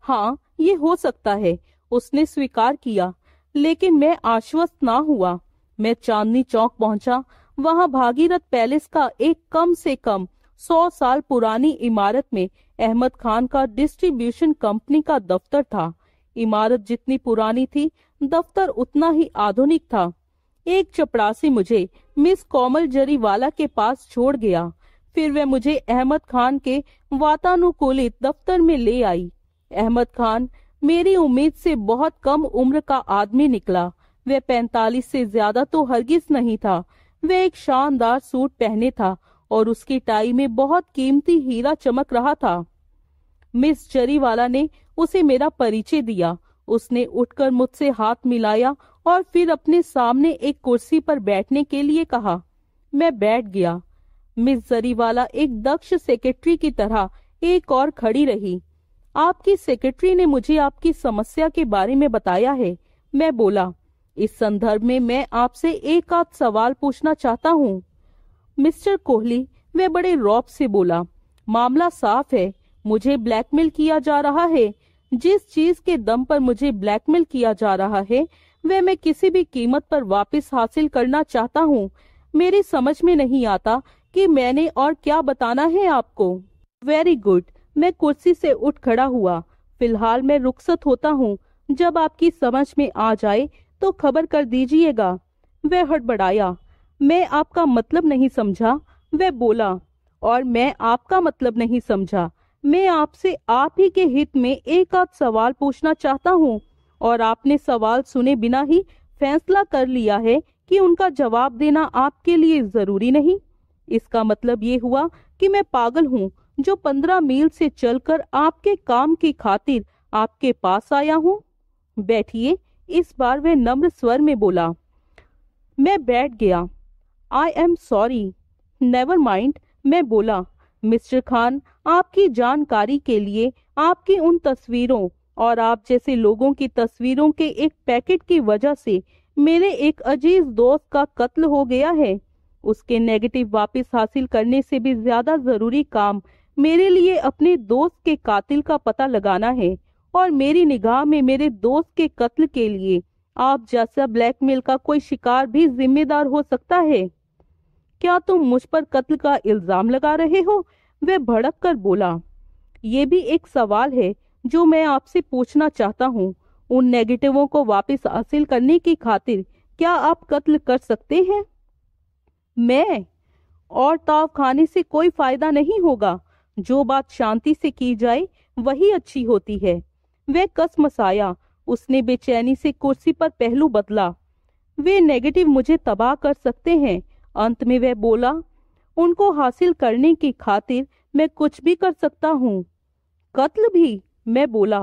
हाँ ये हो सकता है उसने स्वीकार किया लेकिन मैं आश्वस्त ना हुआ मैं चांदनी चौक पहुंचा वहां भागीरथ पैलेस का एक कम से कम सौ साल पुरानी इमारत में अहमद खान का डिस्ट्रीब्यूशन कंपनी का दफ्तर था इमारत जितनी पुरानी थी दफ्तर उतना ही आधुनिक था एक चपरासी मुझे मिस कोमल जरीवाला के पास छोड़ गया फिर वह मुझे अहमद खान के वातानुकूलित दफ्तर में ले आई अहमद खान मेरी उम्मीद से बहुत कम उम्र का आदमी निकला वह पैंतालीस से ज्यादा तो हरगिज नहीं था वह एक शानदार सूट पहने था और उसकी टाई में बहुत कीमती हीरा चमक रहा था मिस जरीवाला ने उसे मेरा परिचय दिया उसने उठकर मुझसे हाथ मिलाया और फिर अपने सामने एक कुर्सी पर बैठने के लिए कहा मैं बैठ गया मिस जरीवाला एक दक्ष सेक्रेटरी की तरह एक और खड़ी रही आपकी सेक्रेटरी ने मुझे आपकी समस्या के बारे में बताया है मैं बोला इस संदर्भ में मैं आपसे एक आध सवाल पूछना चाहता हूँ मिस्टर कोहली वह बड़े रौब से बोला मामला साफ है मुझे ब्लैकमेल किया जा रहा है जिस चीज के दम पर मुझे ब्लैकमेल किया जा रहा है वह मैं किसी भी कीमत पर वापस हासिल करना चाहता हूँ मेरी समझ में नहीं आता कि मैंने और क्या बताना है आपको वेरी गुड मैं कुर्सी से उठ खड़ा हुआ फिलहाल मैं रुखसत होता हूँ जब आपकी समझ में आ जाए तो खबर कर दीजिएगा वह हड़बड़ाया मैं आपका मतलब नहीं समझा वह बोला और मैं आपका मतलब नहीं समझा मैं आपसे आप ही के हित में एक आध सवाल पूछना चाहता हूँ और आपने सवाल सुने बिना ही फैसला कर लिया है कि उनका जवाब देना आपके लिए जरूरी नहीं इसका मतलब ये हुआ कि मैं पागल हूँ जो पंद्रह मील से चलकर आपके काम की खातिर आपके पास आया हूँ बैठिए इस बार वह नम्र स्वर में बोला मैं बैठ गया I am sorry never mind मैं बोला मिस्टर खान आपकी जानकारी के लिए आपकी उन तस्वीरों और आप जैसे लोगों की तस्वीरों के एक पैकेट की वजह से मेरे एक अजीज दोस्त का कत्ल हो गया है उसके नेगेटिव वापस हासिल करने से भी ज्यादा जरूरी काम मेरे लिए अपने दोस्त के कातिल का पता लगाना है और मेरी निगाह में मेरे दोस्त के कत्ल के लिए आप जैसा ब्लैकमेल का कोई शिकार भी जिम्मेदार हो सकता है क्या तुम मुझ पर कत्ल का इल्जाम लगा रहे हो वह भड़क कर बोला ये भी एक सवाल है जो मैं आपसे पूछना चाहता हूँ उन नेगेटिवों को वापस हासिल करने की खातिर क्या आप कत्ल कर सकते हैं मैं और ताव खाने से कोई फायदा नहीं होगा जो बात शांति से की जाए वही अच्छी होती है वह कस मसाया उसने बेचैनी से कुर्सी पर पहलू बदला वे नेगेटिव मुझे तबाह कर सकते हैं अंत में वह बोला उनको हासिल करने की खातिर मैं कुछ भी कर सकता हूँ कत्ल भी मैं बोला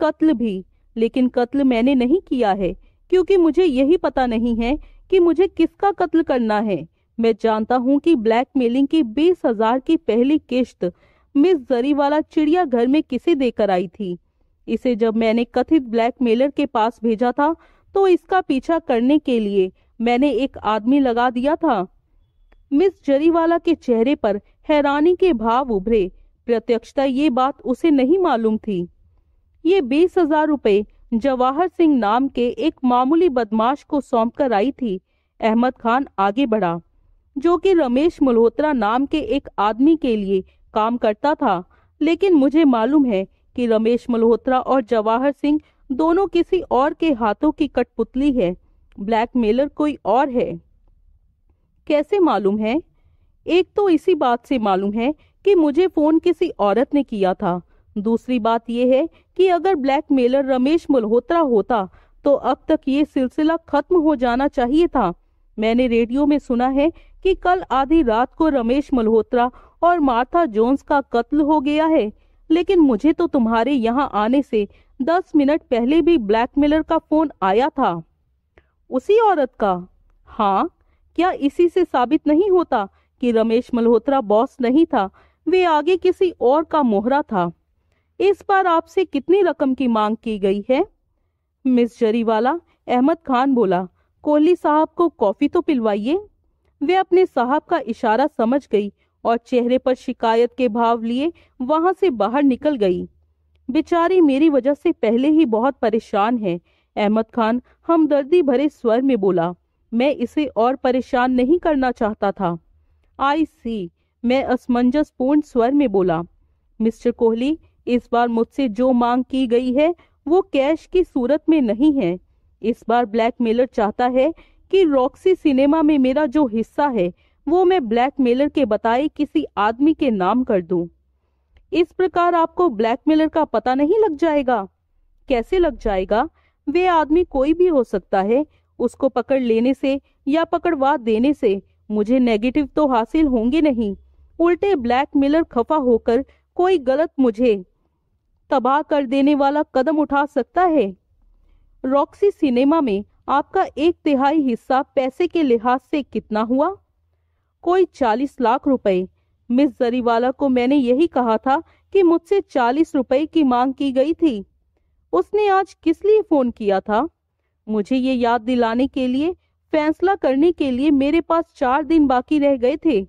कत्ल भी लेकिन कत्ल मैंने नहीं किया है क्योंकि मुझे यही पता नहीं है कि मुझे किसका कत्ल करना है मैं जानता हूँ कि ब्लैकमेलिंग की बीस हजार की पहली किश्त मिस जरीवाला घर में किसे देकर आई थी इसे जब मैंने कथित ब्लैकमेलर के पास भेजा था तो इसका पीछा करने के लिए मैंने एक आदमी लगा दिया था मिस जरीवाला के चेहरे पर हैरानी के भाव उभरे प्रत्यक्षता ये बात उसे नहीं मालूम थी ये बीस हजार रुपये जवाहर सिंह नाम के एक मामूली बदमाश को सौंप कर आई थी अहमद खान आगे बढ़ा जो कि रमेश मल्होत्रा नाम के एक आदमी के लिए काम करता था लेकिन मुझे मालूम है कि रमेश मल्होत्रा और जवाहर सिंह दोनों किसी और के हाथों की कठपुतली है ब्लैकमेलर कोई और है कैसे मालूम है एक तो इसी बात से मालूम है कि मुझे फोन किसी औरत ने किया था दूसरी बात यह है कि अगर ब्लैकमेलर रमेश मल्होत्रा होता तो अब तक ये सिलसिला खत्म हो जाना चाहिए था मैंने रेडियो में सुना है कि कल आधी रात को रमेश मल्होत्रा और मार्था जोन्स का कत्ल हो गया है लेकिन मुझे तो तुम्हारे यहाँ आने से दस मिनट पहले भी ब्लैकमेलर का फोन आया था उसी औरत का हाँ क्या इसी से साबित नहीं होता कि रमेश मल्होत्रा बॉस नहीं था वे आगे किसी और का मोहरा था इस बार आपसे कितनी रकम की मांग की गई है मिस जरीवाला अहमद खान बोला कोहली साहब को कॉफी तो पिलवाइए वे अपने साहब का इशारा समझ गई और चेहरे पर शिकायत के भाव लिए वहां से बाहर निकल गई बेचारी मेरी वजह से पहले ही बहुत परेशान है अहमद खान हमदर्दी भरे स्वर में बोला मैं इसे और परेशान नहीं करना चाहता था आई सी मैं असमंजसपूर्ण स्वर में बोला मिस्टर कोहली इस बार मुझसे जो मांग की गई है वो कैश की सूरत में नहीं है इस बार ब्लैक मेलर चाहता है कि रॉक्सी सिनेमा में मेरा जो हिस्सा है वो मैं ब्लैक मेलर के बताए किसी आदमी के नाम कर दूं। इस प्रकार आपको ब्लैक मेलर का पता नहीं लग जाएगा कैसे लग जाएगा वे आदमी कोई भी हो सकता है उसको पकड़ लेने से या पकड़वा देने से मुझे नेगेटिव तो हासिल होंगे नहीं उल्टे ब्लैक मिलर खफा होकर कोई गलत मुझे तबाह कर देने वाला कदम उठा सकता है रॉक्सी सिनेमा में आपका एक तिहाई हिस्सा पैसे के लिहाज से कितना हुआ कोई चालीस लाख रुपए मिस जरीवाला को मैंने यही कहा था कि मुझसे चालीस रुपए की मांग की गई थी उसने आज किस लिए फोन किया था मुझे ये याद दिलाने के लिए फैसला करने के लिए मेरे पास चार दिन बाकी रह गए थे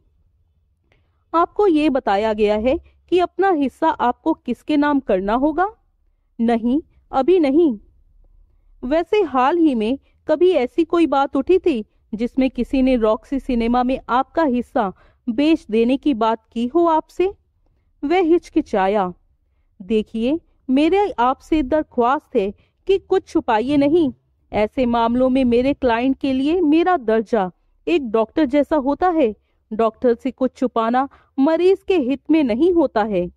आपको ये बताया गया है कि अपना हिस्सा आपको किसके नाम करना होगा नहीं अभी नहीं वैसे हाल ही में कभी ऐसी कोई बात उठी थी जिसमें किसी ने रॉक्सी सिनेमा में आपका हिस्सा बेच देने की बात की हो आपसे वह हिचकिचाया देखिए मेरे आपसे दरख्वास्त है कि कुछ छुपाइए नहीं ऐसे मामलों में मेरे क्लाइंट के लिए मेरा दर्जा एक डॉक्टर जैसा होता है डॉक्टर से कुछ छुपाना मरीज के हित में नहीं होता है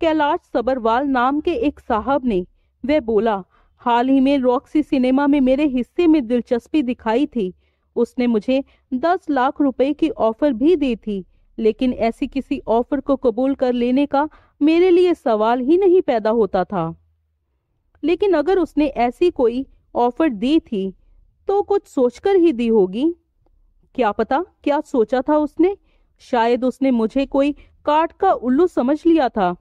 कैलाश सबरवाल नाम के एक साहब ने वे बोला हाल ही में रॉक्सी सिनेमा में मेरे हिस्से में दिलचस्पी दिखाई थी उसने मुझे दस लाख रुपए की ऑफर भी दी थी लेकिन ऐसी किसी ऑफर को कबूल कर लेने का मेरे लिए सवाल ही नहीं पैदा होता था लेकिन अगर उसने ऐसी कोई ऑफर दी थी तो कुछ सोचकर ही दी होगी क्या पता क्या सोचा था उसने शायद उसने मुझे कोई काट का उल्लू समझ लिया था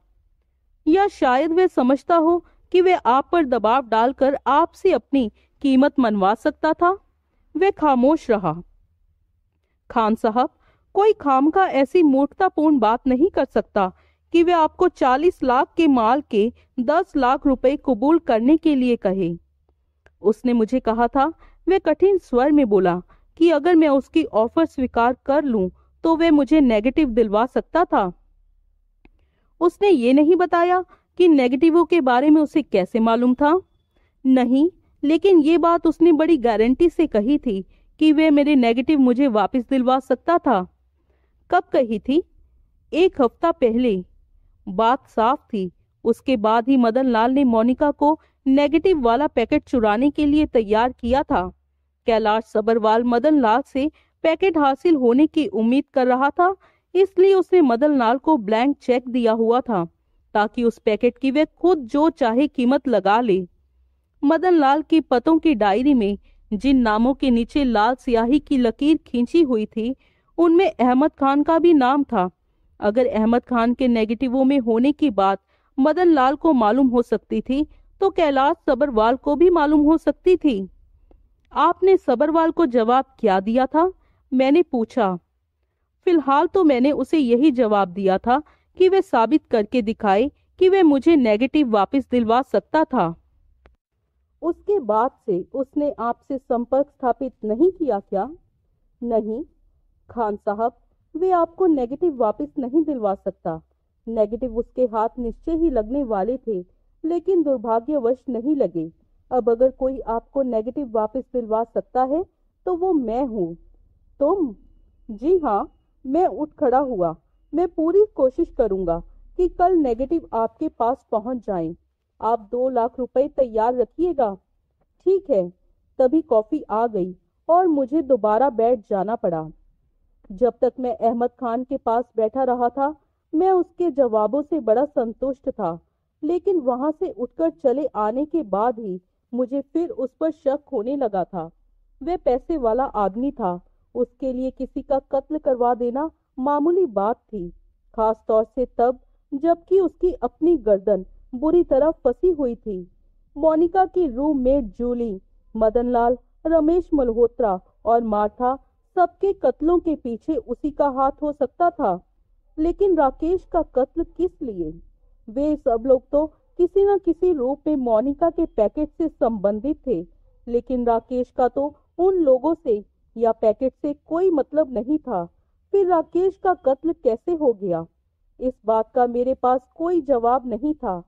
या शायद वह समझता हो कि वह आप पर दबाव डालकर आपसे अपनी कीमत मनवा सकता था वे खामोश रहा खान साहब कोई खाम का ऐसी मूर्खतापूर्ण बात नहीं कर सकता कि वे आपको चालीस लाख के माल के दस लाख रुपए कबूल करने के लिए कहे उसने मुझे कहा था वह कठिन स्वर में बोला कि अगर मैं उसकी ऑफर स्वीकार कर लूं तो वह मुझे नेगेटिव दिलवा सकता था उसने ये नहीं बताया कि नेगेटिवों के बारे में उसे कैसे मालूम था नहीं लेकिन ये बात उसने बड़ी गारंटी से कही थी कि वह मेरे नेगेटिव मुझे वापस दिलवा सकता था कब कही थी एक हफ्ता पहले बात साफ थी उसके बाद ही मदन लाल ने मोनिका को नेगेटिव वाला पैकेट चुराने के लिए तैयार किया था कैलाश सबरवाल मदन लाल से पैकेट हासिल होने की उम्मीद कर रहा था इसलिए उसने मदन लाल को ब्लैंक चेक दिया हुआ था ताकि उस पैकेट की वे खुद जो चाहे कीमत लगा ले मदन लाल की पतों की डायरी में जिन नामों के नीचे लाल स्याही की लकीर खींची हुई थी उनमें अहमद खान का भी नाम था अगर अहमद खान के नेगेटिवों में होने की बात मदन लाल को मालूम हो सकती थी तो कैलाश सबरवाल को भी मालूम हो सकती थी आपने सबरवाल को जवाब क्या दिया था मैंने पूछा फिलहाल तो मैंने उसे यही जवाब दिया था कि वे साबित करके दिखाए कि वे मुझे नेगेटिव वापस दिलवा सकता था उसके बाद से उसने आपसे संपर्क स्थापित नहीं किया क्या नहीं खान साहब वे आपको नेगेटिव वापस नहीं दिलवा सकता नेगेटिव उसके हाथ निश्चय ही लगने वाले थे लेकिन दुर्भाग्यवश नहीं लगे अब अगर कोई आपको नेगेटिव वापस दिलवा सकता है तो वो मैं हूँ तुम जी हाँ मैं उठ खड़ा हुआ मैं पूरी कोशिश करूंगा कि कल नेगेटिव आपके पास पहुंच जाए आप दो लाख रुपए तैयार रखिएगा ठीक है तभी कॉफी आ गई और मुझे दोबारा बैठ जाना पड़ा जब तक मैं अहमद खान के पास बैठा रहा था मैं उसके जवाबों से बड़ा संतुष्ट था लेकिन वहां से उठकर चले आने के बाद ही मुझे फिर उस पर शक होने लगा था वह पैसे वाला आदमी था उसके लिए किसी का कत्ल करवा देना मामूली बात थी खास तौर से तब जबकि उसकी अपनी गर्दन बुरी तरह फंसी हुई थी मोनिका की रूममेट जूली मदनलाल रमेश मल्होत्रा और मार्था सबके कत्लों के पीछे उसी का हाथ हो सकता था लेकिन राकेश का कत्ल किस लिए वे सब लोग तो किसी न किसी रूप में मोनिका के पैकेट से संबंधित थे लेकिन राकेश का तो उन लोगों से या पैकेट से कोई मतलब नहीं था फिर राकेश का कत्ल कैसे हो गया इस बात का मेरे पास कोई जवाब नहीं था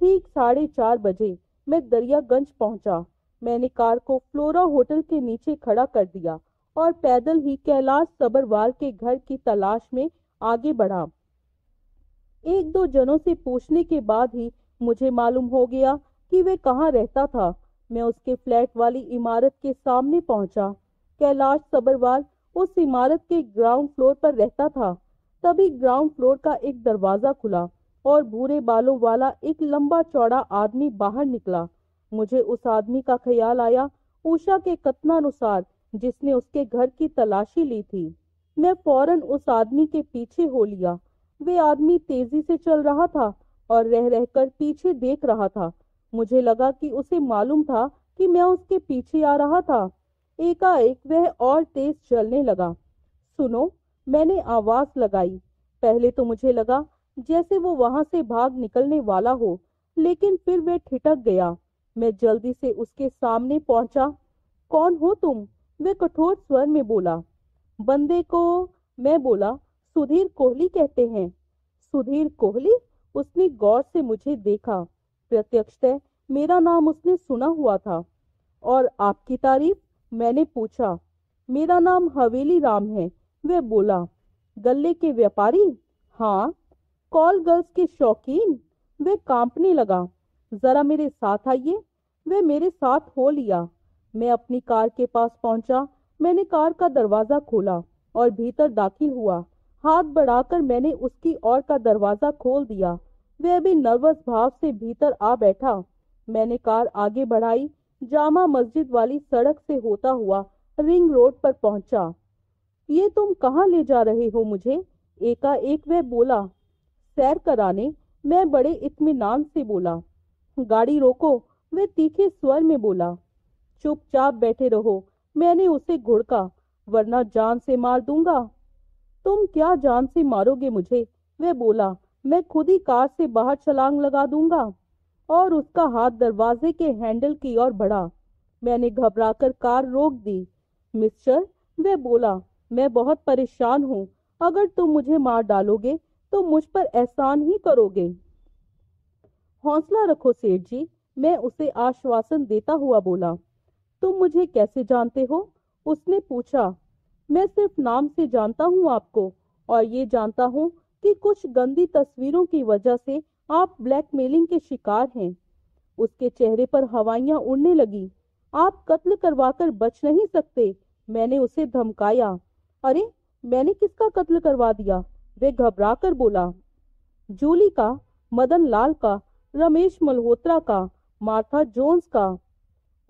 ठीक साढ़े चार बजे मैं दरियागंज पहुंचा मैंने कार को फ्लोरा होटल के नीचे खड़ा कर दिया और पैदल ही कैलाश सबरवाल के घर की तलाश में आगे बढ़ा एक दो जनों से पूछने के बाद ही मुझे मालूम हो गया कि वह कहाँ रहता था मैं उसके फ्लैट वाली इमारत के सामने पहुंचा कैलाश सबरवाल उस इमारत के ग्राउंड फ्लोर पर रहता था तभी ग्राउंड फ्लोर का एक दरवाजा खुला और भूरे बालों वाला एक लंबा चौड़ा आदमी बाहर निकला मुझे उस आदमी का ख्याल आया उषा के कथनानुसार जिसने उसके घर की तलाशी ली थी मैं फौरन उस आदमी के पीछे हो लिया वे आदमी तेजी से चल रहा था और रह रहकर पीछे देख रहा था मुझे लगा कि उसे मालूम था कि मैं उसके पीछे आ रहा था एकाएक वह और तेज चलने लगा सुनो मैंने आवाज लगाई पहले तो मुझे लगा जैसे वो वहां से भाग निकलने वाला हो लेकिन फिर वह ठिटक गया मैं जल्दी से उसके सामने पहुंचा कौन हो तुम वह कठोर स्वर में बोला बंदे को मैं बोला सुधीर कोहली कहते हैं सुधीर कोहली उसने गौर से मुझे देखा प्रत्यक्षतः मेरा नाम उसने सुना हुआ था और आपकी तारीफ मैंने पूछा मेरा नाम हवेली राम है वह बोला गल्ले के व्यापारी हाँ कॉल गर्ल्स के शौकीन वह कांपने लगा जरा मेरे साथ आइए वह मेरे साथ हो लिया मैं अपनी कार के पास पहुंचा मैंने कार का दरवाजा खोला और भीतर दाखिल हुआ हाथ बढ़ाकर मैंने उसकी ओर का दरवाजा खोल दिया वह भी नर्वस भाव से भीतर आ बैठा मैंने कार आगे बढ़ाई जामा मस्जिद वाली सड़क से होता हुआ रिंग रोड पर पहुंचा ये तुम कहाँ ले जा रहे हो मुझे एकाएक वह बोला सैर कराने मैं बड़े इतमान से बोला गाड़ी रोको वह तीखे स्वर में बोला चुपचाप बैठे रहो मैंने उसे घुड़का वरना जान से मार दूंगा तुम क्या जान से मारोगे मुझे वह बोला मैं खुद ही कार से बाहर छलांग लगा दूंगा और उसका हाथ दरवाजे के हैंडल की ओर बढ़ा मैंने घबराकर कार रोक दी मिस्टर वे बोला मैं बहुत परेशान हूँ अगर तुम मुझे मार डालोगे तो मुझ पर एहसान ही करोगे हौसला रखो सेठ जी मैं उसे आश्वासन देता हुआ बोला तुम मुझे कैसे जानते हो उसने पूछा मैं सिर्फ नाम से जानता हूँ आपको और ये जानता हूँ कि कुछ गंदी तस्वीरों की वजह से आप ब्लैकमेलिंग के शिकार हैं उसके चेहरे पर हवाइयां उड़ने लगी आप कत्ल करवाकर बच नहीं सकते मैंने उसे धमकाया अरे मैंने किसका कत्ल करवा दिया वे घबरा कर बोला जूली का मदन लाल का रमेश मल्होत्रा का मार्था जोन्स का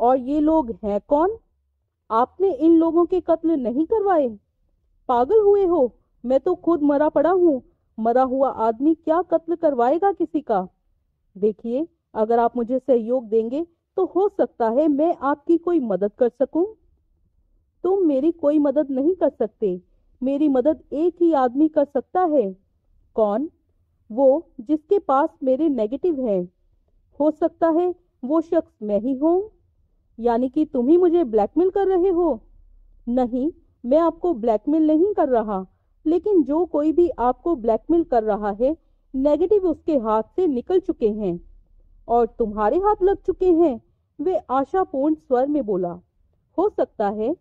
और ये लोग हैं कौन आपने इन लोगों के कत्ल नहीं करवाए पागल हुए हो मैं तो खुद मरा पड़ा हूँ मरा हुआ आदमी क्या कत्ल करवाएगा किसी का देखिए अगर आप मुझे सहयोग देंगे तो हो सकता है मैं आपकी कोई मदद कर सकूं तुम मेरी कोई मदद नहीं कर सकते मेरी मदद एक ही आदमी कर सकता है कौन वो जिसके पास मेरे नेगेटिव हैं हो सकता है वो शख्स मैं ही हूँ यानी कि तुम ही मुझे ब्लैकमेल कर रहे हो नहीं मैं आपको ब्लैकमेल नहीं कर रहा लेकिन जो कोई भी आपको ब्लैकमेल कर रहा है नेगेटिव उसके हाथ से निकल चुके हैं और तुम्हारे हाथ लग चुके हैं वे आशापूर्ण स्वर में बोला हो सकता है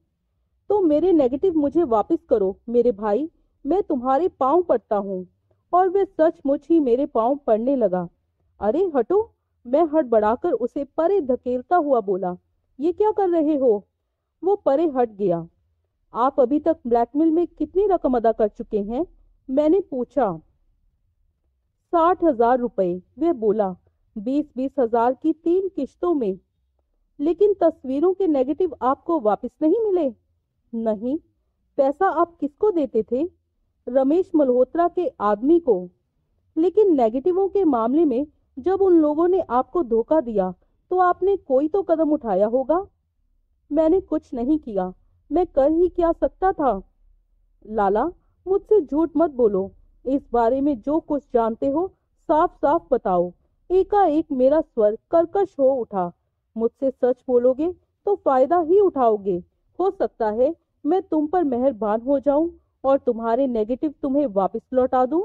तो मेरे नेगेटिव मुझे वापस करो मेरे भाई मैं तुम्हारे पांव पड़ता हूँ और वे सचमुच ही मेरे पांव पड़ने लगा अरे हटो मैं हड़बड़ाकर उसे परे धकेलता हुआ बोला ये क्या कर रहे हो वो परे हट गया आप अभी तक ब्लैकमेल में कितनी रकम अदा कर चुके हैं मैंने पूछा साठ हजार रुपये वे बोला बीस बीस हजार की तीन किश्तों में लेकिन तस्वीरों के नेगेटिव आपको वापस नहीं मिले नहीं पैसा आप किसको देते थे रमेश मल्होत्रा के आदमी को लेकिन नेगेटिवों के मामले में जब उन लोगों ने आपको धोखा दिया तो आपने कोई तो कदम उठाया होगा मैंने कुछ नहीं किया मैं कर ही क्या सकता था लाला मुझसे झूठ मत बोलो इस बारे में जो कुछ जानते हो साफ साफ बताओ एकाएक मेरा स्वर कर्कश हो उठा मुझसे सच बोलोगे तो फायदा ही उठाओगे हो सकता है मैं तुम पर मेहरबान हो जाऊं और तुम्हारे नेगेटिव तुम्हें वापस लौटा दूं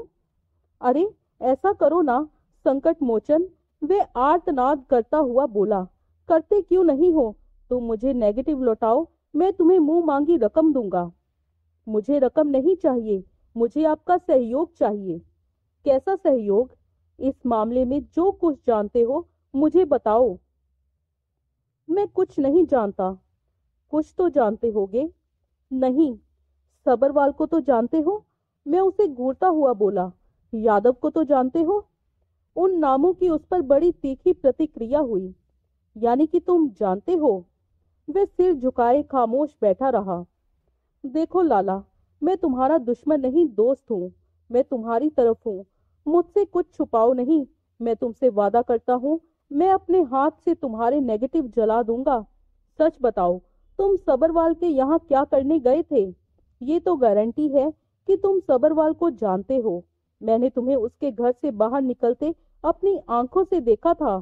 अरे ऐसा करो ना संकट मोचन वे आर्तनाद करता हुआ बोला करते क्यों नहीं हो तुम मुझे नेगेटिव लौटाओ मैं तुम्हें मुंह मांगी रकम दूंगा मुझे रकम नहीं चाहिए मुझे आपका सहयोग चाहिए कैसा सहयोग इस मामले में जो कुछ जानते हो मुझे बताओ मैं कुछ नहीं जानता कुछ तो जानते होगे नहीं सबरवाल को तो जानते हो मैं उसे घूरता हुआ बोला यादव को तो जानते हो उन नामों की उस पर बड़ी तीखी प्रतिक्रिया हुई यानी कि तुम जानते हो वह सिर झुकाए खामोश बैठा रहा देखो लाला मैं तुम्हारा दुश्मन नहीं दोस्त हूँ मैं तुम्हारी तरफ हूँ मुझसे कुछ छुपाओ नहीं मैं तुमसे वादा करता हूँ मैं अपने हाथ से तुम्हारे नेगेटिव जला दूंगा सच बताओ तुम सबरवाल के यहाँ क्या करने गए थे ये तो गारंटी है कि तुम सबरवाल को जानते हो मैंने तुम्हें उसके घर से बाहर निकलते अपनी आंखों से देखा था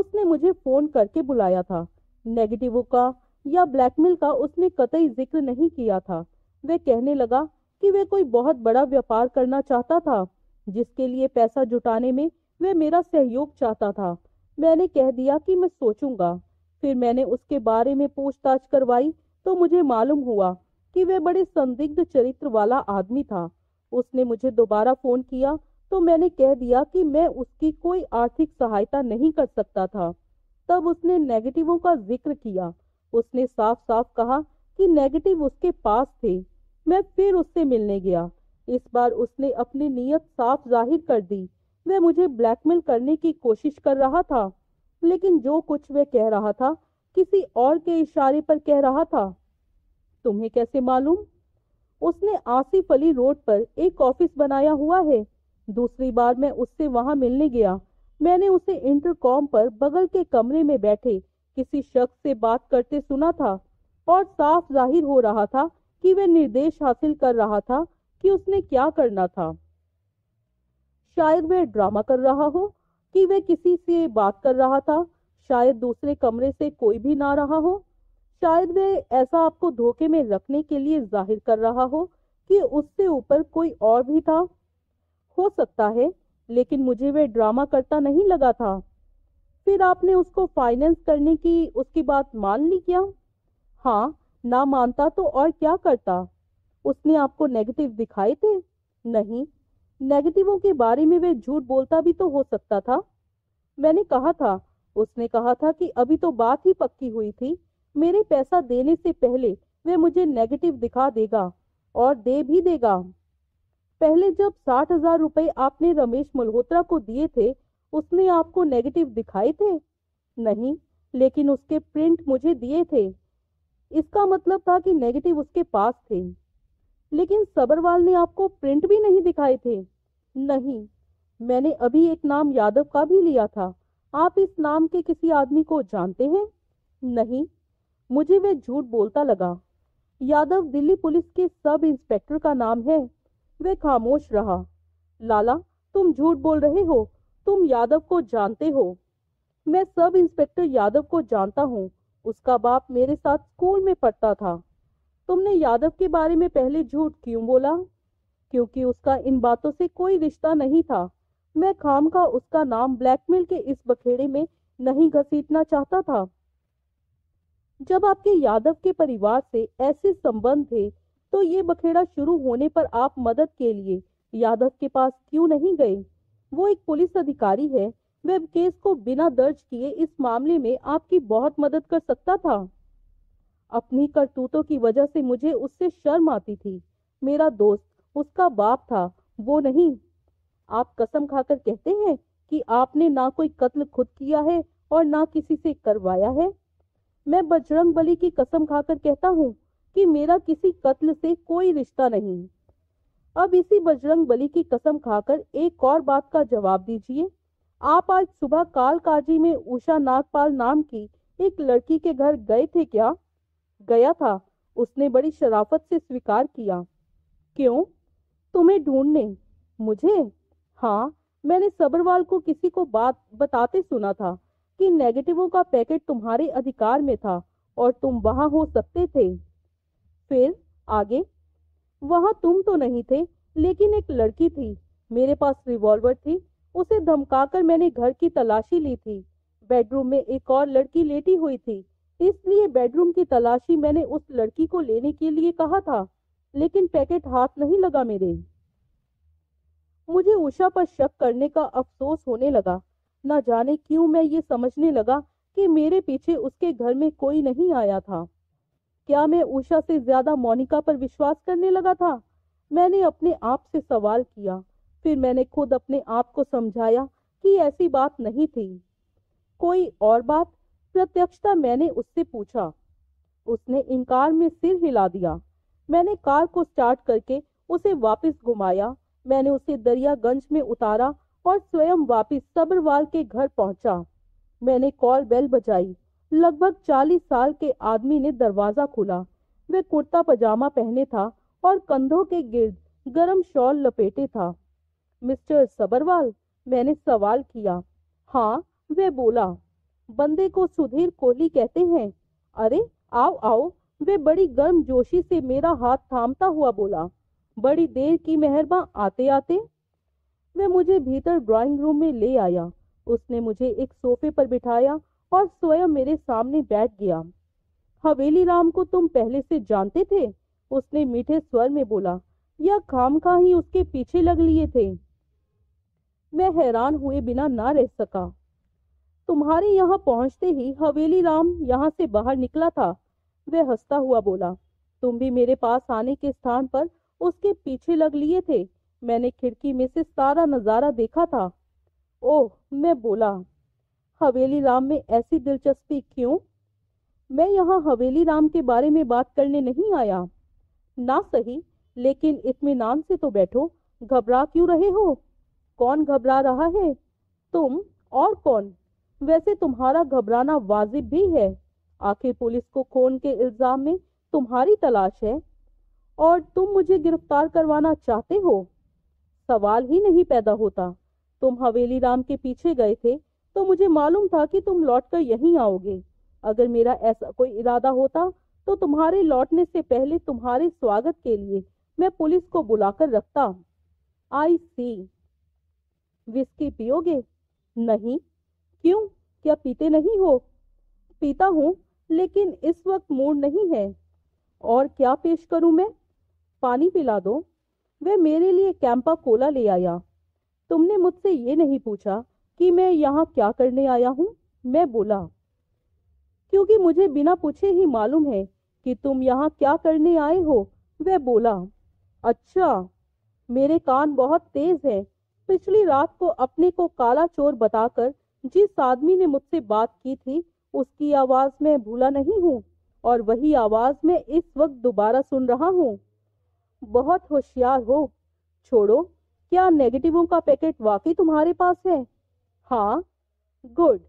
उसने मुझे फोन करके बुलाया था नेगेटिवों का या ब्लैकमेल का उसने कतई जिक्र नहीं किया था वह कहने लगा कि वह कोई बहुत बड़ा व्यापार करना चाहता था जिसके लिए पैसा जुटाने में वह मेरा सहयोग चाहता था मैंने कह दिया कि मैं सोचूंगा फिर मैंने उसके बारे में पूछताछ करवाई तो मुझे मालूम हुआ कि वह बड़े संदिग्ध चरित्र वाला आदमी था उसने मुझे दोबारा फोन किया तो मैंने कह दिया कि मैं उसकी कोई आर्थिक सहायता नहीं कर सकता था तब उसने नेगेटिवों का जिक्र किया उसने साफ साफ कहा कि नेगेटिव उसके पास थे मैं फिर उससे मिलने गया इस बार उसने अपनी नीयत साफ जाहिर कर दी वह मुझे ब्लैकमेल करने की कोशिश कर रहा था लेकिन जो कुछ वह कह रहा था किसी और के इशारे पर कह रहा था तुम्हें कैसे मालूम उसने आसिफ अली रोड पर एक ऑफिस बनाया हुआ है दूसरी बार मैं उससे वहां मिलने गया मैंने उसे इंटरकॉम पर बगल के कमरे में बैठे किसी शख्स से बात करते सुना था और साफ जाहिर हो रहा था कि वह निर्देश हासिल कर रहा था कि उसने क्या करना था शायद वह ड्रामा कर रहा हो कि वह किसी से बात कर रहा था शायद दूसरे कमरे से कोई भी ना रहा हो शायद वे ऐसा आपको धोखे में रखने के लिए जाहिर कर रहा हो कि उससे ऊपर कोई और भी था हो सकता है लेकिन मुझे वह ड्रामा करता नहीं लगा था फिर आपने उसको फाइनेंस करने की उसकी बात मान ली क्या हाँ ना मानता तो और क्या करता उसने आपको नेगेटिव दिखाए थे नहीं नेगेटिवों के बारे में वह झूठ बोलता भी तो हो सकता था मैंने कहा था उसने कहा था कि अभी तो बात ही पक्की हुई थी मेरे पैसा देने से पहले वह मुझे नेगेटिव दिखा देगा और दे भी देगा पहले जब साठ हजार रुपए आपने रमेश मल्होत्रा को दिए थे उसने आपको नेगेटिव दिखाए थे नहीं लेकिन उसके प्रिंट मुझे दिए थे इसका मतलब था कि नेगेटिव उसके पास थे लेकिन सबरवाल ने आपको प्रिंट भी नहीं दिखाए थे नहीं मैंने अभी एक नाम यादव का भी लिया था आप इस नाम के किसी आदमी को जानते हैं नहीं मुझे वह झूठ बोलता लगा यादव दिल्ली पुलिस के सब इंस्पेक्टर का नाम है वह खामोश रहा लाला तुम झूठ बोल रहे हो तुम यादव को जानते हो मैं सब इंस्पेक्टर यादव को जानता हूँ उसका बाप मेरे साथ स्कूल में पढ़ता था तुमने यादव के बारे में पहले झूठ क्यों बोला क्योंकि उसका इन बातों से कोई रिश्ता नहीं था मैं खाम का उसका नाम ब्लैकमेल के इस बखेड़े में नहीं घसीटना चाहता था जब आपके यादव के परिवार से ऐसे संबंध थे तो ये बखेड़ा शुरू होने पर आप मदद के लिए यादव के पास क्यों नहीं गए वो एक पुलिस अधिकारी है वह केस को बिना दर्ज किए इस मामले में आपकी बहुत मदद कर सकता था अपनी करतूतों की वजह से मुझे उससे शर्म आती थी मेरा दोस्त उसका बाप था वो नहीं आप कसम खाकर कहते हैं कि आपने ना कोई कत्ल खुद किया है और ना किसी से करवाया है मैं बजरंग बली की कसम खाकर कहता हूँ कि मेरा किसी कत्ल से कोई रिश्ता नहीं अब इसी बजरंग बली की कसम खाकर एक और बात का जवाब दीजिए आप आज सुबह कालकाजी में उषा नागपाल नाम की एक लड़की के घर गए थे क्या गया था उसने बड़ी शराफत से स्वीकार किया क्यों तुम्हें ढूंढने मुझे हाँ मैंने सबरवाल को किसी को बात बताते सुना था कि नेगेटिवों का पैकेट तुम्हारे अधिकार में था और तुम वहां हो सकते थे फिर आगे वहां तुम तो नहीं थे लेकिन एक लड़की थी मेरे पास रिवॉल्वर थी उसे धमकाकर मैंने घर की तलाशी ली थी बेडरूम में एक और लड़की लेटी हुई थी इसलिए बेडरूम की तलाशी मैंने उस लड़की को लेने के लिए कहा था लेकिन पैकेट हाथ नहीं लगा मेरे मुझे उषा पर शक करने का अफसोस होने लगा न जाने क्यों मैं ये समझने लगा कि मेरे पीछे उसके घर में कोई नहीं आया था क्या मैं उषा से ज्यादा मोनिका पर विश्वास करने लगा था मैंने अपने आप से सवाल किया फिर मैंने खुद अपने आप को समझाया कि ऐसी बात नहीं थी कोई और बात प्रत्यक्षता मैंने उससे पूछा उसने इनकार में सिर हिला दिया मैंने कार को स्टार्ट करके उसे वापस घुमाया मैंने उसे दरियागंज में उतारा और स्वयं वापिस सबरवाल के घर पहुंचा मैंने कॉल बेल बजाई लगभग चालीस साल के आदमी ने दरवाजा खोला वह कुर्ता पजामा पहने था और कंधों के गिर्द गरम शॉल लपेटे था मिस्टर सबरवाल मैंने सवाल किया हाँ वे बोला बंदे को सुधीर कोहली कहते हैं अरे आओ आओ वे बड़ी गर्म जोशी से मेरा हाथ थामता हुआ बोला बड़ी देर की मेहरबा आते आते वह मुझे भीतर ड्राइंग रूम में ले आया उसने मुझे एक सोफे पर बिठाया और स्वयं मेरे सामने बैठ गया हवेली राम को तुम पहले से जानते थे उसने मीठे स्वर में बोला या खाम ही उसके पीछे लग लिए थे मैं हैरान हुए बिना ना रह सका तुम्हारे यहाँ पहुंचते ही हवेली राम यहाँ से बाहर निकला था वह हंसता हुआ बोला तुम भी मेरे पास आने के स्थान पर उसके पीछे लग लिए थे मैंने खिड़की में से सारा नज़ारा देखा था ओह मैं बोला हवेली राम में ऐसी दिलचस्पी क्यों मैं यहाँ हवेली राम के बारे में बात करने नहीं आया ना सही लेकिन इत्मीनान से तो बैठो घबरा क्यों रहे हो कौन घबरा रहा है तुम और कौन वैसे तुम्हारा घबराना वाजिब भी है आखिर पुलिस को खून के इल्जाम में तुम्हारी तलाश है और तुम मुझे गिरफ्तार करवाना चाहते हो सवाल ही नहीं पैदा होता तुम हवेली राम के पीछे गए थे तो मुझे मालूम था कि तुम लौटकर यहीं आओगे अगर मेरा ऐसा कोई इरादा होता तो तुम्हारे लौटने से पहले तुम्हारे स्वागत के लिए मैं पुलिस को बुलाकर रखता आई सी विस्की पियोगे नहीं क्यों क्या पीते नहीं हो पीता हूँ लेकिन इस वक्त मूड नहीं है और क्या पेश करूं मैं पानी पिला दो वह मेरे लिए कैंपा कोला ले आया तुमने मुझसे ये नहीं पूछा कि मैं यहाँ क्या करने आया हूँ मैं बोला क्योंकि मुझे बिना पूछे ही मालूम है कि तुम यहाँ क्या करने आए हो वह बोला अच्छा मेरे कान बहुत तेज हैं पिछली रात को अपने को काला चोर बताकर जिस आदमी ने मुझसे बात की थी उसकी आवाज मैं भूला नहीं हूँ और वही आवाज मैं इस वक्त दोबारा सुन रहा हूँ बहुत होशियार हो छोड़ो क्या नेगेटिवों का पैकेट वाकई तुम्हारे पास है हाँ गुड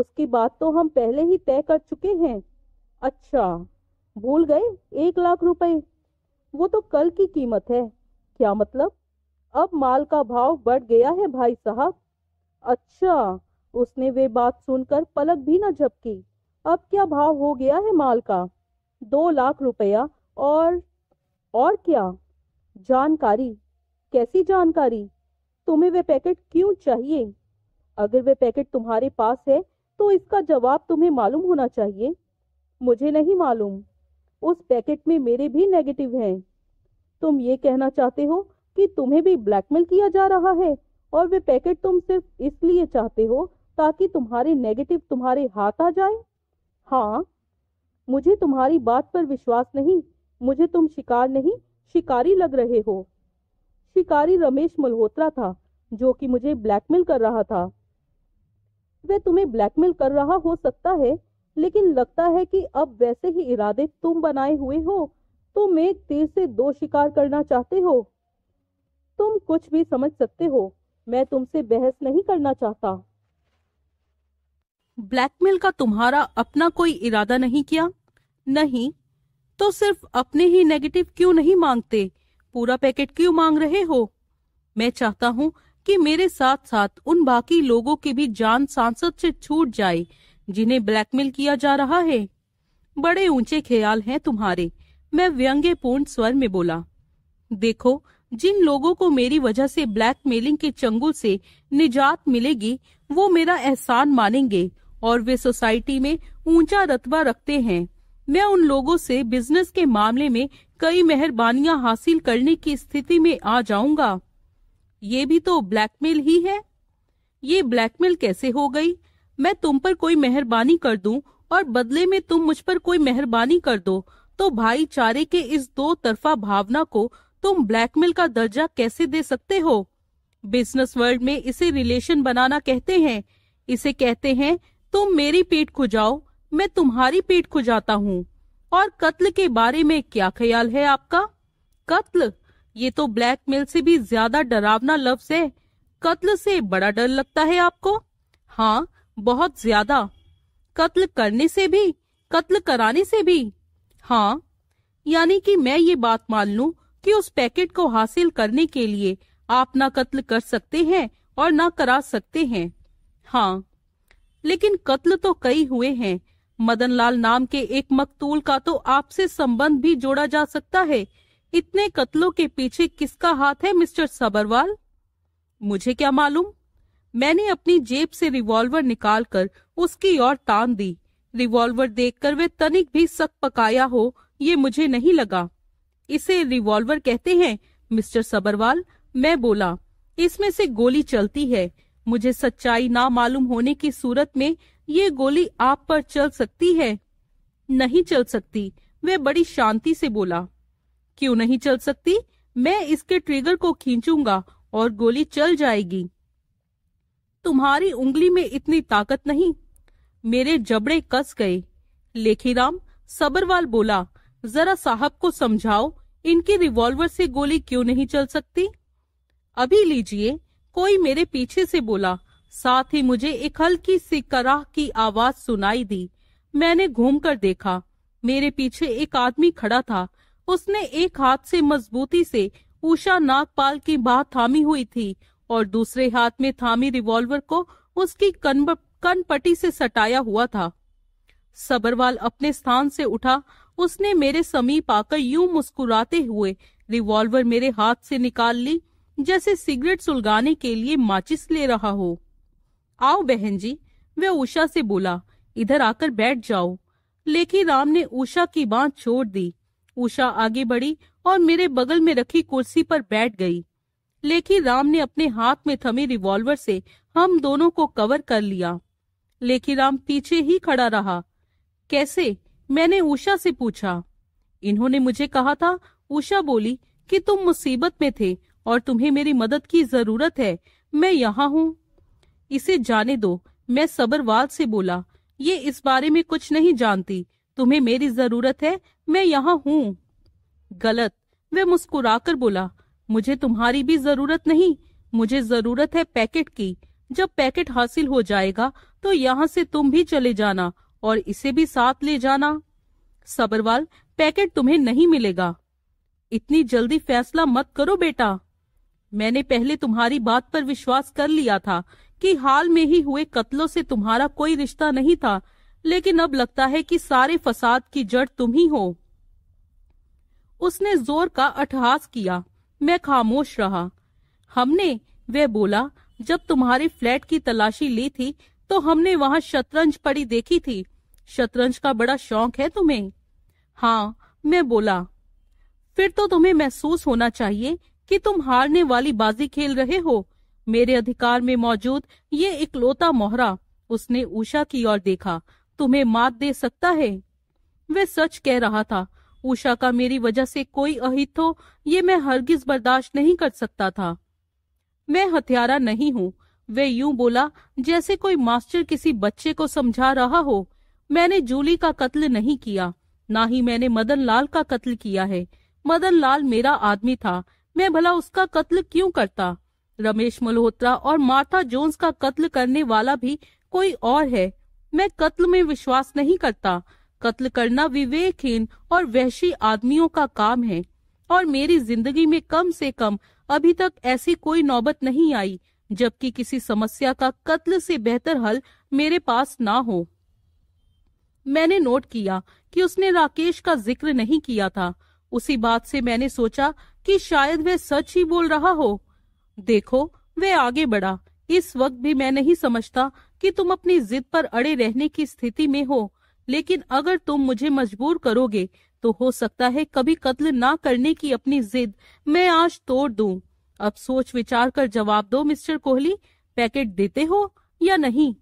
उसकी बात तो हम पहले ही तय कर चुके हैं अच्छा भूल गए एक लाख रुपए वो तो कल की कीमत है क्या मतलब अब माल का भाव बढ़ गया है भाई साहब अच्छा उसने वे बात सुनकर पलक भी न झपकी अब क्या भाव हो गया है माल का दो लाख रुपया और और क्या जानकारी कैसी जानकारी तुम्हें वे पैकेट क्यों चाहिए अगर वे पैकेट तुम्हारे पास है तो इसका जवाब तुम्हें मालूम होना चाहिए मुझे नहीं मालूम उस पैकेट में मेरे भी नेगेटिव हैं तुम ये कहना चाहते हो कि तुम्हें भी ब्लैकमेल किया जा रहा है और वे पैकेट तुम सिर्फ इसलिए चाहते हो ताकि तुम्हारे नेगेटिव तुम्हारे हाथ आ जाए हाँ मुझे तुम्हारी बात पर विश्वास नहीं मुझे तुम शिकार नहीं शिकारी लग रहे हो शिकारी रमेश मल्होत्रा था जो कि मुझे ब्लैकमेल कर रहा था वह तुम्हें ब्लैकमेल कर रहा हो सकता है लेकिन लगता है कि अब वैसे ही इरादे तुम बनाए हुए हो तो मैं तीर से दो शिकार करना चाहते हो तुम कुछ भी समझ सकते हो मैं तुमसे बहस नहीं करना चाहता ब्लैकमेल का तुम्हारा अपना कोई इरादा नहीं किया नहीं तो सिर्फ अपने ही नेगेटिव क्यों नहीं मांगते पूरा पैकेट क्यों मांग रहे हो मैं चाहता हूँ कि मेरे साथ साथ उन बाकी लोगों की भी जान सांसद से छूट जाए जिन्हें ब्लैकमेल किया जा रहा है बड़े ऊंचे ख्याल हैं तुम्हारे मैं व्यंग्यपूर्ण स्वर में बोला देखो जिन लोगों को मेरी वजह से ब्लैकमेलिंग के चंगुल से निजात मिलेगी वो मेरा एहसान मानेंगे और वे सोसाइटी में ऊंचा रतबा रखते हैं मैं उन लोगों से बिजनेस के मामले में कई मेहरबानियां हासिल करने की स्थिति में आ जाऊंगा ये भी तो ब्लैकमेल ही है ये ब्लैकमेल कैसे हो गई मैं तुम पर कोई मेहरबानी कर दूं और बदले में तुम मुझ पर कोई मेहरबानी कर दो तो भाईचारे के इस दो तरफा भावना को तुम ब्लैकमेल का दर्जा कैसे दे सकते हो बिजनेस वर्ल्ड में इसे रिलेशन बनाना कहते हैं इसे कहते हैं तुम मेरी पीठ खुजाओ मैं तुम्हारी पीठ खुजाता हूँ और कत्ल के बारे में क्या ख्याल है आपका कत्ल ये तो ब्लैकमेल से भी ज्यादा डरावना लफ्ज है कत्ल से बड़ा डर लगता है आपको हाँ बहुत ज्यादा कत्ल करने से भी कत्ल कराने से भी हाँ यानी कि मैं ये बात मान लू कि उस पैकेट को हासिल करने के लिए आप ना कत्ल कर सकते हैं और ना करा सकते हैं हाँ लेकिन कत्ल तो कई हुए हैं मदन लाल नाम के एक मकतूल का तो आपसे संबंध भी जोड़ा जा सकता है इतने कत्लों के पीछे किसका हाथ है मिस्टर सबरवाल मुझे क्या मालूम मैंने अपनी जेब से रिवॉल्वर निकालकर उसकी ओर तान दी रिवॉल्वर देखकर वे तनिक भी सक पकाया हो ये मुझे नहीं लगा इसे रिवॉल्वर कहते हैं मिस्टर सबरवाल मैं बोला इसमें से गोली चलती है मुझे सच्चाई ना मालूम होने की सूरत में ये गोली आप पर चल सकती है नहीं चल सकती वह बड़ी शांति से बोला क्यों नहीं चल सकती मैं इसके ट्रिगर को खींचूंगा और गोली चल जाएगी तुम्हारी उंगली में इतनी ताकत नहीं मेरे जबड़े कस गए लेखीराम सबरवाल बोला जरा साहब को समझाओ इनके रिवॉल्वर से गोली क्यों नहीं चल सकती अभी लीजिए कोई मेरे पीछे से बोला साथ ही मुझे एक हल्की सी कराह की आवाज सुनाई दी मैंने घूमकर देखा मेरे पीछे एक आदमी खड़ा था उसने एक हाथ से मजबूती से उषा नागपाल की बाह थामी हुई थी और दूसरे हाथ में थामी रिवॉल्वर को उसकी कनपट्टी से सटाया हुआ था सबरवाल अपने स्थान से उठा उसने मेरे समीप आकर यूं मुस्कुराते हुए रिवॉल्वर मेरे हाथ से निकाल ली जैसे सिगरेट सुलगाने के लिए माचिस ले रहा हो आओ बहन जी वह उषा से बोला इधर आकर बैठ जाओ लेकिन राम ने उषा की बात छोड़ दी उषा आगे बढ़ी और मेरे बगल में रखी कुर्सी पर बैठ गई लेकिन राम ने अपने हाथ में थमे रिवॉल्वर से हम दोनों को कवर कर लिया लेकिन राम पीछे ही खड़ा रहा कैसे मैंने उषा से पूछा इन्होंने मुझे कहा था उषा बोली कि तुम मुसीबत में थे और तुम्हें मेरी मदद की जरूरत है मैं यहाँ हूँ इसे जाने दो मैं सबरवाल से बोला ये इस बारे में कुछ नहीं जानती तुम्हें मेरी जरूरत है मैं यहाँ हूँ गलत वे मुस्कुराकर बोला मुझे तुम्हारी भी जरूरत नहीं मुझे जरूरत है पैकेट की जब पैकेट हासिल हो जाएगा तो यहाँ से तुम भी चले जाना और इसे भी साथ ले जाना सबरवाल पैकेट तुम्हें नहीं मिलेगा इतनी जल्दी फैसला मत करो बेटा मैंने पहले तुम्हारी बात पर विश्वास कर लिया था कि हाल में ही हुए कत्लों से तुम्हारा कोई रिश्ता नहीं था लेकिन अब लगता है कि सारे फसाद की जड़ तुम ही हो उसने जोर का अठहास किया मैं खामोश रहा हमने वह बोला जब तुम्हारे फ्लैट की तलाशी ली थी तो हमने वहाँ शतरंज पड़ी देखी थी शतरंज का बड़ा शौक है तुम्हें हाँ मैं बोला फिर तो तुम्हें महसूस होना चाहिए कि तुम हारने वाली बाजी खेल रहे हो मेरे अधिकार में मौजूद ये इकलौता मोहरा उसने उषा की ओर देखा तुम्हें मात दे सकता है वह सच कह रहा था उषा का मेरी वजह से कोई अहित हो ये मैं हरगिज बर्दाश्त नहीं कर सकता था मैं हथियारा नहीं हूँ वे यूं बोला जैसे कोई मास्टर किसी बच्चे को समझा रहा हो मैंने जूली का कत्ल नहीं किया ना ही मैंने मदन लाल का कत्ल किया है मदन लाल मेरा आदमी था मैं भला उसका कत्ल क्यों करता रमेश मल्होत्रा और मार्था जोन्स का कत्ल करने वाला भी कोई और है मैं कत्ल में विश्वास नहीं करता कत्ल करना विवेकहीन और वहशी आदमियों का काम है और मेरी जिंदगी में कम से कम अभी तक ऐसी कोई नौबत नहीं आई जबकि किसी समस्या का कत्ल से बेहतर हल मेरे पास ना हो मैंने नोट किया कि उसने राकेश का जिक्र नहीं किया था उसी बात से मैंने सोचा कि शायद वह सच ही बोल रहा हो देखो वे आगे बढ़ा इस वक्त भी मैं नहीं समझता कि तुम अपनी जिद पर अड़े रहने की स्थिति में हो लेकिन अगर तुम मुझे मजबूर करोगे तो हो सकता है कभी कत्ल ना करने की अपनी जिद मैं आज तोड़ दूं। अब सोच विचार कर जवाब दो मिस्टर कोहली पैकेट देते हो या नहीं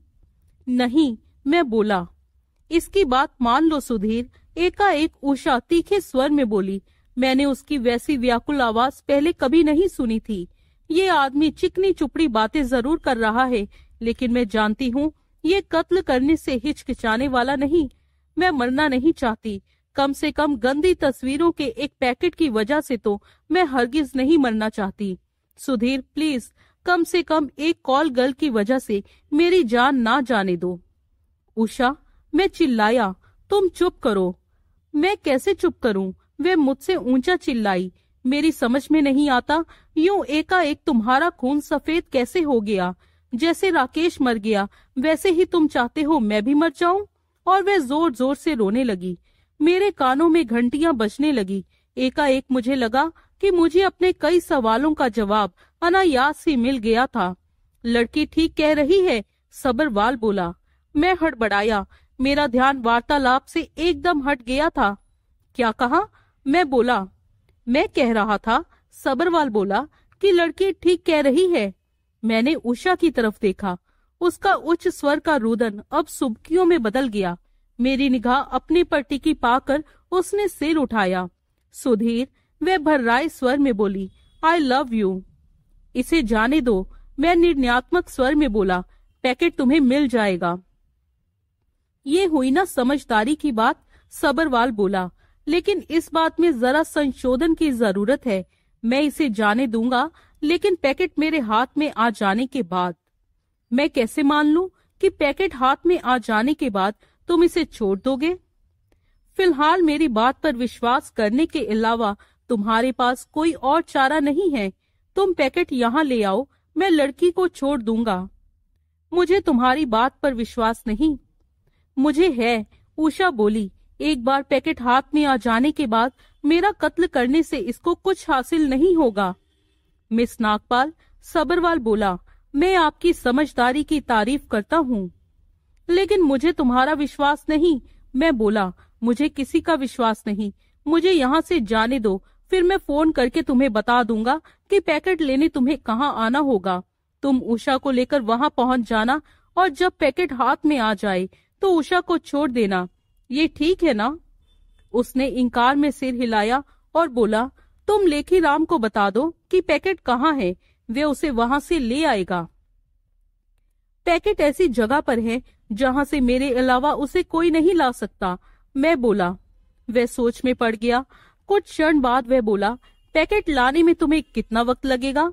नहीं मैं बोला इसकी बात मान लो सुधीर एकाएक उषा तीखे स्वर में बोली मैंने उसकी वैसी व्याकुल आवाज पहले कभी नहीं सुनी थी ये आदमी चिकनी चुपड़ी बातें जरूर कर रहा है लेकिन मैं जानती हूँ ये कत्ल करने से हिचकिचाने वाला नहीं मैं मरना नहीं चाहती कम से कम गंदी तस्वीरों के एक पैकेट की वजह से तो मैं हरगिज नहीं मरना चाहती सुधीर प्लीज कम से कम एक कॉल गर्ल की वजह से मेरी जान ना जाने दो उषा मैं चिल्लाया तुम चुप करो मैं कैसे चुप करूं? वे मुझसे ऊंचा चिल्लाई मेरी समझ में नहीं आता यूं एकाएक तुम्हारा खून सफेद कैसे हो गया जैसे राकेश मर गया वैसे ही तुम चाहते हो मैं भी मर जाऊं और वह जोर जोर से रोने लगी मेरे कानों में घंटियां बजने लगी एकाएक मुझे लगा कि मुझे अपने कई सवालों का जवाब अनायास से मिल गया था लड़की ठीक कह रही है सबरवाल बोला मैं हड़बड़ाया मेरा ध्यान वार्तालाप से एकदम हट गया था क्या कहा मैं बोला मैं कह रहा था सबरवाल बोला कि लड़की ठीक कह रही है मैंने उषा की तरफ देखा उसका उच्च स्वर का रोदन अब सुबकियों में बदल गया मेरी निगाह अपने पर टिकी पाकर उसने सिर उठाया सुधीर वह भर्राए स्वर में बोली आई लव यू इसे जाने दो मैं निर्णयात्मक स्वर में बोला पैकेट तुम्हें मिल जाएगा ये हुई ना समझदारी की बात सबरवाल बोला लेकिन इस बात में जरा संशोधन की जरूरत है मैं इसे जाने दूंगा लेकिन पैकेट मेरे हाथ में आ जाने के बाद मैं कैसे मान लू कि पैकेट हाथ में आ जाने के बाद तुम इसे छोड़ दोगे फिलहाल मेरी बात पर विश्वास करने के अलावा तुम्हारे पास कोई और चारा नहीं है तुम पैकेट यहाँ ले आओ मैं लड़की को छोड़ दूंगा मुझे तुम्हारी बात पर विश्वास नहीं मुझे है उषा बोली एक बार पैकेट हाथ में आ जाने के बाद मेरा कत्ल करने से इसको कुछ हासिल नहीं होगा मिस नागपाल सबरवाल बोला मैं आपकी समझदारी की तारीफ करता हूँ लेकिन मुझे तुम्हारा विश्वास नहीं मैं बोला मुझे किसी का विश्वास नहीं मुझे यहाँ से जाने दो फिर मैं फोन करके तुम्हें बता दूंगा कि पैकेट लेने तुम्हें कहाँ आना होगा तुम उषा को लेकर वहाँ पहुँच जाना और जब पैकेट हाथ में आ जाए तो उषा को छोड़ देना ये ठीक है ना उसने इंकार में सिर हिलाया और बोला तुम लेखी राम को बता दो कि पैकेट कहाँ है वे उसे वहां से ले आएगा पैकेट ऐसी जगह पर है जहाँ से मेरे अलावा उसे कोई नहीं ला सकता मैं बोला वह सोच में पड़ गया कुछ क्षण बाद वह बोला पैकेट लाने में तुम्हें कितना वक्त लगेगा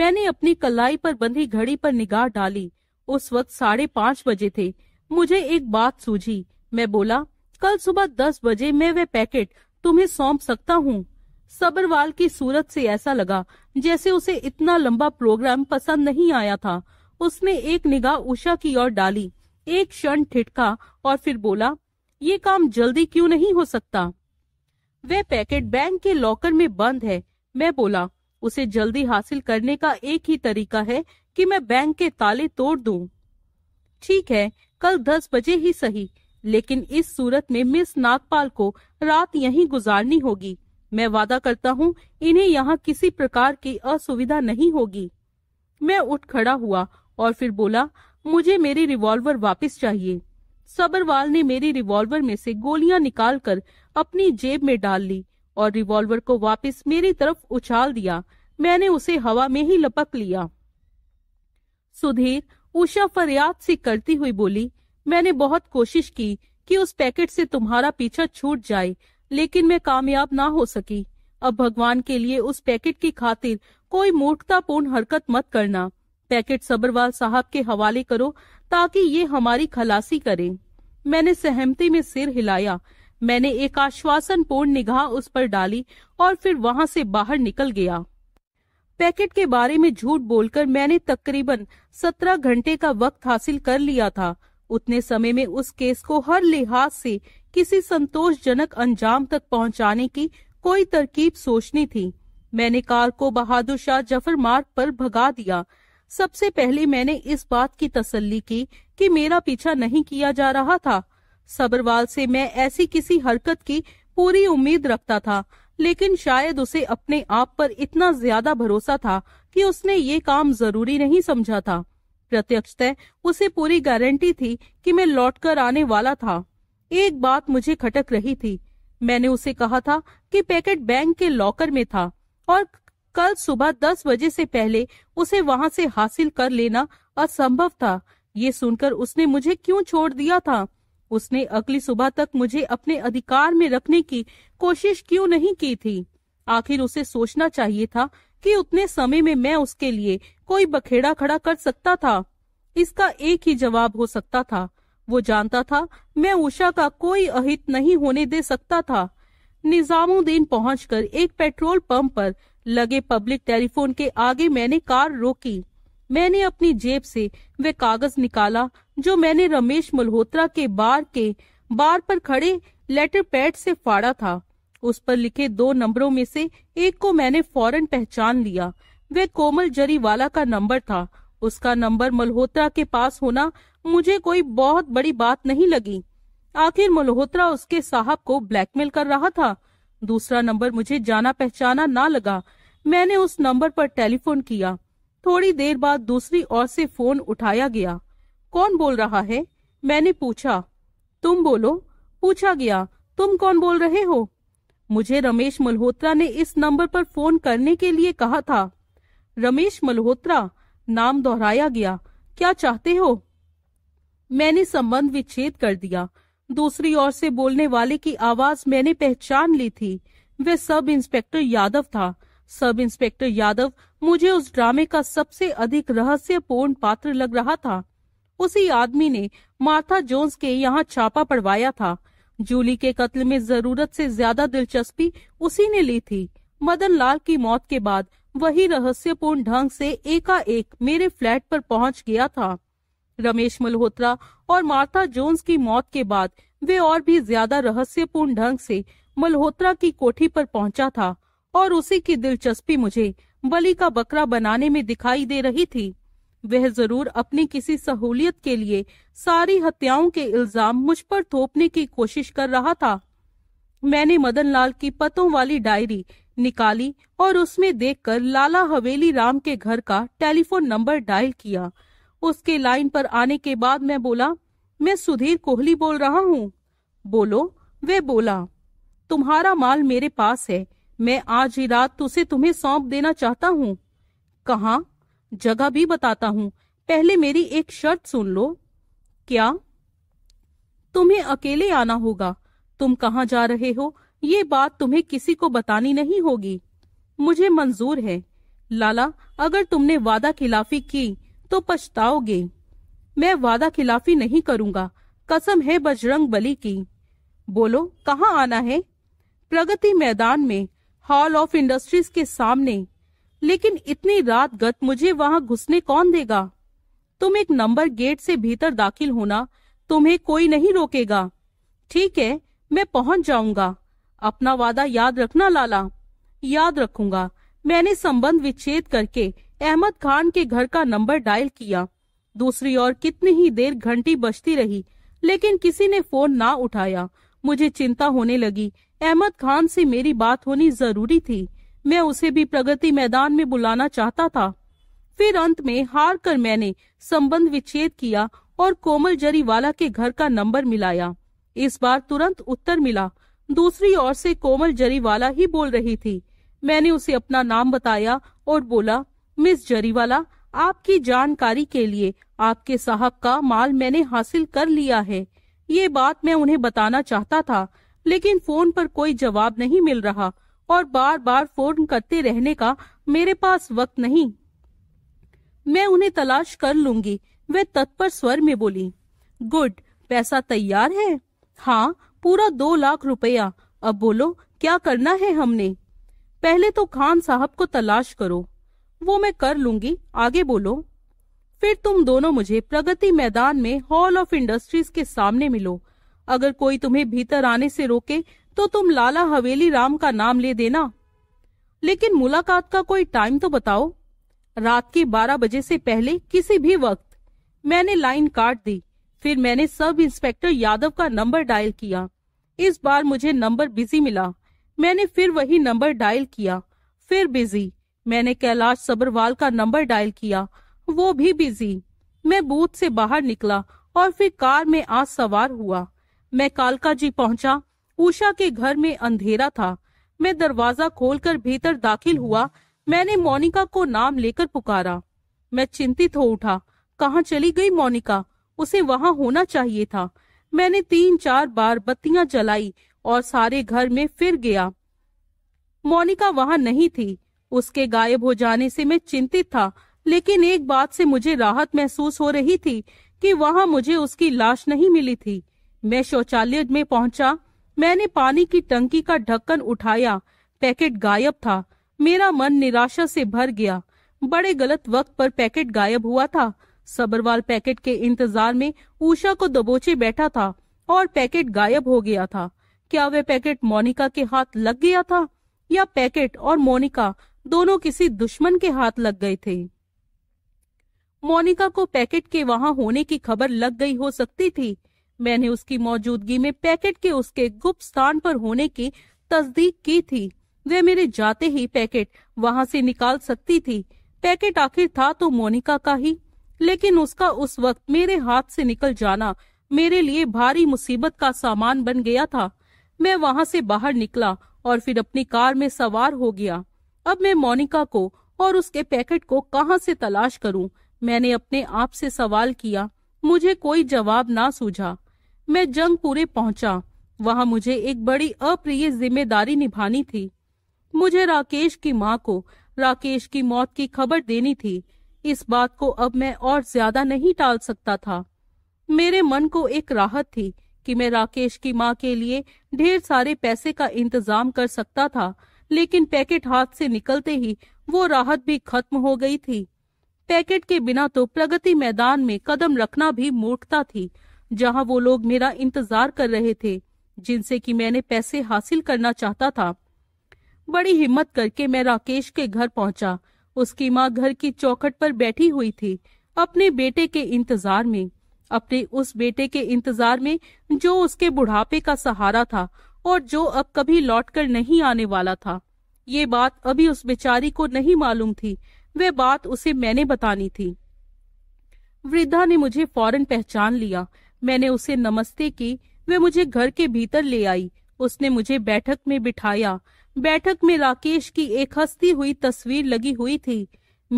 मैंने अपनी कलाई पर बंधी घड़ी पर निगाह डाली उस वक्त साढ़े पांच बजे थे मुझे एक बात सूझी मैं बोला कल सुबह दस बजे मैं वह पैकेट तुम्हें सौंप सकता हूँ सबरवाल की सूरत से ऐसा लगा जैसे उसे इतना लंबा प्रोग्राम पसंद नहीं आया था उसने एक निगाह उषा की ओर डाली एक क्षण ठिठका और फिर बोला ये काम जल्दी क्यों नहीं हो सकता वह पैकेट बैंक के लॉकर में बंद है मैं बोला उसे जल्दी हासिल करने का एक ही तरीका है कि मैं बैंक के ताले तोड़ दूं। ठीक है कल दस बजे ही सही लेकिन इस सूरत में मिस नागपाल को रात यहीं गुजारनी होगी मैं वादा करता हूँ इन्हें यहाँ किसी प्रकार की असुविधा नहीं होगी मैं उठ खड़ा हुआ और फिर बोला मुझे मेरी रिवॉल्वर वापस चाहिए सबरवाल ने मेरी रिवॉल्वर में से गोलियां निकालकर अपनी जेब में डाल ली और रिवॉल्वर को वापस मेरी तरफ उछाल दिया मैंने उसे हवा में ही लपक लिया सुधीर उषा फरियाद से करती हुई बोली मैंने बहुत कोशिश की कि उस पैकेट से तुम्हारा पीछा छूट जाए लेकिन मैं कामयाब ना हो सकी अब भगवान के लिए उस पैकेट की खातिर कोई मूर्खतापूर्ण हरकत मत करना पैकेट सबरवाल साहब के हवाले करो ताकि ये हमारी खलासी करें मैंने सहमति में सिर हिलाया मैंने एक आश्वासन पूर्ण निगाह उस पर डाली और फिर वहाँ से बाहर निकल गया पैकेट के बारे में झूठ बोलकर मैंने तकरीबन सत्रह घंटे का वक्त हासिल कर लिया था उतने समय में उस केस को हर लिहाज से किसी संतोषजनक अंजाम तक पहुंचाने की कोई तरकीब सोचनी थी मैंने कार को बहादुर शाह जफर मार्ग पर भगा दिया सबसे पहले मैंने इस बात की तसल्ली की कि मेरा पीछा नहीं किया जा रहा था सबरवाल से मैं ऐसी किसी हरकत की पूरी उम्मीद रखता था लेकिन शायद उसे अपने आप पर इतना ज्यादा भरोसा था कि उसने ये काम जरूरी नहीं समझा था प्रत्यक्षतः उसे पूरी गारंटी थी कि मैं लौटकर आने वाला था एक बात मुझे खटक रही थी मैंने उसे कहा था कि पैकेट बैंक के लॉकर में था और कल सुबह दस बजे से पहले उसे वहां से हासिल कर लेना असंभव था ये सुनकर उसने मुझे क्यों छोड़ दिया था उसने अगली सुबह तक मुझे अपने अधिकार में रखने की कोशिश क्यों नहीं की थी आखिर उसे सोचना चाहिए था कि उतने समय में मैं उसके लिए कोई बखेड़ा खड़ा कर सकता था इसका एक ही जवाब हो सकता था वो जानता था मैं उषा का कोई अहित नहीं होने दे सकता था निजामुद्दीन पहुंचकर एक पेट्रोल पंप पर लगे पब्लिक टेलीफोन के आगे मैंने कार रोकी मैंने अपनी जेब से वे कागज निकाला जो मैंने रमेश मल्होत्रा के बार के बार पर खड़े लेटर पैड से फाड़ा था उस पर लिखे दो नंबरों में से एक को मैंने फौरन पहचान लिया वह कोमल जरीवाला का नंबर था उसका नंबर मल्होत्रा के पास होना मुझे कोई बहुत बड़ी बात नहीं लगी आखिर मल्होत्रा उसके साहब को ब्लैकमेल कर रहा था दूसरा नंबर मुझे जाना पहचाना ना लगा मैंने उस नंबर पर टेलीफोन किया थोड़ी देर बाद दूसरी ओर से फोन उठाया गया कौन बोल रहा है मैंने पूछा तुम बोलो पूछा गया तुम कौन बोल रहे हो मुझे रमेश मल्होत्रा ने इस नंबर पर फोन करने के लिए कहा था रमेश मल्होत्रा नाम दोहराया गया क्या चाहते हो मैंने संबंध विच्छेद कर दिया दूसरी ओर से बोलने वाले की आवाज मैंने पहचान ली थी वह सब इंस्पेक्टर यादव था सब इंस्पेक्टर यादव मुझे उस ड्रामे का सबसे अधिक रहस्यपूर्ण पात्र लग रहा था उसी आदमी ने मार्था जोन्स के यहाँ छापा पड़वाया था जूली के कत्ल में जरूरत से ज्यादा दिलचस्पी उसी ने ली थी मदन लाल की मौत के बाद वही रहस्यपूर्ण ढंग से एकाएक मेरे फ्लैट पर पहुंच गया था रमेश मल्होत्रा और मार्था जोन्स की मौत के बाद वे और भी ज्यादा रहस्यपूर्ण ढंग से मल्होत्रा की कोठी पर पहुंचा था और उसी की दिलचस्पी मुझे बलि का बकरा बनाने में दिखाई दे रही थी वह जरूर अपनी किसी सहूलियत के लिए सारी हत्याओं के इल्जाम मुझ पर थोपने की कोशिश कर रहा था मैंने मदन लाल की पतों वाली डायरी निकाली और उसमें देखकर लाला हवेली राम के घर का टेलीफोन नंबर डायल किया उसके लाइन पर आने के बाद मैं बोला मैं सुधीर कोहली बोल रहा हूँ बोलो वे बोला तुम्हारा माल मेरे पास है मैं आज ही रात उसे तुम्हें सौंप देना चाहता हूँ कहा जगह भी बताता हूँ पहले मेरी एक शर्त सुन लो क्या तुम्हें अकेले आना होगा तुम कहाँ जा रहे हो ये बात तुम्हें किसी को बतानी नहीं होगी मुझे मंजूर है लाला अगर तुमने वादा खिलाफी की तो पछताओगे मैं वादा खिलाफी नहीं करूंगा कसम है बजरंग बली की बोलो कहाँ आना है प्रगति मैदान में हॉल ऑफ इंडस्ट्रीज के सामने लेकिन इतनी रात गत मुझे वहां घुसने कौन देगा तुम एक नंबर गेट से भीतर दाखिल होना तुम्हें कोई नहीं रोकेगा ठीक है मैं पहुंच जाऊंगा अपना वादा याद रखना लाला याद रखूंगा मैंने संबंध विच्छेद करके अहमद खान के घर का नंबर डायल किया दूसरी ओर कितनी ही देर घंटी बजती रही लेकिन किसी ने फोन ना उठाया मुझे चिंता होने लगी अहमद खान से मेरी बात होनी जरूरी थी मैं उसे भी प्रगति मैदान में बुलाना चाहता था फिर अंत में हार कर मैंने संबंध विच्छेद किया और कोमल जरीवाला के घर का नंबर मिलाया इस बार तुरंत उत्तर मिला दूसरी ओर से कोमल जरीवाला ही बोल रही थी मैंने उसे अपना नाम बताया और बोला मिस जरीवाला आपकी जानकारी के लिए आपके साहब का माल मैंने हासिल कर लिया है ये बात मैं उन्हें बताना चाहता था लेकिन फोन पर कोई जवाब नहीं मिल रहा और बार बार फोन करते रहने का मेरे पास वक्त नहीं मैं उन्हें तलाश कर लूंगी वह तत्पर स्वर में बोली गुड पैसा तैयार है हाँ पूरा दो लाख रुपया अब बोलो क्या करना है हमने पहले तो खान साहब को तलाश करो वो मैं कर लूंगी आगे बोलो फिर तुम दोनों मुझे प्रगति मैदान में हॉल ऑफ इंडस्ट्रीज के सामने मिलो अगर कोई तुम्हें भीतर आने से रोके तो तुम लाला हवेली राम का नाम ले देना लेकिन मुलाकात का कोई टाइम तो बताओ रात के बारह बजे से पहले किसी भी वक्त मैंने लाइन काट दी फिर मैंने सब इंस्पेक्टर यादव का नंबर डायल किया इस बार मुझे नंबर बिजी मिला मैंने फिर वही नंबर डायल किया फिर बिजी मैंने कैलाश सबरवाल का नंबर डायल किया वो भी बिजी मैं बूथ से बाहर निकला और फिर कार में आज सवार हुआ मैं कालका जी पहुंचा उषा के घर में अंधेरा था मैं दरवाजा खोलकर भीतर दाखिल हुआ मैंने मोनिका को नाम लेकर पुकारा मैं चिंतित हो उठा कहाँ चली गई मोनिका उसे वहाँ होना चाहिए था मैंने तीन चार बार बत्तियां जलाई और सारे घर में फिर गया मोनिका वहाँ नहीं थी उसके गायब हो जाने से मैं चिंतित था लेकिन एक बात से मुझे राहत महसूस हो रही थी कि वहाँ मुझे उसकी लाश नहीं मिली थी मैं शौचालय में पहुंचा मैंने पानी की टंकी का ढक्कन उठाया पैकेट गायब था मेरा मन निराशा से भर गया बड़े गलत वक्त पर पैकेट गायब हुआ था सबरवाल पैकेट के इंतजार में उषा को दबोचे बैठा था और पैकेट गायब हो गया था क्या वह पैकेट मोनिका के हाथ लग गया था या पैकेट और मोनिका दोनों किसी दुश्मन के हाथ लग गए थे मोनिका को पैकेट के वहां होने की खबर लग गई हो सकती थी मैंने उसकी मौजूदगी में पैकेट के उसके गुप्त स्थान पर होने की तस्दीक की थी वे मेरे जाते ही पैकेट वहां से निकाल सकती थी पैकेट आखिर था तो मोनिका का ही लेकिन उसका उस वक्त मेरे हाथ से निकल जाना मेरे लिए भारी मुसीबत का सामान बन गया था मैं वहां से बाहर निकला और फिर अपनी कार में सवार हो गया अब मैं मोनिका को और उसके पैकेट को कहां से तलाश करूं मैंने अपने आप से सवाल किया मुझे कोई जवाब ना सूझा मैं पूरे पहुंचा वहां मुझे एक बड़ी अप्रिय जिम्मेदारी निभानी थी मुझे राकेश की माँ को राकेश की मौत की खबर देनी थी इस बात को अब मैं और ज्यादा नहीं टाल सकता था मेरे मन को एक राहत थी कि मैं राकेश की माँ के लिए ढेर सारे पैसे का इंतजाम कर सकता था लेकिन पैकेट हाथ से निकलते ही वो राहत भी खत्म हो गई थी पैकेट के बिना तो प्रगति मैदान में कदम रखना भी मूर्खता थी जहां वो लोग मेरा इंतजार कर रहे थे जिनसे कि मैंने पैसे हासिल करना चाहता था बड़ी हिम्मत करके मैं राकेश के घर पहुंचा उसकी माँ घर की चौखट पर बैठी हुई थी अपने बेटे के इंतजार में अपने उस बेटे के इंतजार में जो उसके बुढ़ापे का सहारा था और जो अब कभी लौटकर नहीं आने वाला था ये बात अभी उस बेचारी को नहीं मालूम थी वे बात उसे मैंने बतानी थी वृद्धा ने मुझे फौरन पहचान लिया मैंने उसे नमस्ते की वे मुझे घर के भीतर ले आई उसने मुझे बैठक में बिठाया बैठक में राकेश की एक हस्ती हुई तस्वीर लगी हुई थी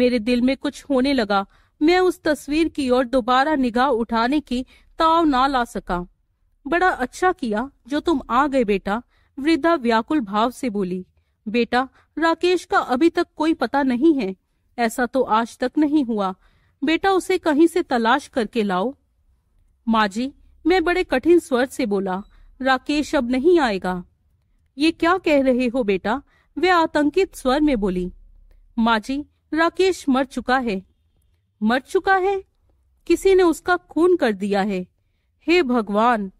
मेरे दिल में कुछ होने लगा मैं उस तस्वीर की ओर दोबारा निगाह उठाने की ताव ना ला सका बड़ा अच्छा किया जो तुम आ गए बेटा वृद्धा व्याकुल भाव से बोली बेटा राकेश का अभी तक कोई पता नहीं है ऐसा तो आज तक नहीं हुआ बेटा उसे कहीं से तलाश करके लाओ माँ जी मैं बड़े कठिन स्वर से बोला राकेश अब नहीं आएगा ये क्या कह रहे हो बेटा वे आतंकित स्वर में बोली माँ जी राकेश मर चुका है मर चुका है किसी ने उसका खून कर दिया है हे भगवान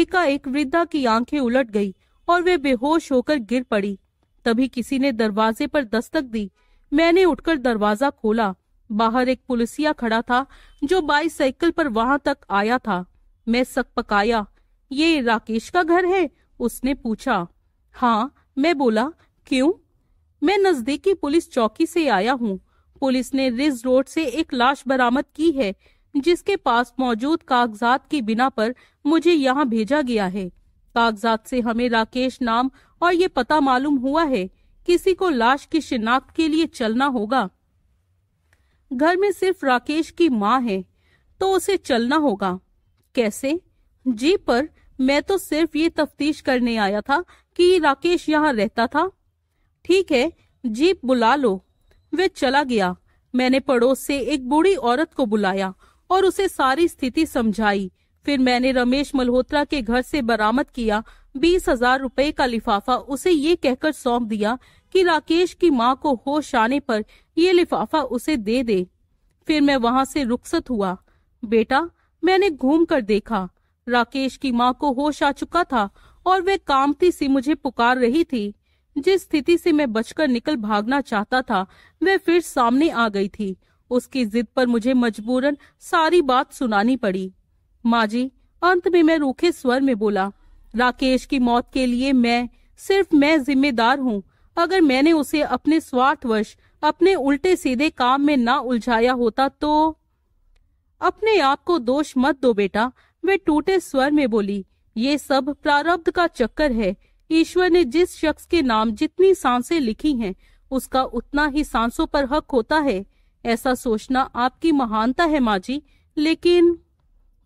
एकाएक वृद्धा की आंखें उलट गई और वे बेहोश होकर गिर पड़ी तभी किसी ने दरवाजे पर दस्तक दी मैंने उठकर दरवाजा खोला बाहर एक पुलिसिया खड़ा था जो बाईसाइकिल पर वहां तक आया था मैं सक पकाया ये राकेश का घर है उसने पूछा हाँ मैं बोला क्यों मैं नजदीकी पुलिस चौकी से आया हूँ पुलिस ने रिज रोड से एक लाश बरामद की है जिसके पास मौजूद कागजात की बिना पर मुझे यहाँ भेजा गया है कागजात से हमें राकेश नाम और ये पता मालूम हुआ है किसी को लाश की शिनाख्त के लिए चलना होगा घर में सिर्फ राकेश की माँ है तो उसे चलना होगा कैसे जी पर मैं तो सिर्फ ये तफ्तीश करने आया था कि राकेश यहाँ रहता था ठीक है जीप बुला लो वे चला गया मैंने पड़ोस से एक बूढ़ी औरत को बुलाया और उसे सारी स्थिति समझाई फिर मैंने रमेश मल्होत्रा के घर से बरामद किया बीस हजार रूपए का लिफाफा उसे ये कहकर सौंप दिया कि राकेश की माँ को होश आने पर ये लिफाफा उसे दे दे फिर मैं वहाँ से रुखसत हुआ बेटा मैंने घूम कर देखा राकेश की माँ को होश आ चुका था और वह कामती सी मुझे पुकार रही थी जिस स्थिति से मैं बचकर निकल भागना चाहता था वह फिर सामने आ गई थी उसकी जिद पर मुझे मजबूरन सारी बात सुनानी पड़ी माँ जी अंत में मैं रूखे स्वर में बोला राकेश की मौत के लिए मैं सिर्फ मैं जिम्मेदार हूँ अगर मैंने उसे अपने स्वार्थवश अपने उल्टे सीधे काम में ना उलझाया होता तो अपने आप को दोष मत दो बेटा वे टूटे स्वर में बोली ये सब प्रारब्ध का चक्कर है ईश्वर ने जिस शख्स के नाम जितनी सांसें लिखी हैं उसका उतना ही सांसों पर हक होता है ऐसा सोचना आपकी महानता है माँ जी लेकिन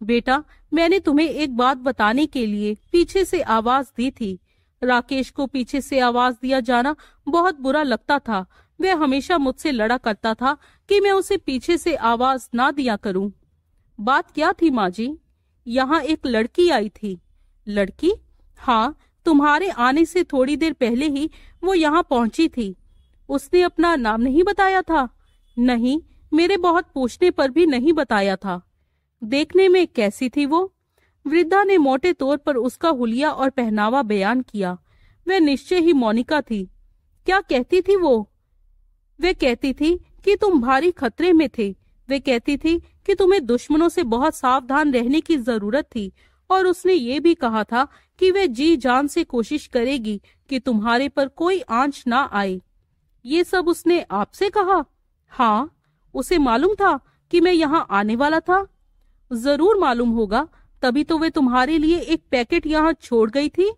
बेटा मैंने तुम्हें एक बात बताने के लिए पीछे से आवाज दी थी राकेश को पीछे से आवाज दिया जाना बहुत बुरा लगता था वह हमेशा मुझसे लड़ा करता था कि मैं उसे पीछे से आवाज ना दिया करूं। बात क्या थी माँ जी यहाँ एक लड़की आई थी लड़की हाँ तुम्हारे आने से थोड़ी देर पहले ही वो यहाँ पहुंची थी उसने अपना नाम नहीं बताया था नहीं मेरे बहुत पूछने पर भी नहीं बताया था देखने में कैसी थी वो वृद्धा ने मोटे तौर पर उसका हुलिया और पहनावा बयान किया वह निश्चय ही मोनिका थी क्या कहती थी वो वे कहती थी कि तुम भारी खतरे में थे वे कहती थी कि तुम्हें दुश्मनों से बहुत सावधान रहने की जरूरत थी और उसने ये भी कहा था कि वे जी जान से कोशिश करेगी कि तुम्हारे पर कोई आंच ना आए ये सब उसने आपसे कहा हाँ उसे मालूम था कि मैं यहाँ आने वाला था जरूर मालूम होगा तभी तो वे तुम्हारे लिए एक पैकेट यहाँ छोड़ गई थी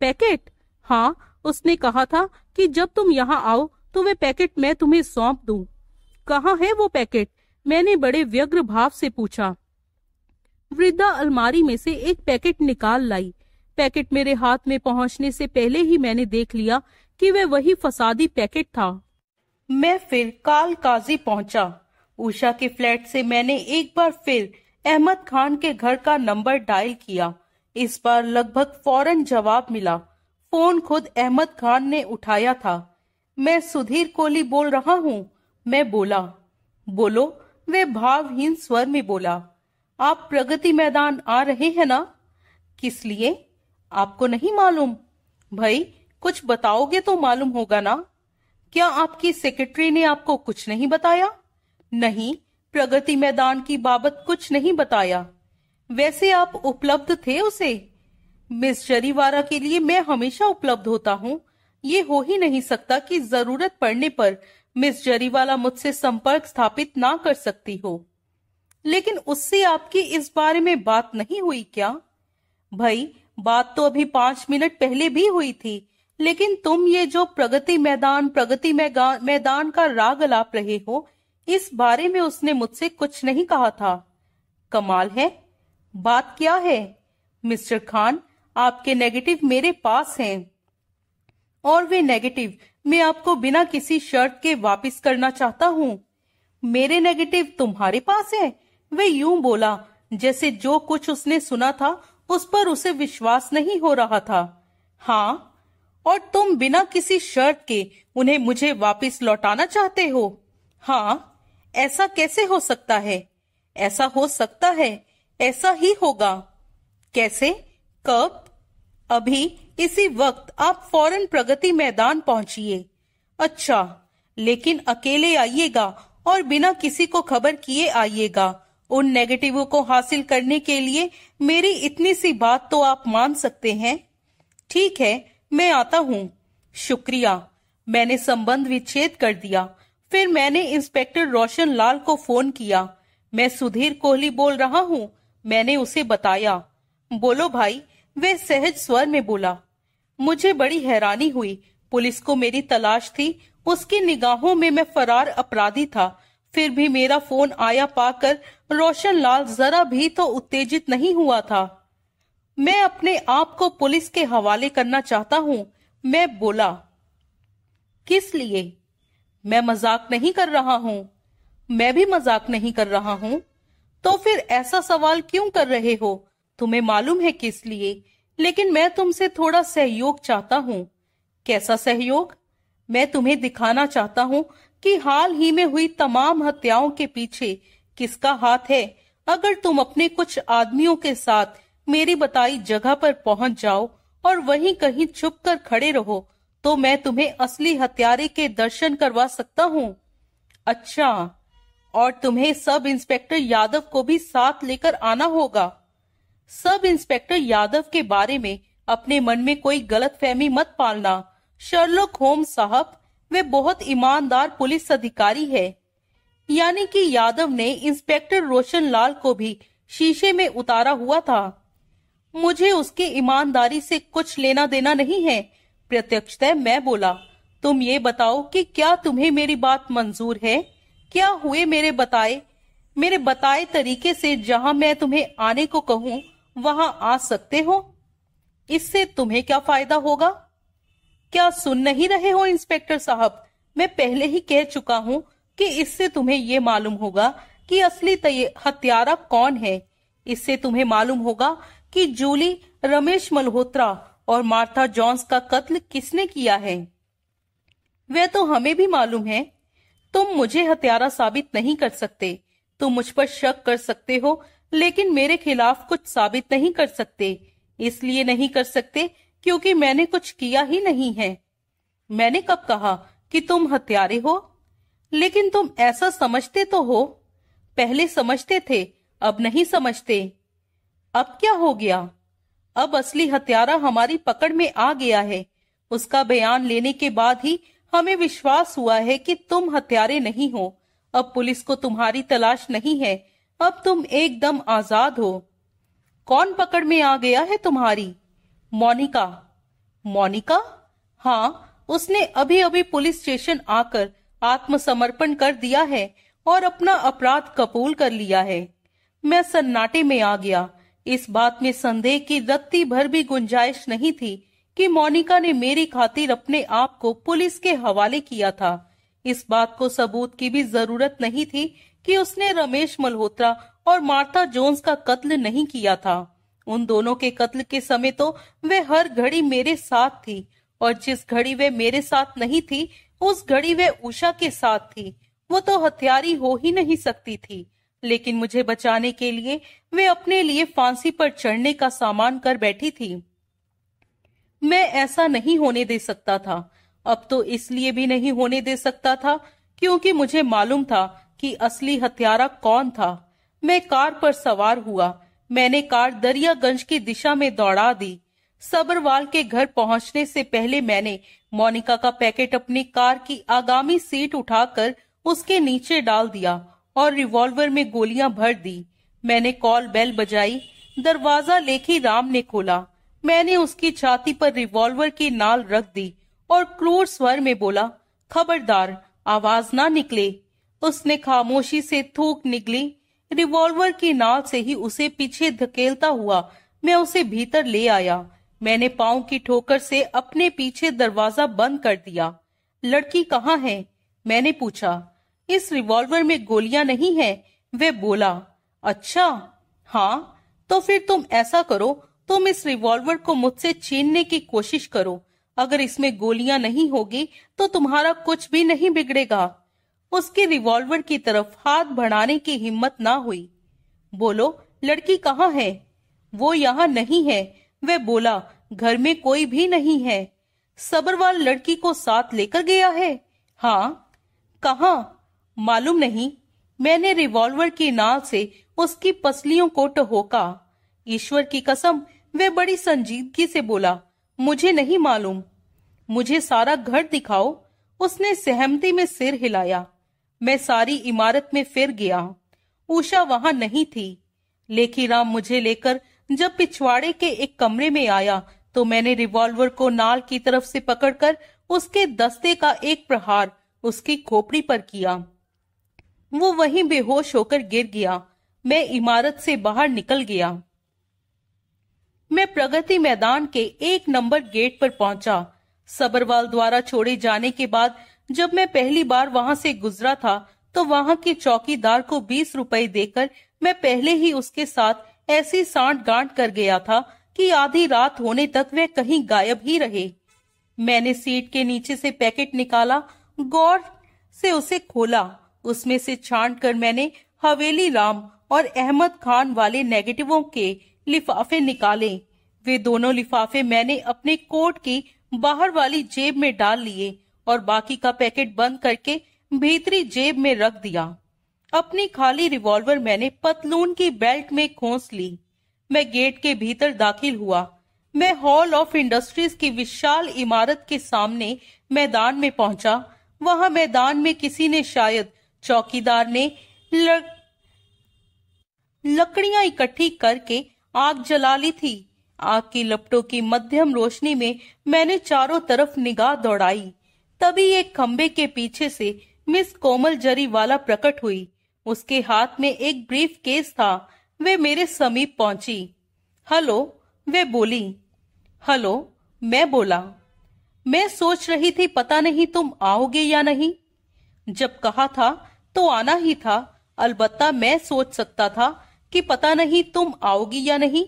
पैकेट हाँ उसने कहा था कि जब तुम यहाँ आओ तो वे पैकेट मैं तुम्हें सौंप दू कहा है वो पैकेट मैंने बड़े व्यग्र भाव से पूछा वृद्धा अलमारी में से एक पैकेट निकाल लाई पैकेट मेरे हाथ में पहुंचने से पहले ही मैंने देख लिया कि वह वही फसादी पैकेट था मैं फिर काल काजी पहुंचा उषा के फ्लैट से मैंने एक बार फिर अहमद खान के घर का नंबर डायल किया इस बार लगभग फौरन जवाब मिला फोन खुद अहमद खान ने उठाया था मैं सुधीर कोहली बोल रहा हूँ मैं बोला बोलो वे भावहीन स्वर में बोला आप प्रगति मैदान आ रहे हैं ना किस लिए आपको नहीं मालूम भाई कुछ बताओगे तो मालूम होगा ना क्या आपकी सेक्रेटरी ने आपको कुछ नहीं बताया नहीं प्रगति मैदान की बाबत कुछ नहीं बताया वैसे आप उपलब्ध थे उसे मिस जरीवारा के लिए मैं हमेशा उपलब्ध होता हूँ ये हो ही नहीं सकता कि जरूरत पड़ने पर मिस जरीवाला मुझसे संपर्क स्थापित ना कर सकती हो लेकिन उससे आपकी इस बारे में बात नहीं हुई क्या भाई बात तो अभी पांच मिनट पहले भी हुई थी लेकिन तुम ये जो प्रगति मैदान प्रगति मैदान का राग अलाप रहे हो इस बारे में उसने मुझसे कुछ नहीं कहा था कमाल है बात क्या है मिस्टर खान आपके नेगेटिव मेरे पास हैं और वे नेगेटिव मैं आपको बिना किसी शर्त के वापस करना चाहता हूँ मेरे नेगेटिव तुम्हारे पास है वे यूं बोला जैसे जो कुछ उसने सुना था उस पर उसे विश्वास नहीं हो रहा था हाँ और तुम बिना किसी शर्त के उन्हें मुझे वापस लौटाना चाहते हो हाँ ऐसा कैसे हो सकता है ऐसा हो सकता है ऐसा ही होगा कैसे कब अभी इसी वक्त आप फौरन प्रगति मैदान पहुंचिए अच्छा लेकिन अकेले आइएगा और बिना किसी को खबर किए आइएगा उन नेगेटिवों को हासिल करने के लिए मेरी इतनी सी बात तो आप मान सकते हैं ठीक है मैं आता हूँ शुक्रिया मैंने संबंध विच्छेद कर दिया फिर मैंने इंस्पेक्टर रोशन लाल को फोन किया मैं सुधीर कोहली बोल रहा हूँ मैंने उसे बताया बोलो भाई वे सहज स्वर में बोला मुझे बड़ी हैरानी हुई पुलिस को मेरी तलाश थी उसकी निगाहों में मैं फरार अपराधी था फिर भी मेरा फोन आया पाकर रोशन लाल जरा भी तो उत्तेजित नहीं हुआ था मैं अपने आप को पुलिस के हवाले करना चाहता हूँ मैं बोला किस लिए मैं मजाक नहीं कर रहा हूँ मैं भी मजाक नहीं कर रहा हूँ तो फिर ऐसा सवाल क्यों कर रहे हो तुम्हें मालूम है किस लिए लेकिन मैं तुमसे थोड़ा सहयोग चाहता हूँ कैसा सहयोग मैं तुम्हें दिखाना चाहता हूँ कि हाल ही में हुई तमाम हत्याओं के पीछे किसका हाथ है अगर तुम अपने कुछ आदमियों के साथ मेरी बताई जगह पर पहुंच जाओ और वहीं कहीं छुप कर खड़े रहो तो मैं तुम्हें असली हत्यारे के दर्शन करवा सकता हूँ अच्छा और तुम्हें सब इंस्पेक्टर यादव को भी साथ लेकर आना होगा सब इंस्पेक्टर यादव के बारे में अपने मन में कोई गलत फहमी मत पालना शर्लोक होम साहब वे बहुत ईमानदार पुलिस अधिकारी है यानी कि यादव ने इंस्पेक्टर रोशन लाल को भी शीशे में उतारा हुआ था मुझे उसके ईमानदारी से कुछ लेना देना नहीं है प्रत्यक्ष मैं बोला तुम ये बताओ कि क्या तुम्हें मेरी बात मंजूर है क्या हुए मेरे बताए मेरे बताए तरीके से जहां मैं तुम्हें आने को कहूँ वहां आ सकते हो इससे तुम्हें क्या फायदा होगा क्या सुन नहीं रहे हो इंस्पेक्टर साहब मैं पहले ही कह चुका हूँ कि इससे तुम्हें ये मालूम होगा कि असली हत्यारा कौन है इससे तुम्हें मालूम होगा कि जूली रमेश मल्होत्रा और मार्था जॉन्स का कत्ल किसने किया है वह तो हमें भी मालूम है तुम मुझे हत्यारा साबित नहीं कर सकते तुम मुझ पर शक कर सकते हो लेकिन मेरे खिलाफ कुछ साबित नहीं कर सकते इसलिए नहीं कर सकते क्योंकि मैंने कुछ किया ही नहीं है मैंने कब कहा कि तुम हत्यारे हो लेकिन तुम ऐसा समझते तो हो पहले समझते थे अब नहीं समझते अब क्या हो गया अब असली हत्यारा हमारी पकड़ में आ गया है उसका बयान लेने के बाद ही हमें विश्वास हुआ है कि तुम हत्यारे नहीं हो अब पुलिस को तुम्हारी तलाश नहीं है अब तुम एकदम आजाद हो कौन पकड़ में आ गया है तुम्हारी मोनिका मोनिका हाँ उसने अभी अभी पुलिस स्टेशन आकर आत्मसमर्पण कर दिया है और अपना अपराध कबूल कर लिया है मैं सन्नाटे में आ गया इस बात में संदेह की रत्ती भर भी गुंजाइश नहीं थी कि मोनिका ने मेरी खातिर अपने आप को पुलिस के हवाले किया था इस बात को सबूत की भी जरूरत नहीं थी कि उसने रमेश मल्होत्रा और मार्था जोन्स का कत्ल नहीं किया था उन दोनों के कत्ल के समय तो वे हर घड़ी मेरे साथ थी और जिस घड़ी वे मेरे साथ नहीं थी उस घड़ी वे उषा के साथ थी वो तो हथियारी हो ही नहीं सकती थी लेकिन मुझे बचाने के लिए वे अपने लिए फांसी पर चढ़ने का सामान कर बैठी थी मैं ऐसा नहीं होने दे सकता था अब तो इसलिए भी नहीं होने दे सकता था क्योंकि मुझे मालूम था कि असली हत्यारा कौन था मैं कार पर सवार हुआ मैंने कार दरियागंज की दिशा में दौड़ा दी सबरवाल के घर पहुंचने से पहले मैंने मोनिका का पैकेट अपनी कार की आगामी सीट उठाकर उसके नीचे डाल दिया और रिवॉल्वर में गोलियां भर दी मैंने कॉल बेल बजाई दरवाजा लेखी राम ने खोला मैंने उसकी छाती पर रिवॉल्वर की नाल रख दी और क्रूर स्वर में बोला खबरदार आवाज ना निकले उसने खामोशी से थूक निकली रिवॉल्वर की नाल से ही उसे पीछे धकेलता हुआ मैं उसे भीतर ले आया मैंने पाओ की ठोकर से अपने पीछे दरवाजा बंद कर दिया लड़की कहाँ है मैंने पूछा इस रिवॉल्वर में गोलियां नहीं है वे बोला अच्छा हाँ तो फिर तुम ऐसा करो तुम इस रिवॉल्वर को मुझसे छीनने की कोशिश करो अगर इसमें गोलियां नहीं होगी तो तुम्हारा कुछ भी नहीं बिगड़ेगा उसके रिवॉल्वर की तरफ हाथ बढ़ाने की हिम्मत ना हुई बोलो लड़की कहाँ है वो यहाँ नहीं है वह बोला घर में कोई भी नहीं है सबरवाल लड़की को साथ लेकर गया है हाँ कहा मालूम नहीं मैंने रिवॉल्वर की नाल से उसकी पसलियों को टहोका ईश्वर की कसम वह बड़ी संजीदगी से बोला मुझे नहीं मालूम मुझे सारा घर दिखाओ उसने सहमति में सिर हिलाया मैं सारी इमारत में फिर गया उषा वहां नहीं थी लेखी राम मुझे लेकर जब पिछवाड़े के एक कमरे में आया तो मैंने रिवॉल्वर को नाल की तरफ से पकड़कर उसके दस्ते का एक प्रहार उसकी खोपड़ी पर किया वो वहीं बेहोश होकर गिर गया मैं इमारत से बाहर निकल गया मैं प्रगति मैदान के एक नंबर गेट पर पहुंचा सबरवाल द्वारा छोड़े जाने के बाद जब मैं पहली बार वहाँ से गुजरा था तो वहाँ के चौकीदार को बीस रुपए देकर मैं पहले ही उसके साथ ऐसी सांट गांठ कर गया था कि आधी रात होने तक वह कहीं गायब ही रहे मैंने सीट के नीचे से पैकेट निकाला गौर से उसे खोला उसमें से छांट कर मैंने हवेली राम और अहमद खान वाले नेगेटिवों के लिफाफे निकाले वे दोनों लिफाफे मैंने अपने कोट की बाहर वाली जेब में डाल लिए और बाकी का पैकेट बंद करके भीतरी जेब में रख दिया अपनी खाली रिवॉल्वर मैंने पतलून की बेल्ट में खोस ली मैं गेट के भीतर दाखिल हुआ मैं हॉल ऑफ इंडस्ट्रीज की विशाल इमारत के सामने मैदान में पहुंचा वहां मैदान में किसी ने शायद चौकीदार ने ल... लकड़ियां इकट्ठी करके आग जला ली थी आग की लपटों की मध्यम रोशनी में मैंने चारों तरफ निगाह दौड़ाई तभी एक खम्बे के पीछे से मिस कोमल जरी वाला प्रकट हुई उसके हाथ में एक ब्रीफ केस था वे मेरे समीप पहुंची हेलो वे बोली हेलो मैं बोला मैं सोच रही थी पता नहीं तुम आओगे या नहीं जब कहा था तो आना ही था अलबत्ता मैं सोच सकता था कि पता नहीं तुम आओगी या नहीं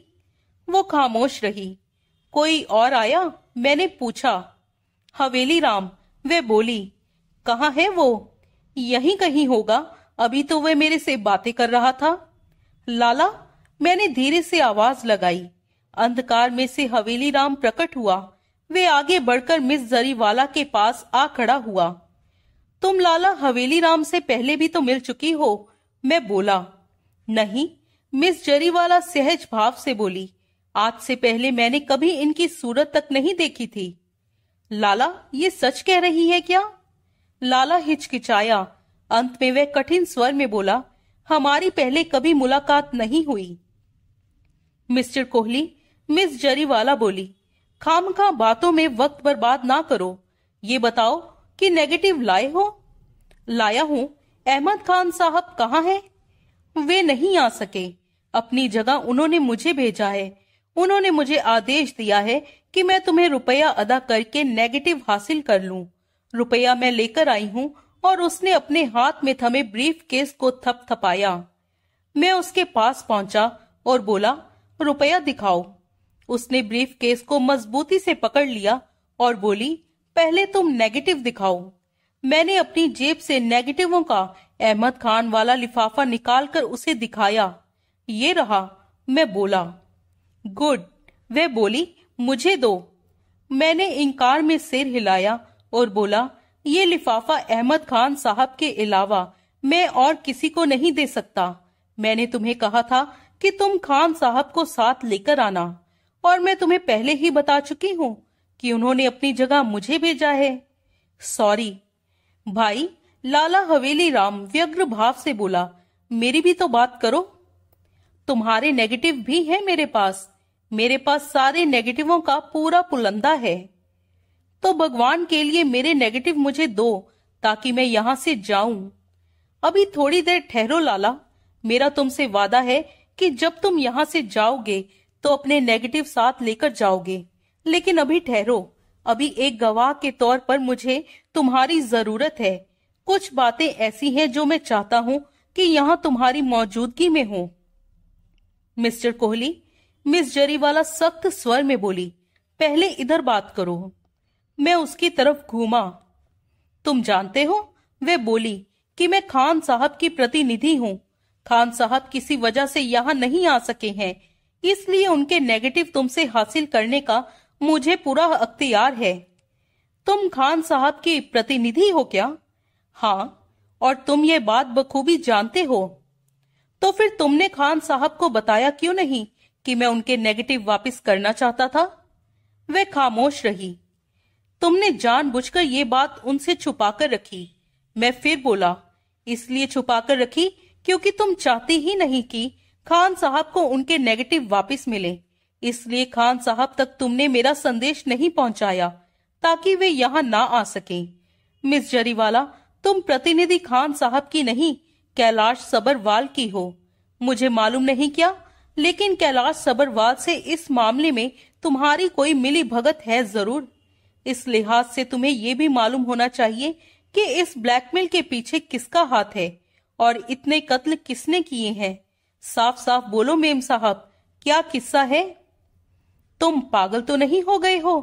वो खामोश रही कोई और आया मैंने पूछा हवेली राम वे बोली कहा है वो यही कहीं होगा अभी तो वह मेरे से बातें कर रहा था लाला मैंने धीरे से आवाज लगाई अंधकार में से हवेली राम प्रकट हुआ वे आगे बढ़कर मिस जरीवाला के पास आ खड़ा हुआ तुम लाला हवेली राम से पहले भी तो मिल चुकी हो मैं बोला नहीं मिस जरीवाला सहज भाव से बोली आज से पहले मैंने कभी इनकी सूरत तक नहीं देखी थी लाला ये सच कह रही है क्या लाला हिचकिचाया अंत में वह कठिन स्वर में बोला हमारी पहले कभी मुलाकात नहीं हुई मिस्टर कोहली मिस जरीवाला बोली खाम खा बातों में वक्त बर्बाद ना करो ये बताओ कि नेगेटिव लाए हो लाया हूं अहमद खान साहब कहाँ हैं? वे नहीं आ सके अपनी जगह उन्होंने मुझे भेजा है उन्होंने मुझे आदेश दिया है कि मैं तुम्हें रुपया अदा करके नेगेटिव हासिल कर लूं। रुपया मैं लेकर आई हूं और उसने अपने हाथ में थमे ब्रीफ केस को थप थपाया मैं उसके पास पहुंचा और बोला रुपया दिखाओ उसने ब्रीफ केस को मजबूती से पकड़ लिया और बोली पहले तुम नेगेटिव दिखाओ मैंने अपनी जेब से नेगेटिवों का अहमद खान वाला लिफाफा निकालकर उसे दिखाया ये रहा मैं बोला गुड वे बोली मुझे दो मैंने इनकार में सिर हिलाया और बोला ये लिफाफा अहमद खान साहब के अलावा मैं और किसी को नहीं दे सकता मैंने तुम्हें कहा था कि तुम खान साहब को साथ लेकर आना और मैं तुम्हें पहले ही बता चुकी हूँ कि उन्होंने अपनी जगह मुझे भेजा है सॉरी भाई लाला हवेली राम व्यग्र भाव से बोला मेरी भी तो बात करो तुम्हारे नेगेटिव भी है मेरे पास मेरे पास सारे नेगेटिवों का पूरा पुलंदा है तो भगवान के लिए मेरे नेगेटिव मुझे दो ताकि मैं यहाँ से जाऊं अभी थोड़ी देर ठहरो लाला मेरा तुमसे वादा है कि जब तुम यहाँ से जाओगे तो अपने नेगेटिव साथ लेकर जाओगे लेकिन अभी ठहरो अभी एक गवाह के तौर पर मुझे तुम्हारी जरूरत है कुछ बातें ऐसी हैं जो मैं चाहता हूँ कि यहाँ तुम्हारी मौजूदगी में हो मिस्टर कोहली मिस जरीवाला सख्त स्वर में बोली पहले इधर बात करो मैं उसकी तरफ घूमा तुम जानते हो वे बोली कि मैं खान साहब की प्रतिनिधि हूँ खान साहब किसी वजह से यहाँ नहीं आ सके हैं इसलिए उनके नेगेटिव तुमसे हासिल करने का मुझे पूरा अख्तियार है तुम खान साहब की प्रतिनिधि हो क्या हाँ और तुम ये बात बखूबी जानते हो तो फिर तुमने खान साहब को बताया क्यों नहीं कि मैं उनके नेगेटिव वापस करना चाहता था वह खामोश रही तुमने जानबूझकर ये बात उनसे छुपाकर रखी मैं फिर बोला इसलिए छुपाकर रखी क्योंकि तुम चाहती ही नहीं कि खान साहब को उनके नेगेटिव वापस मिले इसलिए खान साहब तक तुमने मेरा संदेश नहीं पहुंचाया ताकि वे यहाँ ना आ सके मिस जरीवाला तुम प्रतिनिधि खान साहब की नहीं कैलाश सबरवाल की हो मुझे मालूम नहीं क्या लेकिन कैलाश सबरवाल से इस मामले में तुम्हारी कोई मिली भगत है जरूर इस लिहाज से तुम्हें ये भी मालूम होना चाहिए कि इस ब्लैकमेल के पीछे किसका हाथ है और इतने कत्ल किसने किए हैं साफ साफ बोलो मेम साहब क्या किस्सा है तुम पागल तो नहीं हो गए हो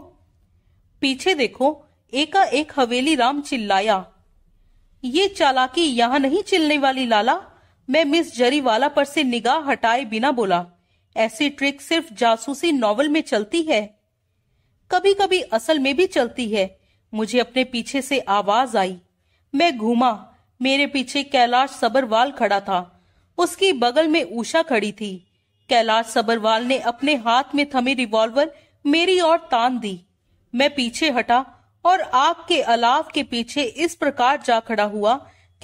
पीछे देखो एका एक हवेली राम चिल्लाया ये चालाकी यहां नहीं चिल्ने वाली लाला मैं मिस जरीवाला पर से निगाह हटाए बिना बोला ऐसी ट्रिक सिर्फ जासूसी नॉवल में चलती है कभी कभी असल में भी चलती है मुझे अपने पीछे से आवाज आई मैं घूमा मेरे पीछे कैलाश सबरवाल खड़ा था उसकी बगल में उषा खड़ी थी कैलाश सबरवाल ने अपने हाथ में थमी रिवॉल्वर मेरी ओर तान दी मैं पीछे हटा और आग के अलाव के पीछे इस प्रकार जा खड़ा हुआ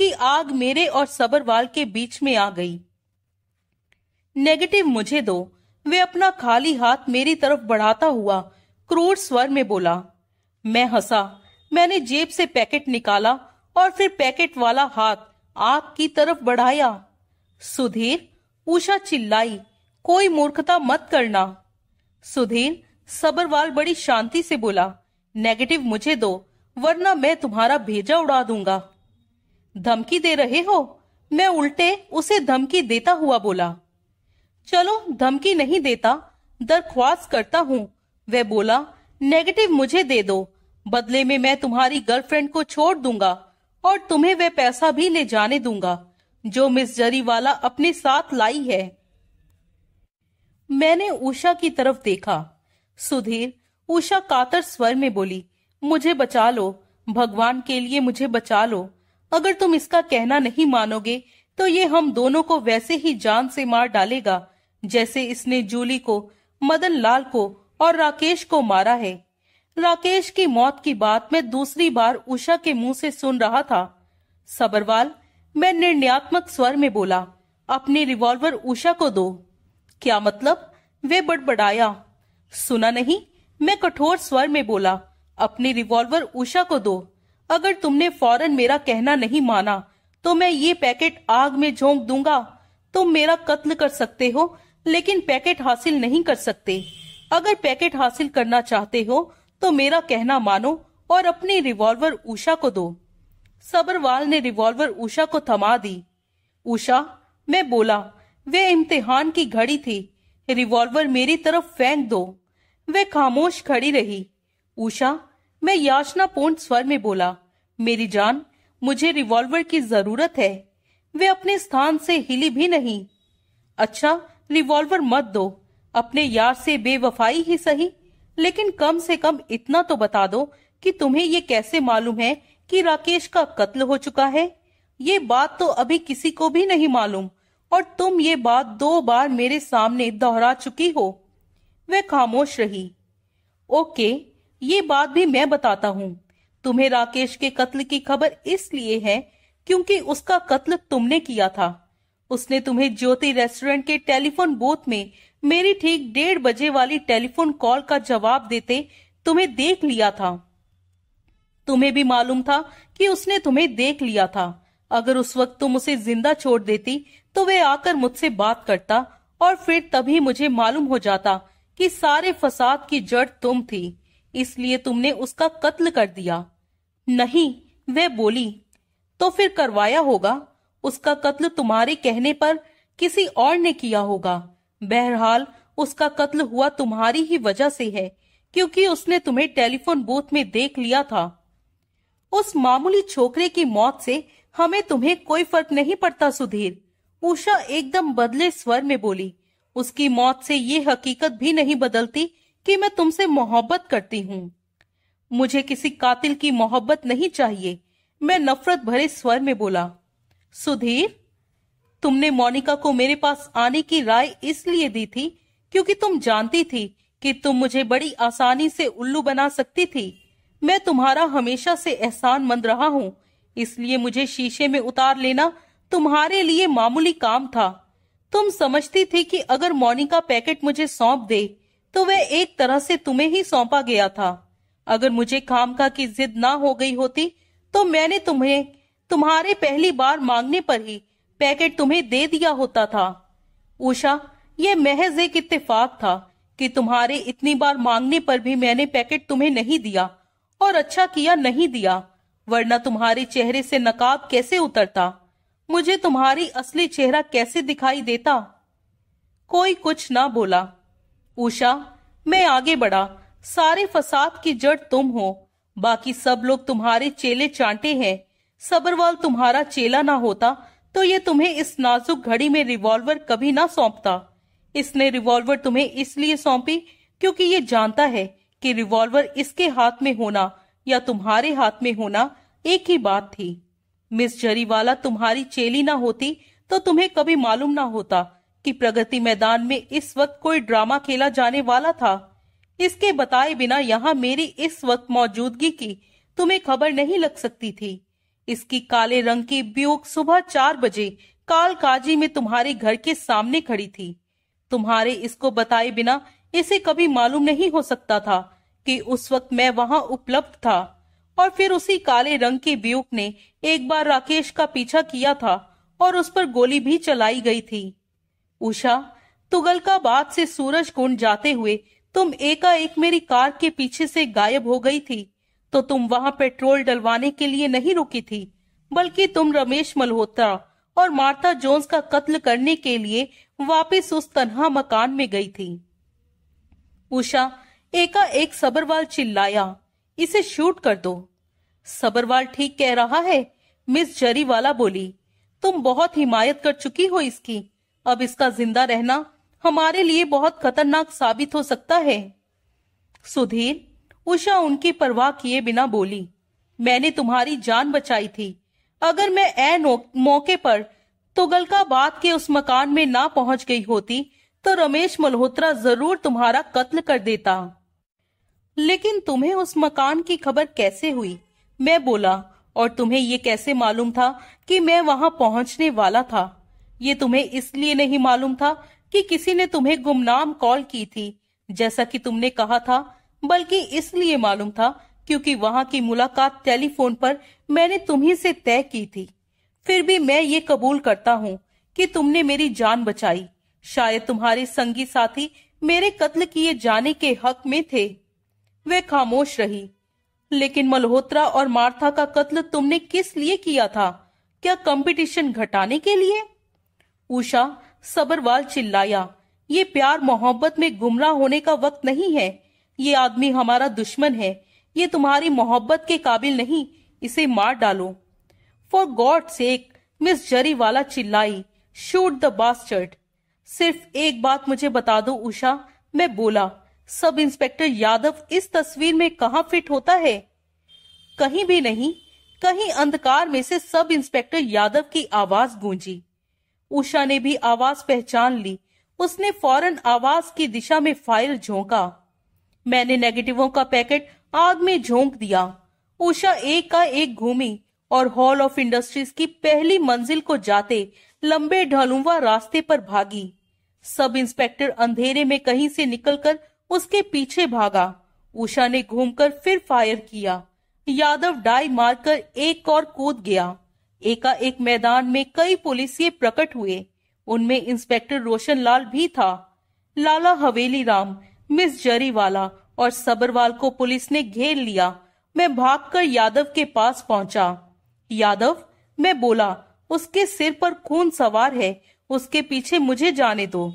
की आग मेरे और सबरवाल के बीच में आ गई नेगेटिव मुझे दो वे अपना खाली हाथ मेरी तरफ बढ़ाता हुआ क्रूर स्वर में बोला मैं हंसा मैंने जेब से पैकेट निकाला और फिर पैकेट वाला हाथ आग की तरफ बढ़ाया सुधीर उषा चिल्लाई कोई मूर्खता मत करना सुधीर सबरवाल बड़ी शांति से बोला नेगेटिव मुझे दो वरना मैं तुम्हारा भेजा उड़ा दूंगा धमकी दे रहे हो मैं उल्टे उसे धमकी देता हुआ बोला चलो धमकी नहीं देता दरख्वास्त करता हूँ वह बोला नेगेटिव मुझे दे दो बदले में मैं तुम्हारी गर्लफ्रेंड को छोड़ दूंगा और तुम्हें वह पैसा भी ले जाने दूंगा जो मिस जरीवाला अपने साथ लाई है मैंने उषा की तरफ देखा सुधीर उषा कातर स्वर में बोली मुझे बचा लो भगवान के लिए मुझे बचा लो अगर तुम इसका कहना नहीं मानोगे तो ये हम दोनों को वैसे ही जान से मार डालेगा जैसे इसने जूली को मदन लाल को और राकेश को मारा है राकेश की मौत की बात मैं दूसरी बार उषा के मुंह से सुन रहा था सबरवाल मैं निर्णयात्मक स्वर में बोला अपने रिवॉल्वर उषा को दो क्या मतलब वे बड़बड़ाया सुना नहीं मैं कठोर स्वर में बोला अपनी रिवॉल्वर उषा को दो अगर तुमने फौरन मेरा कहना नहीं माना तो मैं ये पैकेट आग में झोंक दूंगा तुम मेरा कत्ल कर सकते हो लेकिन पैकेट हासिल नहीं कर सकते अगर पैकेट हासिल करना चाहते हो तो मेरा कहना मानो और अपनी रिवॉल्वर उषा को दो सबरवाल ने रिवॉल्वर उषा को थमा दी उषा मैं बोला वे इम्तिहान की घड़ी थी रिवॉल्वर मेरी तरफ फेंक दो वे खामोश खड़ी रही उषा मैं याचनापूर्ण स्वर में बोला मेरी जान मुझे रिवॉल्वर की जरूरत है वे अपने स्थान से हिली भी नहीं अच्छा रिवॉल्वर मत दो अपने यार से बेवफाई ही सही लेकिन कम से कम इतना तो बता दो कि तुम्हें ये कैसे मालूम है कि राकेश का कत्ल हो चुका है ये बात तो अभी किसी को भी नहीं मालूम और तुम ये बात दो बार मेरे सामने दोहरा चुकी हो वह खामोश रही ओके ये बात भी मैं बताता हूँ तुम्हें राकेश के कत्ल की खबर इसलिए है क्योंकि उसका कत्ल तुमने किया था उसने तुम्हें ज्योति रेस्टोरेंट के टेलीफोन बूथ में मेरी ठीक डेढ़ बजे वाली टेलीफोन कॉल का जवाब देते तुम्हें देख लिया था तुम्हें भी मालूम था कि उसने तुम्हें देख लिया था अगर उस वक्त तुम उसे जिंदा छोड़ देती तो वे आकर मुझसे बात करता और फिर तभी मुझे मालूम हो जाता कि सारे फसाद की जड़ तुम थी इसलिए तुमने उसका कत्ल कर दिया नहीं वह बोली तो फिर करवाया होगा उसका कत्ल तुम्हारे कहने पर किसी और ने किया होगा बहरहाल उसका कत्ल हुआ तुम्हारी ही वजह से है क्योंकि उसने तुम्हें टेलीफोन बूथ में देख लिया था उस मामूली छोकरे की मौत से हमें तुम्हें कोई फर्क नहीं पड़ता सुधीर उषा एकदम बदले स्वर में बोली उसकी मौत से ये हकीकत भी नहीं बदलती कि मैं तुमसे मोहब्बत करती हूँ मुझे किसी कातिल की मोहब्बत नहीं चाहिए मैं नफरत भरे स्वर में बोला सुधीर तुमने मोनिका को मेरे पास आने की राय इसलिए दी थी क्योंकि तुम जानती थी कि तुम मुझे बड़ी आसानी से उल्लू बना सकती थी मैं तुम्हारा हमेशा से एहसान मंद रहा हूँ इसलिए मुझे शीशे में उतार लेना तुम्हारे लिए मामूली काम था तुम समझती थी कि अगर मोनिका पैकेट मुझे सौंप दे तो वह एक तरह से तुम्हें ही सौंपा गया था अगर मुझे खामखा की जिद ना हो गई होती तो मैंने तुम्हें तुम्हारे पहली बार मांगने पर ही पैकेट तुम्हें दे दिया होता था उषा यह महज एक इत्तेफाक था कि तुम्हारे इतनी बार मांगने पर भी मैंने पैकेट तुम्हें नहीं दिया और अच्छा किया नहीं दिया वरना तुम्हारे चेहरे से नकाब कैसे उतरता मुझे तुम्हारी असली चेहरा कैसे दिखाई देता कोई कुछ ना बोला उषा मैं आगे बढ़ा सारे फसाद की जड़ तुम हो बाकी सब लोग तुम्हारे चेले चांटे हैं सबरवाल तुम्हारा चेला ना होता तो ये तुम्हें इस नाजुक घड़ी में रिवॉल्वर कभी ना सौंपता इसने रिवॉल्वर तुम्हें इसलिए सौंपी क्योंकि ये जानता है कि रिवॉल्वर इसके हाथ में होना या तुम्हारे हाथ में होना एक ही बात थी मिस जरीवाला तुम्हारी चेली ना होती तो तुम्हें कभी मालूम ना होता कि प्रगति मैदान में इस वक्त कोई ड्रामा खेला जाने वाला था इसके बताए बिना यहाँ मेरी इस वक्त मौजूदगी की तुम्हें खबर नहीं लग सकती थी इसकी काले रंग की ब्यूक सुबह चार बजे काल काजी में तुम्हारे घर के सामने खड़ी थी तुम्हारे इसको बताए बिना इसे कभी मालूम नहीं हो सकता था कि उस वक्त मैं वहां उपलब्ध था और फिर उसी काले रंग के ब्यूक ने एक बार राकेश का पीछा किया था और उस पर गोली भी चलाई गई थी उषा तुगलकाबाद से सूरज कुंड जाते हुए तुम एकाएक मेरी कार के पीछे से गायब हो गई थी तो तुम वहां पेट्रोल डलवाने के लिए नहीं रुकी थी बल्कि तुम रमेश मल्होत्रा और मार्था जोन्स का कत्ल करने के लिए वापस उस तनहा मकान में गई थी उषा एकाएक सबरवाल चिल्लाया इसे शूट कर दो सबरवाल ठीक कह रहा है मिस जरीवाला बोली तुम बहुत हिमायत कर चुकी हो इसकी अब इसका जिंदा रहना हमारे लिए बहुत खतरनाक साबित हो सकता है सुधीर उषा उनकी परवाह किए बिना बोली मैंने तुम्हारी जान बचाई थी अगर मैं ए मौके पर तुगलकाबाद के उस मकान में ना पहुंच गई होती तो रमेश मल्होत्रा जरूर तुम्हारा कत्ल कर देता लेकिन तुम्हें उस मकान की खबर कैसे हुई मैं बोला और तुम्हें ये कैसे मालूम था कि मैं वहां पहुंचने वाला था ये तुम्हें इसलिए नहीं मालूम था कि किसी ने तुम्हें गुमनाम कॉल की थी जैसा कि तुमने कहा था बल्कि इसलिए मालूम था क्योंकि वहां की मुलाकात टेलीफोन पर मैंने तुम्ही से तय की थी फिर भी मैं ये कबूल करता हूँ कि तुमने मेरी जान बचाई शायद तुम्हारे संगी साथी मेरे कत्ल किए जाने के हक में थे वे खामोश रही लेकिन मल्होत्रा और मार्था का कत्ल तुमने किस लिए किया था क्या कंपटीशन घटाने के लिए उषा सबरवाल चिल्लाया ये प्यार मोहब्बत में गुमराह होने का वक्त नहीं है ये आदमी हमारा दुश्मन है ये तुम्हारी मोहब्बत के काबिल नहीं इसे मार डालो फॉर गॉड सेक मिस वाला चिल्लाई शूट द बास्टर्ड सिर्फ एक बात मुझे बता दो उषा मैं बोला सब इंस्पेक्टर यादव इस तस्वीर में कहा फिट होता है कहीं भी नहीं कहीं अंधकार में से सब इंस्पेक्टर यादव की आवाज गूंजी उषा ने भी आवाज पहचान ली उसने फौरन आवाज की दिशा में फाइल झोंका मैंने नेगेटिवों का पैकेट आग में झोंक दिया उषा एक का एक घूमी और हॉल ऑफ इंडस्ट्रीज की पहली मंजिल को जाते लंबे ढलुवा रास्ते पर भागी सब इंस्पेक्टर अंधेरे में कहीं से निकलकर उसके पीछे भागा उषा ने घूमकर फिर फायर किया यादव डाई मारकर एक और कूद गया एकाएक मैदान में कई पुलिसिये प्रकट हुए उनमें इंस्पेक्टर रोशन लाल भी था लाला हवेली राम मिस जरीवाला और सबरवाल को पुलिस ने घेर लिया मैं भागकर यादव के पास पहुंचा यादव मैं बोला उसके सिर पर खून सवार है उसके पीछे मुझे जाने दो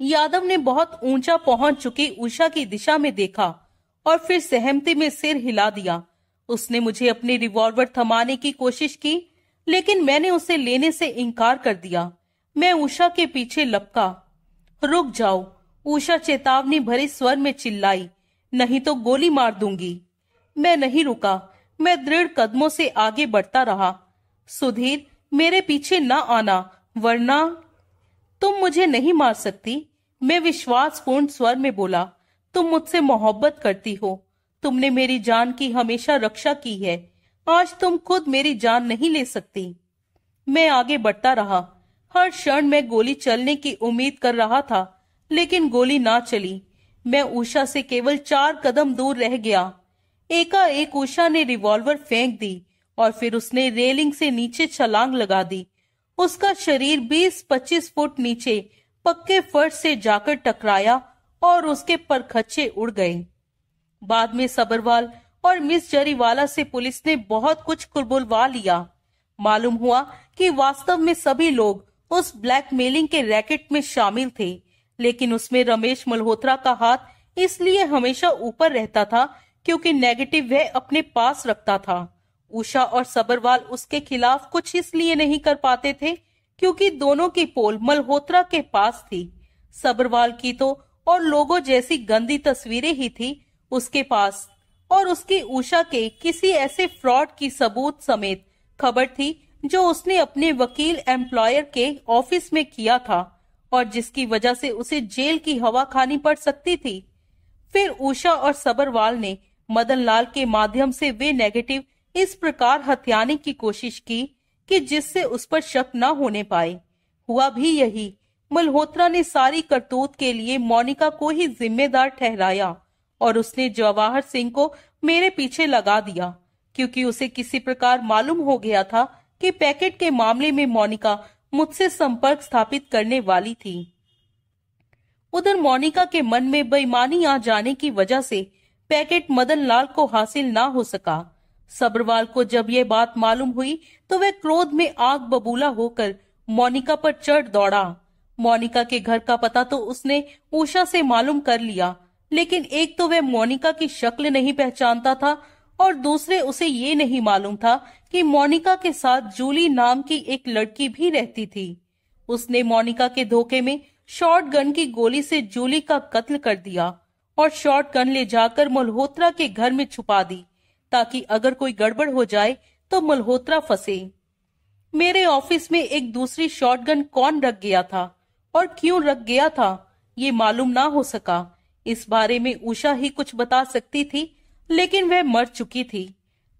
यादव ने बहुत ऊंचा पहुंच चुकी उषा की दिशा में देखा और फिर सहमति में सिर हिला दिया उसने मुझे अपनी रिवॉल्वर थमाने की कोशिश की लेकिन मैंने उसे लेने से इनकार कर दिया मैं उषा के पीछे लपका रुक जाओ उषा चेतावनी भरे स्वर में चिल्लाई नहीं तो गोली मार दूंगी मैं नहीं रुका मैं दृढ़ कदमों से आगे बढ़ता रहा सुधीर मेरे पीछे न आना वरना तुम मुझे नहीं मार सकती मैं विश्वासपूर्ण स्वर में बोला तुम मुझसे मोहब्बत करती हो तुमने मेरी जान की हमेशा रक्षा की है आज तुम खुद मेरी जान नहीं ले सकती मैं आगे बढ़ता रहा हर क्षण मैं गोली चलने की उम्मीद कर रहा था लेकिन गोली ना चली मैं उषा से केवल चार कदम दूर रह गया एकाएक उषा ने रिवॉल्वर फेंक दी और फिर उसने रेलिंग से नीचे छलांग लगा दी उसका शरीर 20-25 फुट नीचे पक्के फर्श से जाकर टकराया और उसके परखच्चे उड़ गए बाद में सबरवाल और मिस जरीवाला से पुलिस ने बहुत कुछ कुरबुलवा लिया मालूम हुआ कि वास्तव में सभी लोग उस ब्लैकमेलिंग के रैकेट में शामिल थे लेकिन उसमें रमेश मल्होत्रा का हाथ इसलिए हमेशा ऊपर रहता था क्योंकि नेगेटिव वह अपने पास रखता था उषा और सबरवाल उसके खिलाफ कुछ इसलिए नहीं कर पाते थे क्योंकि दोनों की पोल मल्होत्रा के पास थी सबरवाल की तो और लोगों जैसी गंदी तस्वीरें ही थी उसके पास और उसकी उषा के किसी ऐसे फ्रॉड की सबूत समेत खबर थी जो उसने अपने वकील एम्प्लॉयर के ऑफिस में किया था और जिसकी वजह से उसे जेल की हवा खानी पड़ सकती थी फिर उषा और सबरवाल ने मदन लाल के माध्यम से वे नेगेटिव इस प्रकार हथियाने की कोशिश की कि जिससे उस पर शक न होने पाए हुआ भी यही मल्होत्रा ने सारी करतूत के लिए मोनिका को ही जिम्मेदार ठहराया और उसने जवाहर सिंह को मेरे पीछे लगा दिया क्योंकि उसे किसी प्रकार मालूम हो गया था कि पैकेट के मामले में मोनिका मुझसे संपर्क स्थापित करने वाली थी उधर मोनिका के मन में बेईमानी आ जाने की वजह से पैकेट मदन लाल को हासिल ना हो सका सबरवाल को जब ये बात मालूम हुई तो वह क्रोध में आग बबूला होकर मोनिका पर चढ़ दौड़ा मोनिका के घर का पता तो उसने उषा से मालूम कर लिया लेकिन एक तो वह मोनिका की शक्ल नहीं पहचानता था और दूसरे उसे ये नहीं मालूम था कि मोनिका के साथ जूली नाम की एक लड़की भी रहती थी उसने मोनिका के धोखे में शॉटगन की गोली से जूली का कत्ल कर दिया और शॉटगन ले जाकर मल्होत्रा के घर में छुपा दी ताकि अगर कोई गड़बड़ हो जाए तो मल्होत्रा फंसे मेरे ऑफिस में एक दूसरी शॉटगन कौन रख गया था और क्यों रख गया था ये मालूम ना हो सका इस बारे में उषा ही कुछ बता सकती थी लेकिन वह मर चुकी थी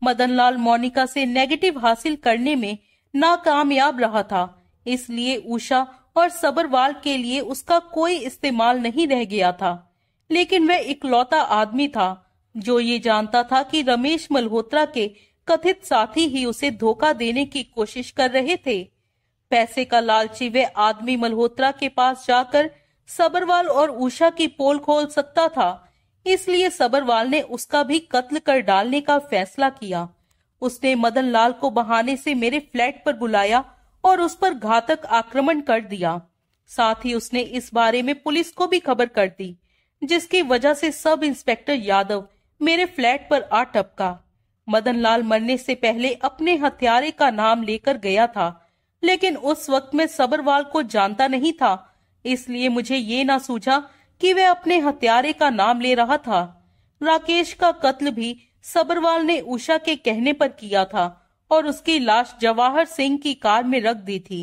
मदनलाल मोनिका से नेगेटिव हासिल करने में नाकामयाब रहा था इसलिए उषा और सबरवाल के लिए उसका कोई इस्तेमाल नहीं रह गया था लेकिन वह इकलौता आदमी था जो ये जानता था कि रमेश मल्होत्रा के कथित साथी ही उसे धोखा देने की कोशिश कर रहे थे पैसे का लालची वह आदमी मल्होत्रा के पास जाकर सबरवाल और उषा की पोल खोल सकता था इसलिए सबरवाल ने उसका भी कत्ल कर डालने का फैसला किया उसने मदन लाल को बहाने से मेरे फ्लैट पर बुलाया और उस पर घातक आक्रमण कर दिया साथ ही उसने इस बारे में पुलिस को भी खबर कर दी जिसकी वजह से सब इंस्पेक्टर यादव मेरे फ्लैट पर आ टपका मदन लाल मरने से पहले अपने हथियारे का नाम लेकर गया था लेकिन उस वक्त मैं सबरवाल को जानता नहीं था इसलिए मुझे ये ना सूझा कि वह अपने हत्यारे का नाम ले रहा था राकेश का कत्ल भी सबरवाल ने उषा के कहने पर किया था और उसकी लाश जवाहर सिंह की कार में रख दी थी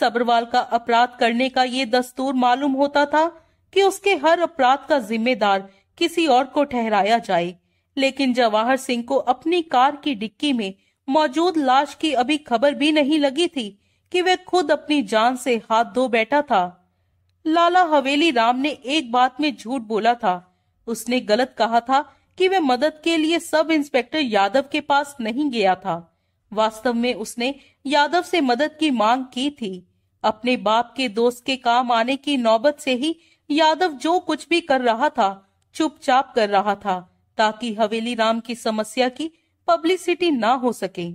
सबरवाल का अपराध करने का ये दस्तूर मालूम होता था कि उसके हर अपराध का जिम्मेदार किसी और को ठहराया जाए लेकिन जवाहर सिंह को अपनी कार की डिक्की में मौजूद लाश की अभी खबर भी नहीं लगी थी कि वह खुद अपनी जान से हाथ धो बैठा था लाला हवेली राम ने एक बात में झूठ बोला था उसने गलत कहा था कि वह मदद के लिए सब इंस्पेक्टर यादव के पास नहीं गया था वास्तव में उसने यादव से मदद की मांग की थी अपने बाप के दोस्त के काम आने की नौबत से ही यादव जो कुछ भी कर रहा था चुपचाप कर रहा था ताकि हवेली राम की समस्या की पब्लिसिटी ना हो सके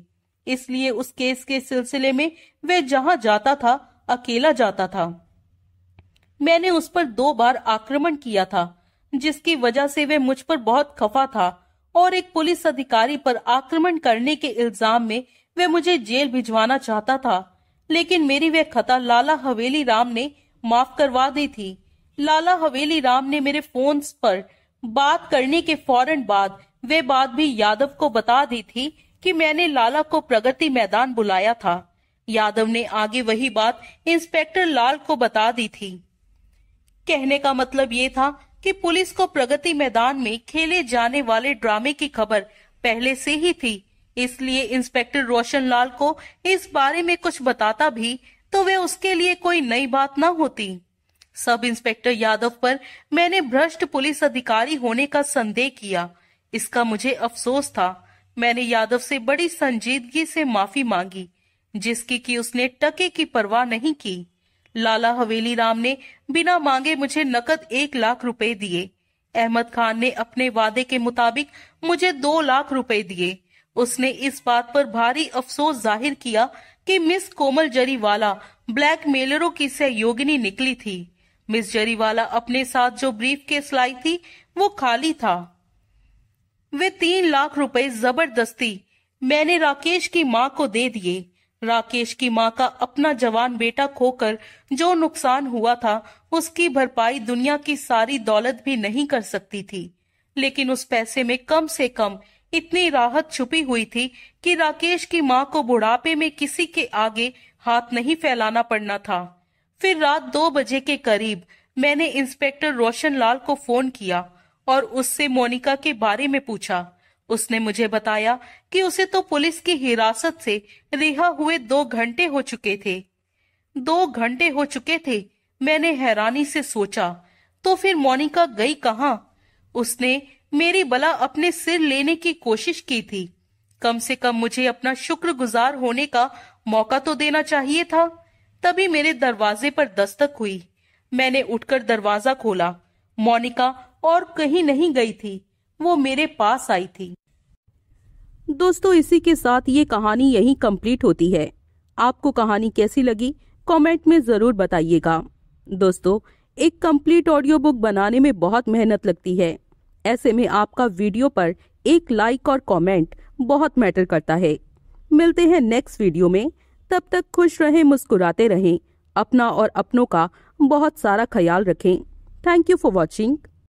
इसलिए उस केस के सिलसिले में वह जहां जाता था अकेला जाता था मैंने उस पर दो बार आक्रमण किया था जिसकी वजह से वह मुझ पर बहुत खफा था और एक पुलिस अधिकारी पर आक्रमण करने के इल्जाम में वह मुझे जेल भिजवाना चाहता था लेकिन मेरी वह खता लाला हवेली राम ने माफ करवा दी थी लाला हवेली राम ने मेरे फोन पर बात करने के फौरन बाद वे बात भी यादव को बता दी थी कि मैंने लाला को प्रगति मैदान बुलाया था यादव ने आगे वही बात इंस्पेक्टर लाल को बता दी थी कहने का मतलब ये था कि पुलिस को प्रगति मैदान में खेले जाने वाले ड्रामे की खबर पहले से ही थी इसलिए इंस्पेक्टर रोशन लाल को इस बारे में कुछ बताता भी तो वे उसके लिए कोई नई बात न होती सब इंस्पेक्टर यादव पर मैंने भ्रष्ट पुलिस अधिकारी होने का संदेह किया इसका मुझे अफसोस था मैंने यादव से बड़ी संजीदगी से माफी मांगी जिसकी कि उसने टके की परवाह नहीं की लाला हवेली राम ने बिना मांगे मुझे नकद एक लाख रुपए दिए अहमद खान ने अपने वादे के मुताबिक मुझे दो लाख रुपए दिए उसने इस बात पर भारी अफसोस जाहिर किया कि मिस कोमल जरीवाला ब्लैकमेलरों की सहयोगिनी निकली थी मिस जरीवाला अपने साथ जो ब्रीफ केस लाई थी वो खाली था वे तीन लाख रुपए जबरदस्ती मैंने राकेश की माँ को दे दिए राकेश की मां का अपना जवान बेटा खोकर जो नुकसान हुआ था उसकी भरपाई दुनिया की सारी दौलत भी नहीं कर सकती थी लेकिन उस पैसे में कम से कम इतनी राहत छुपी हुई थी कि राकेश की मां को बुढ़ापे में किसी के आगे हाथ नहीं फैलाना पड़ना था फिर रात दो बजे के करीब मैंने इंस्पेक्टर रोशन लाल को फोन किया और उससे मोनिका के बारे में पूछा उसने मुझे बताया कि उसे तो पुलिस की हिरासत से रिहा हुए दो घंटे हो चुके थे दो घंटे हो चुके थे मैंने हैरानी से सोचा तो फिर मोनिका गई कहा उसने मेरी बला अपने सिर लेने की कोशिश की थी कम से कम मुझे अपना शुक्रगुजार होने का मौका तो देना चाहिए था तभी मेरे दरवाजे पर दस्तक हुई मैंने उठकर दरवाजा खोला मोनिका और कहीं नहीं गई थी वो मेरे पास आई थी दोस्तों इसी के साथ ये कहानी यही कंप्लीट होती है आपको कहानी कैसी लगी कमेंट में ज़रूर बताइएगा दोस्तों एक कंप्लीट ऑडियो बुक बनाने में बहुत मेहनत लगती है ऐसे में आपका वीडियो पर एक लाइक और कमेंट बहुत मैटर करता है मिलते हैं नेक्स्ट वीडियो में तब तक खुश रहें मुस्कुराते रहें अपना और अपनों का बहुत सारा ख्याल रखें थैंक यू फॉर वॉचिंग